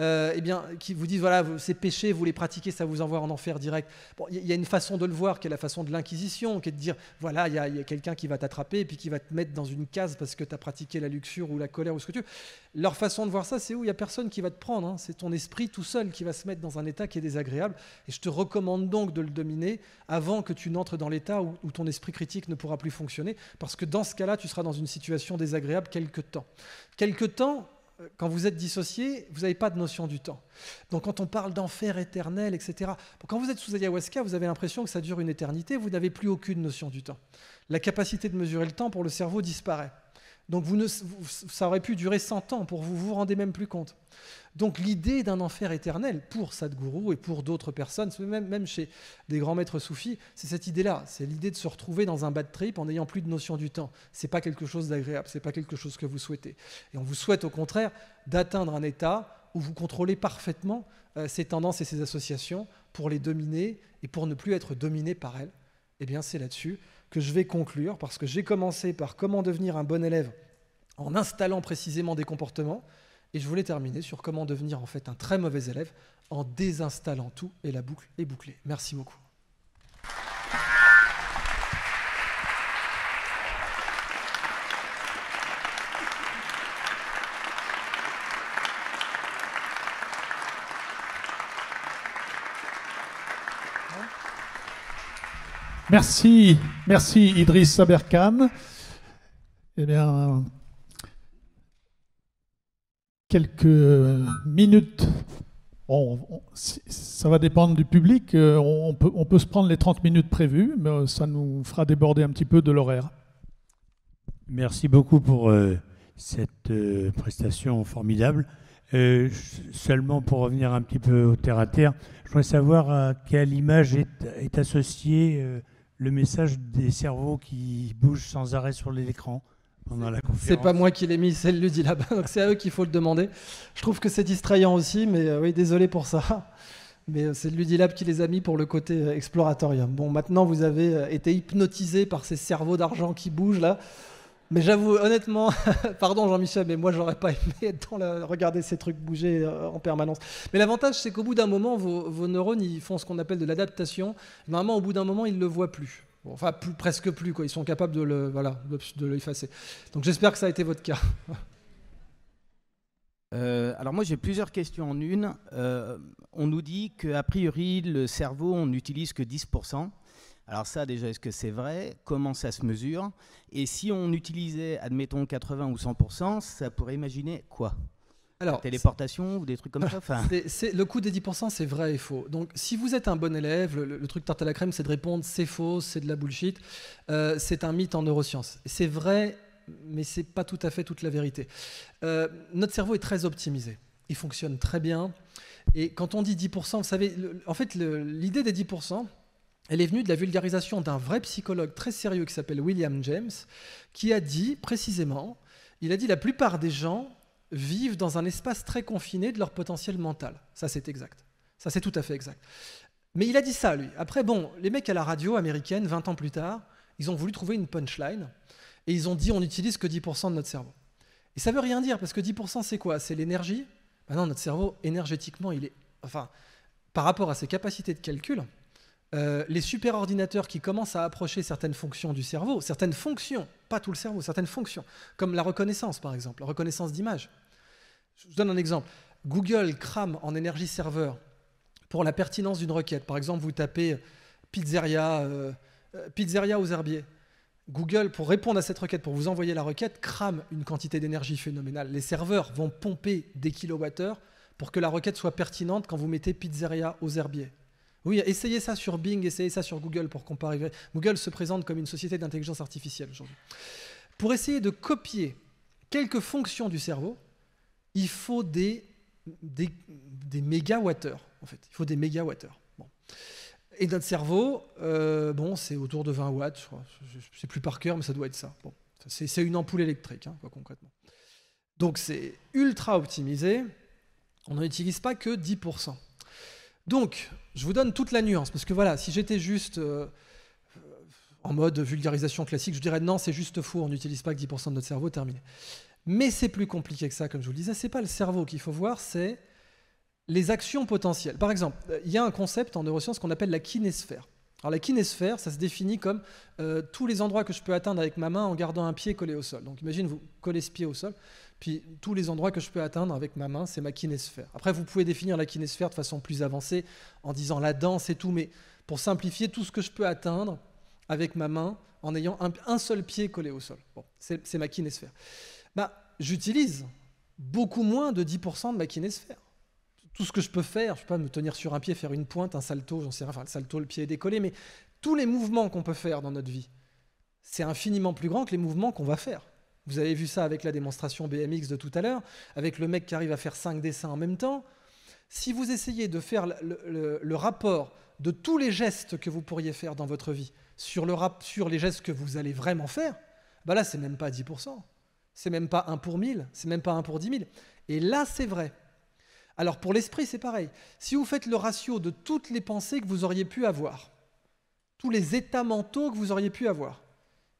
Euh, eh bien, qui vous disent voilà, ces péchés, vous les pratiquez, ça vous envoie en enfer direct. Il y, a une façon de le voir qui est la façon de l'inquisition, qui est de dire voilà, il y a, quelqu'un qui va t'attraper et puis qui va te mettre dans une case parce que tu as pratiqué la luxure ou la colère ou ce que tu veux. Leur façon de voir ça, c'est où il n'y a personne qui va te prendre. Hein. C'est ton esprit tout seul qui va se mettre dans un état qui est désagréable. Et je te recommande donc de le dominer avant que tu n'entres dans l'état où, où ton esprit critique ne pourra plus fonctionner parce que dans ce cas-là, tu seras dans une situation désagréable quelque temps. Quelque temps, euh, quand vous êtes dissocié, vous n'avez pas de notion du temps. Donc quand on parle d'enfer éternel, etc., quand vous êtes sous ayahuasca, vous avez l'impression que ça dure une éternité, vous n'avez plus aucune notion du temps. La capacité de mesurer le temps pour le cerveau disparaît. Donc ça aurait pu durer 100 ans pour vous, vous vous rendez même plus compte. Donc l'idée d'un enfer éternel pour Sadhguru et pour d'autres personnes, même, chez des grands maîtres soufis, c'est cette idée-là. C'est l'idée de se retrouver dans un bad trip en n'ayant plus de notion du temps. C'est pas quelque chose d'agréable, ce n'est pas quelque chose que vous souhaitez. Et on vous souhaite au contraire d'atteindre un état où vous contrôlez parfaitement ces euh, tendances et ces associations pour les dominer et pour ne plus être dominé par elles. Eh bien, c'est là-dessus que je vais conclure parce que j'ai commencé par comment devenir un bon élève en installant précisément des comportements. Et je voulais terminer sur comment devenir en fait un très mauvais élève en désinstallant tout et la boucle est bouclée. Merci beaucoup. Merci, merci Idriss Saberkan. Eh bien, quelques minutes. ça va dépendre du public. Euh, on peut, on peut se prendre les 30 minutes prévues, mais euh, ça nous fera déborder un petit peu de l'horaire. Merci beaucoup pour euh, cette prestation formidable. seulement pour revenir un petit peu au terre à terre, je voudrais savoir à quelle image est, est associé le message des cerveaux qui bougent sans arrêt sur l'écran. C'est pas moi qui l'ai mis, c'est le Ludilab. là donc c'est à eux qu'il faut le demander. Je trouve que c'est distrayant aussi, mais euh, oui, désolé pour ça. Mais euh, c'est Ludilab qui les a mis pour le côté euh, exploratorium. Bon, maintenant vous avez été hypnotisé par ces cerveaux d'argent qui bougent là. Mais j'avoue, honnêtement, [LAUGHS] pardon Jean-Michel, mais moi j'aurais pas aimé être regarder ces trucs bouger en permanence. Mais l'avantage, c'est qu'au bout d'un moment, vos, neurones, ils font ce qu'on appelle de l'adaptation. Normalement, au bout d'un moment, ils ne le voient plus enfin, plus, presque plus, quoi. Ils sont capables de le, voilà, de l'effacer. Donc j'espère que ça a été votre cas. [LAUGHS] Euh, alors moi j'ai plusieurs questions en une. Euh, on nous dit qu'a priori le cerveau on n'utilise que 10%. Alors ça déjà est-ce que c'est vrai Comment ça se mesure Et si on utilisait admettons 80 ou 100%, ça pourrait imaginer quoi alors, téléportation ou des trucs comme ça. [LAUGHS] le coût des 10%, c'est vrai et faux. Donc, si vous êtes un bon élève, le, truc tarte à la crème, c'est de répondre c'est faux, c'est de la bullshit, euh, c'est un mythe en neurosciences. C'est vrai, mais c'est pas tout à fait toute la vérité. Euh, notre cerveau est très optimisé. Il fonctionne très bien. Et quand on dit 10%, vous savez, en fait, l'idée des 10%, elle est venue de la vulgarisation d'un vrai psychologue très sérieux qui s'appelle William James, qui a dit précisément, il a dit la plupart des gens vivent dans un espace très confiné de leur potentiel mental. Ça, c'est exact. Ça, c'est tout à fait exact. Mais il a dit ça, lui. Après, bon, les mecs à la radio américaine, 20 ans plus tard, ils ont voulu trouver une punchline et ils ont dit on n'utilise que 10% de notre cerveau. Et ça veut rien dire parce que 10% c'est quoi C'est l'énergie. Maintenant, bah notre cerveau, énergétiquement, il est. Enfin, par rapport à ses capacités de calcul, euh, les superordinateurs qui commencent à approcher certaines fonctions du cerveau, certaines fonctions, pas tout le cerveau, certaines fonctions, comme la reconnaissance par exemple, la reconnaissance d'image, je vous donne un exemple. Google crame en énergie serveur pour la pertinence d'une requête. Par exemple, vous tapez euh, pizzeria, euh, euh, pizzeria aux herbiers. Google, pour répondre à cette requête, pour vous envoyer la requête, crame une quantité d'énergie phénoménale. Les serveurs vont pomper des kilowattheures pour que la requête soit pertinente quand vous mettez pizzeria aux herbiers. Oui, essayez ça sur Bing, essayez ça sur Google pour comparer. Google se présente comme une société d'intelligence artificielle aujourd'hui. Pour essayer de copier quelques fonctions du cerveau, il faut des, des, des en fait. Il faut des Bon. Et notre cerveau, euh, bon, c'est autour de 20 watts, je crois. sais plus par cœur, mais ça doit être ça. C'est une ampoule électrique, hein, concrètement. Donc c'est ultra optimisé. On n'en utilise pas que 10%. Donc, je vous donne toute la nuance, parce que voilà, si j'étais juste euh, en mode vulgarisation classique, je dirais non, c'est juste faux, on n'utilise pas que 10% de notre cerveau, terminé. Mais c'est plus compliqué que ça, comme je vous le disais. C'est pas le cerveau qu'il faut voir, c'est les actions potentielles. Par exemple, euh, il y a un concept en neurosciences qu'on appelle la kinésphère. Alors la kinésphère, ça se définit comme euh, tous les endroits que je peux atteindre avec ma main en gardant un pied collé au sol. Donc imagine, vous collez ce pied au sol, puis tous les endroits que je peux atteindre avec ma main, c'est ma kinésphère. Après, vous pouvez définir la kinésphère de façon plus avancée en disant la danse et tout, mais pour simplifier, tout ce que je peux atteindre avec ma main en ayant un, un seul pied collé au sol. Bon, c'est ma kinésphère. Bah, j'utilise beaucoup moins de 10% de ma kinésphère. Tout ce que je peux faire, je peux pas me tenir sur un pied, faire une pointe, un salto, j'en sais rien, enfin le salto, le pied est décollé, mais tous les mouvements qu'on peut faire dans notre vie, c'est infiniment plus grand que les mouvements qu'on va faire. Vous avez vu ça avec la démonstration BMX de tout à l'heure, avec le mec qui arrive à faire 5 dessins en même temps. Si vous essayez de faire le, rapport de tous les gestes que vous pourriez faire dans votre vie sur, le rap, sur les gestes que vous allez vraiment faire, bah là, c'est même pas 10%. C'est même pas un pour mille, c'est même pas un pour dix mille. Et là, c'est vrai. Alors pour l'esprit, c'est pareil. Si vous faites le ratio de toutes les pensées que vous auriez pu avoir, tous les états mentaux que vous auriez pu avoir,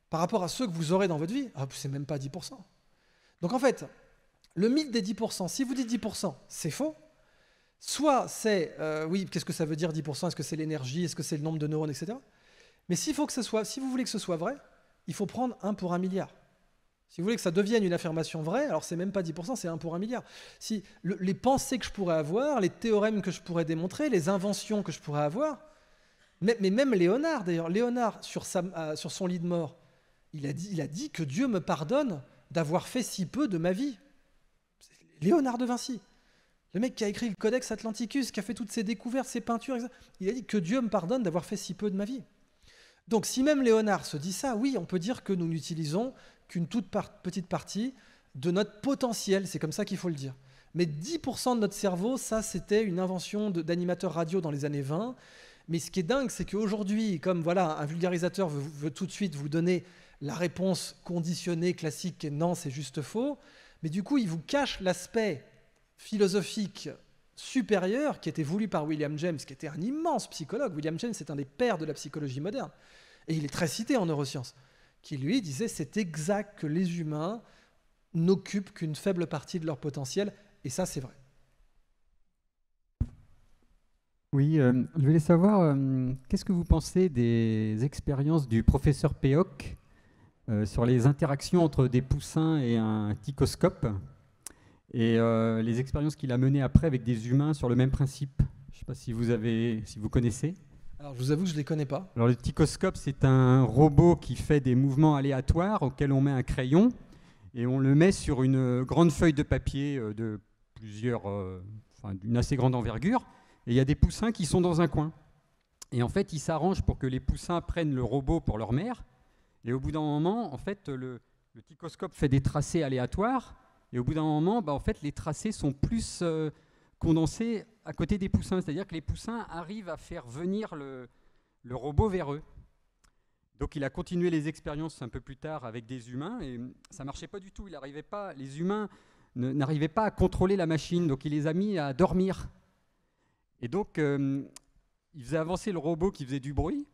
par rapport à ceux que vous aurez dans votre vie, ah, c'est même pas 10%. Donc en fait, le mythe des 10%, si vous dites 10%, c'est faux. Soit c'est, euh, oui, qu'est-ce que ça veut dire 10% Est-ce que c'est l'énergie Est-ce que c'est le nombre de neurones, etc. Mais s'il faut que ce soit, si vous voulez que ce soit vrai, il faut prendre 1 pour 1 milliard. Si vous voulez que ça devienne une affirmation vraie, alors c'est même pas 10%, c'est 1 pour 1 milliard. Si les pensées que je pourrais avoir, les théorèmes que je pourrais démontrer, les inventions que je pourrais avoir, mais, même Léonard d'ailleurs, Léonard euh, sur, son lit de mort, il a dit, il a dit que Dieu me pardonne d'avoir fait si peu de ma vie. Léonard de Vinci, le mec qui a écrit le Codex Atlanticus, qui a fait toutes ses découvertes, ses peintures, il a dit que Dieu me pardonne d'avoir fait si peu de ma vie. Donc si même Léonard se dit ça, oui, on peut dire que nous n'utilisons qu'une toute petite partie de notre potentiel, c'est comme ça qu'il faut le dire. Mais 10% de notre cerveau, ça c'était une invention d'animateurs radio dans les années 20. Mais ce qui est dingue, c'est qu'aujourd'hui, comme voilà, un vulgarisateur veut, tout de suite vous donner la réponse conditionnée, classique, et non, c'est juste faux, mais du coup, il vous cache l'aspect philosophique supérieur qui était voulu par William James, qui était un immense psychologue. William James est un des pères de la psychologie moderne. Et il est très cité en neurosciences qui lui disait c'est exact que les humains n'occupent qu'une faible partie de leur potentiel, et ça c'est vrai. Oui, euh, je voulais savoir, euh, qu'est-ce que vous pensez des expériences du professeur Péoc euh, sur les interactions entre des poussins et un ticoscope, et les expériences qu'il a menées après avec des humains sur le même principe Je ne sais pas si vous, avez, si vous connaissez. Alors, je vous avoue que je ne les connais pas. Alors, le ticoscope, c'est un robot qui fait des mouvements aléatoires auxquels on met un crayon et on le met sur une grande feuille de papier euh, de plusieurs, euh, d'une assez grande envergure. Et il y a des poussins qui sont dans un coin. Et en fait, ils s'arrangent pour que les poussins prennent le robot pour leur mère. Et au bout d'un moment, en fait, le, le ticoscope fait des tracés aléatoires. Et au bout d'un moment, bah, en fait, les tracés sont plus euh, condensés à côté des poussins, c'est-à-dire que les poussins arrivent à faire venir le, robot vers eux. Donc il a continué les expériences un peu plus tard avec des humains et ça marchait pas du tout. Il arrivait pas, les humains n'arrivaient pas à contrôler la machine, donc il les a mis à dormir. Et donc euh, il faisait avancer le robot qui faisait du bruit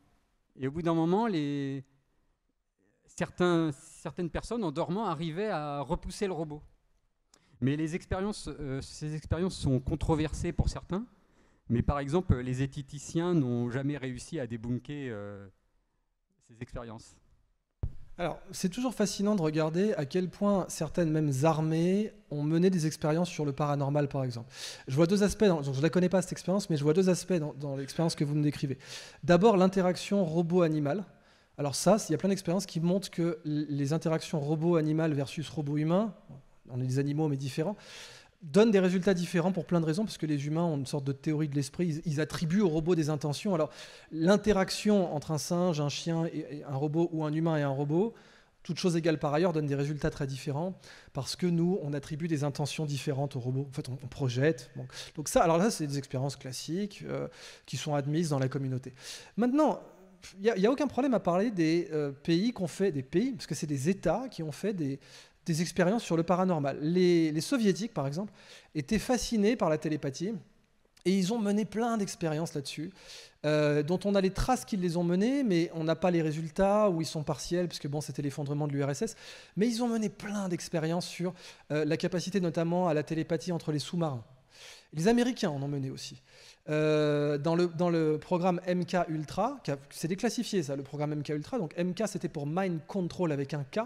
et au bout d'un moment, certaines personnes en dormant arrivaient à repousser le robot. Mais les expériences, euh, ces expériences sont controversées pour certains, mais par exemple, les éthiticiens n'ont jamais réussi à débunker euh, ces expériences. Alors, c'est toujours fascinant de regarder à quel point certaines mêmes armées ont mené des expériences sur le paranormal, par exemple. Je vois deux aspects, je ne la connais pas cette expérience, mais je vois deux aspects dans, dans l'expérience que vous me décrivez. D'abord, l'interaction robot-animal. Alors ça, il y a plein d'expériences qui montrent que les interactions robot-animal versus robot-humain, on est des animaux mais différents, donne des résultats différents pour plein de raisons, parce que les humains ont une sorte de théorie de l'esprit, ils, attribuent aux robots des intentions. Alors l'interaction entre un singe, un chien, et, un robot, ou un humain et un robot, toutes choses égales par ailleurs, donne des résultats très différents parce que nous, on attribue des intentions différentes aux robots. En fait, on, projette. Donc ça, alors là, c'est des expériences classiques euh, qui sont admises dans la communauté. Maintenant, il n'y a, aucun problème à parler des euh, pays qu'on fait, des pays, parce que c'est des États qui ont fait des, des expériences sur le paranormal. Les, soviétiques, par exemple, étaient fascinés par la télépathie et ils ont mené plein d'expériences là-dessus, euh, dont on a les traces qu'ils les ont menées, mais on n'a pas les résultats ou ils sont partiels, puisque bon, c'était l'effondrement de l'URSS. Mais ils ont mené plein d'expériences sur euh, la capacité notamment à la télépathie entre les sous-marins. Les Américains en ont mené aussi. Euh, dans, le, dans le programme MK Ultra, c'est déclassifié ça, le programme MK Ultra. Donc MK, c'était pour Mind Control avec un K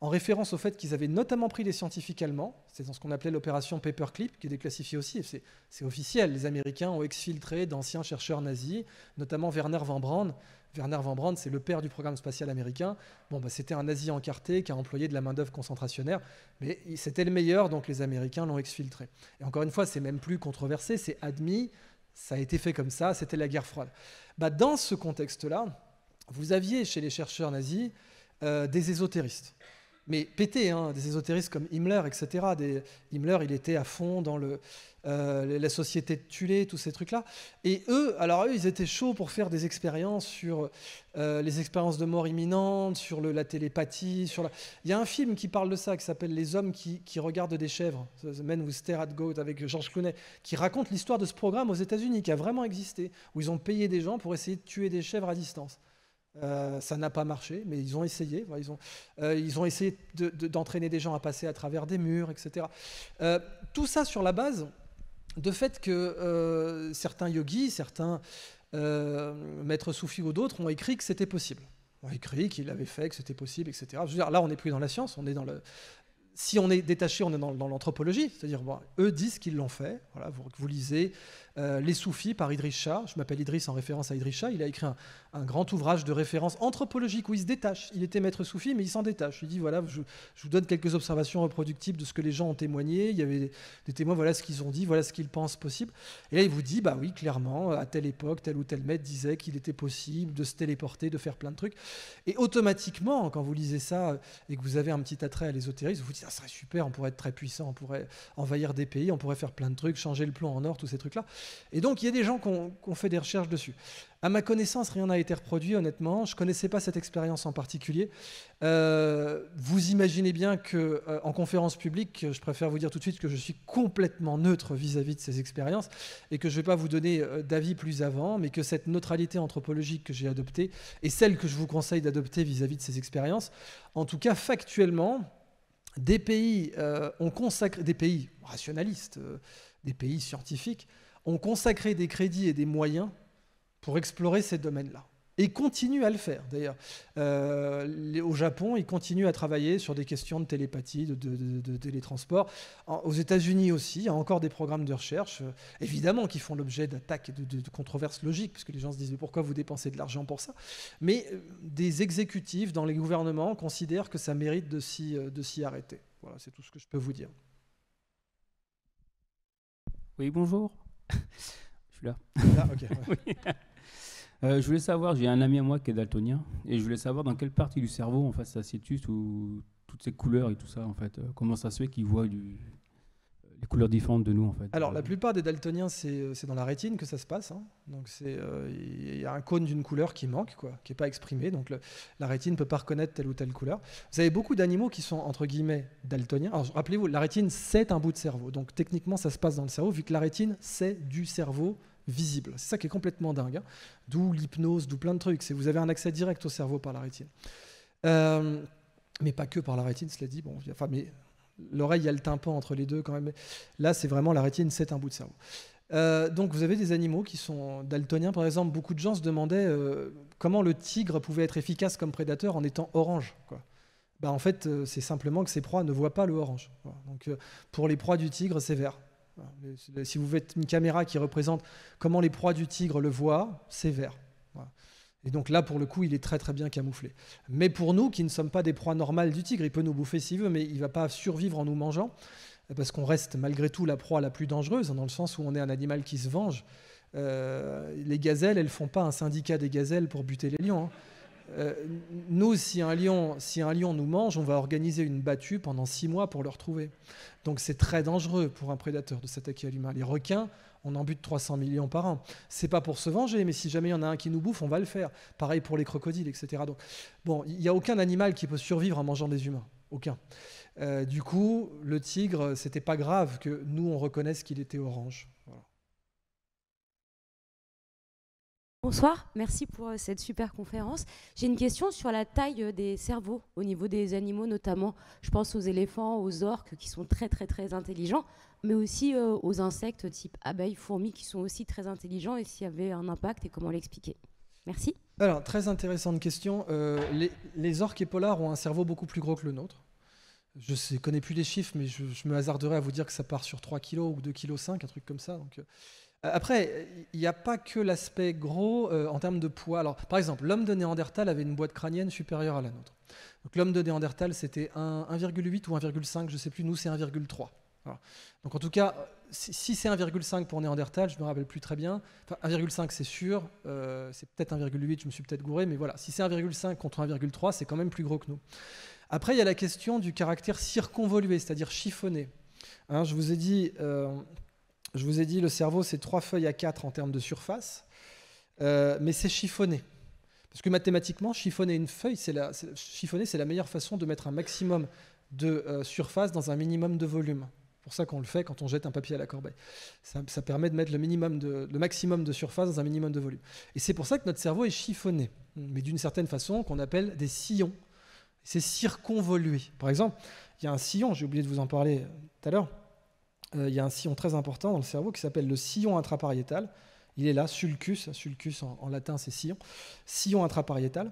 en référence au fait qu'ils avaient notamment pris les scientifiques allemands, c'est dans ce qu'on appelait l'opération Paperclip, qui est déclassifiée aussi, c'est officiel, les Américains ont exfiltré d'anciens chercheurs nazis, notamment Werner Van Braun. Werner Van Braun, c'est le père du programme spatial américain. Bon, bah, c'était un nazi encarté qui a employé de la main-d'œuvre concentrationnaire, mais c'était le meilleur, donc les Américains l'ont exfiltré. Et encore une fois, c'est même plus controversé, c'est admis, ça a été fait comme ça, c'était la guerre froide. Bah, dans ce contexte-là, vous aviez chez les chercheurs nazis euh, des ésotéristes mais pété, hein, des ésotéristes comme Himmler, etc. Himmler, il était à fond dans euh, la société de Tulé, tous ces trucs-là. Et eux, alors eux, ils étaient chauds pour faire des expériences sur euh, les expériences de mort imminente, sur la télépathie. Sur la... Il y a un film qui parle de ça, qui s'appelle Les hommes qui, regardent des chèvres, The Men Who Stare at Goat, avec Georges Clooney, qui raconte l'histoire de ce programme aux États-Unis, qui a vraiment existé, où ils ont payé des gens pour essayer de tuer des chèvres à distance. Euh, ça n'a pas marché, mais ils ont essayé. Ils ont, euh, ils ont essayé d'entraîner des gens à passer à travers des murs, etc. Euh, tout ça sur la base de fait que certains yogis, certains maîtres soufis ou d'autres ont écrit que c'était possible. Ont écrit qu'ils l'avaient fait, que c'était possible, etc. dire, là, on n'est plus dans la science, on est dans le, si on est détaché, on est dans, l'anthropologie, c'est-à-dire bon, eux disent qu'ils l'ont fait. Voilà, vous lisez euh, les Soufis par Idris Shah. Je m'appelle Idris en référence à Idris Shah. Il a écrit un, grand ouvrage de référence anthropologique où il se détache. Il était maître soufi, mais il s'en détache. Il dit voilà, je, vous donne quelques observations reproductibles de ce que les gens ont témoigné. Il y avait des, témoins, voilà ce qu'ils ont dit, voilà ce qu'ils pensent possible. Et là, il vous dit bah oui, clairement, à telle époque, tel ou tel maître disait qu'il était possible de se téléporter, de faire plein de trucs. Et automatiquement, quand vous lisez ça et que vous avez un petit attrait à l'ésotérisme, vous vous dites ah, ça serait super, on pourrait être très puissant, on pourrait envahir des pays, on pourrait faire plein de trucs, changer le plan en or, tous ces trucs-là. Et donc, il y a des gens qui ont fait des recherches dessus. À ma connaissance, rien n'a été reproduit, honnêtement. Je ne connaissais pas cette expérience en particulier. Euh, vous imaginez bien qu'en euh, conférence publique, je préfère vous dire tout de suite que je suis complètement neutre vis-à-vis de ces expériences et que je ne vais pas vous donner euh, d'avis plus avant, mais que cette neutralité anthropologique que j'ai adoptée est celle que je vous conseille d'adopter vis-à-vis de ces expériences. En tout cas, factuellement, des pays on consacre des pays rationalistes, des pays scientifiques, ont consacré des crédits et des moyens pour explorer ces domaines-là. Et continuent à le faire, d'ailleurs. Euh, au Japon, ils continuent à travailler sur des questions de télépathie, de, télétransport. aux États-Unis aussi, il y a encore des programmes de recherche, euh, évidemment, qui font l'objet d'attaques et de, controverses logiques, puisque les gens se disent pourquoi vous dépensez de l'argent pour ça Mais euh, des exécutifs dans les gouvernements considèrent que ça mérite de s'y arrêter. Voilà, c'est tout ce que je peux vous dire. Oui, bonjour. [LAUGHS] je suis là. Ah, [LAUGHS] euh, je voulais savoir, j'ai un ami à moi qui est daltonien, et je voulais savoir dans quelle partie du cerveau en fait ça se situe, toutes ces couleurs et tout ça en fait. Euh, comment ça se fait qu'il voit du, les couleurs différentes de nous en fait. Alors euh, la plupart des daltoniens euh, c'est dans la rétine que ça se passe. Hein. Donc c'est euh, il y a un cône d'une couleur qui manque quoi, qui est pas exprimé. Donc la rétine ne peut pas reconnaître telle ou telle couleur. Vous avez beaucoup d'animaux qui sont entre guillemets daltoniens. rappelez-vous, la rétine c'est un bout de cerveau. Donc techniquement ça se passe dans le cerveau vu que la rétine c'est du cerveau visible. C'est ça qui est complètement dingue. Hein. D'où l'hypnose, d'où plein de trucs. C'est vous avez un accès direct au cerveau par la rétine. mais pas que par la rétine, cela dit. Bon, enfin, mais l'oreille, il y a le tympan entre les deux quand même. Là, c'est vraiment la rétine, c'est un bout de cerveau. Euh, donc vous avez des animaux qui sont daltoniens. Par exemple, beaucoup de gens se demandaient euh, comment le tigre pouvait être efficace comme prédateur en étant orange. Bah, en fait, euh, c'est simplement que ses proies ne voient pas le orange. Donc pour les proies du tigre, c'est vert. Si vous faites une caméra qui représente comment les proies du tigre le voient, c'est vert. Et donc là, pour le coup, il est très très bien camouflé. Mais pour nous, qui ne sommes pas des proies normales du tigre, il peut nous bouffer s'il veut, mais il ne va pas survivre en nous mangeant, parce qu'on reste malgré tout la proie la plus dangereuse, dans le sens où on est un animal qui se venge. Euh, les gazelles, elles font pas un syndicat des gazelles pour buter les lions. Hein. Euh, nous, si un, lion, si un lion nous mange, on va organiser une battue pendant six mois pour le retrouver. Donc c'est très dangereux pour un prédateur de s'attaquer à l'humain. Les requins, on en bute 300 millions par an. C'est pas pour se venger, mais si jamais il y en a un qui nous bouffe, on va le faire. Pareil pour les crocodiles, etc. Donc, bon, il n'y a aucun animal qui peut survivre en mangeant des humains. Aucun. Euh, du coup, le tigre, c'était pas grave que nous, on reconnaisse qu'il était orange. Bonsoir, merci pour euh, cette super conférence. J'ai une question sur la taille euh, des cerveaux au niveau des animaux notamment. Je pense aux éléphants, aux orques qui sont très très très intelligents, mais aussi euh, aux insectes type abeilles, fourmis qui sont aussi très intelligents et s'il y avait un impact et comment l'expliquer. Merci. Alors, très intéressante question. les, orques et polars ont un cerveau beaucoup plus gros que le nôtre. Je ne connais plus les chiffres, mais je, me hasarderais à vous dire que ça part sur 3 kg ou 2,5 kg, un truc comme ça. Donc, après, il n'y a pas que l'aspect gros euh, en termes de poids. Alors, par exemple, l'homme de Néandertal avait une boîte crânienne supérieure à la nôtre. l'homme de Néandertal, c'était 1,8 ou 1,5, je ne sais plus. Nous, c'est 1,3. Donc, en tout cas, si, c'est 1,5 pour Néandertal, je ne me rappelle plus très bien. 1,5, c'est sûr. Euh, c'est peut-être 1,8, je me suis peut-être gouré, mais voilà. Si c'est 1,5 contre 1,3, c'est quand même plus gros que nous. Après, il y a la question du caractère circonvolué, c'est-à-dire chiffonné. Hein, je vous ai dit. Euh, je vous ai dit, le cerveau, c'est trois feuilles à quatre en termes de surface, euh, mais c'est chiffonné. Parce que mathématiquement, chiffonner une feuille, c'est la, chiffonner, c'est la meilleure façon de mettre un maximum de euh, surface dans un minimum de volume. C'est pour ça qu'on le fait quand on jette un papier à la corbeille. Ça, permet de mettre le, minimum de, le maximum de surface dans un minimum de volume. Et c'est pour ça que notre cerveau est chiffonné, mais d'une certaine façon qu'on appelle des sillons. C'est circonvolué. Par exemple, il y a un sillon, j'ai oublié de vous en parler euh, tout à l'heure, euh, il y a un sillon très important dans le cerveau qui s'appelle le sillon intrapariétal. Il est là, sulcus, sulcus en, latin c'est sillon, sillon intrapariétal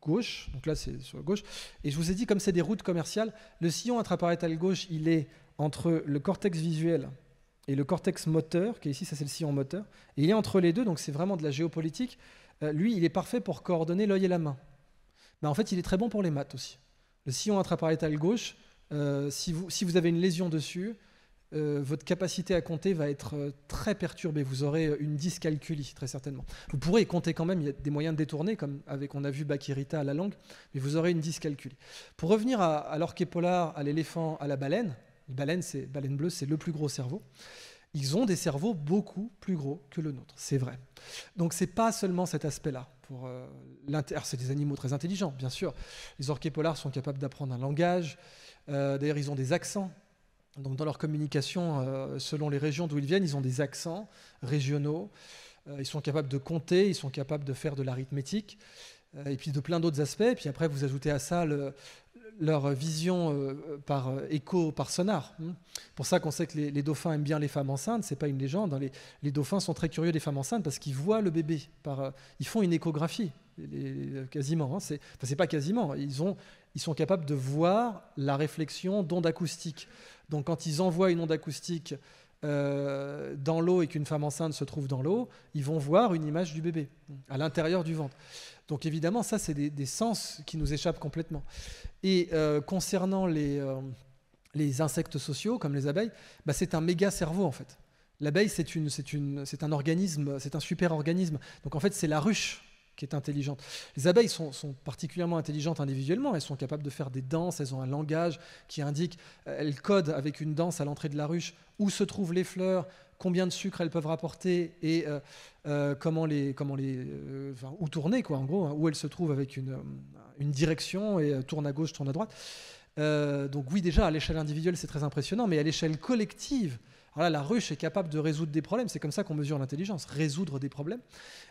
gauche, donc là c'est sur la gauche, et je vous ai dit comme c'est des routes commerciales, le sillon intrapariétal gauche, il est entre le cortex visuel et le cortex moteur, qui est ici, ça c'est le sillon moteur, il est entre les deux, donc c'est vraiment de la géopolitique. Euh, lui, il est parfait pour coordonner l'œil et la main. Mais en fait, il est très bon pour les maths aussi. Le sillon intrapariétal gauche, euh, si vous avez une lésion dessus, euh, votre capacité à compter va être euh, très perturbée. Vous aurez euh, une dyscalculie, très certainement. Vous pourrez compter quand même, il y a des moyens de détourner, comme avec, on a vu Bakirita à la langue, mais vous aurez une dyscalculie. Pour revenir à, à l'orque à l'éléphant, à la baleine, baleine, c'est, baleine bleue, c'est le plus gros cerveau. Ils ont des cerveaux beaucoup plus gros que le nôtre, c'est vrai. Donc c'est pas seulement cet aspect-là. Pour l'inter, c'est des animaux très intelligents, bien sûr. Les orques polaires sont capables d'apprendre un langage. D'ailleurs, ils ont des accents. Donc dans leur communication, euh, selon les régions d'où ils viennent, ils ont des accents régionaux. Euh, ils sont capables de compter, ils sont capables de faire de l'arithmétique, euh, et puis de plein d'autres aspects. Et puis après, vous ajoutez à ça leur vision par écho, par sonar. C'est hein. Pour ça qu'on sait que les, dauphins aiment bien les femmes enceintes, c'est pas une légende. Hein. Les, dauphins sont très curieux des femmes enceintes parce qu'ils voient le bébé. Par, ils font une échographie, quasiment. Hein. C'est, pas quasiment. Ils, ont, ils sont capables de voir la réflexion d'ondes acoustiques. Donc quand ils envoient une onde acoustique euh, dans l'eau et qu'une femme enceinte se trouve dans l'eau, ils vont voir une image du bébé à l'intérieur du ventre. Donc évidemment, ça, c'est des, sens qui nous échappent complètement. Et euh, concernant euh, les, insectes sociaux, comme les abeilles, bah, c'est un méga cerveau, en fait. L'abeille, c'est un organisme, c'est un super organisme. Donc en fait, c'est la ruche qui est intelligente. Les abeilles sont, particulièrement intelligentes individuellement. Elles sont capables de faire des danses, elles ont un langage qui indique, euh, elles codent avec une danse à l'entrée de la ruche où se trouvent les fleurs, combien de sucre elles peuvent rapporter et euh, euh, comment les, comment les, enfin, où tourner quoi en gros, hein, où elles se trouvent avec une, une direction et tourne à gauche, tourne à droite. donc oui, déjà à l'échelle individuelle c'est très impressionnant, mais à l'échelle collective, alors là, la ruche est capable de résoudre des problèmes. C'est comme ça qu'on mesure l'intelligence, résoudre des problèmes.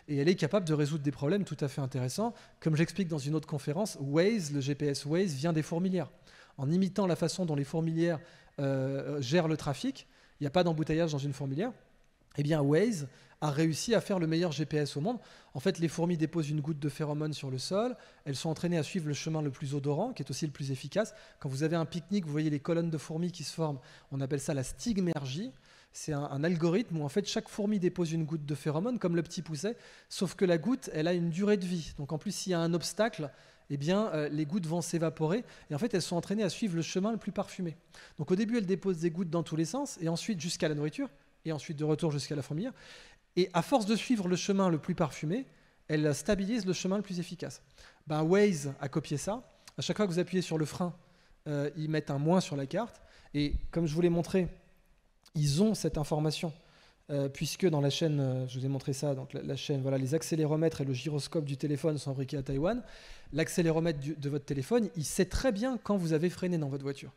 Et elle est capable de résoudre des problèmes tout à fait intéressants. Comme j'explique dans une autre conférence, Waze, le GPS Waze, vient des fourmilières. En imitant la façon dont les fourmilières euh, euh, gèrent le trafic, il n'y a pas d'embouteillage dans une fourmilière. Eh bien, Waze a réussi à faire le meilleur GPS au monde. En fait, les fourmis déposent une goutte de phéromone sur le sol, elles sont entraînées à suivre le chemin le plus odorant, qui est aussi le plus efficace. Quand vous avez un pique-nique, vous voyez les colonnes de fourmis qui se forment, on appelle ça la stigmergie. C'est un, algorithme où en fait chaque fourmi dépose une goutte de phéromone, comme le petit pousset, sauf que la goutte, elle a une durée de vie. Donc en plus, s'il y a un obstacle, eh bien, euh, les gouttes vont s'évaporer. Et en fait, elles sont entraînées à suivre le chemin le plus parfumé. Donc au début, elles déposent des gouttes dans tous les sens, et ensuite jusqu'à la nourriture, et ensuite de retour jusqu'à la fourmilière. Et à force de suivre le chemin le plus parfumé, elle stabilise le chemin le plus efficace. Ben, Waze a copié ça. À chaque fois que vous appuyez sur le frein, euh, ils mettent un moins sur la carte. Et comme je vous l'ai montré, ils ont cette information. Euh, puisque dans la chaîne, euh, je vous ai montré ça, donc la, chaîne, voilà, les accéléromètres et le gyroscope du téléphone sont fabriqués à Taïwan. L'accéléromètre de votre téléphone, il sait très bien quand vous avez freiné dans votre voiture.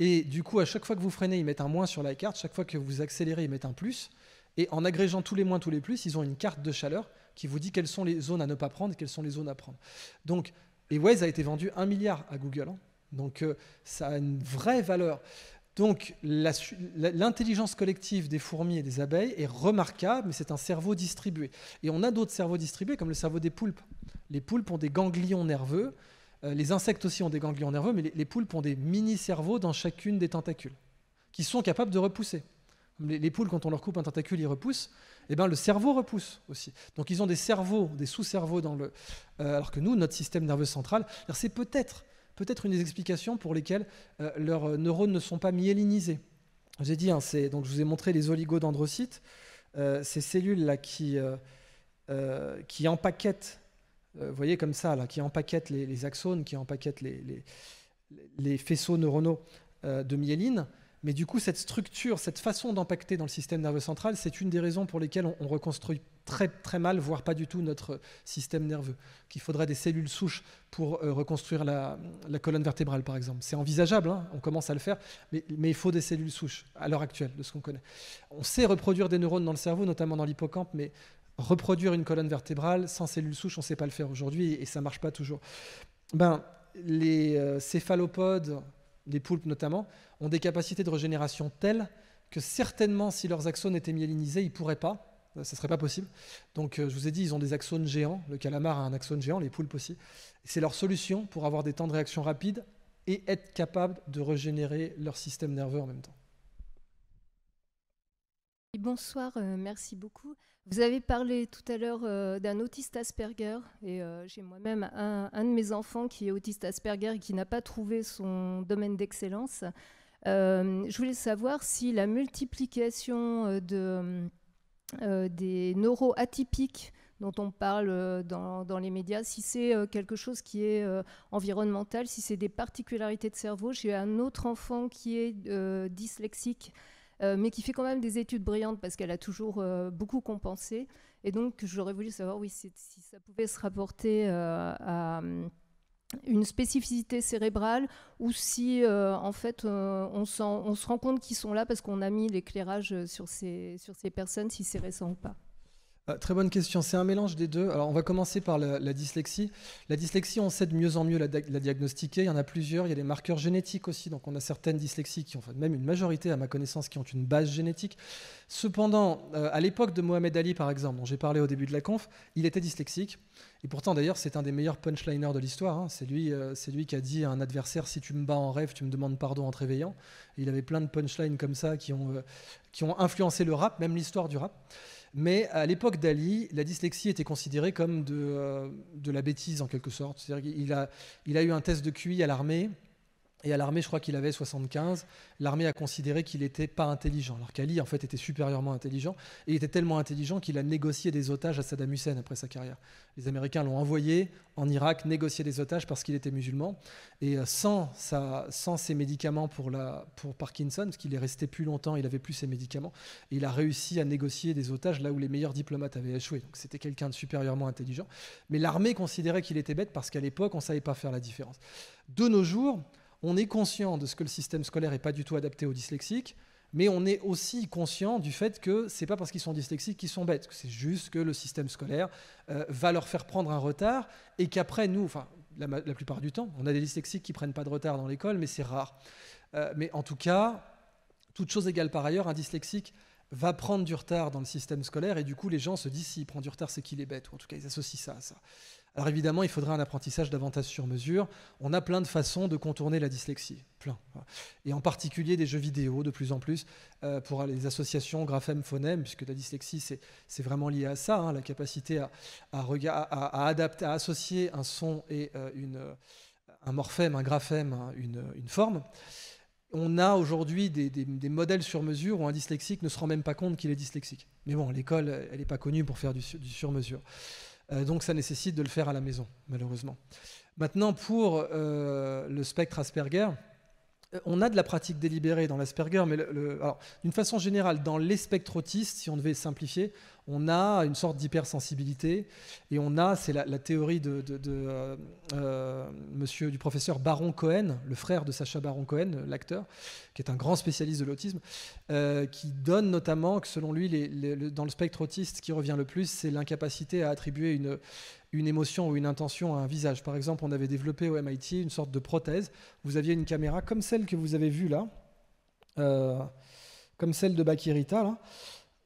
Et du coup, à chaque fois que vous freinez, ils mettent un moins sur la carte. Chaque fois que vous accélérez, ils mettent un plus. Et en agrégeant tous les moins, tous les plus, ils ont une carte de chaleur qui vous dit quelles sont les zones à ne pas prendre, et quelles sont les zones à prendre. Donc, et Waze a été vendu 1 milliard à Google. Hein. Donc, euh, ça a une vraie valeur. Donc, l'intelligence collective des fourmis et des abeilles est remarquable, mais c'est un cerveau distribué. Et on a d'autres cerveaux distribués, comme le cerveau des poulpes. Les poulpes ont des ganglions nerveux. Euh, les insectes aussi ont des ganglions nerveux, mais les poulpes ont des mini-cerveaux dans chacune des tentacules, qui sont capables de repousser les, poules, quand on leur coupe un tentacule, ils repoussent, et eh ben, le cerveau repousse aussi. Donc ils ont des cerveaux, des sous-cerveaux dans le. Euh, alors que nous, notre système nerveux central, c'est peut-être peut-être une des explications pour lesquelles euh, leurs neurones ne sont pas myélinisés. J'ai dit, hein, donc je vous ai montré les oligodendrocytes, euh, ces cellules-là qui, qui empaquettent, vous voyez comme ça, là, qui empaquettent les, axones, qui empaquettent les faisceaux neuronaux de myéline. Mais du coup, cette structure, cette façon d'impacter dans le système nerveux central, c'est une des raisons pour lesquelles on, reconstruit très, très mal, voire pas du tout, notre système nerveux. Qu'il faudrait des cellules souches pour euh, reconstruire la, colonne vertébrale, par exemple. C'est envisageable, hein, on commence à le faire, mais, il faut des cellules souches, à l'heure actuelle, de ce qu'on connaît. On sait reproduire des neurones dans le cerveau, notamment dans l'hippocampe, mais reproduire une colonne vertébrale sans cellules souches, on ne sait pas le faire aujourd'hui, et, ça ne marche pas toujours. Ben, les euh, céphalopodes, les poulpes notamment, ont des capacités de régénération telles que certainement, si leurs axones étaient myélinisés, ils ne pourraient pas. Ce ne serait pas possible. Donc, euh, je vous ai dit, ils ont des axones géants. Le calamar a un axone géant, les poulpes aussi. C'est leur solution pour avoir des temps de réaction rapides et être capable de régénérer leur système nerveux en même temps. Bonsoir, euh, merci beaucoup. Vous avez parlé tout à l'heure euh, d'un autiste Asperger et j'ai moi-même un, un, de mes enfants qui est autiste Asperger et qui n'a pas trouvé son domaine d'excellence. Euh, je voulais savoir si la multiplication euh, de, euh, des neuroatypiques dont on parle dans, les médias, si c'est quelque chose qui est environnemental, si c'est des particularités de cerveau. J'ai un autre enfant qui est dyslexique, mais qui fait quand même des études brillantes parce qu'elle a toujours beaucoup compensé. Et donc, j'aurais voulu savoir oui, si, ça pouvait se rapporter à une spécificité cérébrale ou si euh, en fait euh, on, se rend compte qu'ils sont là parce qu'on a mis l'éclairage euh, sur ces, sur ces personnes, si c'est récent ou pas. Euh, très bonne question. C'est un mélange des deux. Alors, on va commencer par la, dyslexie. La dyslexie, on sait de mieux en mieux la, diagnostiquer. Il y en a plusieurs. Il y a des marqueurs génétiques aussi. Donc, on a certaines dyslexies qui ont, même une majorité, à ma connaissance, qui ont une base génétique. Cependant, euh, à l'époque de Mohamed Ali, par exemple, dont j'ai parlé au début de la conf, il était dyslexique. Et pourtant, d'ailleurs, c'est un des meilleurs punchliners de l'histoire. Hein. C'est lui, euh, lui qui a dit à un adversaire Si tu me bats en rêve, tu me demandes pardon en te réveillant. il avait plein de punchlines comme ça qui ont influencé le rap, même l'histoire du rap. Mais à l'époque d'Ali, la dyslexie était considérée comme de, euh, la bêtise en quelque sorte. cest qu'il il a eu un test de QI à l'armée et à l'armée, je crois qu'il avait 75. L'armée a considéré qu'il n'était pas intelligent. Alors qu'Ali, en fait, était supérieurement intelligent. Et il était tellement intelligent qu'il a négocié des otages à Saddam Hussein après sa carrière. Les Américains l'ont envoyé en Irak négocier des otages parce qu'il était musulman. Et euh, sans, sans ses médicaments pour, la, pour Parkinson, parce qu'il est resté plus longtemps, il n'avait plus ses médicaments, il a réussi à négocier des otages là où les meilleurs diplomates avaient échoué. Donc c'était quelqu'un de supérieurement intelligent. Mais l'armée considérait qu'il était bête parce qu'à l'époque, on ne savait pas faire la différence. De nos jours, on est conscient de ce que le système scolaire n'est pas du tout adapté aux dyslexiques, mais on est aussi conscient du fait que ce n'est pas parce qu'ils sont dyslexiques qu'ils sont bêtes, c'est juste que le système scolaire euh, va leur faire prendre un retard et qu'après nous, enfin la, plupart du temps, on a des dyslexiques qui prennent pas de retard dans l'école, mais c'est rare. Euh, mais en tout cas, toute chose égale par ailleurs, un dyslexique va prendre du retard dans le système scolaire et du coup les gens se disent s'il prend du retard c'est qu'il est bête ou en tout cas ils associent ça à ça. Alors évidemment, il faudra un apprentissage davantage sur mesure. On a plein de façons de contourner la dyslexie, plein. Et en particulier des jeux vidéo de plus en plus euh, pour les associations graphème-phonème, puisque la dyslexie c'est vraiment lié à ça, hein, la capacité à, à, adapter, à associer un son et euh, euh, un morphème, un graphème, hein, une, forme. On a aujourd'hui des, modèles sur mesure où un dyslexique ne se rend même pas compte qu'il est dyslexique. Mais bon, l'école, elle n'est pas connue pour faire du sur mesure. Euh, donc ça nécessite de le faire à la maison, malheureusement. Maintenant, pour euh, le spectre Asperger, on a de la pratique délibérée dans l'Asperger, mais d'une façon générale, dans les spectres autistes, si on devait simplifier, on a une sorte d'hypersensibilité et on a, c'est la, théorie de, euh, euh, monsieur, du professeur Baron Cohen, le frère de Sacha Baron Cohen, l'acteur, qui est un grand spécialiste de l'autisme, euh, qui donne notamment que selon lui, dans le spectre autiste, ce qui revient le plus, c'est l'incapacité à attribuer une une émotion ou une intention à un visage. Par exemple, on avait développé au MIT une sorte de prothèse. Vous aviez une caméra comme celle que vous avez vue là, euh, comme celle de Bakirita, là,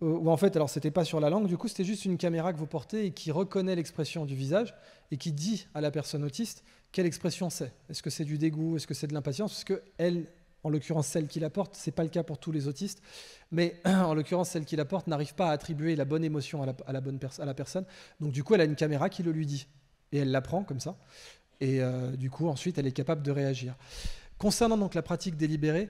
euh, Ou en fait, alors c'était pas sur la langue, du coup c'était juste une caméra que vous portez et qui reconnaît l'expression du visage et qui dit à la personne autiste quelle expression c'est. Est-ce que c'est du dégoût Est-ce que c'est de l'impatience Parce qu'elle en l'occurrence celle qui apporte, ce n'est pas le cas pour tous les autistes, mais [CLEARS THROAT] en l'occurrence celle qui la porte n'arrive pas à attribuer la bonne émotion à la, à la personne. Donc du coup, elle a une caméra qui le lui dit, et elle l'apprend comme ça, et euh, du coup, ensuite, elle est capable de réagir. Concernant donc la pratique délibérée,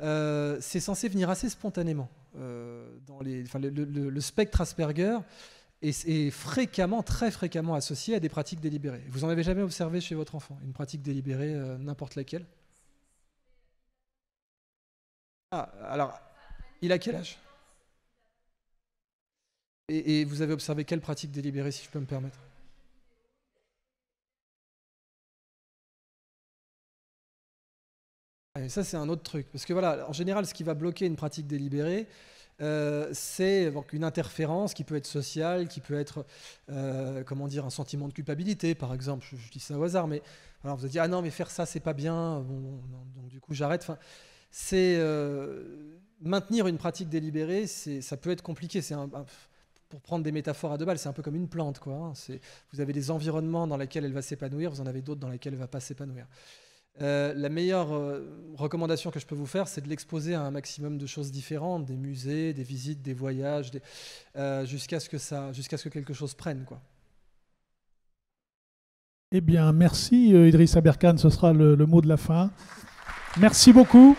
euh, c'est censé venir assez spontanément. Euh, dans le, spectre Asperger est, est, fréquemment, très fréquemment associé à des pratiques délibérées. Vous en avez jamais observé chez votre enfant une pratique délibérée, n'importe laquelle ah, alors, il a quel âge et, vous avez observé quelle pratique délibérée, si je peux me permettre ah, ça, c'est un autre truc. Parce que voilà, en général, ce qui va bloquer une pratique délibérée, euh, c'est une interférence qui peut être sociale, qui peut être, euh, comment dire, un sentiment de culpabilité, par exemple. Je, dis ça au hasard, mais alors vous avez dit, ah non, mais faire ça, c'est pas bien, donc du coup, j'arrête. Enfin, c'est euh, maintenir une pratique délibérée, ça peut être compliqué. C'est pour prendre des métaphores à deux balles, c'est un peu comme une plante. Quoi, hein. vous avez des environnements dans lesquels elle va s'épanouir, vous en avez d'autres dans lesquels elle ne va pas s'épanouir. Euh, la meilleure euh, recommandation que je peux vous faire, c'est de l'exposer à un maximum de choses différentes, des musées, des visites, des voyages, jusqu'à ce que ça, jusqu'à ce que quelque chose prenne, quoi. Eh bien, merci Idriss Aberkan, ce sera le mot de la fin. Merci beaucoup.